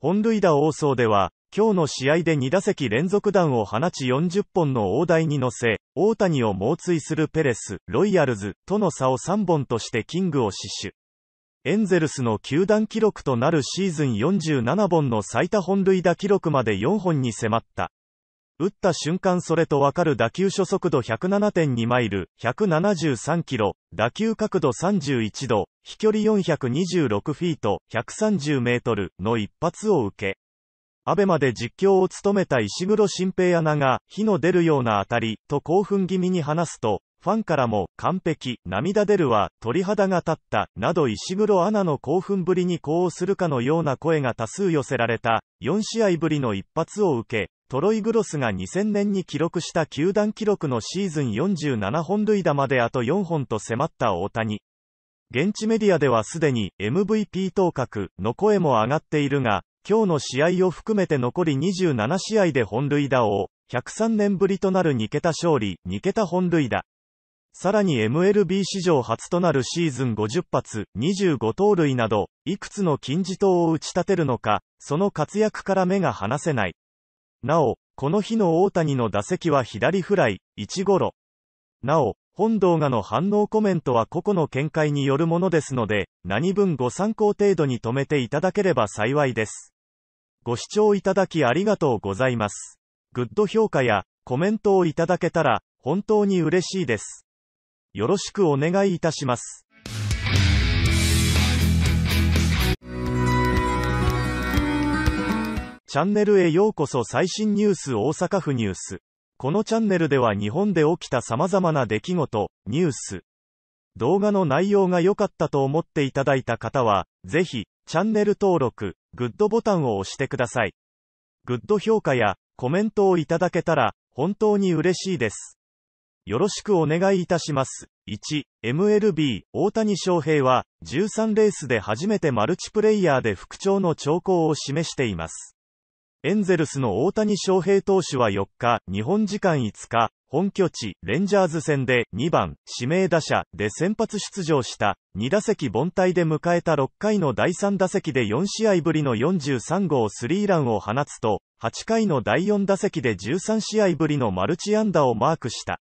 本塁打では、今日の試合で2打席連続弾を放ち40本の大台に乗せ、大谷を猛追するペレス、ロイヤルズとの差を3本としてキングを死守。エンゼルスの球団記録となるシーズン47本の最多本塁打記録まで4本に迫った。打った瞬間それとわかる打球初速度107.2マイル、173キロ、打球角度31度、飛距離426フィート、130メートルの一発を受け。アベマで実況を務めた石黒新平アナが、火の出るような当たり、と興奮気味に話すと、ファンからも、完璧、涙出るわ、鳥肌が立った、など石黒アナの興奮ぶりに呼応するかのような声が多数寄せられた、4試合ぶりの一発を受け、トロイグロスが2000年に記録した球団記録のシーズン47本塁打まであと4本と迫った大谷。現地メディアではすでに MVP 当確の声も上がっているが、今日の試合を含めて残り27試合で本塁打を、103年ぶりとなる2桁勝利、2桁本塁打。さらに MLB 史上初となるシーズン50発、25盗塁など、いくつの金字塔を打ち立てるのか、その活躍から目が離せない。なお、この日の大谷の打席は左フライ、1ゴロ。なお、本動画の反応コメントは個々の見解によるものですので、何分ご参考程度に止めていただければ幸いです。ご視聴いただきありがとうございます。グッド評価やコメントをいただけたら、本当に嬉しいです。よろしくお願いいたします。チャンネルへようこそ最新ニュース大阪府ニュース。このチャンネルでは日本で起きた様々な出来事、ニュース、動画の内容が良かったと思っていただいた方は、ぜひ、チャンネル登録、グッドボタンを押してください。グッド評価やコメントをいただけたら、本当に嬉しいです。よろしくお願いいたします。1、MLB、大谷翔平は、13レースで初めてマルチプレイヤーで復調の兆候を示しています。エンゼルスの大谷翔平投手は4日、日本時間5日、本拠地、レンジャーズ戦で2番、指名打者で先発出場した2打席凡退で迎えた6回の第3打席で4試合ぶりの43号スリーランを放つと、8回の第4打席で13試合ぶりのマルチ安打をマークした。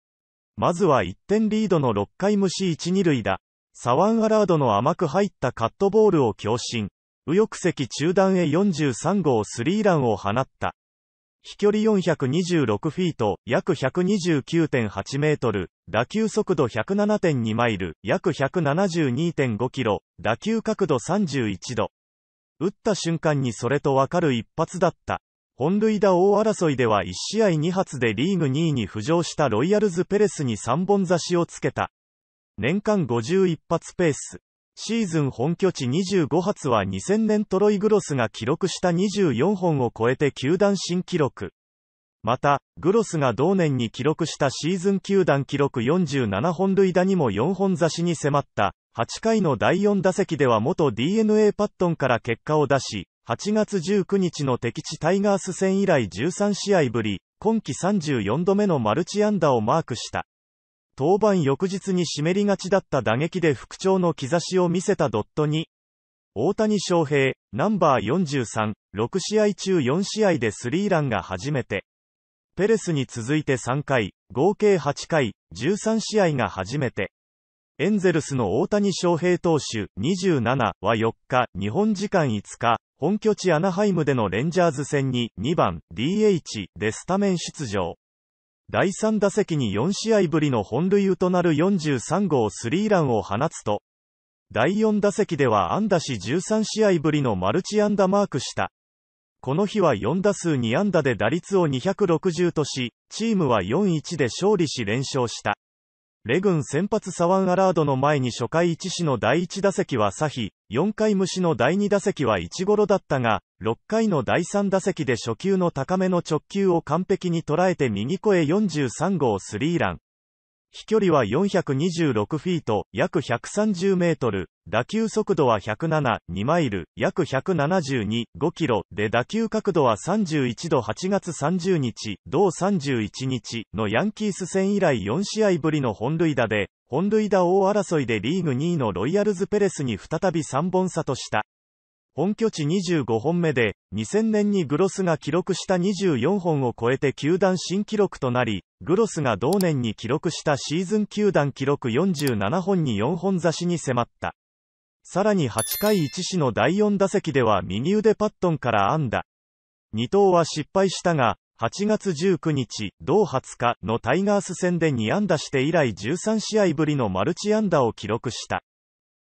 まずは1点リードの6回無視1、2塁打。サワンアラードの甘く入ったカットボールを強振。右翼席中段へ43号スリーランを放った。飛距離426フィート、約129.8メートル、打球速度107.2マイル、約172.5キロ、打球角度31度。打った瞬間にそれとわかる一発だった。本塁打大争いでは1試合2発でリーグ2位に浮上したロイヤルズ・ペレスに3本差しをつけた。年間51発ペース。シーズン本拠地25発は2000年トロイ・グロスが記録した24本を超えて球団新記録。また、グロスが同年に記録したシーズン球団記録47本塁打にも4本差しに迫った、8回の第4打席では元 DNA パットンから結果を出し、8月19日の敵地タイガース戦以来13試合ぶり、今季34度目のマルチ安打をマークした。登板翌日に湿りがちだった打撃で復調の兆しを見せたドットに、大谷翔平、ナンバー43、6試合中4試合でスリーランが初めて。ペレスに続いて3回、合計8回、13試合が初めて。エンゼルスの大谷翔平投手27は4日、日本時間5日、本拠地アナハイムでのレンジャーズ戦に2番 DH でスタメン出場。第3打席に4試合ぶりの本塁打となる43号スリーランを放つと、第4打席では安打し13試合ぶりのマルチ安打マークした。この日は4打数2安打で打率を260とし、チームは4-1で勝利し連勝した。レ軍先発サワンアラードの前に初回1死の第1打席はサヒ、4回無視の第2打席は1ゴロだったが、6回の第3打席で初球の高めの直球を完璧に捉えて右越え43号スリーラン。飛距離は426フィート、約130メートル、打球速度は107、2マイル、約172、5キロで打球角度は31度8月30日、同31日のヤンキース戦以来4試合ぶりの本塁打で、本塁打王争いでリーグ2位のロイヤルズ・ペレスに再び3本差とした。本拠地25本目で、2000年にグロスが記録した24本を超えて球団新記録となり、グロスが同年に記録したシーズン球団記録47本に4本差しに迫った。さらに8回1死の第4打席では右腕パットンから安打。2投は失敗したが、8月19日、同20日のタイガース戦で2安打して以来13試合ぶりのマルチ安打を記録した。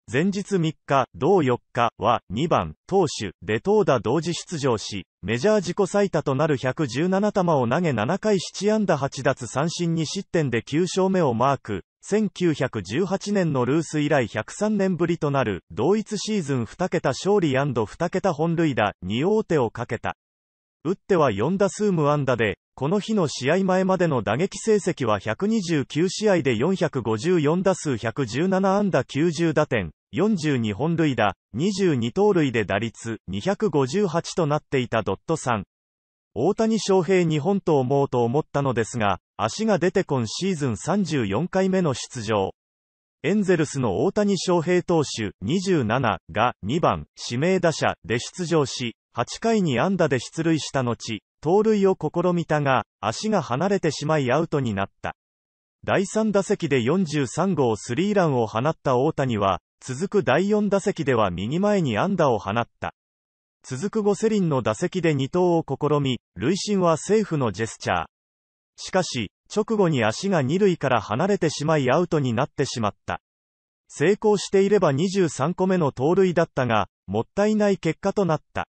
前日3日、同4日は、2番、投手、で投打同時出場し、メジャー自己最多となる117球を投げ7回7安打8奪三振2失点で9勝目をマーク。1918年のルース以来103年ぶりとなる、同一シーズン2桁勝利 &2 桁本塁打2王手をかけた。打っては4打数無安打で、この日の試合前までの打撃成績は129試合で454打数117安打90打点、42本塁打、22盗塁で打率258となっていたドットさん。大谷翔平日本と思うと思ったのですが、足が出て今シーズン34回目の出場。エンゼルスの大谷翔平投手27が2番指名打者で出場し、8回に安打で出塁した後、盗塁を試みたが、足が離れてしまいアウトになった。第3打席で43号スリーランを放った大谷は、続く第4打席では右前に安打を放った。続くゴセリンの打席で2投を試み、塁審はセーフのジェスチャー。しかし、直後に足が2塁から離れてしまいアウトになってしまった。成功していれば23個目の盗塁だったが、もったいない結果となった。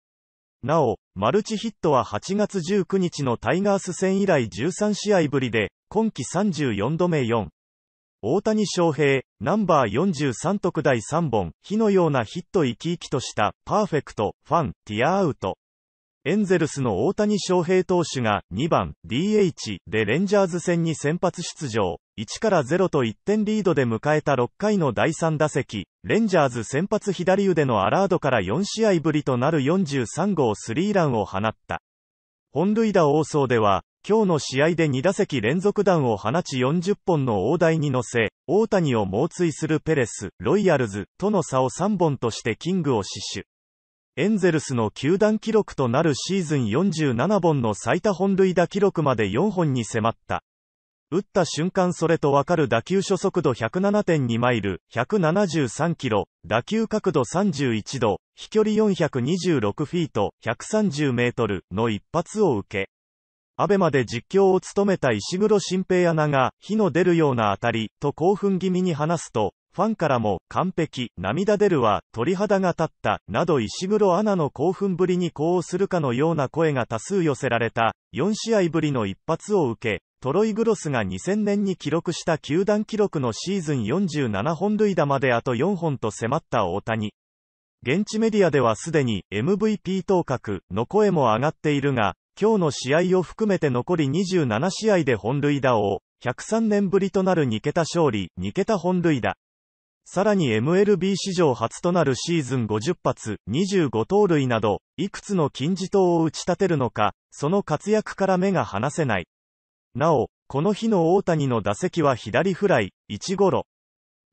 なお、マルチヒットは8月19日のタイガース戦以来13試合ぶりで、今季34度目4。大谷翔平、ナンバー43特第3本、火のようなヒット生き生きとした、パーフェクト、ファン、ティアアウト。エンゼルスの大谷翔平投手が2番 DH でレンジャーズ戦に先発出場。1から0と1点リードで迎えた6回の第3打席、レンジャーズ先発左腕のアラードから4試合ぶりとなる43号スリーランを放った。本塁打王争では、今日の試合で2打席連続弾を放ち40本の大台に乗せ、大谷を猛追するペレス、ロイヤルズとの差を3本としてキングを死守。エンゼルスの球団記録となるシーズン47本の最多本塁打記録まで4本に迫った。打った瞬間それとわかる打球初速度107.2マイル、173キロ、打球角度31度、飛距離426フィート、130メートルの一発を受け、アベマで実況を務めた石黒新平アナが、火の出るような当たり、と興奮気味に話すと、ファンからも、完璧、涙出るわ、鳥肌が立った、など石黒アナの興奮ぶりに呼応するかのような声が多数寄せられた、4試合ぶりの一発を受け、トロイ・グロスが2000年に記録した球団記録のシーズン47本塁打まであと4本と迫った大谷。現地メディアではすでに MVP 当確の声も上がっているが、今日の試合を含めて残り27試合で本塁打を、103年ぶりとなる2桁勝利、2桁本塁打。さらに MLB 史上初となるシーズン50発、25盗塁など、いくつの金字塔を打ち立てるのか、その活躍から目が離せない。なお、この日の大谷の打席は左フライ、1ゴロ。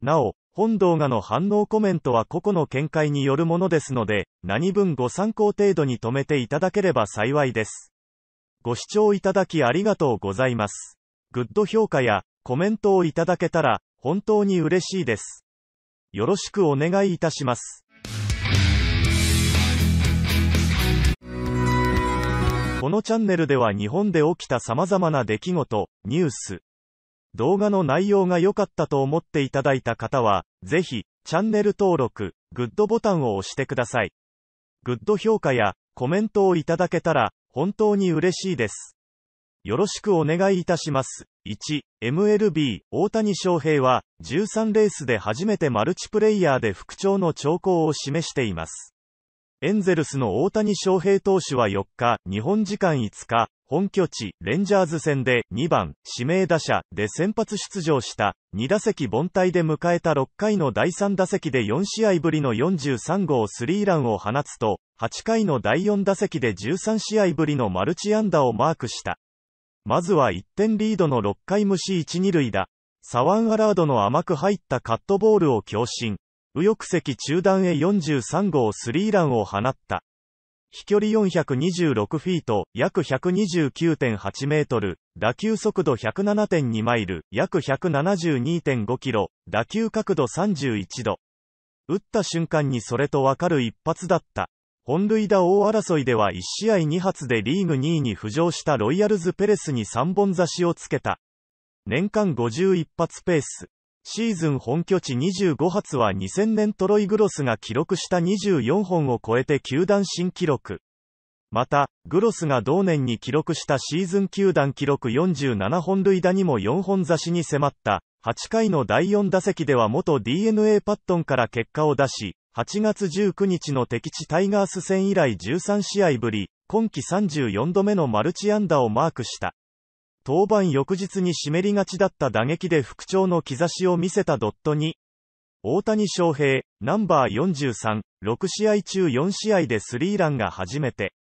なお、本動画の反応コメントは個々の見解によるものですので、何分ご参考程度に止めていただければ幸いです。ご視聴いただきありがとうございます。グッド評価やコメントをいただけたら、本当に嬉しいです。よろしくお願いいたします。このチャンネルでは日本で起きた様々な出来事、ニュース、動画の内容が良かったと思っていただいた方は、ぜひ、チャンネル登録、グッドボタンを押してください。グッド評価やコメントをいただけたら、本当に嬉しいです。よろしくお願いいたします。1、MLB、大谷翔平は、13レースで初めてマルチプレイヤーで復調の兆候を示しています。エンゼルスの大谷翔平投手は4日、日本時間5日、本拠地、レンジャーズ戦で2番、指名打者で先発出場した2打席凡退で迎えた6回の第3打席で4試合ぶりの43号スリーランを放つと、8回の第4打席で13試合ぶりのマルチ安打をマークした。まずは1点リードの6回無視1、2塁打。サワンアラードの甘く入ったカットボールを強振。右翼席中段へ43号スリーランを放った。飛距離426フィート、約129.8メートル、打球速度107.2マイル、約172.5キロ、打球角度31度。打った瞬間にそれとわかる一発だった。本塁打大争いでは1試合2発でリーグ2位に浮上したロイヤルズ・ペレスに3本差しをつけた。年間51発ペース。シーズン本拠地25発は2000年トロイ・グロスが記録した24本を超えて球団新記録。また、グロスが同年に記録したシーズン球団記録47本塁打にも4本差しに迫った、8回の第4打席では元 DNA パットンから結果を出し、8月19日の敵地タイガース戦以来13試合ぶり、今季34度目のマルチ安打をマークした。当番翌日に湿りがちだった打撃で復調の兆しを見せたドットに、大谷翔平、ナンバー43、6試合中4試合でスリーランが初めて。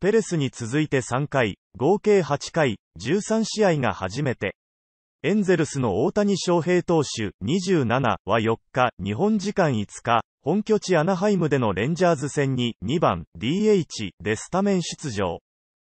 ペレスに続いて3回、合計8回、13試合が初めて。エンゼルスの大谷翔平投手27は4日、日本時間5日、本拠地アナハイムでのレンジャーズ戦に2番 DH でスタメン出場。